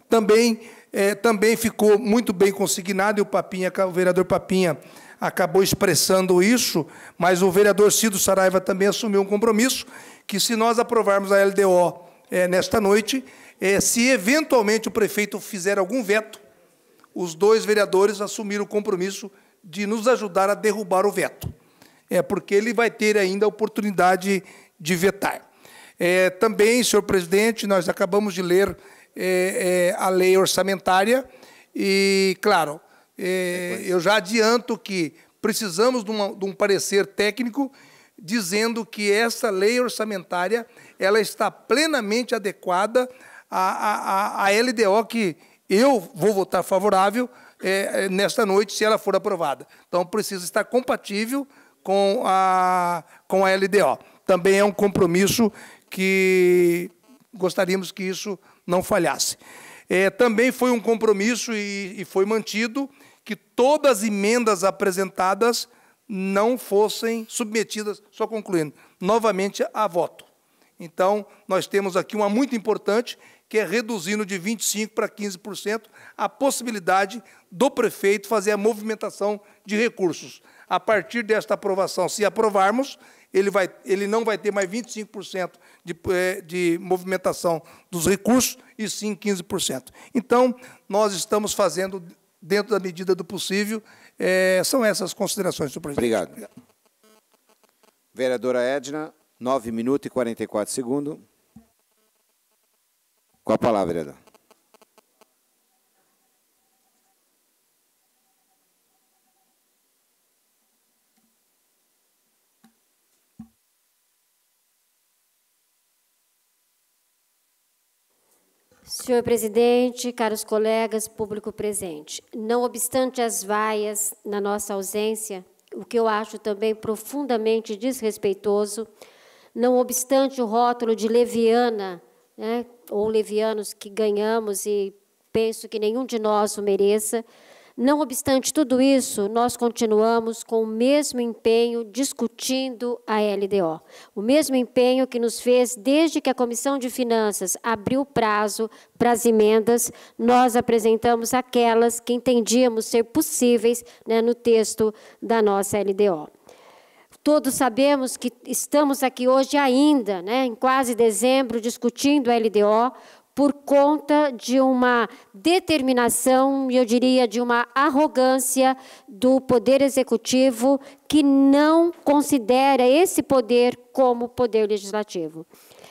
também, é, também ficou muito bem consignado, e o, Papinha, o vereador Papinha acabou expressando isso, mas o vereador Cido Saraiva também assumiu um compromisso que se nós aprovarmos a LDO é, nesta noite, é, se eventualmente o prefeito fizer algum veto, os dois vereadores assumiram o compromisso de nos ajudar a derrubar o veto. É porque ele vai ter ainda a oportunidade de vetar. É, também, senhor presidente, nós acabamos de ler é, é, a lei orçamentária e, claro, é, eu já adianto que precisamos de, uma, de um parecer técnico dizendo que essa lei orçamentária ela está plenamente adequada à, à, à LDO que eu vou votar favorável é, é, nesta noite se ela for aprovada. Então precisa estar compatível com a com a LDO. Também é um compromisso que gostaríamos que isso não falhasse. É, também foi um compromisso e, e foi mantido que todas as emendas apresentadas não fossem submetidas, só concluindo, novamente a voto. Então, nós temos aqui uma muito importante, que é reduzindo de 25% para 15% a possibilidade do prefeito fazer a movimentação de recursos. A partir desta aprovação, se aprovarmos, ele, vai, ele não vai ter mais 25% de, eh, de movimentação dos recursos, e sim 15%. Então, nós estamos fazendo, dentro da medida do possível, é, são essas considerações, senhor presidente. Obrigado. Obrigado. Vereadora Edna, 9 minutos e 44 segundos. Com a palavra, vereadora. Senhor presidente, caros colegas, público presente, não obstante as vaias na nossa ausência, o que eu acho também profundamente desrespeitoso, não obstante o rótulo de leviana, né, ou levianos que ganhamos e penso que nenhum de nós o mereça, não obstante tudo isso, nós continuamos com o mesmo empenho discutindo a LDO. O mesmo empenho que nos fez desde que a Comissão de Finanças abriu o prazo para as emendas, nós apresentamos aquelas que entendíamos ser possíveis né, no texto da nossa LDO. Todos sabemos que estamos aqui hoje ainda, né, em quase dezembro, discutindo a LDO por conta de uma determinação, eu diria, de uma arrogância do poder executivo que não considera esse poder como poder legislativo.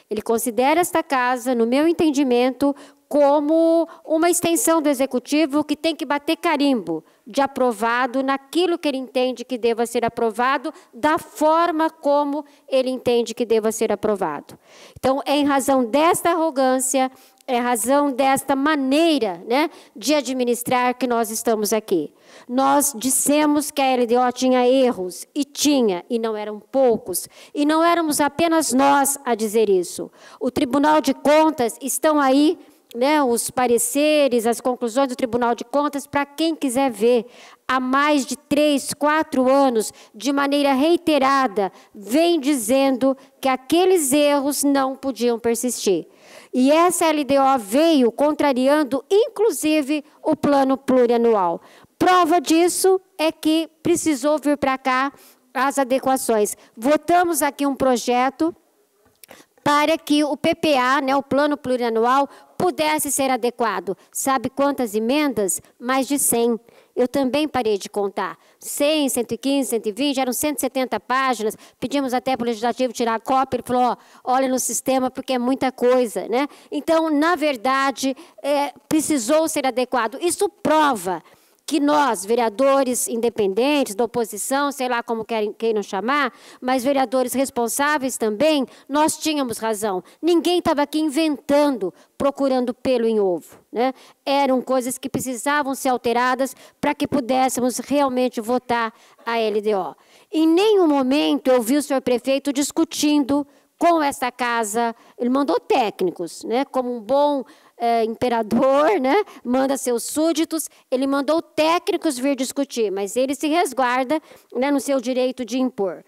Ele considera esta casa, no meu entendimento, como uma extensão do executivo que tem que bater carimbo de aprovado naquilo que ele entende que deva ser aprovado, da forma como ele entende que deva ser aprovado. Então, é em razão desta arrogância é razão desta maneira né, de administrar que nós estamos aqui. Nós dissemos que a LDO tinha erros, e tinha, e não eram poucos, e não éramos apenas nós a dizer isso. O Tribunal de Contas estão aí. Né, os pareceres, as conclusões do Tribunal de Contas, para quem quiser ver, há mais de três, quatro anos, de maneira reiterada, vem dizendo que aqueles erros não podiam persistir. E essa LDO veio contrariando, inclusive, o plano plurianual. Prova disso é que precisou vir para cá as adequações. Votamos aqui um projeto para que o PPA, né, o plano plurianual, pudesse ser adequado. Sabe quantas emendas? Mais de 100 eu também parei de contar. 100, 115, 120, eram 170 páginas. Pedimos até para o legislativo tirar a cópia. Ele falou: oh, olha no sistema, porque é muita coisa. Né? Então, na verdade, é, precisou ser adequado. Isso prova que nós, vereadores independentes, da oposição, sei lá como querem, queiram chamar, mas vereadores responsáveis também, nós tínhamos razão. Ninguém estava aqui inventando, procurando pelo em ovo. Né? Eram coisas que precisavam ser alteradas para que pudéssemos realmente votar a LDO. Em nenhum momento eu vi o senhor prefeito discutindo com esta casa, ele mandou técnicos, né, como um bom é, imperador, né? manda seus súditos, ele mandou técnicos vir discutir, mas ele se resguarda né, no seu direito de impor.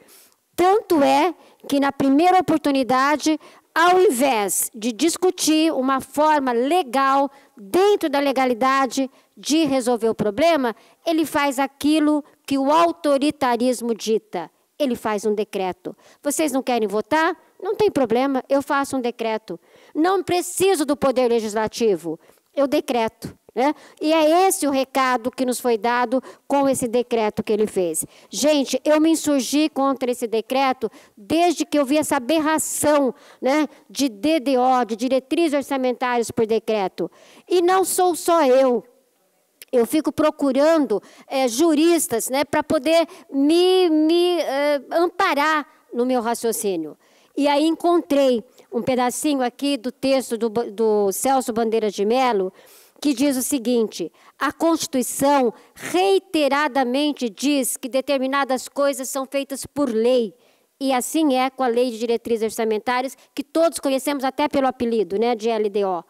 Tanto é que, na primeira oportunidade, ao invés de discutir uma forma legal, dentro da legalidade, de resolver o problema, ele faz aquilo que o autoritarismo dita. Ele faz um decreto. Vocês não querem votar? Não tem problema, eu faço um decreto. Não preciso do poder legislativo, eu decreto. Né? E é esse o recado que nos foi dado com esse decreto que ele fez. Gente, eu me insurgi contra esse decreto desde que eu vi essa aberração né, de DDO, de diretrizes orçamentárias por decreto. E não sou só eu. Eu fico procurando é, juristas né, para poder me, me é, amparar no meu raciocínio. E aí encontrei um pedacinho aqui do texto do, do Celso Bandeira de Mello, que diz o seguinte: a Constituição reiteradamente diz que determinadas coisas são feitas por lei. E assim é com a Lei de Diretrizes Orçamentárias, que todos conhecemos até pelo apelido né, de LDO.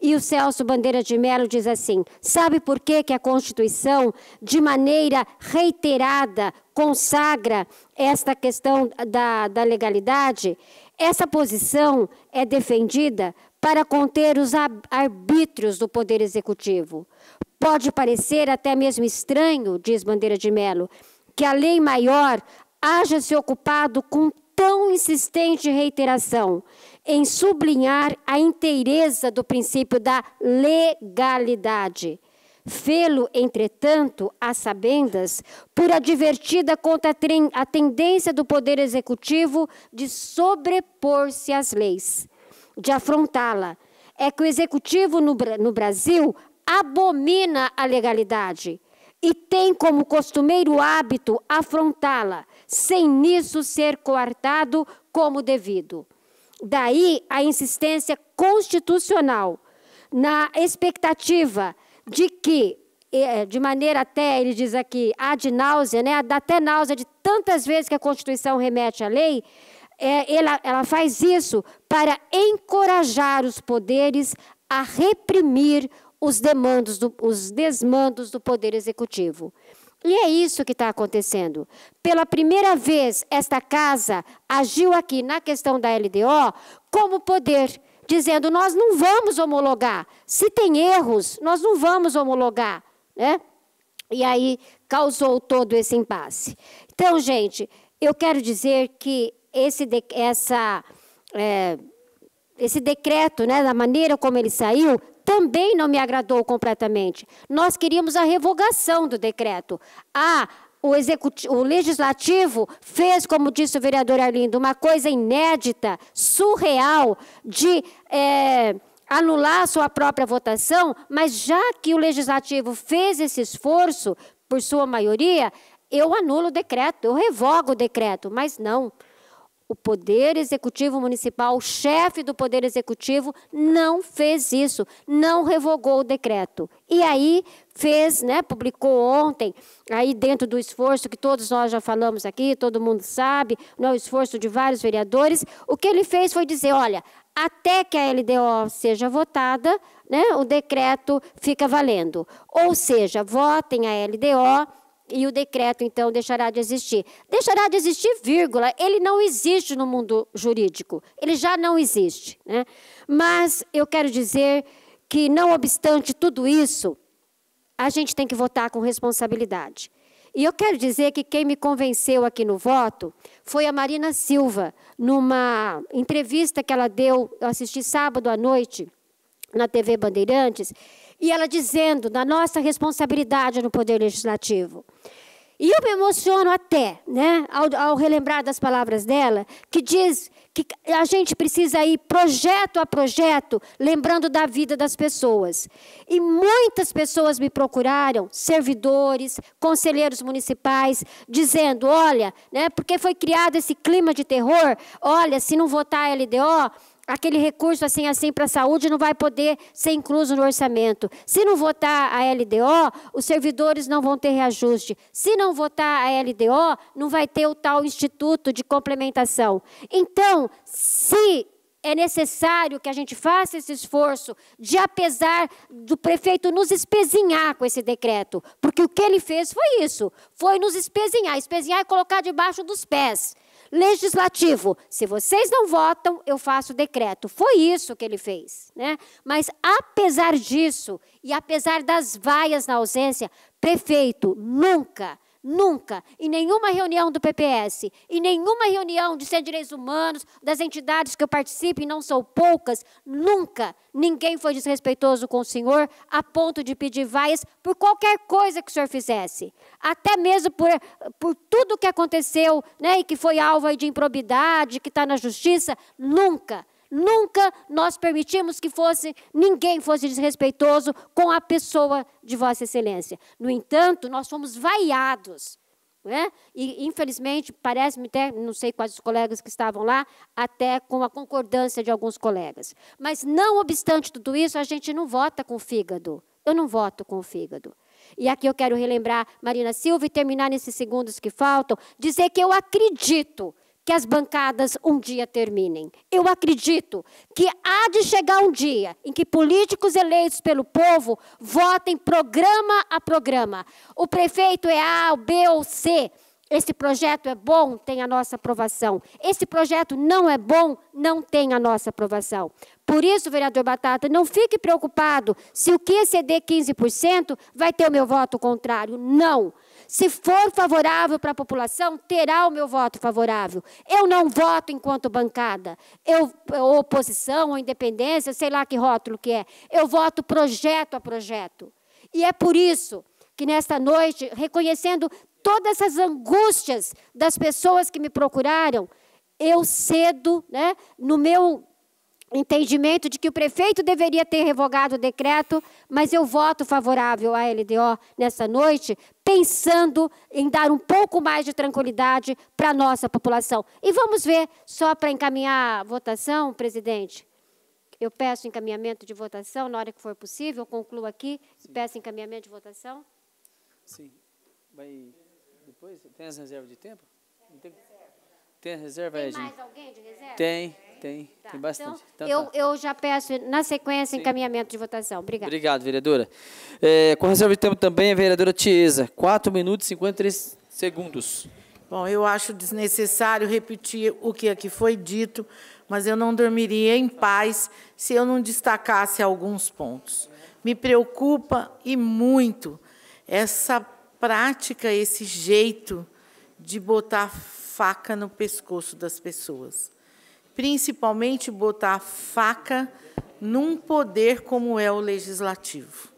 E o Celso Bandeira de Mello diz assim: sabe por que, que a Constituição, de maneira reiterada, consagra esta questão da, da legalidade? Essa posição é defendida para conter os arbítrios do Poder Executivo. Pode parecer até mesmo estranho, diz Bandeira de Mello, que a lei maior haja se ocupado com tão insistente reiteração em sublinhar a inteireza do princípio da legalidade. Fê-lo, entretanto, a sabendas, por advertida contra a tendência do Poder Executivo de sobrepor-se às leis, de afrontá-la. É que o Executivo no, no Brasil abomina a legalidade e tem como costumeiro hábito afrontá-la, sem nisso ser coartado como devido. Daí a insistência constitucional na expectativa de que, é, de maneira até, ele diz aqui, ad náusea, né, até náusea de tantas vezes que a Constituição remete à lei, é, ela, ela faz isso para encorajar os poderes a reprimir os, demandos do, os desmandos do Poder Executivo. E é isso que está acontecendo. Pela primeira vez, esta casa agiu aqui na questão da LDO como poder, dizendo: nós não vamos homologar. Se tem erros, nós não vamos homologar. Né? E aí causou todo esse impasse. Então, gente, eu quero dizer que esse, essa, é, esse decreto, né, da maneira como ele saiu, também não me agradou completamente. Nós queríamos a revogação do decreto. Ah, o, o legislativo fez, como disse o vereador Arlindo, uma coisa inédita, surreal, de. É, anular a sua própria votação, mas já que o legislativo fez esse esforço, por sua maioria, eu anulo o decreto, eu revogo o decreto, mas não. O Poder Executivo Municipal, o chefe do Poder Executivo, não fez isso, não revogou o decreto. E aí fez, né, publicou ontem, aí dentro do esforço que todos nós já falamos aqui, todo mundo sabe, né, o esforço de vários vereadores, o que ele fez foi dizer, olha, até que a LDO seja votada, né, o decreto fica valendo. Ou seja, votem a LDO e o decreto então deixará de existir. Deixará de existir, vírgula, ele não existe no mundo jurídico, ele já não existe. Né? Mas eu quero dizer que, não obstante tudo isso, a gente tem que votar com responsabilidade. E eu quero dizer que quem me convenceu aqui no voto foi a Marina Silva, numa entrevista que ela deu, eu assisti sábado à noite na TV Bandeirantes, e ela dizendo da nossa responsabilidade no Poder Legislativo. E eu me emociono até, né, ao, ao, relembrar das palavras dela, que diz que a gente precisa ir projeto a projeto, lembrando da vida das pessoas. E muitas pessoas me procuraram, servidores, conselheiros municipais, dizendo: olha, né, porque foi criado esse clima de terror, olha, se não votar a LDO, aquele recurso assim assim para a saúde não vai poder ser incluso no orçamento. Se não votar a LDO, os servidores não vão ter reajuste. Se não votar a LDO, não vai ter o tal instituto de complementação. Então, se é necessário que a gente faça esse esforço de, apesar do prefeito nos espezinhar com esse decreto, porque o que ele fez foi isso, foi nos espezinhar, espezinhar e colocar debaixo dos pés. Legislativo, se vocês não votam, eu faço decreto. Foi isso que ele fez. Né? Mas apesar disso, e apesar das vaias na ausência, prefeito nunca Nunca, em nenhuma reunião do PPS, em nenhuma reunião de Centro de Direitos Humanos, das entidades que eu participo, e não são poucas, nunca ninguém foi desrespeitoso com o senhor a ponto de pedir vaias por qualquer coisa que o senhor fizesse. Até mesmo por, por tudo que aconteceu né, e que foi alvo de improbidade, que está na justiça, nunca. Nunca nós permitimos que fosse ninguém fosse desrespeitoso com a pessoa de Vossa Excelência. No entanto, nós fomos vaiados. Né? E, infelizmente, parece-me até, não sei quais os colegas que estavam lá, até com a concordância de alguns colegas. Mas, não obstante tudo isso, a gente não vota com o fígado. Eu não voto com o fígado. E aqui eu quero relembrar Marina Silva e terminar nesses segundos que faltam, dizer que eu acredito que as bancadas um dia terminem. Eu acredito que há de chegar um dia em que políticos eleitos pelo povo votem programa a programa. O prefeito é A, o B ou C. Esse projeto é bom, tem a nossa aprovação. Esse projeto não é bom, não tem a nossa aprovação. Por isso, vereador Batata, não fique preocupado se o que exceder 15% vai ter o meu voto contrário. Não. Se for favorável para a população, terá o meu voto favorável. Eu não voto enquanto bancada, eu, ou oposição, ou independência, sei lá que rótulo que é. Eu voto projeto a projeto. E é por isso que nesta noite, reconhecendo todas essas angústias das pessoas que me procuraram, eu cedo, né, no meu entendimento de que o prefeito deveria ter revogado o decreto, mas eu voto favorável à LDO nessa noite, pensando em dar um pouco mais de tranquilidade para a nossa população. E vamos ver, só para encaminhar a votação, presidente, eu peço encaminhamento de votação na hora que for possível, concluo aqui, Sim. peço encaminhamento de votação. Sim. Vai depois? Tem as reservas de tempo? Tem, tem reserva, Tem mais alguém de reserva? Tem. Tem, tá. tem bastante. Então, então, tá. eu, eu já peço, na sequência, Sim. encaminhamento de votação. Obrigada. Obrigado, vereadora. É, com reserva de tempo também, a vereadora Tiesa. 4 minutos e 53 segundos. Bom, eu acho desnecessário repetir o que aqui foi dito, mas eu não dormiria em paz se eu não destacasse alguns pontos. Me preocupa e muito essa prática, esse jeito de botar faca no pescoço das pessoas principalmente botar a faca num poder como é o legislativo.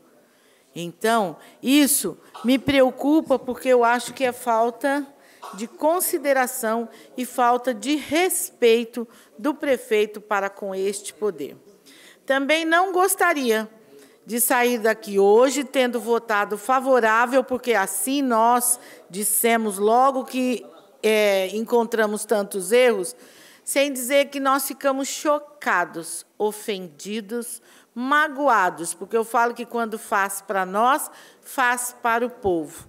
Então, isso me preocupa porque eu acho que é falta de consideração e falta de respeito do prefeito para com este poder. Também não gostaria de sair daqui hoje tendo votado favorável, porque assim nós dissemos logo que é, encontramos tantos erros, sem dizer que nós ficamos chocados, ofendidos, magoados, porque eu falo que quando faz para nós, faz para o povo.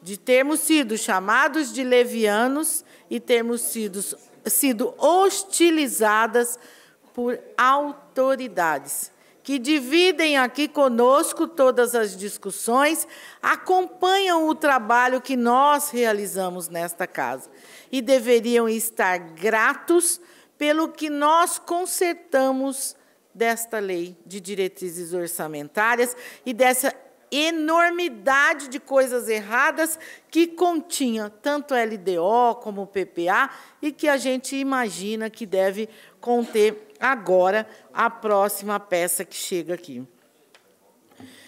De termos sido chamados de levianos e termos sido, sido hostilizadas por autoridades que dividem aqui conosco todas as discussões, acompanham o trabalho que nós realizamos nesta casa e deveriam estar gratos pelo que nós consertamos desta lei de diretrizes orçamentárias e dessa enormidade de coisas erradas que continha tanto LDO como PPA e que a gente imagina que deve conter agora a próxima peça que chega aqui.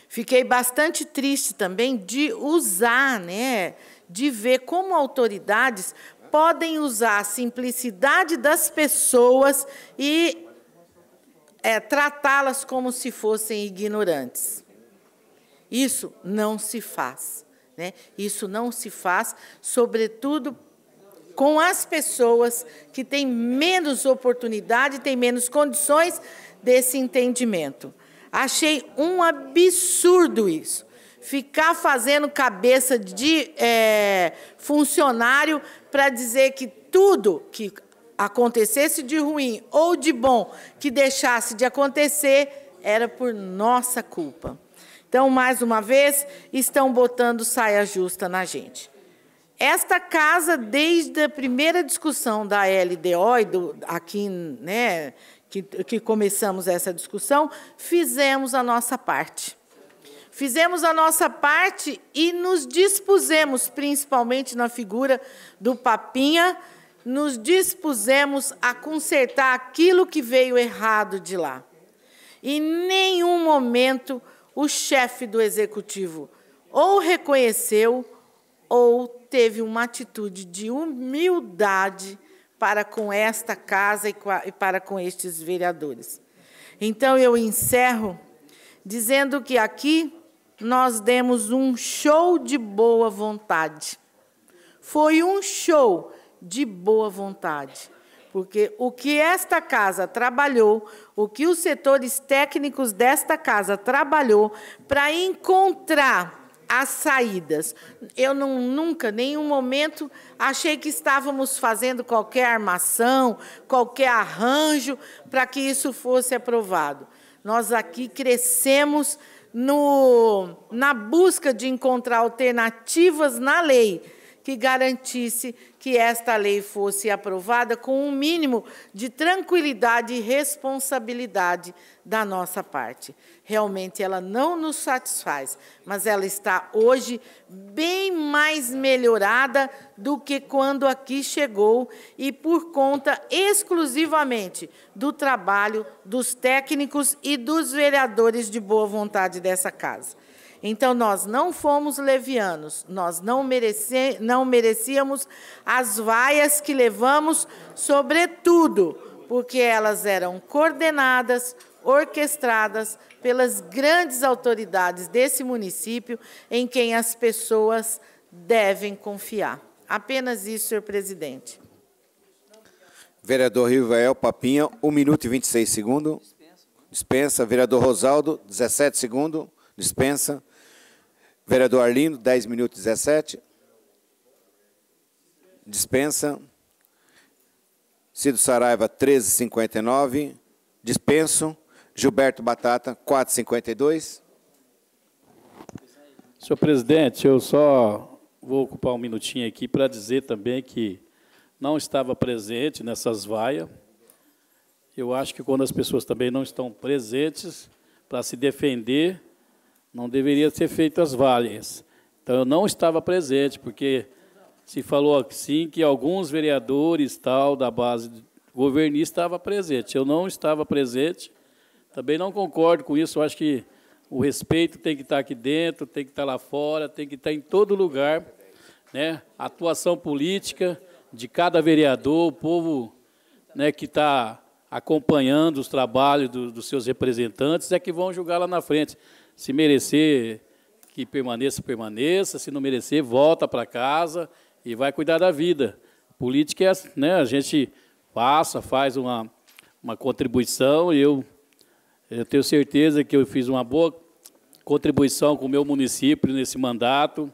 Fiquei bastante triste também de usar, né, de ver como autoridades podem usar a simplicidade das pessoas e é, tratá-las como se fossem ignorantes. Isso não se faz. Né? Isso não se faz, sobretudo com as pessoas que têm menos oportunidade, têm menos condições desse entendimento. Achei um absurdo isso ficar fazendo cabeça de é, funcionário para dizer que tudo que acontecesse de ruim ou de bom que deixasse de acontecer era por nossa culpa. Então, mais uma vez, estão botando saia justa na gente. Esta casa, desde a primeira discussão da LDO, do, aqui né, que, que começamos essa discussão, fizemos a nossa parte. Fizemos a nossa parte e nos dispusemos, principalmente na figura do Papinha, nos dispusemos a consertar aquilo que veio errado de lá. Em nenhum momento o chefe do executivo ou reconheceu ou teve uma atitude de humildade para com esta casa e para com estes vereadores. Então eu encerro dizendo que aqui nós demos um show de boa vontade. Foi um show de boa vontade. Porque o que esta casa trabalhou, o que os setores técnicos desta casa trabalhou para encontrar as saídas. Eu não, nunca, nenhum momento, achei que estávamos fazendo qualquer armação, qualquer arranjo para que isso fosse aprovado. Nós aqui crescemos no, na busca de encontrar alternativas na lei que garantisse que esta lei fosse aprovada com um mínimo de tranquilidade e responsabilidade da nossa parte. Realmente ela não nos satisfaz, mas ela está hoje bem mais melhorada do que quando aqui chegou e por conta exclusivamente do trabalho dos técnicos e dos vereadores de boa vontade dessa casa. Então, nós não fomos levianos, nós não, merece, não merecíamos as vaias que levamos, sobretudo porque elas eram coordenadas, orquestradas pelas grandes autoridades desse município, em quem as pessoas devem confiar. Apenas isso, senhor presidente. Vereador Rivael Papinha, 1 minuto e 26 segundos. Dispensa. Vereador Rosaldo, 17 segundos. Dispensa. Vereador Arlindo, 10 minutos e 17. Dispensa. Cido Saraiva, 59. Dispenso. Gilberto Batata, 52. Senhor presidente, eu só vou ocupar um minutinho aqui para dizer também que não estava presente nessas vaias. Eu acho que quando as pessoas também não estão presentes para se defender, não deveria ser feitas valias. Então eu não estava presente, porque se falou assim que alguns vereadores tal da base governista estava presente. Eu não estava presente. Também não concordo com isso. Eu acho que o respeito tem que estar aqui dentro, tem que estar lá fora, tem que estar em todo lugar, né? A atuação política de cada vereador, o povo, né, que está acompanhando os trabalhos do, dos seus representantes é que vão julgar lá na frente. Se merecer que permaneça, permaneça. Se não merecer, volta para casa e vai cuidar da vida. Política é, assim, né, a gente passa, faz uma, uma contribuição. E eu, eu tenho certeza que eu fiz uma boa contribuição com o meu município nesse mandato.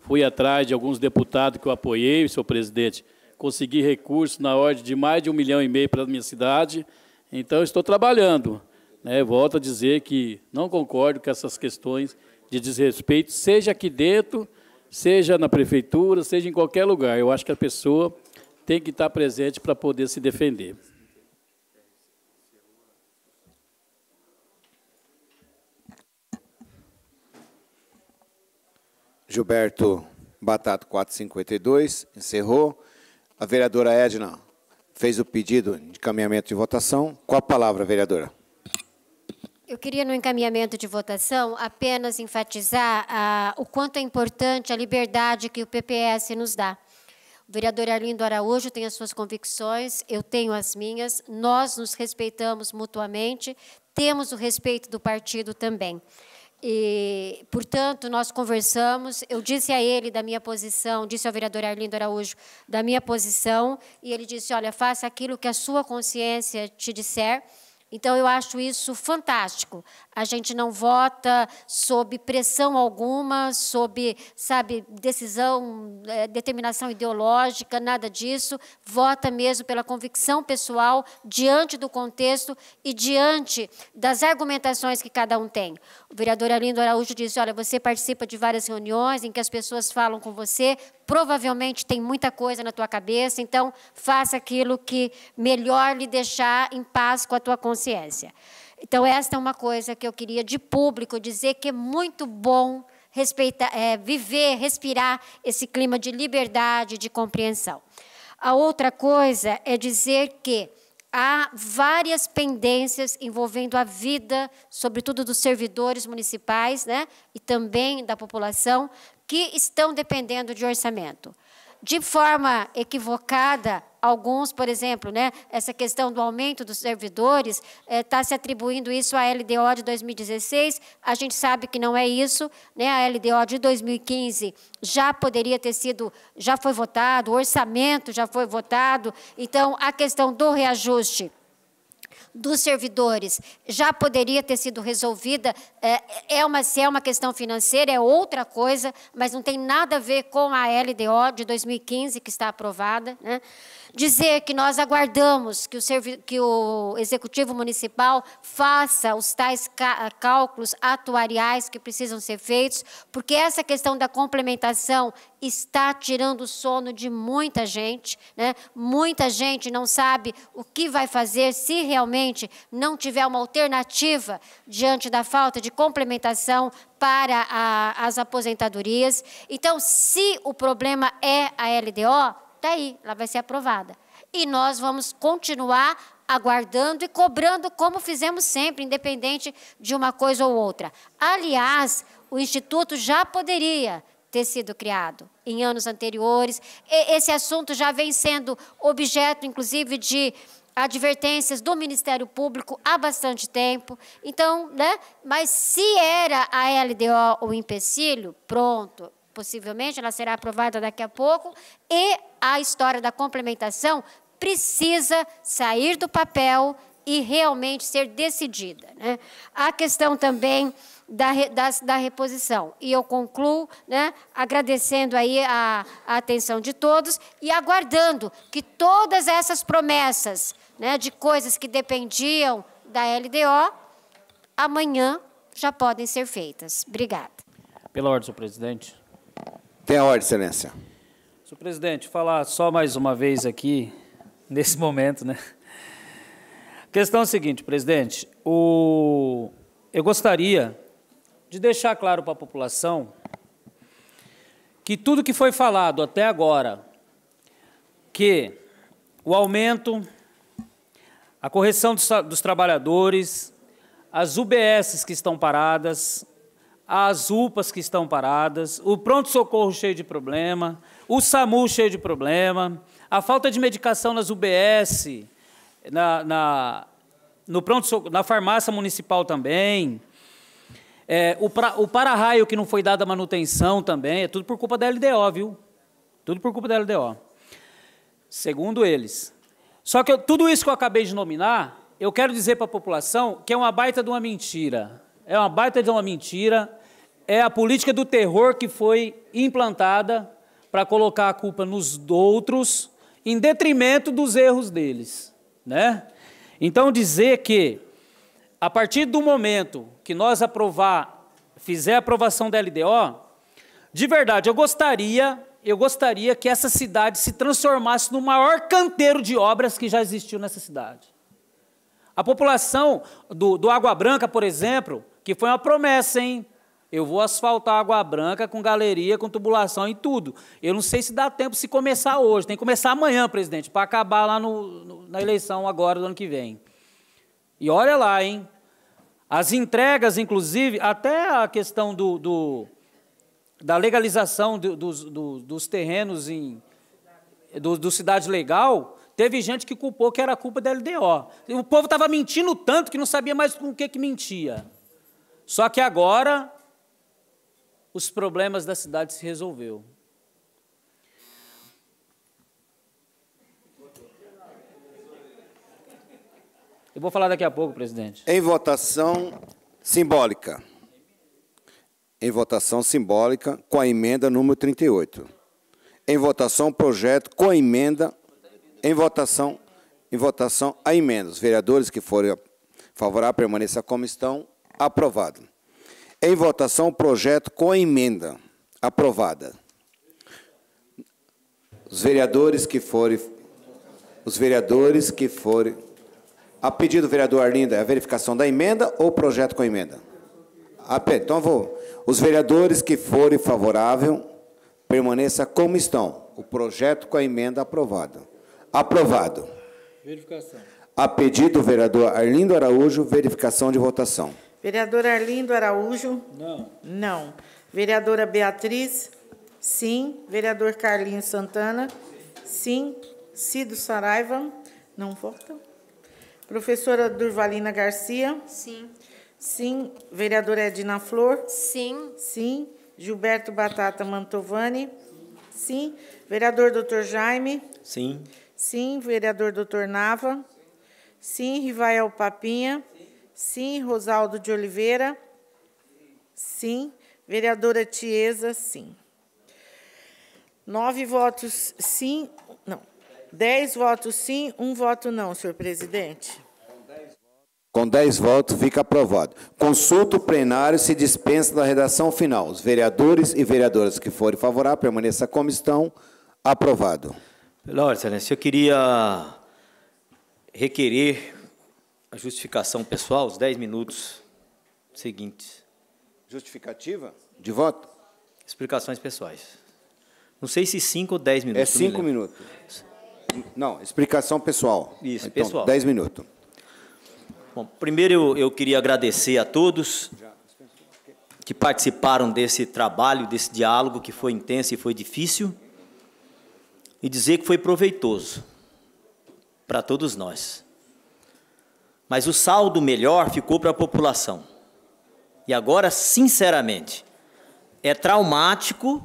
Fui atrás de alguns deputados que eu apoiei, senhor presidente. Consegui recursos na ordem de mais de um milhão e meio para a minha cidade. Então, estou trabalhando. Né, volto a dizer que não concordo com essas questões de desrespeito, seja aqui dentro, seja na prefeitura, seja em qualquer lugar. Eu acho que a pessoa tem que estar presente para poder se defender. Gilberto Batato 452 encerrou. A vereadora Edna fez o pedido de encaminhamento de votação. Com a palavra, vereadora. Eu queria, no encaminhamento de votação, apenas enfatizar ah, o quanto é importante a liberdade que o PPS nos dá. O vereador Arlindo Araújo tem as suas convicções, eu tenho as minhas, nós nos respeitamos mutuamente, temos o respeito do partido também. E, portanto, nós conversamos, eu disse a ele da minha posição, disse ao vereador Arlindo Araújo da minha posição, e ele disse, olha, faça aquilo que a sua consciência te disser, então, eu acho isso fantástico. A gente não vota sob pressão alguma, sob, sabe, decisão, é, determinação ideológica, nada disso. Vota mesmo pela convicção pessoal, diante do contexto e diante das argumentações que cada um tem. O vereador Alindo Araújo disse, olha, você participa de várias reuniões em que as pessoas falam com você, provavelmente tem muita coisa na tua cabeça, então faça aquilo que melhor lhe deixar em paz com a tua consciência consciência. Então, esta é uma coisa que eu queria de público dizer que é muito bom respeitar, é, viver, respirar esse clima de liberdade, de compreensão. A outra coisa é dizer que há várias pendências envolvendo a vida, sobretudo dos servidores municipais né, e também da população, que estão dependendo de orçamento. De forma equivocada, Alguns, por exemplo, né, essa questão do aumento dos servidores, está eh, é, se atribuindo isso à LDO de 2016. A gente sabe que não é isso. Né? A LDO de 2015 já poderia ter sido, já foi votado, o orçamento já foi votado. Então, a questão do reajuste dos servidores já poderia ter sido resolvida. É, é uma, se é uma questão financeira, é outra coisa, mas não tem nada a ver com a LDO de 2015, que está aprovada. Né? dizer que nós aguardamos que o, que o Executivo Municipal faça os tais cálculos atuariais que precisam ser feitos, porque essa questão da complementação está tirando o sono de muita gente. Né? Muita gente não sabe o que vai fazer se realmente não tiver uma alternativa diante da falta de complementação para a, as aposentadorias. Então, se o problema é a LDO, até aí, ela vai ser aprovada. E nós vamos continuar aguardando e cobrando como fizemos sempre, independente de uma coisa ou outra. Aliás, o Instituto já poderia ter sido criado em anos anteriores. Esse assunto já vem sendo objeto, inclusive, de advertências do Ministério Público há bastante tempo. Então, né? Mas se era a LDO o empecilho, pronto, possivelmente, ela será aprovada daqui a pouco, e a história da complementação precisa sair do papel e realmente ser decidida. Né? A questão também da, da, da, reposição. E eu concluo né, agradecendo aí a, a atenção de todos e aguardando que todas essas promessas né, de coisas que dependiam da LDO, amanhã já podem ser feitas. Obrigada. Pela ordem, senhor presidente. Tem a ordem, Excelência. Senhor presidente, falar só mais uma vez aqui, nesse momento, né? A questão é a seguinte, presidente. O... Eu gostaria de deixar claro para a população que tudo que foi falado até agora, que o aumento, a correção dos, dos trabalhadores, as UBSs que estão paradas, as UPAs que estão paradas, o pronto-socorro cheio de problema, o SAMU cheio de problema, a falta de medicação nas UBS, na, na, no pronto na farmácia municipal também, é, o, o para-raio que não foi dado a manutenção também, é tudo por culpa da LDO, viu? Tudo por culpa da LDO. Segundo eles. Só que eu, tudo isso que eu acabei de nominar, eu quero dizer para a população que é uma baita de uma mentira é uma baita de uma mentira, é a política do terror que foi implantada para colocar a culpa nos outros em detrimento dos erros deles, né? Então dizer que a partir do momento que nós aprovar, fizer a aprovação da LDO, de verdade, eu gostaria, eu gostaria que essa cidade se transformasse no maior canteiro de obras que já existiu nessa cidade. A população do, do Água Branca, por exemplo, que foi uma promessa, hein? Eu vou asfaltar Água Branca com galeria, com tubulação e tudo. Eu não sei se dá tempo se começar hoje. Tem que começar amanhã, presidente, para acabar lá no, no, na eleição agora do ano que vem. E olha lá, hein? As entregas, inclusive, até a questão do, do da legalização do, do, dos, terrenos em do, Cidade Legal, teve gente que culpou que era culpa da LDO. O povo estava mentindo tanto que não sabia mais com o que, que mentia. Só que agora os problemas da cidade se resolveu. Eu vou falar daqui a pouco, presidente. Em votação simbólica. Em votação simbólica com a emenda número 38. Em votação projeto com a emenda em votação em votação a emendas. Os vereadores que forem favoráveis permaneçam como estão Aprovado. Em votação, o projeto com emenda. Aprovada. Os vereadores que forem... Os vereadores que forem... A pedido do vereador Arlinda, é a verificação da emenda ou projeto com emenda? A, então, vou. Os vereadores que forem favorável, permaneça como estão. O projeto com a emenda aprovado. Aprovado. Verificação. A pedido do vereador Arlindo Araújo, verificação de votação. Vereador Arlindo Araújo? Não. Não. Vereadora Beatriz? Sim. Vereador Carlinhos Santana? Sim. Cido Saraiva? Não vota. Professora Durvalina Garcia? Sim. Sim. Vereadora Edna Flor? Sim. Sim. Gilberto Batata Mantovani? Sim. Vereador Dr. Jaime? Sim. Sim. Vereador Dr. Nava? Sim. Rivael Papinha? Sim. Rosaldo de Oliveira? Sim. Vereadora Tiesa? Sim. Nove votos sim, não. Dez votos sim, um voto não, senhor presidente. Com dez votos, fica aprovado. Consulta o plenário se dispensa da redação final. Os vereadores e vereadoras que forem favoráveis, permaneça como estão. Aprovado. Pela ordem, excelência, eu queria requerer a justificação pessoal, os 10 minutos seguintes. Justificativa? De voto? Explicações pessoais. Não sei se 5 ou 10 minutos. É 5 minutos. Não, explicação pessoal. Isso, então, pessoal. 10 minutos. Bom, primeiro eu, eu queria agradecer a todos que participaram desse trabalho, desse diálogo que foi intenso e foi difícil, e dizer que foi proveitoso para todos nós mas o saldo melhor ficou para a população. E agora, sinceramente, é traumático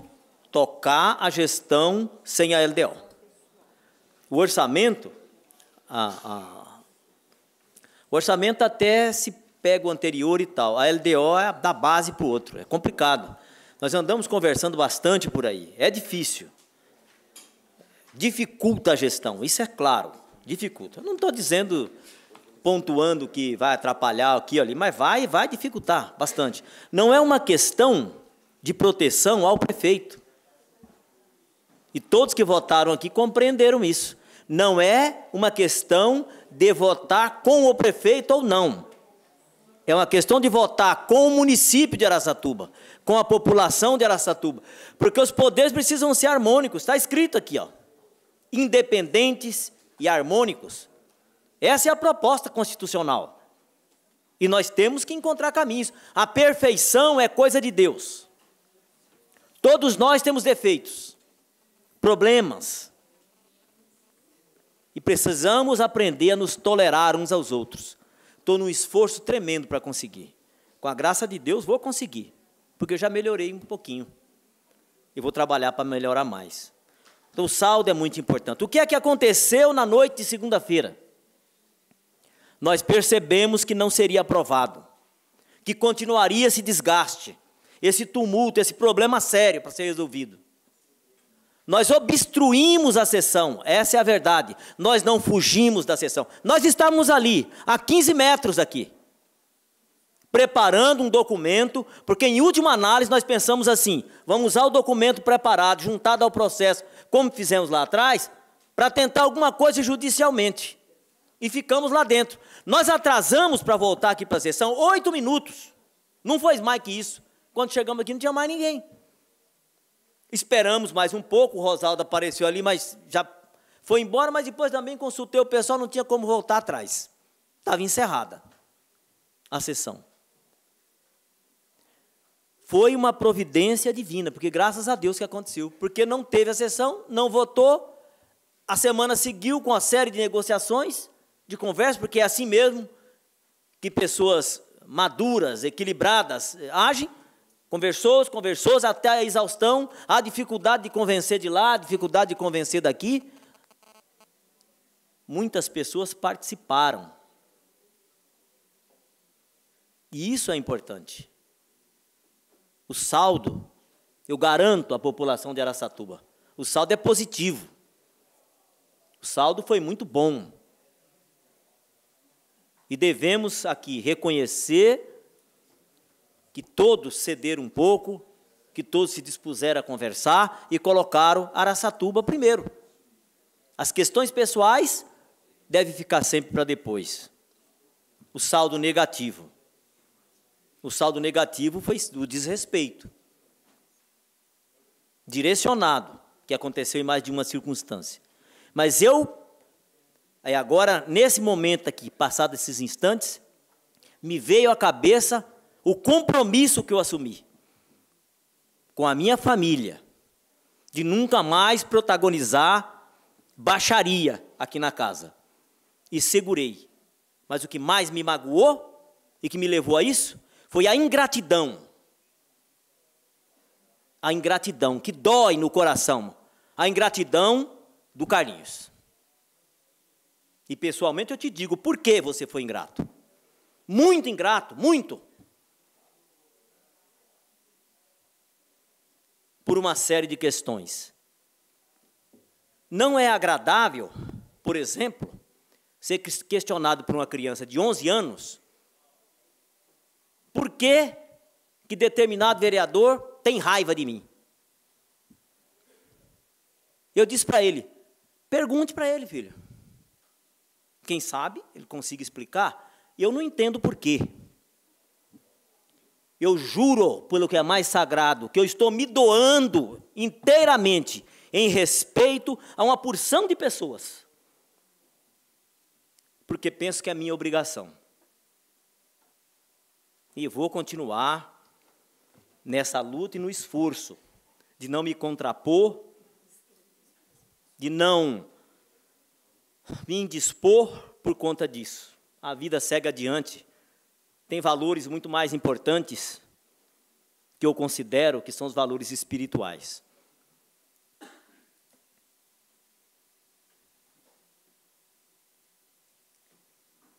tocar a gestão sem a LDO. O orçamento, a, a, o orçamento até se pega o anterior e tal. A LDO é da base para o outro, é complicado. Nós andamos conversando bastante por aí, é difícil. Dificulta a gestão, isso é claro, dificulta. Eu não estou dizendo pontuando que vai atrapalhar aqui ali, mas vai, vai dificultar bastante. Não é uma questão de proteção ao prefeito. E todos que votaram aqui compreenderam isso. Não é uma questão de votar com o prefeito ou não. É uma questão de votar com o município de Araçatuba, com a população de Araçatuba, porque os poderes precisam ser harmônicos, está escrito aqui, ó. Independentes e harmônicos. Essa é a proposta constitucional. E nós temos que encontrar caminhos. A perfeição é coisa de Deus. Todos nós temos defeitos, problemas. E precisamos aprender a nos tolerar uns aos outros. Estou num esforço tremendo para conseguir. Com a graça de Deus, vou conseguir, porque eu já melhorei um pouquinho. E vou trabalhar para melhorar mais. Então, o saldo é muito importante. O que é que aconteceu na noite de segunda-feira? nós percebemos que não seria aprovado, que continuaria esse desgaste, esse tumulto, esse problema sério para ser resolvido. Nós obstruímos a sessão, essa é a verdade. Nós não fugimos da sessão. Nós estávamos ali, a 15 metros daqui, preparando um documento, porque em última análise nós pensamos assim: vamos usar o documento preparado, juntado ao processo, como fizemos lá atrás, para tentar alguma coisa judicialmente e ficamos lá dentro. Nós atrasamos para voltar aqui para a sessão oito minutos. Não foi mais que isso. Quando chegamos aqui não tinha mais ninguém. Esperamos mais um pouco, o Rosaldo apareceu ali, mas já foi embora, mas depois também consultei o pessoal, não tinha como voltar atrás. Estava encerrada a sessão. Foi uma providência divina, porque graças a Deus que aconteceu. Porque não teve a sessão, não votou, a semana seguiu com a série de negociações, de conversa, porque é assim mesmo que pessoas maduras, equilibradas, eh, agem. Conversou, conversou até a exaustão, a dificuldade de convencer de lá, a dificuldade de convencer daqui. Muitas pessoas participaram. E isso é importante. O saldo, eu garanto à população de Aracatuba, o saldo é positivo. O saldo foi muito bom. E devemos aqui reconhecer que todos cederam um pouco, que todos se dispuseram a conversar e colocaram Araçatuba primeiro. As questões pessoais devem ficar sempre para depois. O saldo negativo. O saldo negativo foi o desrespeito direcionado que aconteceu em mais de uma circunstância. Mas eu Aí agora, nesse momento aqui, passado esses instantes, me veio à cabeça o compromisso que eu assumi com a minha família de nunca mais protagonizar baixaria aqui na casa. E segurei. Mas o que mais me magoou e que me levou a isso foi a ingratidão. A ingratidão que dói no coração. A ingratidão do Carlinhos. E pessoalmente eu te digo por que você foi ingrato. Muito ingrato, muito. Por uma série de questões. Não é agradável, por exemplo, ser questionado por uma criança de 11 anos por que, que determinado vereador tem raiva de mim. Eu disse para ele: pergunte para ele, filho. Quem sabe ele consiga explicar. Eu não entendo por quê. Eu juro pelo que é mais sagrado, que eu estou me doando inteiramente em respeito a uma porção de pessoas. Porque penso que é minha obrigação. E vou continuar nessa luta e no esforço de não me contrapor, de não me indispor por conta disso. A vida segue adiante. Tem valores muito mais importantes que eu considero que são os valores espirituais.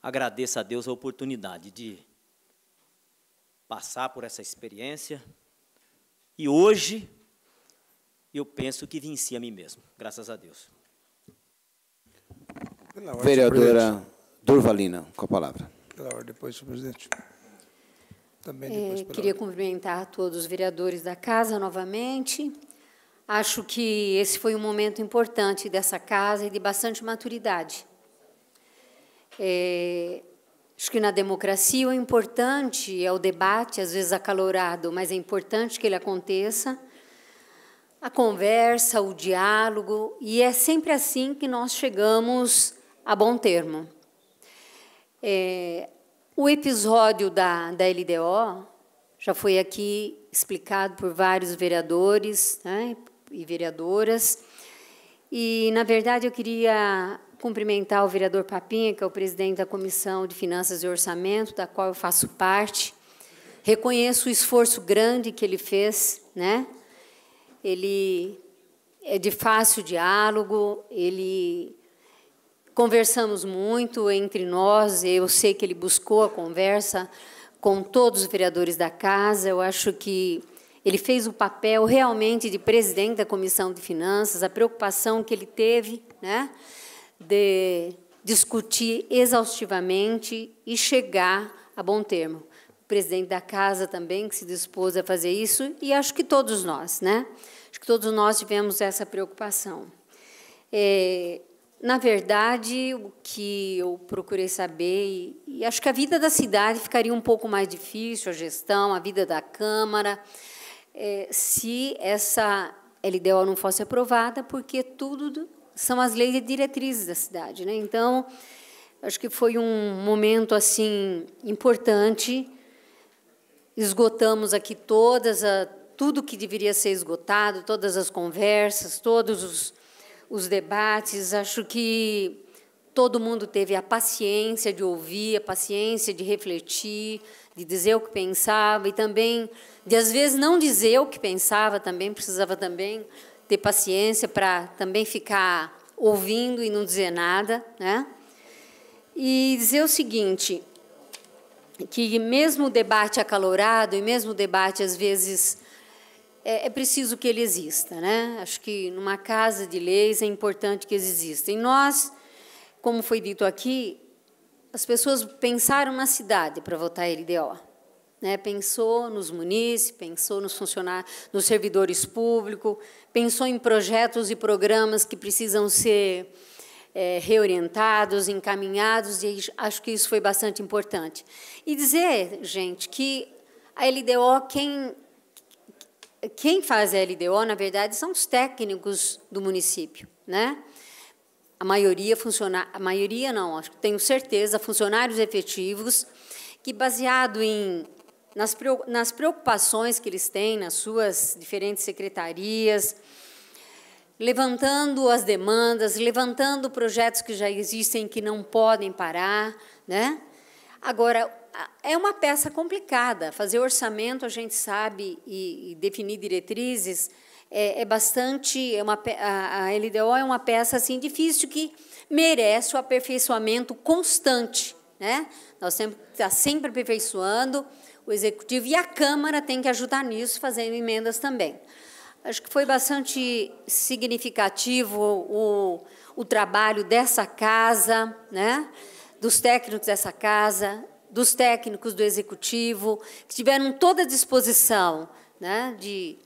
Agradeço a Deus a oportunidade de passar por essa experiência e hoje eu penso que venci a mim mesmo, graças a Deus. Pela ordem, Vereadora Durvalina, com a palavra. Pela ordem, depois, senhor presidente. Também é, depois, é, queria ordem. cumprimentar todos os vereadores da casa novamente. Acho que esse foi um momento importante dessa casa e de bastante maturidade. É, acho que na democracia o importante é o debate, às vezes acalorado, mas é importante que ele aconteça a conversa, o diálogo, e é sempre assim que nós chegamos a bom termo. É, o episódio da, da LDO já foi aqui explicado por vários vereadores né, e vereadoras. E, na verdade, eu queria cumprimentar o vereador Papinha, que é o presidente da Comissão de Finanças e Orçamento, da qual eu faço parte. Reconheço o esforço grande que ele fez. Né? Ele é de fácil diálogo, ele Conversamos muito entre nós, eu sei que ele buscou a conversa com todos os vereadores da casa, eu acho que ele fez o papel realmente de presidente da Comissão de Finanças, a preocupação que ele teve né, de discutir exaustivamente e chegar a bom termo. O presidente da casa também, que se dispôs a fazer isso, e acho que todos nós, né? Acho que todos nós tivemos essa preocupação. É, na verdade, o que eu procurei saber, e, acho que a vida da cidade ficaria um pouco mais difícil, a gestão, a vida da Câmara, é, se essa LDO não fosse aprovada, porque tudo são as leis e diretrizes da cidade. Né? Então, acho que foi um momento assim importante. Esgotamos aqui todas a, tudo que deveria ser esgotado, todas as conversas, todos os os debates, acho que todo mundo teve a paciência de ouvir, a paciência de refletir, de dizer o que pensava e também de às vezes não dizer o que pensava também, precisava também ter paciência para também ficar ouvindo e não dizer nada, né? E dizer o seguinte, que mesmo o debate acalorado e mesmo o debate às vezes é, é, preciso que ele exista, né? Acho que numa casa de leis é importante que eles existam. E nós, como foi dito aqui, as pessoas pensaram na cidade para votar a LDO. Né? Pensou nos munícipes, pensou nos funcionários, nos servidores públicos, pensou em projetos e programas que precisam ser é, reorientados, encaminhados, e acho que isso foi bastante importante. E dizer, gente, que a LDO, quem quem faz a LDO, na verdade, são os técnicos do município, né? A maioria funciona, a maioria não, acho que tenho certeza, funcionários efetivos que baseado em nas, nas preocupações que eles têm nas suas diferentes secretarias, levantando as demandas, levantando projetos que já existem que não podem parar, né? Agora, é uma peça complicada. Fazer orçamento, a gente sabe, e, e definir diretrizes é, é, bastante. É uma, a, a LDO é uma peça assim difícil que merece o aperfeiçoamento constante. Né? Nós temos que estar sempre aperfeiçoando o executivo e a Câmara tem que ajudar nisso, fazendo emendas também. Acho que foi bastante significativo o, o trabalho dessa casa, né? dos técnicos dessa casa, dos técnicos do executivo, que tiveram toda a disposição né, de,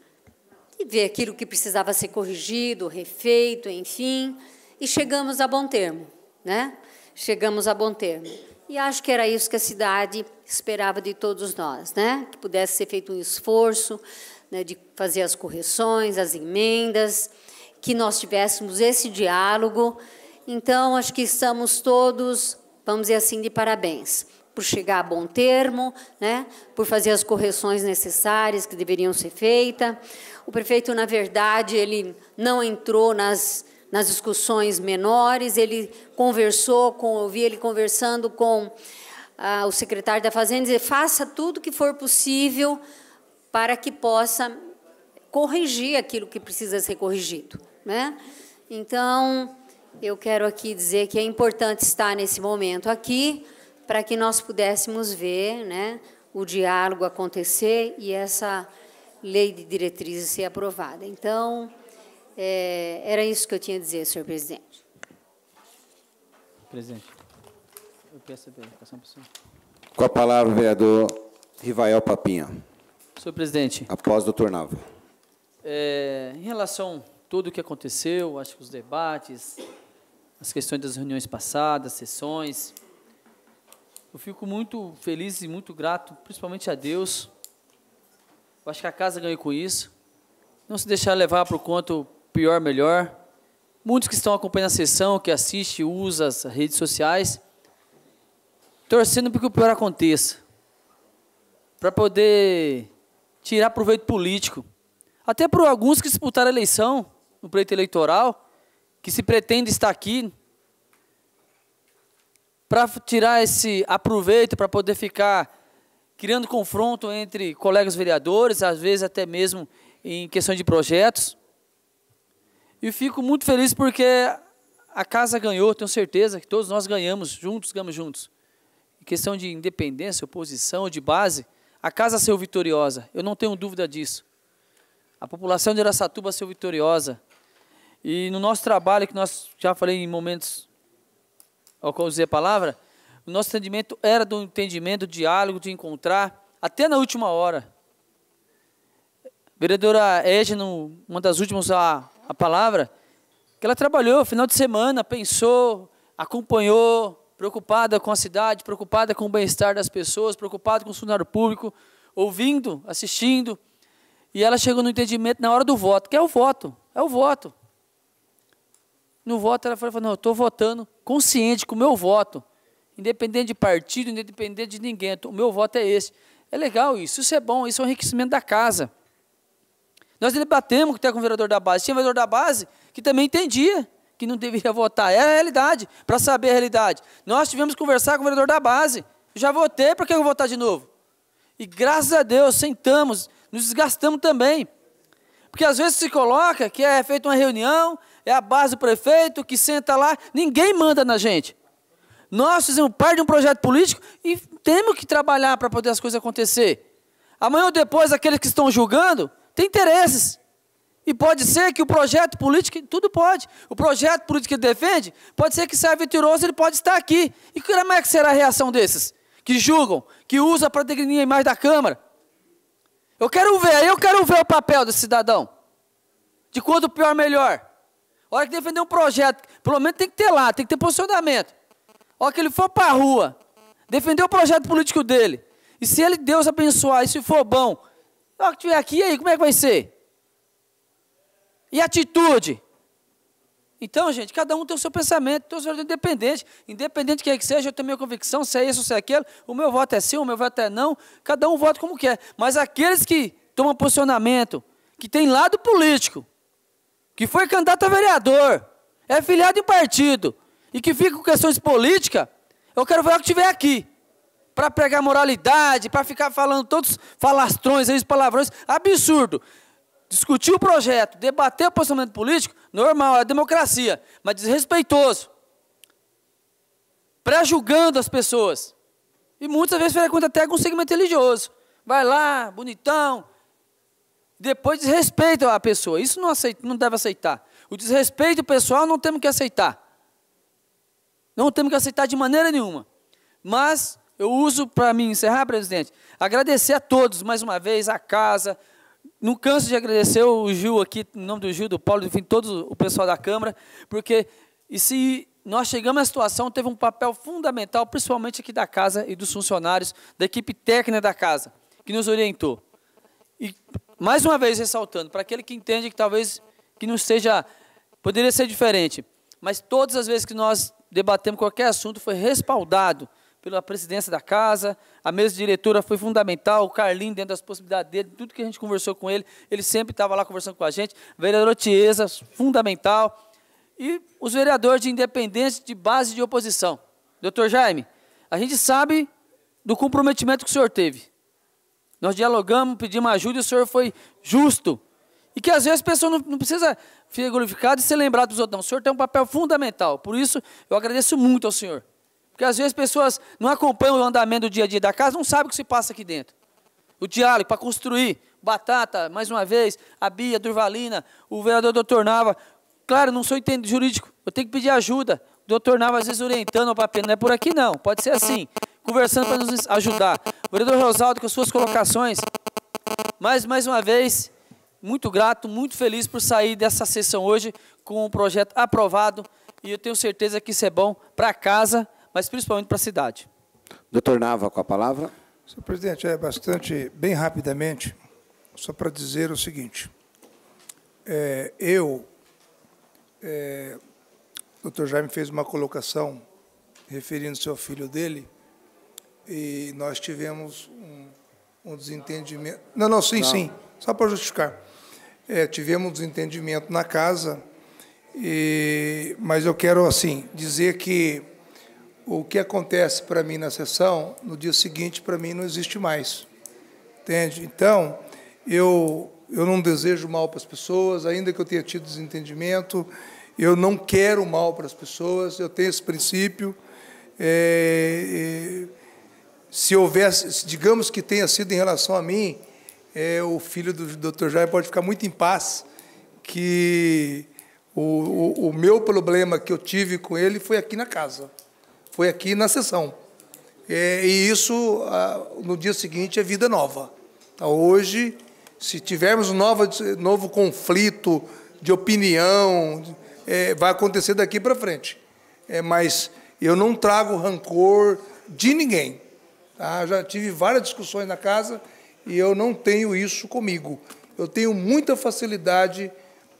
de ver aquilo que precisava ser corrigido, refeito, enfim, e chegamos a bom termo. Né? Chegamos a bom termo. E acho que era isso que a cidade esperava de todos nós, né? que pudesse ser feito um esforço né, de fazer as correções, as emendas, que nós tivéssemos esse diálogo. Então, acho que estamos todos, vamos dizer assim, de parabéns por chegar a bom termo, né, por fazer as correções necessárias que deveriam ser feitas. O prefeito, na verdade, ele não entrou nas, nas discussões menores, ele conversou com, eu vi ele conversando com ah, o secretário da Fazenda, dizer, faça tudo que for possível para que possa corrigir aquilo que precisa ser corrigido. Né? Então, eu quero aqui dizer que é importante estar nesse momento aqui, para que nós pudéssemos ver né, o diálogo acontecer e essa lei de diretrizes ser aprovada. Então, é, era isso que eu tinha a dizer, senhor presidente. Presidente, eu peço a verificação para o senhor. Com a palavra, o vereador Rivael Papinha. Senhor presidente. Após o doutor Nava. É, em relação a tudo o que aconteceu, acho que os debates, as questões das reuniões passadas, sessões, eu fico muito feliz e muito grato, principalmente a Deus. Eu acho que a casa ganhou com isso. Não se deixar levar para o quanto pior, melhor. Muitos que estão acompanhando a sessão, que assiste, usa as redes sociais, torcendo para que o pior aconteça. Para poder tirar proveito político. Até para alguns que disputaram a eleição, no pleito eleitoral, que se pretende estar aqui, para tirar esse aproveito, para poder ficar criando confronto entre colegas vereadores, às vezes até mesmo em questão de projetos. E fico muito feliz porque a casa ganhou, tenho certeza que todos nós ganhamos juntos, ganhamos juntos. Em questão de independência, oposição, de base, a casa saiu vitoriosa, eu não tenho dúvida disso. A população de Araçatuba saiu vitoriosa. E no nosso trabalho, que nós já falei em momentos ao qual a palavra, o nosso entendimento era do entendimento, do diálogo, de encontrar, até na última hora. Vereadora Ege, uma das últimas a, a palavra, que ela trabalhou final de semana, pensou, acompanhou, preocupada com a cidade, preocupada com o bem-estar das pessoas, preocupada com o funcionário público, ouvindo, assistindo. E ela chegou no entendimento na hora do voto, que é o voto, é o voto. No voto ela falou, não, eu estou votando consciente com o meu voto. Independente de partido, independente de ninguém. O meu voto é esse. É legal isso, isso é bom, isso é um enriquecimento da casa. Nós debatemos até com o vereador da base. Tinha um vereador da base que também entendia que não deveria votar. É a realidade, para saber a realidade. Nós tivemos que conversar com o vereador da base. Já votei, para que eu vou votar de novo? E graças a Deus, sentamos, nos desgastamos também. Porque às vezes se coloca que é feita uma reunião, é a base do prefeito que senta lá, ninguém manda na gente. Nós fizemos parte de um projeto político e temos que trabalhar para poder as coisas acontecer. Amanhã ou depois, aqueles que estão julgando têm interesses. E pode ser que o projeto político, tudo pode. O projeto político que defende, pode ser que saia vitorioso, ele pode estar aqui. E como é que será a reação desses? Que julgam, que usam para degradar a imagem da Câmara. Eu quero ver, eu quero ver o papel desse cidadão. De quanto pior, melhor hora que defender um projeto, pelo menos tem que ter lá, tem que ter posicionamento. Olha hora que ele for para a rua, defender o projeto político dele, e se ele, Deus abençoar, e se for bom, a hora que estiver aqui, aí, como é que vai ser? E atitude? Então, gente, cada um tem o seu pensamento, tem o seu independente. Independente de quem é que seja, eu tenho minha convicção, se é isso ou se é aquilo, o meu voto é sim, o meu voto é não, cada um vota como quer. Mas aqueles que tomam posicionamento, que tem lado político, que foi candidato a vereador, é filiado em partido e que fica com questões políticas, eu quero ver o que tiver aqui. Para pregar moralidade, para ficar falando todos falastrões, aí, palavrões, absurdo. Discutir o projeto, debater o posicionamento político, normal, é democracia, mas desrespeitoso. Pré-julgando as pessoas. E muitas vezes frequenta até algum segmento religioso. Vai lá, bonitão, depois desrespeita a pessoa. Isso não, aceita, não deve aceitar. O desrespeito pessoal não temos que aceitar. Não temos que aceitar de maneira nenhuma. Mas eu uso para me encerrar, presidente, agradecer a todos mais uma vez, a casa. Não canso de agradecer o Gil aqui, em nome do Gil, do Paulo, enfim, todo o pessoal da Câmara, porque e se nós chegamos à situação, teve um papel fundamental, principalmente aqui da casa e dos funcionários, da equipe técnica da casa, que nos orientou. E mais uma vez ressaltando, para aquele que entende que talvez que não seja, poderia ser diferente, mas todas as vezes que nós debatemos qualquer assunto foi respaldado pela presidência da casa, a mesa diretora foi fundamental, o Carlinho, dentro das possibilidades dele, tudo que a gente conversou com ele, ele sempre estava lá conversando com a gente, vereador Tiesa, fundamental, e os vereadores de independência de base de oposição. Doutor Jaime, a gente sabe do comprometimento que o senhor teve. Nós dialogamos, pedimos ajuda e o Senhor foi justo. E que às vezes a pessoa não, não precisa ser glorificada e ser lembrada dos outros, não. O Senhor tem um papel fundamental. Por isso, eu agradeço muito ao Senhor. Porque às vezes pessoas não acompanham o andamento do dia a dia da casa, não sabem o que se passa aqui dentro. O diálogo para construir. Batata, mais uma vez, a Bia, a Durvalina, o vereador doutor Nava. Claro, não sou entendimento jurídico, eu tenho que pedir ajuda. O doutor Nava às vezes orientando o papel, não é por aqui não, pode ser assim. Conversando para nos ajudar. Vereador Rosaldo, com suas colocações, mais, mais uma vez, muito grato, muito feliz por sair dessa sessão hoje com o um projeto aprovado e eu tenho certeza que isso é bom para casa, mas principalmente para a cidade. Doutor Nava, com a palavra. Senhor presidente, é bastante, bem rapidamente, só para dizer o seguinte. É, eu, é, o doutor Jaime fez uma colocação referindo-se ao filho dele, e nós tivemos um, um desentendimento. Não, não, sim, não. sim, só para justificar. É, tivemos um desentendimento na casa, e, mas eu quero, assim, dizer que o que acontece para mim na sessão, no dia seguinte, para mim, não existe mais. Entende? Então, eu, eu não desejo mal para as pessoas, ainda que eu tenha tido desentendimento, eu não quero mal para as pessoas, eu tenho esse princípio. É, é, se houvesse, digamos que tenha sido em relação a mim, é, o filho do Dr. Jair pode ficar muito em paz, que o, o, o, meu problema que eu tive com ele foi aqui na casa, foi aqui na sessão. É, e isso, no dia seguinte, é vida nova. Então, hoje, se tivermos um novo, novo conflito de opinião, é, vai acontecer daqui para frente. É, mas eu não trago rancor de ninguém. Tá? Já tive várias discussões na casa e eu não tenho isso comigo. Eu tenho muita facilidade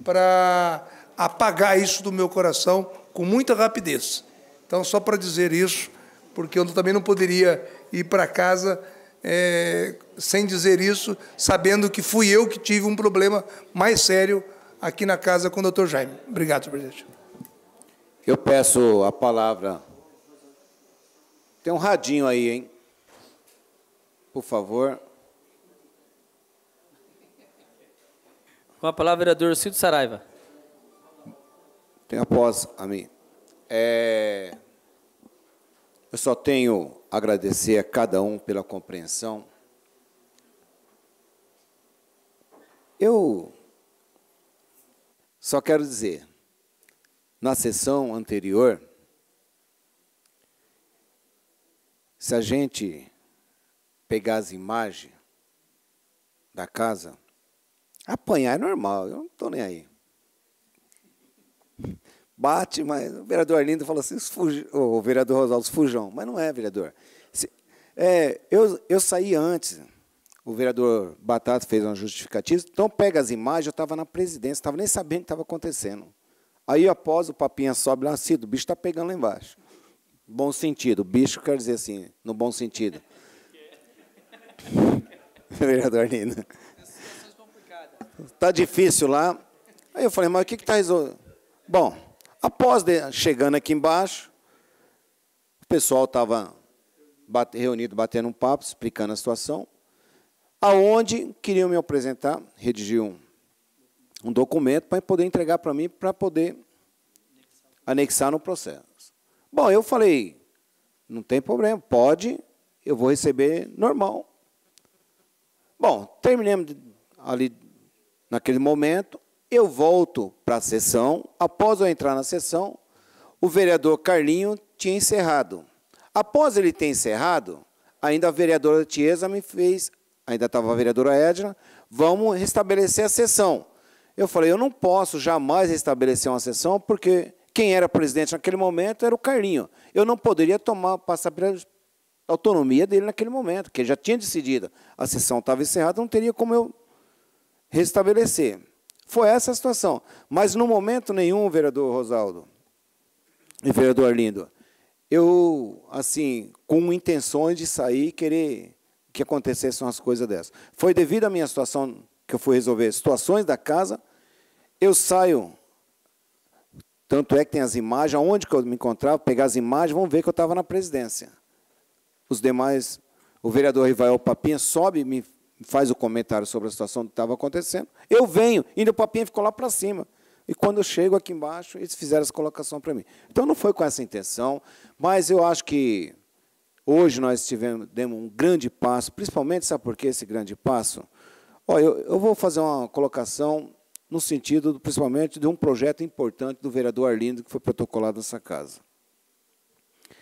para apagar isso do meu coração com muita rapidez. Então, só para dizer isso, porque eu também não poderia ir para casa é, sem dizer isso, sabendo que fui eu que tive um problema mais sério aqui na casa com o doutor Jaime. Obrigado, presidente. Eu peço a palavra. Tem um radinho aí, hein? por favor. Com a palavra, vereador Cido Saraiva. a pós a mim. É, eu só tenho a agradecer a cada um pela compreensão. Eu só quero dizer, na sessão anterior, se a gente pegar as imagens da casa, apanhar é normal, eu não estou nem aí. Bate, mas o vereador Arlindo fala assim, o vereador Rosaldo, fujão. Mas não é, vereador. Se, é, eu, eu saí antes, o vereador Batata fez uma justificativa, então pega as imagens, eu estava na presidência, estava nem sabendo o que estava acontecendo. Aí, após, o papinha sobe lá, Cido, o bicho está pegando lá embaixo. Bom sentido, bicho quer dizer assim, no bom sentido. Vereador Nino. Está difícil lá. Aí eu falei, mas o que está resolvido? Bom, após de, chegando aqui embaixo, o pessoal estava bate, reunido, batendo um papo, explicando a situação, aonde queriam me apresentar, redigir um, um documento para poder entregar para mim, para poder anexar no processo. Bom, eu falei, não tem problema, pode, eu vou receber normal. Bom, terminamos ali naquele momento. Eu volto para a sessão. Após eu entrar na sessão, o vereador Carlinho tinha encerrado. Após ele ter encerrado, ainda a vereadora Tiesa me fez, ainda estava a vereadora Edna, vamos restabelecer a sessão. Eu falei, eu não posso jamais restabelecer uma sessão, porque quem era presidente naquele momento era o Carlinho. Eu não poderia tomar, passar autonomia dele naquele momento, que ele já tinha decidido. A sessão estava encerrada, não teria como eu restabelecer. Foi essa a situação. Mas, no momento nenhum, vereador Rosaldo e vereador Arlindo, eu, assim, com intenções de sair e querer que acontecessem umas coisas dessas. Foi devido à minha situação que eu fui resolver situações da casa, eu saio, tanto é que tem as imagens, aonde que eu me encontrava, pegar as imagens, vão ver que eu estava na presidência. Os demais, o vereador Rivael Papinha sobe, me faz o comentário sobre a situação que estava acontecendo. Eu venho, e o Papinha ficou lá para cima. E quando eu chego aqui embaixo, eles fizeram essa colocação para mim. Então não foi com essa intenção, mas eu acho que hoje nós tivemos demos um grande passo, principalmente, sabe por que esse grande passo? Olha, eu, eu vou fazer uma colocação no sentido, principalmente, de um projeto importante do vereador Arlindo, que foi protocolado nessa casa.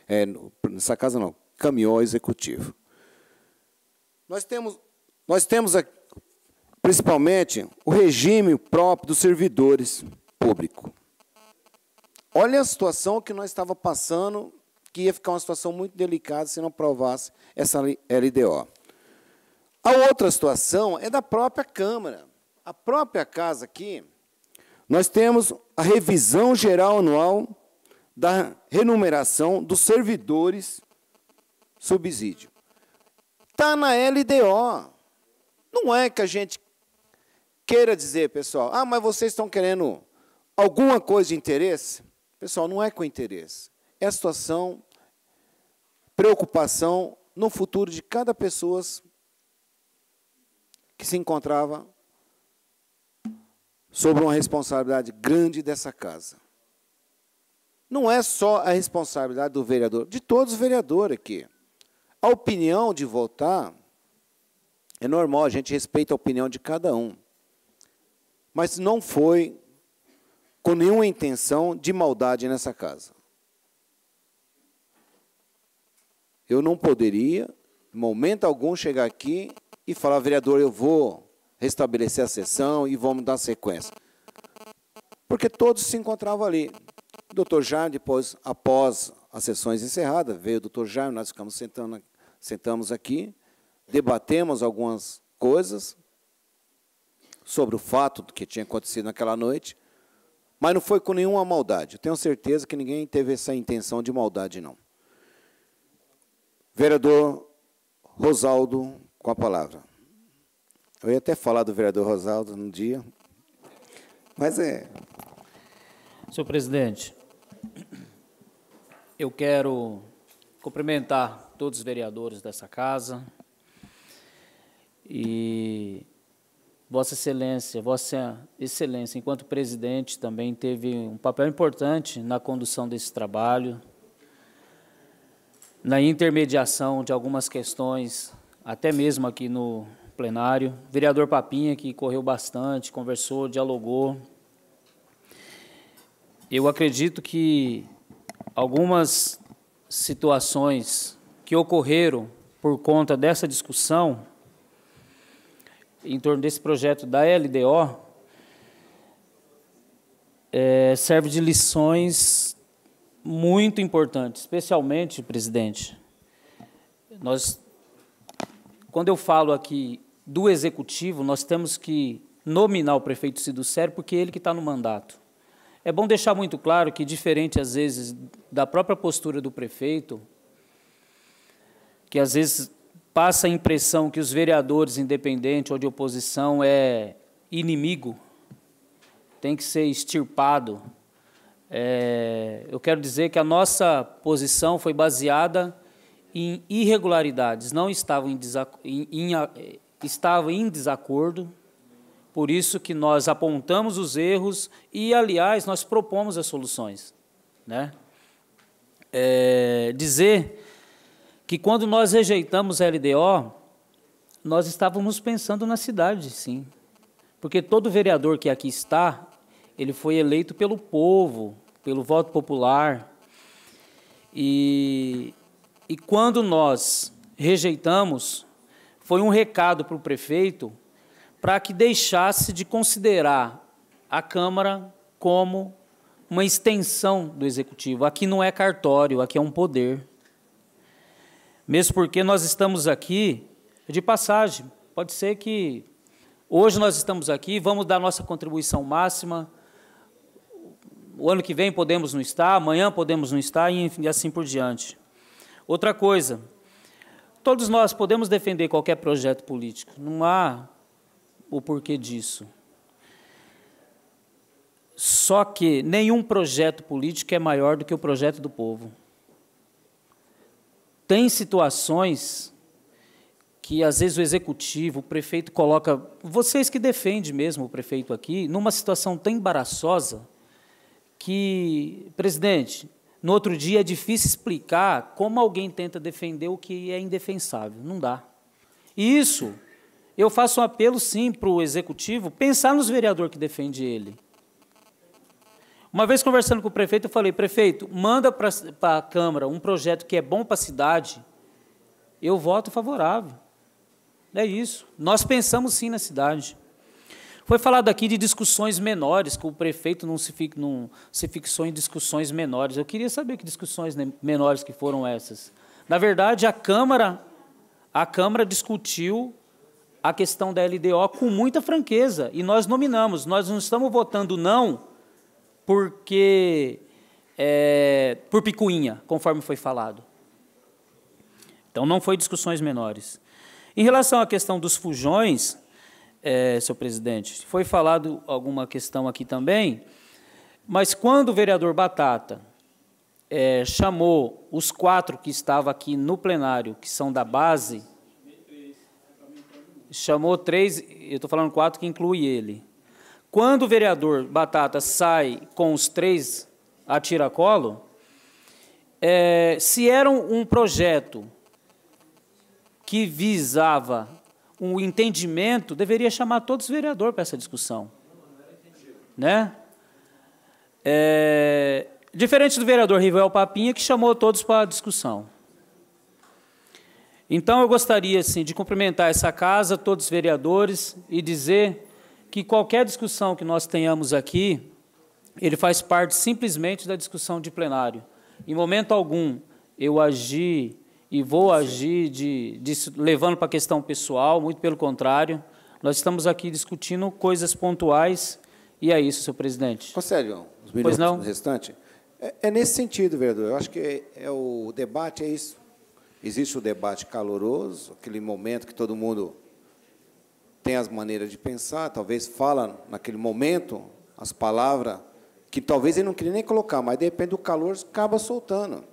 É, nessa casa não, caminhão executivo. Nós temos, nós temos principalmente o regime próprio dos servidores públicos. Olha a situação que nós estava passando, que ia ficar uma situação muito delicada se não aprovasse essa LDO. A outra situação é da própria Câmara. A própria casa aqui, nós temos a revisão geral anual da remuneração dos servidores subsídio. Está na LDO. Não é que a gente queira dizer, pessoal, ah, mas vocês estão querendo alguma coisa de interesse? Pessoal, não é com interesse. É a situação, preocupação no futuro de cada pessoa que se encontrava sobre uma responsabilidade grande dessa casa. Não é só a responsabilidade do vereador, de todos os vereadores aqui. A opinião de votar é normal, a gente respeita a opinião de cada um. Mas não foi com nenhuma intenção de maldade nessa casa. Eu não poderia, em momento algum, chegar aqui e falar, vereador, eu vou restabelecer a sessão e vamos dar sequência. Porque todos se encontravam ali. O doutor Jair, depois, após as sessões encerradas, veio o doutor Jair, nós ficamos sentando sentamos aqui, debatemos algumas coisas sobre o fato do que tinha acontecido naquela noite, mas não foi com nenhuma maldade. Eu tenho certeza que ninguém teve essa intenção de maldade, não. Vereador Rosaldo, com a palavra. Eu ia até falar do vereador Rosaldo no dia, mas é. Senhor presidente, eu quero cumprimentar todos os vereadores dessa casa. E Vossa Excelência, Vossa Excelência, enquanto presidente, também teve um papel importante na condução desse trabalho, na intermediação de algumas questões, até mesmo aqui no plenário. O vereador Papinha, que correu bastante, conversou, dialogou. Eu acredito que algumas situações que ocorreram por conta dessa discussão em torno desse projeto da LDO é, serve de lições muito importantes, especialmente, presidente. Nós, quando eu falo aqui do executivo, nós temos que nominar o prefeito Cido Sério, porque é ele que está no mandato. É bom deixar muito claro que, diferente às vezes da própria postura do prefeito, que às vezes passa a impressão que os vereadores, independente ou de oposição, é inimigo, tem que ser extirpado. É, eu quero dizer que a nossa posição foi baseada em irregularidades, não estava em, em, em, estava em desacordo, por isso que nós apontamos os erros e, aliás, nós propomos as soluções. Né? É, dizer que quando nós rejeitamos a LDO, nós estávamos pensando na cidade, sim. Porque todo vereador que aqui está, ele foi eleito pelo povo, pelo voto popular. E, e quando nós rejeitamos, foi um recado para o prefeito para que deixasse de considerar a Câmara como uma extensão do Executivo. Aqui não é cartório, aqui é um poder mesmo porque nós estamos aqui de passagem. Pode ser que hoje nós estamos aqui, vamos dar nossa contribuição máxima. O ano que vem podemos não estar, amanhã podemos não estar e assim por diante. Outra coisa, todos nós podemos defender qualquer projeto político, não há o porquê disso. Só que nenhum projeto político é maior do que o projeto do povo. Tem situações que às vezes o executivo, o prefeito coloca, vocês que defendem mesmo o prefeito aqui, numa situação tão embaraçosa que, presidente, no outro dia é difícil explicar como alguém tenta defender o que é indefensável. Não dá. E isso, eu faço um apelo sim para o executivo pensar nos vereadores que defende ele. Uma vez conversando com o prefeito, eu falei: prefeito, manda para a Câmara um projeto que é bom para a cidade, eu voto favorável. É isso. Nós pensamos sim na cidade. Foi falado aqui de discussões menores, que o prefeito não se, fique não se fixou em discussões menores. Eu queria saber que discussões menores que foram essas. Na verdade, a Câmara, a Câmara discutiu a questão da LDO com muita franqueza e nós nominamos. Nós não estamos votando não porque é, por picuinha, conforme foi falado. Então não foi discussões menores. Em relação à questão dos fujões, é, senhor presidente, foi falado alguma questão aqui também, mas quando o vereador Batata é, chamou os quatro que estavam aqui no plenário, que são da base, chamou três, eu estou falando quatro que inclui ele. Quando o vereador Batata sai com os três a tiracolo, é, se era um projeto que visava um entendimento, deveria chamar todos os vereadores para essa discussão. Né? É, diferente do vereador Rivel Papinha, que chamou todos para a discussão. Então, eu gostaria assim, de cumprimentar essa casa, todos os vereadores, e dizer que qualquer discussão que nós tenhamos aqui, ele faz parte simplesmente da discussão de plenário. Em momento algum, eu agi e vou agir de, de levando para a questão pessoal, muito pelo contrário. Nós estamos aqui discutindo coisas pontuais e é isso, senhor presidente. Conselho, os minutos não? restante. É, é, nesse sentido, vereador. Eu acho que é, é o debate é isso. Existe o debate caloroso, aquele momento que todo mundo tem as maneiras de pensar, talvez fala naquele momento as palavras que talvez ele não queria nem colocar, mas de repente o calor acaba soltando.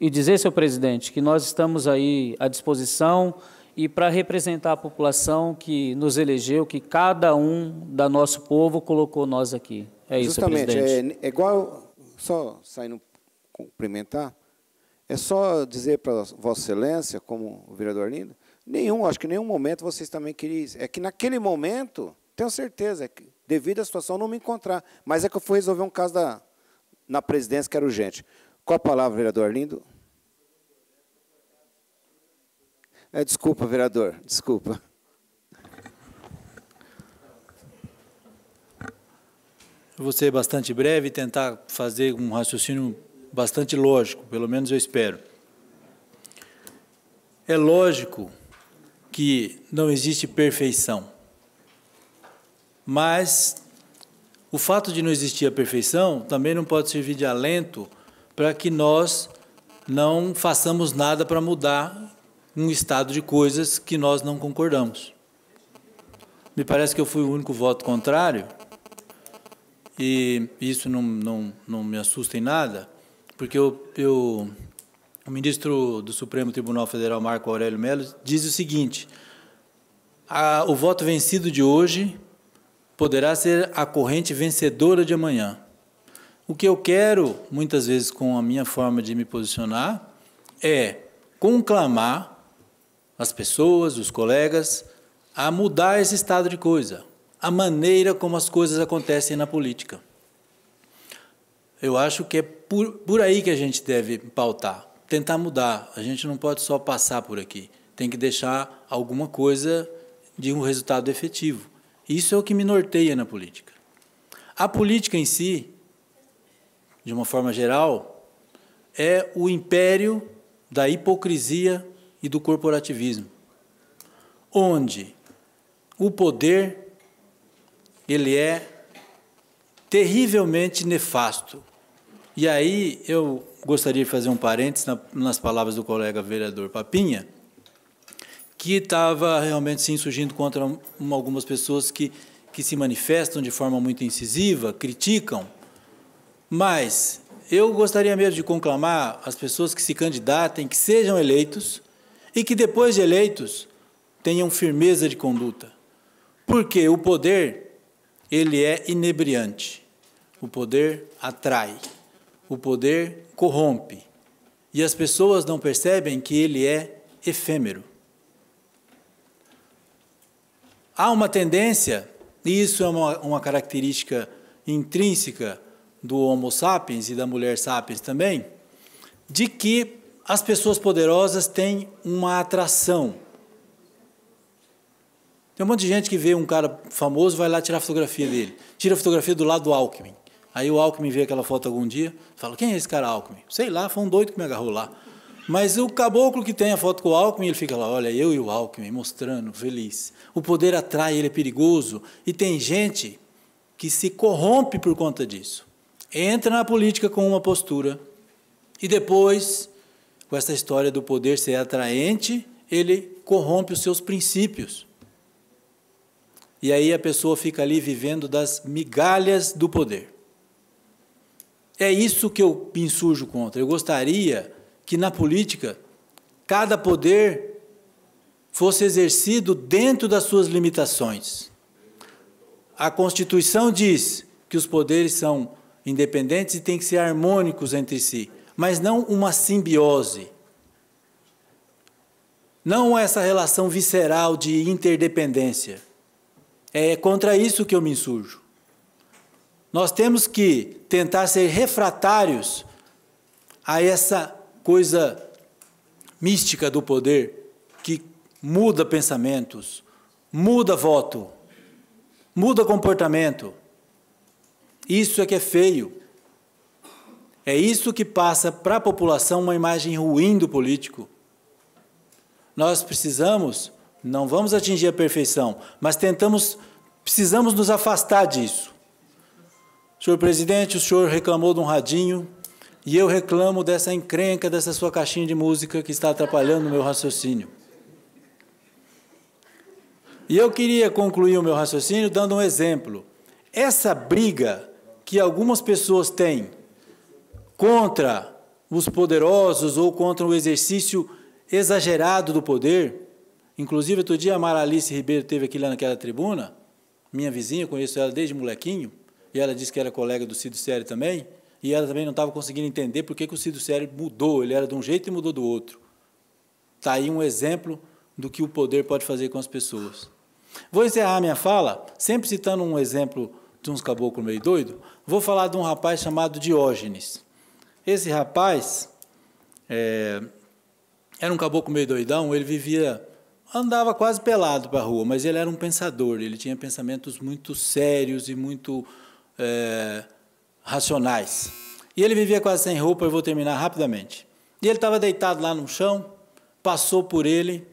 E dizer, senhor presidente, que nós estamos aí à disposição e para representar a população que nos elegeu, que cada um da nosso povo colocou nós aqui. É Justamente, isso, é presidente. É, é igual, só saindo cumprimentar, é só dizer para Vossa Excelência, como o vereador linda Nenhum, acho que em nenhum momento vocês também queriam isso. É que naquele momento, tenho certeza, é que, devido à situação, não me encontrar. Mas é que eu fui resolver um caso da, na presidência que era urgente. Qual a palavra, vereador Arlindo? É, desculpa, vereador, desculpa. Eu vou ser bastante breve e tentar fazer um raciocínio bastante lógico, pelo menos eu espero. É lógico que não existe perfeição. Mas o fato de não existir a perfeição também não pode servir de alento para que nós não façamos nada para mudar um estado de coisas que nós não concordamos. Me parece que eu fui o único voto contrário, e isso não, não, não me assusta em nada, porque eu, eu o ministro do Supremo Tribunal Federal, Marco Aurélio Melo, diz o seguinte: a, o voto vencido de hoje poderá ser a corrente vencedora de amanhã. O que eu quero, muitas vezes, com a minha forma de me posicionar, é conclamar as pessoas, os colegas, a mudar esse estado de coisa, a maneira como as coisas acontecem na política. Eu acho que é por, por aí que a gente deve pautar tentar mudar. A gente não pode só passar por aqui. Tem que deixar alguma coisa de um resultado efetivo. Isso é o que me norteia na política. A política em si, de uma forma geral, é o império da hipocrisia e do corporativismo, onde o poder ele é terrivelmente nefasto. E aí eu gostaria de fazer um parênteses nas palavras do colega vereador Papinha, que estava realmente se insurgindo contra algumas pessoas que, que se manifestam de forma muito incisiva, criticam, mas eu gostaria mesmo de conclamar as pessoas que se candidatem, que sejam eleitos e que depois de eleitos tenham firmeza de conduta. Porque o poder, ele é inebriante. O poder atrai o poder corrompe e as pessoas não percebem que ele é efêmero. Há uma tendência, e isso é uma, uma característica intrínseca do Homo sapiens e da mulher sapiens também, de que as pessoas poderosas têm uma atração. Tem um monte de gente que vê um cara famoso, vai lá tirar a fotografia dele. Tira a fotografia do lado do Alckmin. Aí o Alckmin vê aquela foto algum dia, fala: quem é esse cara Alckmin? Sei lá, foi um doido que me agarrou lá. Mas o caboclo que tem a foto com o Alckmin, ele fica lá: olha, eu e o Alckmin mostrando, feliz. O poder atrai, ele é perigoso. E tem gente que se corrompe por conta disso. Entra na política com uma postura e depois, com essa história do poder ser atraente, ele corrompe os seus princípios. E aí a pessoa fica ali vivendo das migalhas do poder. É isso que eu me insurjo contra. Eu gostaria que na política cada poder fosse exercido dentro das suas limitações. A Constituição diz que os poderes são independentes e têm que ser harmônicos entre si, mas não uma simbiose. Não essa relação visceral de interdependência. É contra isso que eu me insurjo. Nós temos que tentar ser refratários a essa coisa mística do poder que muda pensamentos, muda voto, muda comportamento. Isso é que é feio. É isso que passa para a população uma imagem ruim do político. Nós precisamos, não vamos atingir a perfeição, mas tentamos, precisamos nos afastar disso. Senhor presidente, o senhor reclamou de um radinho e eu reclamo dessa encrenca, dessa sua caixinha de música que está atrapalhando o meu raciocínio. E eu queria concluir o meu raciocínio dando um exemplo. Essa briga que algumas pessoas têm contra os poderosos ou contra o exercício exagerado do poder, inclusive outro dia a Maralice Ribeiro teve aqui lá naquela tribuna, minha vizinha, conheço ela desde molequinho, e ela disse que era colega do Cido Sério também, e ela também não estava conseguindo entender por que, que o Cido Sério mudou, ele era de um jeito e mudou do outro. Está aí um exemplo do que o poder pode fazer com as pessoas. Vou encerrar minha fala, sempre citando um exemplo de uns caboclos meio doido, vou falar de um rapaz chamado Diógenes. Esse rapaz é, era um caboclo meio doidão, ele vivia andava quase pelado para a rua, mas ele era um pensador, ele tinha pensamentos muito sérios e muito é, racionais. E ele vivia quase sem roupa, eu vou terminar rapidamente. E ele estava deitado lá no chão, passou por ele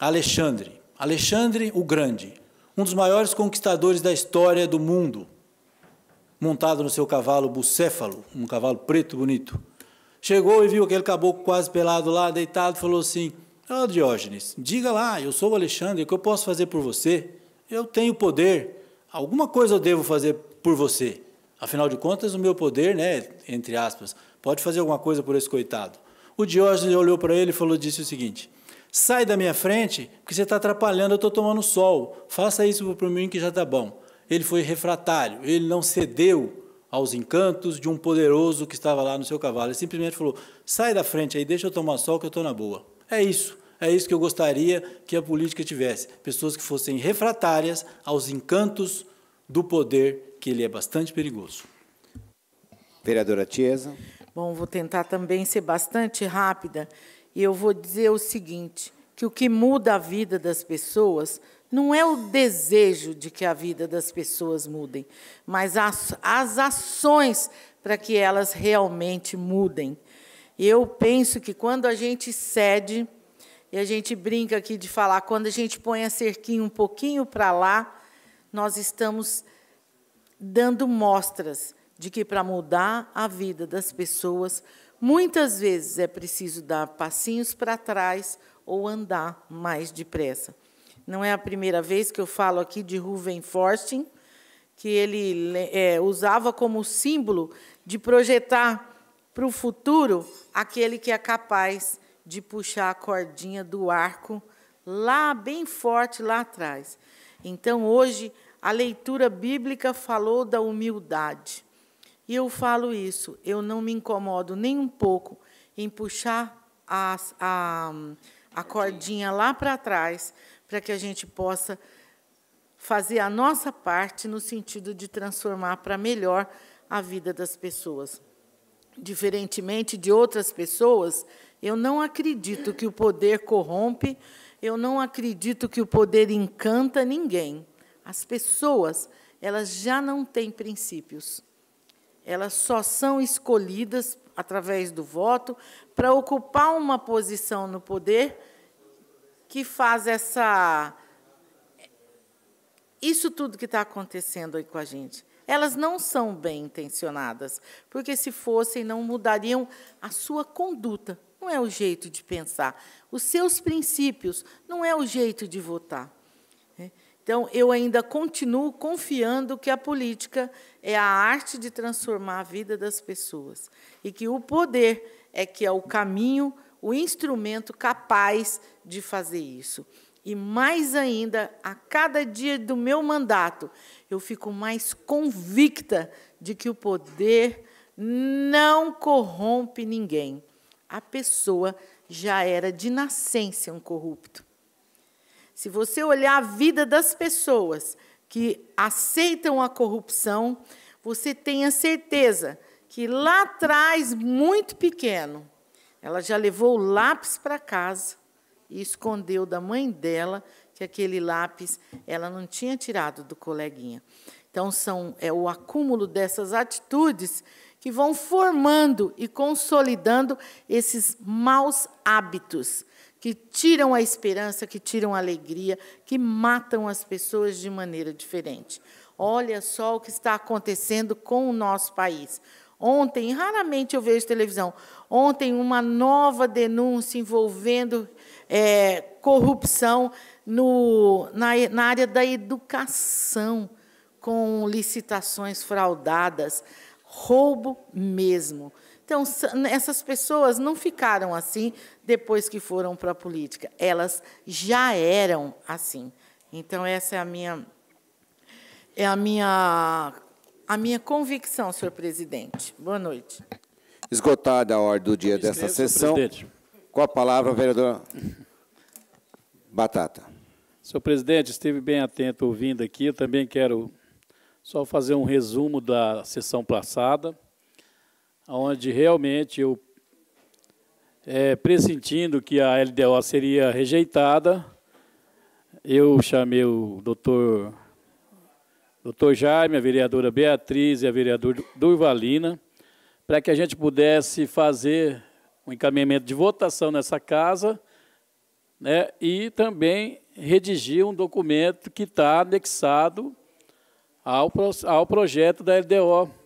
Alexandre. Alexandre o Grande, um dos maiores conquistadores da história do mundo, montado no seu cavalo bucéfalo, um cavalo preto bonito. Chegou e viu aquele caboclo quase pelado lá, deitado, falou assim: Ó oh, Diógenes, diga lá, eu sou o Alexandre, o que eu posso fazer por você? Eu tenho poder, alguma coisa eu devo fazer por você. Afinal de contas, o meu poder, né, entre aspas, pode fazer alguma coisa por esse coitado. O Diógenes olhou para ele e falou, disse o seguinte, sai da minha frente, porque você está atrapalhando, eu estou tomando sol, faça isso para mim que já está bom. Ele foi refratário, ele não cedeu aos encantos de um poderoso que estava lá no seu cavalo. Ele simplesmente falou, sai da frente aí, deixa eu tomar sol que eu estou na boa. É isso. É isso que eu gostaria que a política tivesse. Pessoas que fossem refratárias aos encantos do poder que ele é bastante perigoso. Vereadora Tiesa. Bom, vou tentar também ser bastante rápida e eu vou dizer o seguinte, que o que muda a vida das pessoas não é o desejo de que a vida das pessoas mudem, mas as, as ações para que elas realmente mudem. Eu penso que quando a gente cede, e a gente brinca aqui de falar, quando a gente põe a cerquinha um pouquinho para lá, nós estamos dando mostras de que para mudar a vida das pessoas, muitas vezes é preciso dar passinhos para trás ou andar mais depressa. Não é a primeira vez que eu falo aqui de Ruven Forsting, que ele é, usava como símbolo de projetar para o futuro aquele que é capaz de puxar a cordinha do arco lá bem forte lá atrás. Então hoje a leitura bíblica falou da humildade. E eu falo isso, eu não me incomodo nem um pouco em puxar a, a, a cordinha lá para trás, para que a gente possa fazer a nossa parte no sentido de transformar para melhor a vida das pessoas. Diferentemente de outras pessoas, eu não acredito que o poder corrompe, eu não acredito que o poder encanta ninguém. As pessoas, elas já não têm princípios. Elas só são escolhidas através do voto para ocupar uma posição no poder que faz essa isso tudo que está acontecendo aí com a gente. Elas não são bem intencionadas, porque se fossem, não mudariam a sua conduta, não é o jeito de pensar. Os seus princípios, não é o jeito de votar. Então, eu ainda continuo confiando que a política é a arte de transformar a vida das pessoas e que o poder é que é o caminho, o instrumento capaz de fazer isso. E mais ainda, a cada dia do meu mandato, eu fico mais convicta de que o poder não corrompe ninguém. A pessoa já era de nascença um corrupto. Se você olhar a vida das pessoas que aceitam a corrupção, você tenha certeza que lá atrás, muito pequeno, ela já levou o lápis para casa e escondeu da mãe dela que aquele lápis ela não tinha tirado do coleguinha. Então são é o acúmulo dessas atitudes que vão formando e consolidando esses maus hábitos que tiram a esperança, que tiram a alegria, que matam as pessoas de maneira diferente. Olha só o que está acontecendo com o nosso país. Ontem, raramente eu vejo televisão, ontem uma nova denúncia envolvendo é, corrupção no, na, na área da educação, com licitações fraudadas, roubo mesmo. Então, essas pessoas não ficaram assim depois que foram para a política, elas já eram assim. Então, essa é a minha, é a minha, a minha convicção, senhor presidente. Boa noite. Esgotada a ordem do dia desta sessão, com a palavra, vereador Batata. Senhor presidente, esteve bem atento ouvindo aqui. Eu também quero só fazer um resumo da sessão passada onde realmente eu, é, pressentindo que a LDO seria rejeitada, eu chamei o doutor, doutor Jaime, a vereadora Beatriz e a vereadora Durvalina, para que a gente pudesse fazer um encaminhamento de votação nessa casa né, e também redigir um documento que está anexado ao, ao projeto da LDO,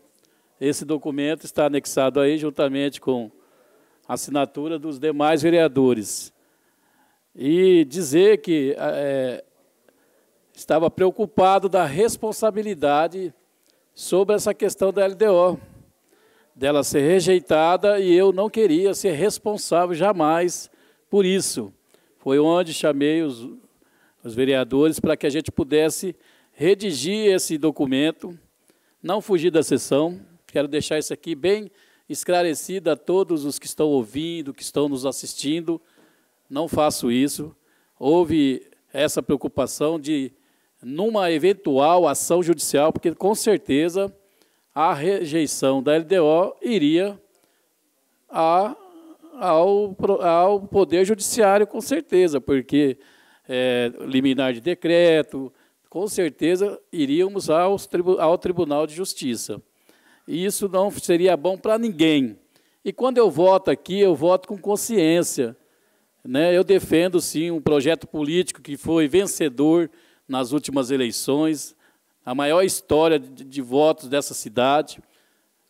esse documento está anexado aí juntamente com a assinatura dos demais vereadores. E dizer que é, estava preocupado da responsabilidade sobre essa questão da LDO, dela ser rejeitada, e eu não queria ser responsável jamais por isso. Foi onde chamei os, os vereadores para que a gente pudesse redigir esse documento, não fugir da sessão, Quero deixar isso aqui bem esclarecido a todos os que estão ouvindo, que estão nos assistindo. Não faço isso. Houve essa preocupação de, numa eventual ação judicial, porque com certeza a rejeição da LDO iria a, ao, ao Poder Judiciário, com certeza, porque é, liminar de decreto, com certeza iríamos ao Tribunal de Justiça e isso não seria bom para ninguém. E quando eu voto aqui, eu voto com consciência. Né? Eu defendo, sim, um projeto político que foi vencedor nas últimas eleições, a maior história de, de votos dessa cidade.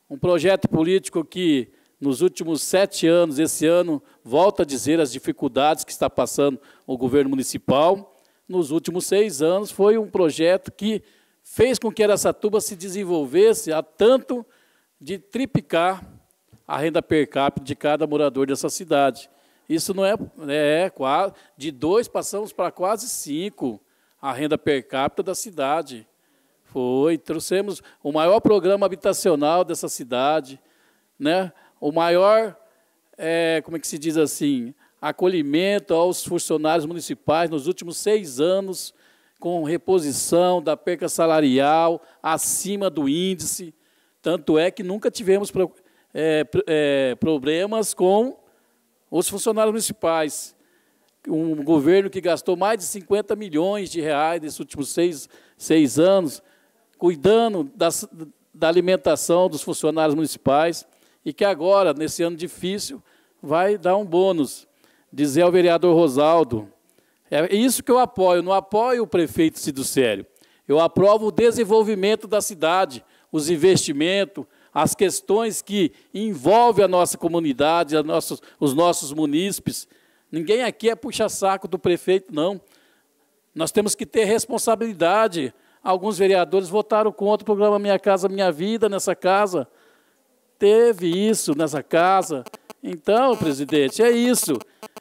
Um projeto político que, nos últimos sete anos, esse ano, volta a dizer as dificuldades que está passando o governo municipal. Nos últimos seis anos, foi um projeto que fez com que Aracatuba se desenvolvesse a tanto de triplicar a renda per capita de cada morador dessa cidade. Isso não é, né, é quase, de dois passamos para quase cinco a renda per capita da cidade. Foi, trouxemos o maior programa habitacional dessa cidade, né? o maior, é, como é que se diz assim, acolhimento aos funcionários municipais nos últimos seis anos com reposição da perca salarial acima do índice. Tanto é que nunca tivemos é, é, problemas com os funcionários municipais. Um governo que gastou mais de 50 milhões de reais nesses últimos seis, seis anos, cuidando das, da alimentação dos funcionários municipais, e que agora, nesse ano difícil, vai dar um bônus. Dizer ao vereador Rosaldo é isso que eu apoio, não apoio o prefeito Cido Sério. Eu aprovo o desenvolvimento da cidade, os investimentos, as questões que envolvem a nossa comunidade, a nossos, os nossos munícipes. Ninguém aqui é puxa-saco do prefeito, não. Nós temos que ter responsabilidade. Alguns vereadores votaram contra o programa Minha Casa Minha Vida nessa casa. Teve isso nessa casa. Então, presidente, é isso.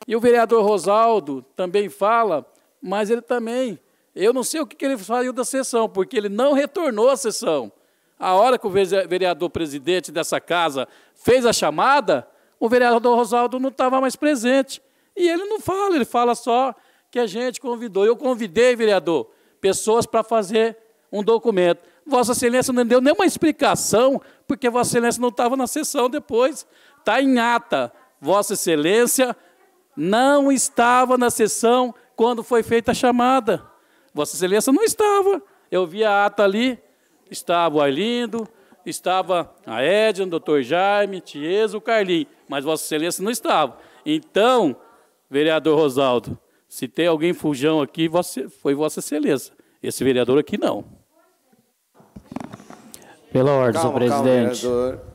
E o vereador Rosaldo também fala, mas ele também, eu não sei o que ele saiu da sessão, porque ele não retornou à sessão. A hora que o vereador presidente dessa casa fez a chamada, o vereador Rosaldo não estava mais presente. E ele não fala, ele fala só que a gente convidou. Eu convidei, vereador, pessoas para fazer um documento. Vossa Excelência não deu nenhuma explicação, porque Vossa Excelência não estava na sessão depois. Está em ata. Vossa Excelência não estava na sessão quando foi feita a chamada. Vossa Excelência não estava. Eu vi a ata ali, estava o Arlindo, estava a Edna, o doutor Jaime, Tieso, o Carlinho, mas Vossa Excelência não estava. Então, vereador Rosaldo, se tem alguém fujão aqui, foi Vossa Excelência. Esse vereador aqui não. Pela ordem, calma, senhor presidente. Calma, vereador.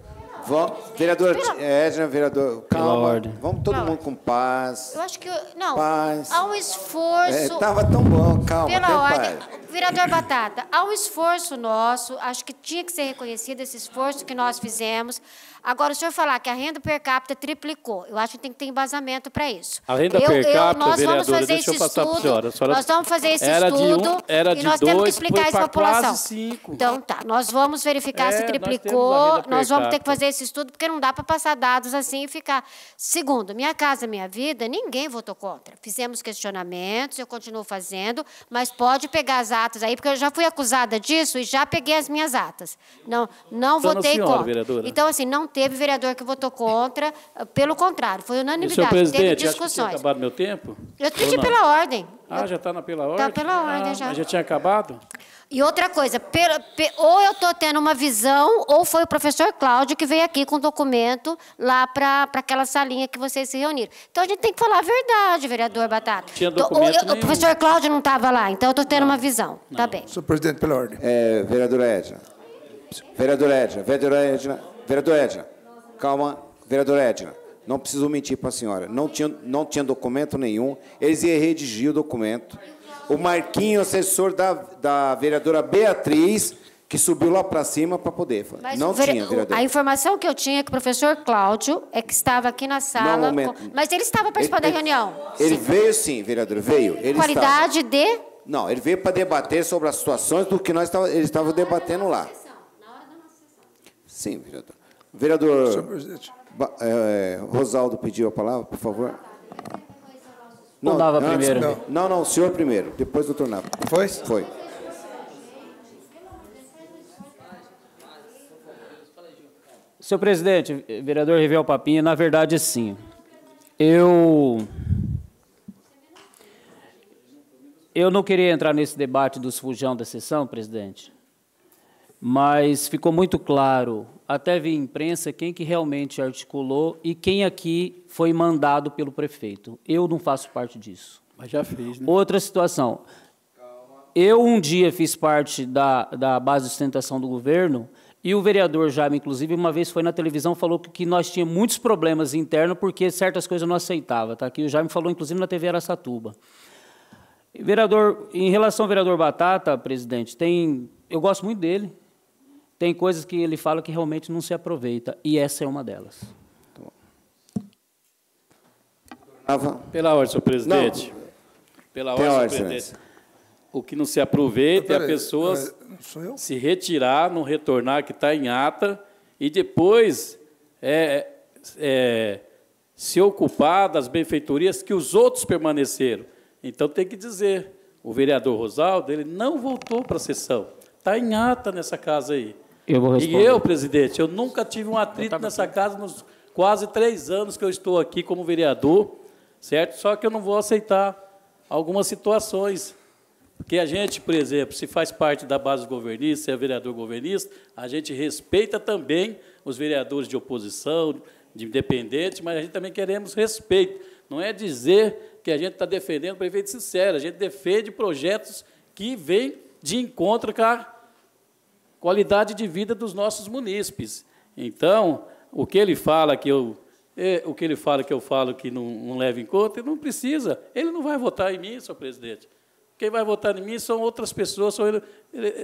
Vamos, vereador é, Edna, vereador, calma. Vamos todo mundo com paz. Eu acho que. não. Paz. Há um esforço. Estava é, tão bom, calma. Pela ordem. Vereador Batata, há um esforço nosso, acho que tinha que ser reconhecido esse esforço que nós fizemos. Agora, o senhor falar que a renda per capita triplicou, eu acho que tem que ter embasamento para isso. A renda eu, per capita, eu, nós vereadora, vamos fazer esse estudo, Senhora nós vamos fazer esse estudo um, era de e nós dois, temos que explicar isso à população. Cinco. Então, tá, nós vamos verificar é, se triplicou, nós, nós vamos ter que fazer esse estudo, porque não dá para passar dados assim e ficar. Segundo, Minha Casa Minha Vida, ninguém votou contra. Fizemos questionamentos, eu continuo fazendo, mas pode pegar as atas aí, porque eu já fui acusada disso e já peguei as minhas atas. Não, não votei senhora, contra. Vereadora. Então, assim, não teve vereador que votou contra, ah, pelo contrário, foi unanimidade. teve discussões. Acho acabado meu tempo? Eu pedi pela ordem. Ah, já está pela tá ordem? Está pela ah, ordem ah, já. já tinha acabado? E outra coisa, ou eu estou tendo uma visão, ou foi o professor Cláudio que veio aqui com o documento lá para aquela salinha que vocês se reuniram. Então a gente tem que falar a verdade, vereador Batata. tinha documento eu, o professor Cláudio não estava lá, então eu estou tendo não, uma visão. Está Tá bem. Senhor presidente, pela ordem. É, vereadora Edna. Vereadora Edna, vereadora Edna. Vereador Edna, calma, vereador Edna, não preciso mentir para a senhora. Não tinha, não tinha documento nenhum, eles iam redigir o documento. O Marquinho, assessor da, da vereadora Beatriz, que subiu lá para cima para poder. Mas não vere... tinha, vereador. A informação que eu tinha é que o professor Cláudio é que estava aqui na sala. Não, com... Mas ele estava participando ele, da reunião. Ele sim. veio sim, vereador, veio. Ele Qualidade estava. de? Não, ele veio para debater sobre as situações do que nós estava, ele estava debatendo lá. Sim, vereador. Vereador Senhor presidente. é, Rosaldo pediu a palavra, por favor. Não, dava antes, primeiro. Não. não, não, o senhor primeiro, depois do doutor Nava. Foi? Foi. Senhor presidente, vereador Rivel Papinha, na verdade, sim. Eu... Eu não queria entrar nesse debate dos fujão da sessão, presidente, mas ficou muito claro até via imprensa, quem que realmente articulou e quem aqui foi mandado pelo prefeito. Eu não faço parte disso. Mas já fez, né? Outra situação. Eu um dia fiz parte da, da base de sustentação do governo e o vereador Jaime, inclusive, uma vez foi na televisão falou que, que nós tínhamos muitos problemas internos porque certas coisas não aceitava. Tá? Que o Jaime falou, inclusive, na TV Aracatuba. Vereador, em relação ao vereador Batata, presidente, tem, eu gosto muito dele tem coisas que ele fala que realmente não se aproveita, e essa é uma delas. Pela ordem, senhor presidente. Não. Pela ordem, senhor presidente. O que não se aproveita é a pessoa eh, eh, se retirar, não retornar, que está em ata, e depois é, é, se ocupar das benfeitorias que os outros permaneceram. Então tem que dizer, o vereador Rosaldo, ele não voltou para a sessão, está em ata nessa casa aí. Eu vou responder. E eu, presidente, eu nunca tive um atrito tava... nessa casa nos quase três anos que eu estou aqui como vereador, certo? Só que eu não vou aceitar algumas situações. Porque a gente, por exemplo, se faz parte da base governista, se é vereador governista, a gente respeita também os vereadores de oposição, de independentes, mas a gente também queremos respeito. Não é dizer que a gente está defendendo o prefeito sincero, a gente defende projetos que vêm de encontro com a qualidade de vida dos nossos munícipes. Então, o que ele fala que eu é, o que ele fala que eu falo que não, não leva em conta, ele não precisa. Ele não vai votar em mim, senhor presidente. Quem vai votar em mim são outras pessoas, são, ele,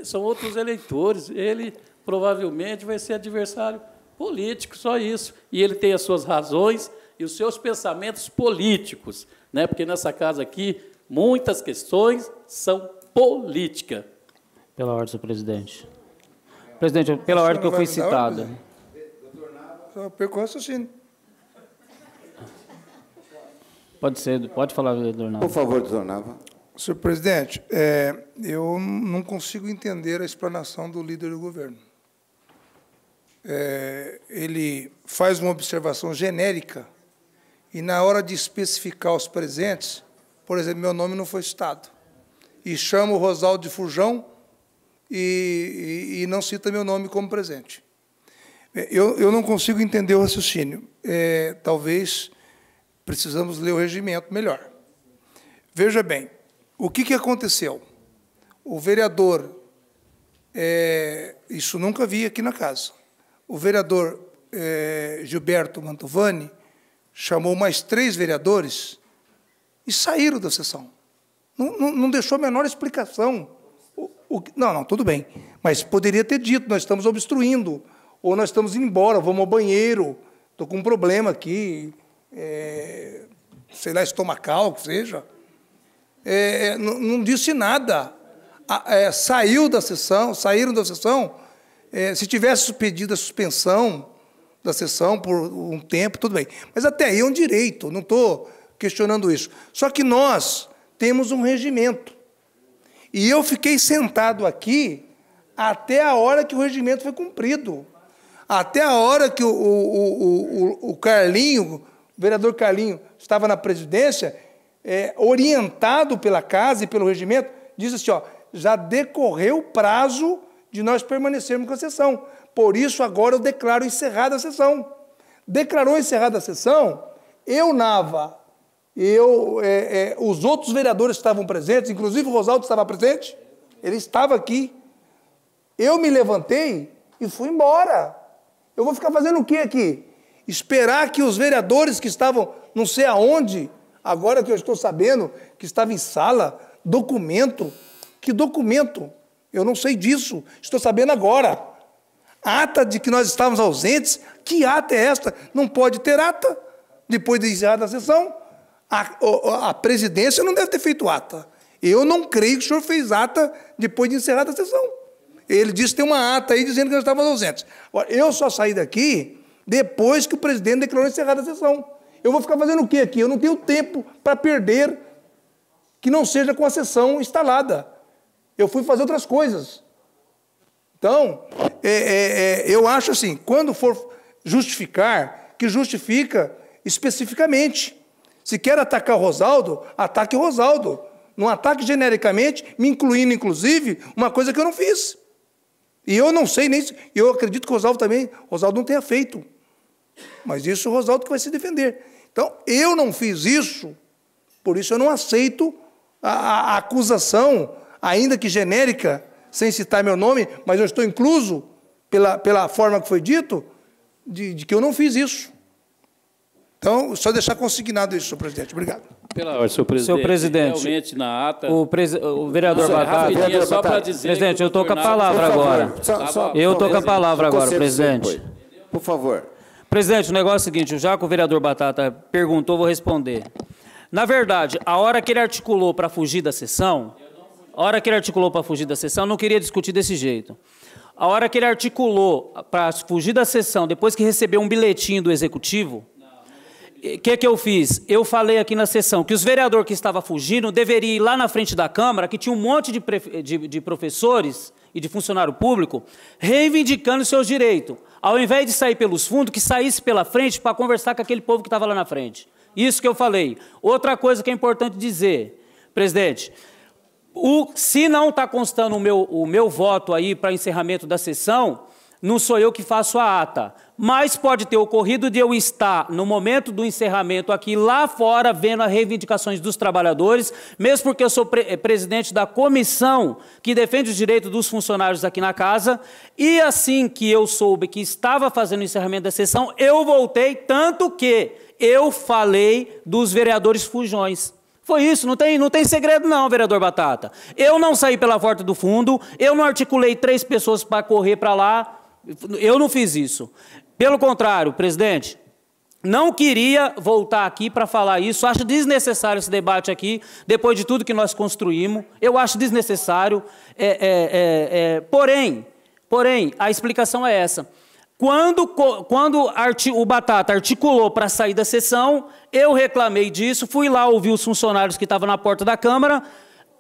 são outros eleitores. Ele provavelmente vai ser adversário político, só isso. E ele tem as suas razões e os seus pensamentos políticos, né? Porque nessa casa aqui muitas questões são política. Pela ordem, senhor presidente. Presidente, pela ordem que eu fui citada. Eu perco o raciocínio. Pode ser, pode falar, doutor Nava. Por favor, doutor Nava. Senhor presidente, é, eu não consigo entender a explanação do líder do governo. É, ele faz uma observação genérica e, na hora de especificar os presentes, por exemplo, meu nome não foi citado, e chama o Rosaldo de Furjão e, e, não cita meu nome como presente. É, eu, eu não consigo entender o raciocínio. É, talvez precisamos ler o regimento melhor. Veja bem, o que, que aconteceu? O vereador, é, isso nunca vi aqui na casa, o vereador é, Gilberto Mantovani chamou mais três vereadores e saíram da sessão. Não, não, não deixou a menor explicação o, não, não, tudo bem. Mas poderia ter dito, nós estamos obstruindo, ou nós estamos indo embora, vamos ao banheiro, estou com um problema aqui, é, sei lá, estomacal, que seja. É, é não, não, disse nada. A, é, saiu da sessão, saíram da sessão. É, se tivesse pedido a suspensão da sessão por um tempo, tudo bem. Mas até aí é um direito, não estou questionando isso. Só que nós temos um regimento. E eu fiquei sentado aqui até a hora que o regimento foi cumprido. Até a hora que o, o, o, o Carlinho, o vereador Carlinho, estava na presidência, é, orientado pela casa e pelo regimento, disse assim: ó, já decorreu o prazo de nós permanecermos com a sessão. Por isso, agora eu declaro encerrada a sessão. Declarou encerrada a sessão, eu, Nava, eu, é, é, os outros vereadores estavam presentes, inclusive o Rosaldo estava presente, ele estava aqui. Eu me levantei e fui embora. Eu vou ficar fazendo o que aqui? Esperar que os vereadores que estavam não sei aonde, agora que eu estou sabendo que estava em sala, documento, que documento? Eu não sei disso, estou sabendo agora. Ata de que nós estávamos ausentes, que ata é esta? Não pode ter ata depois de encerrada a sessão a, a presidência não deve ter feito ata. Eu não creio que o senhor fez ata depois de encerrada a sessão. Ele disse que tem uma ata aí dizendo que nós estávamos ausentes. Eu só saí daqui depois que o presidente declarou encerrada a sessão. Eu vou ficar fazendo o quê aqui? Eu não tenho tempo para perder que não seja com a sessão instalada. Eu fui fazer outras coisas. Então, é, é, é, eu acho assim, quando for justificar, que justifica especificamente. Se quer atacar o Rosaldo, ataque o Rosaldo. Não ataque genericamente, me incluindo, inclusive, uma coisa que eu não fiz. E eu não sei nem se. Eu acredito que o Rosaldo também, o Rosaldo não tenha feito. Mas isso o Rosaldo que vai se defender. Então, eu não fiz isso, por isso eu não aceito a, a acusação, ainda que genérica, sem citar meu nome, mas eu estou incluso pela, pela forma que foi dito, de, de que eu não fiz isso. Então, só deixar consignado isso, senhor presidente. Obrigado. Pela ordem, senhor presidente. Senhor presidente, realmente na ata. O, presi o vereador Batata. só para dizer. Presidente, eu estou com a palavra agora. eu estou com a palavra agora, presidente. Por favor. Presidente, o negócio é o seguinte: já que o vereador Batata perguntou, vou responder. Na verdade, a hora que ele articulou para fugir da sessão, a hora que ele articulou para fugir da sessão, não queria discutir desse jeito. A hora que ele articulou para fugir da sessão, depois que recebeu um bilhetinho do executivo, o que, que eu fiz? Eu falei aqui na sessão que os vereadores que estavam fugindo deveriam ir lá na frente da Câmara, que tinha um monte de, de, de professores e de funcionário público reivindicando seus direitos. Ao invés de sair pelos fundos, que saísse pela frente para conversar com aquele povo que estava lá na frente. Isso que eu falei. Outra coisa que é importante dizer, presidente, o, se não está constando o meu, o meu voto aí para encerramento da sessão, não sou eu que faço a ata, mas pode ter ocorrido de eu estar no momento do encerramento aqui lá fora vendo as reivindicações dos trabalhadores, mesmo porque eu sou pre eh, presidente da comissão que defende os direitos dos funcionários aqui na casa, e assim que eu soube que estava fazendo o encerramento da sessão, eu voltei tanto que eu falei dos vereadores fujões. Foi isso, não tem, não tem segredo não, vereador Batata. Eu não saí pela porta do fundo, eu não articulei três pessoas para correr para lá, eu não fiz isso. Pelo contrário, presidente, não queria voltar aqui para falar isso. Acho desnecessário esse debate aqui, depois de tudo que nós construímos. Eu acho desnecessário. É, é, é, é porém, porém, a explicação é essa. Quando, quando o Batata articulou para sair da sessão, eu reclamei disso, fui lá ouvir os funcionários que estavam na porta da Câmara,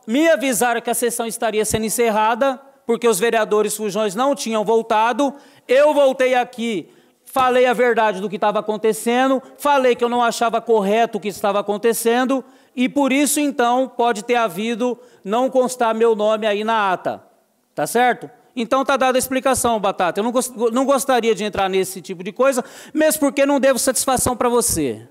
me avisaram que a sessão estaria sendo encerrada porque os vereadores fujões não tinham voltado. Eu voltei aqui, falei a verdade do que estava acontecendo, falei que eu não achava correto o que estava acontecendo, e por isso então pode ter havido não constar meu nome aí na ata. Tá certo? Então está dada a explicação, Batata. Eu não, gost não gostaria de entrar nesse tipo de coisa, mesmo porque não devo satisfação para você.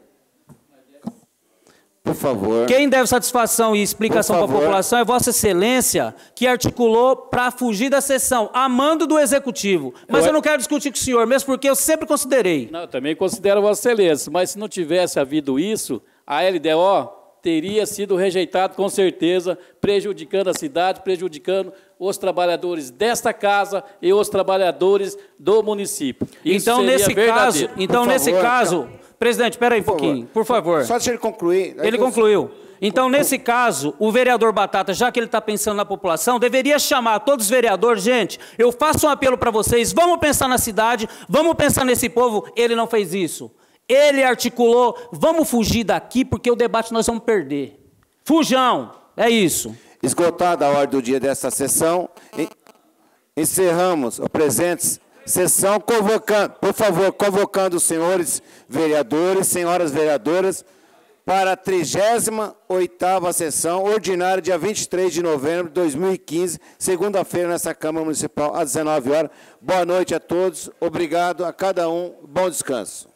Por favor. Quem deve satisfação e explicação para a população é Vossa Excelência, que articulou para fugir da sessão, a mando do Executivo. Mas eu, eu é não quero discutir com o senhor, mesmo porque eu sempre considerei. Não, eu também considero Vossa Excelência, mas se não tivesse havido isso, a LDO teria sido rejeitado com certeza, prejudicando a cidade, prejudicando os trabalhadores desta casa e os trabalhadores do município. Isso então nesse verdadeiro. Então, caso, então nesse caso, Presidente, espera aí um pouquinho, por favor. Só se ele concluir. É ele concluiu. Então, nesse caso, o vereador Batata, já que ele está pensando na população, deveria chamar todos os vereadores, gente, eu faço um apelo para vocês, vamos pensar na cidade, vamos pensar nesse povo. Ele não fez isso. Ele articulou, vamos fugir daqui, porque o debate nós vamos perder. Fujam, é isso. Esgotada a ordem do dia desta sessão, encerramos, presentes, Sessão convocando, por favor, convocando os senhores vereadores, senhoras vereadoras, para a 38ª sessão ordinária, dia 23 de novembro de 2015, segunda-feira, nessa Câmara Municipal, às 19 horas. Boa noite a todos, obrigado a cada um, bom descanso.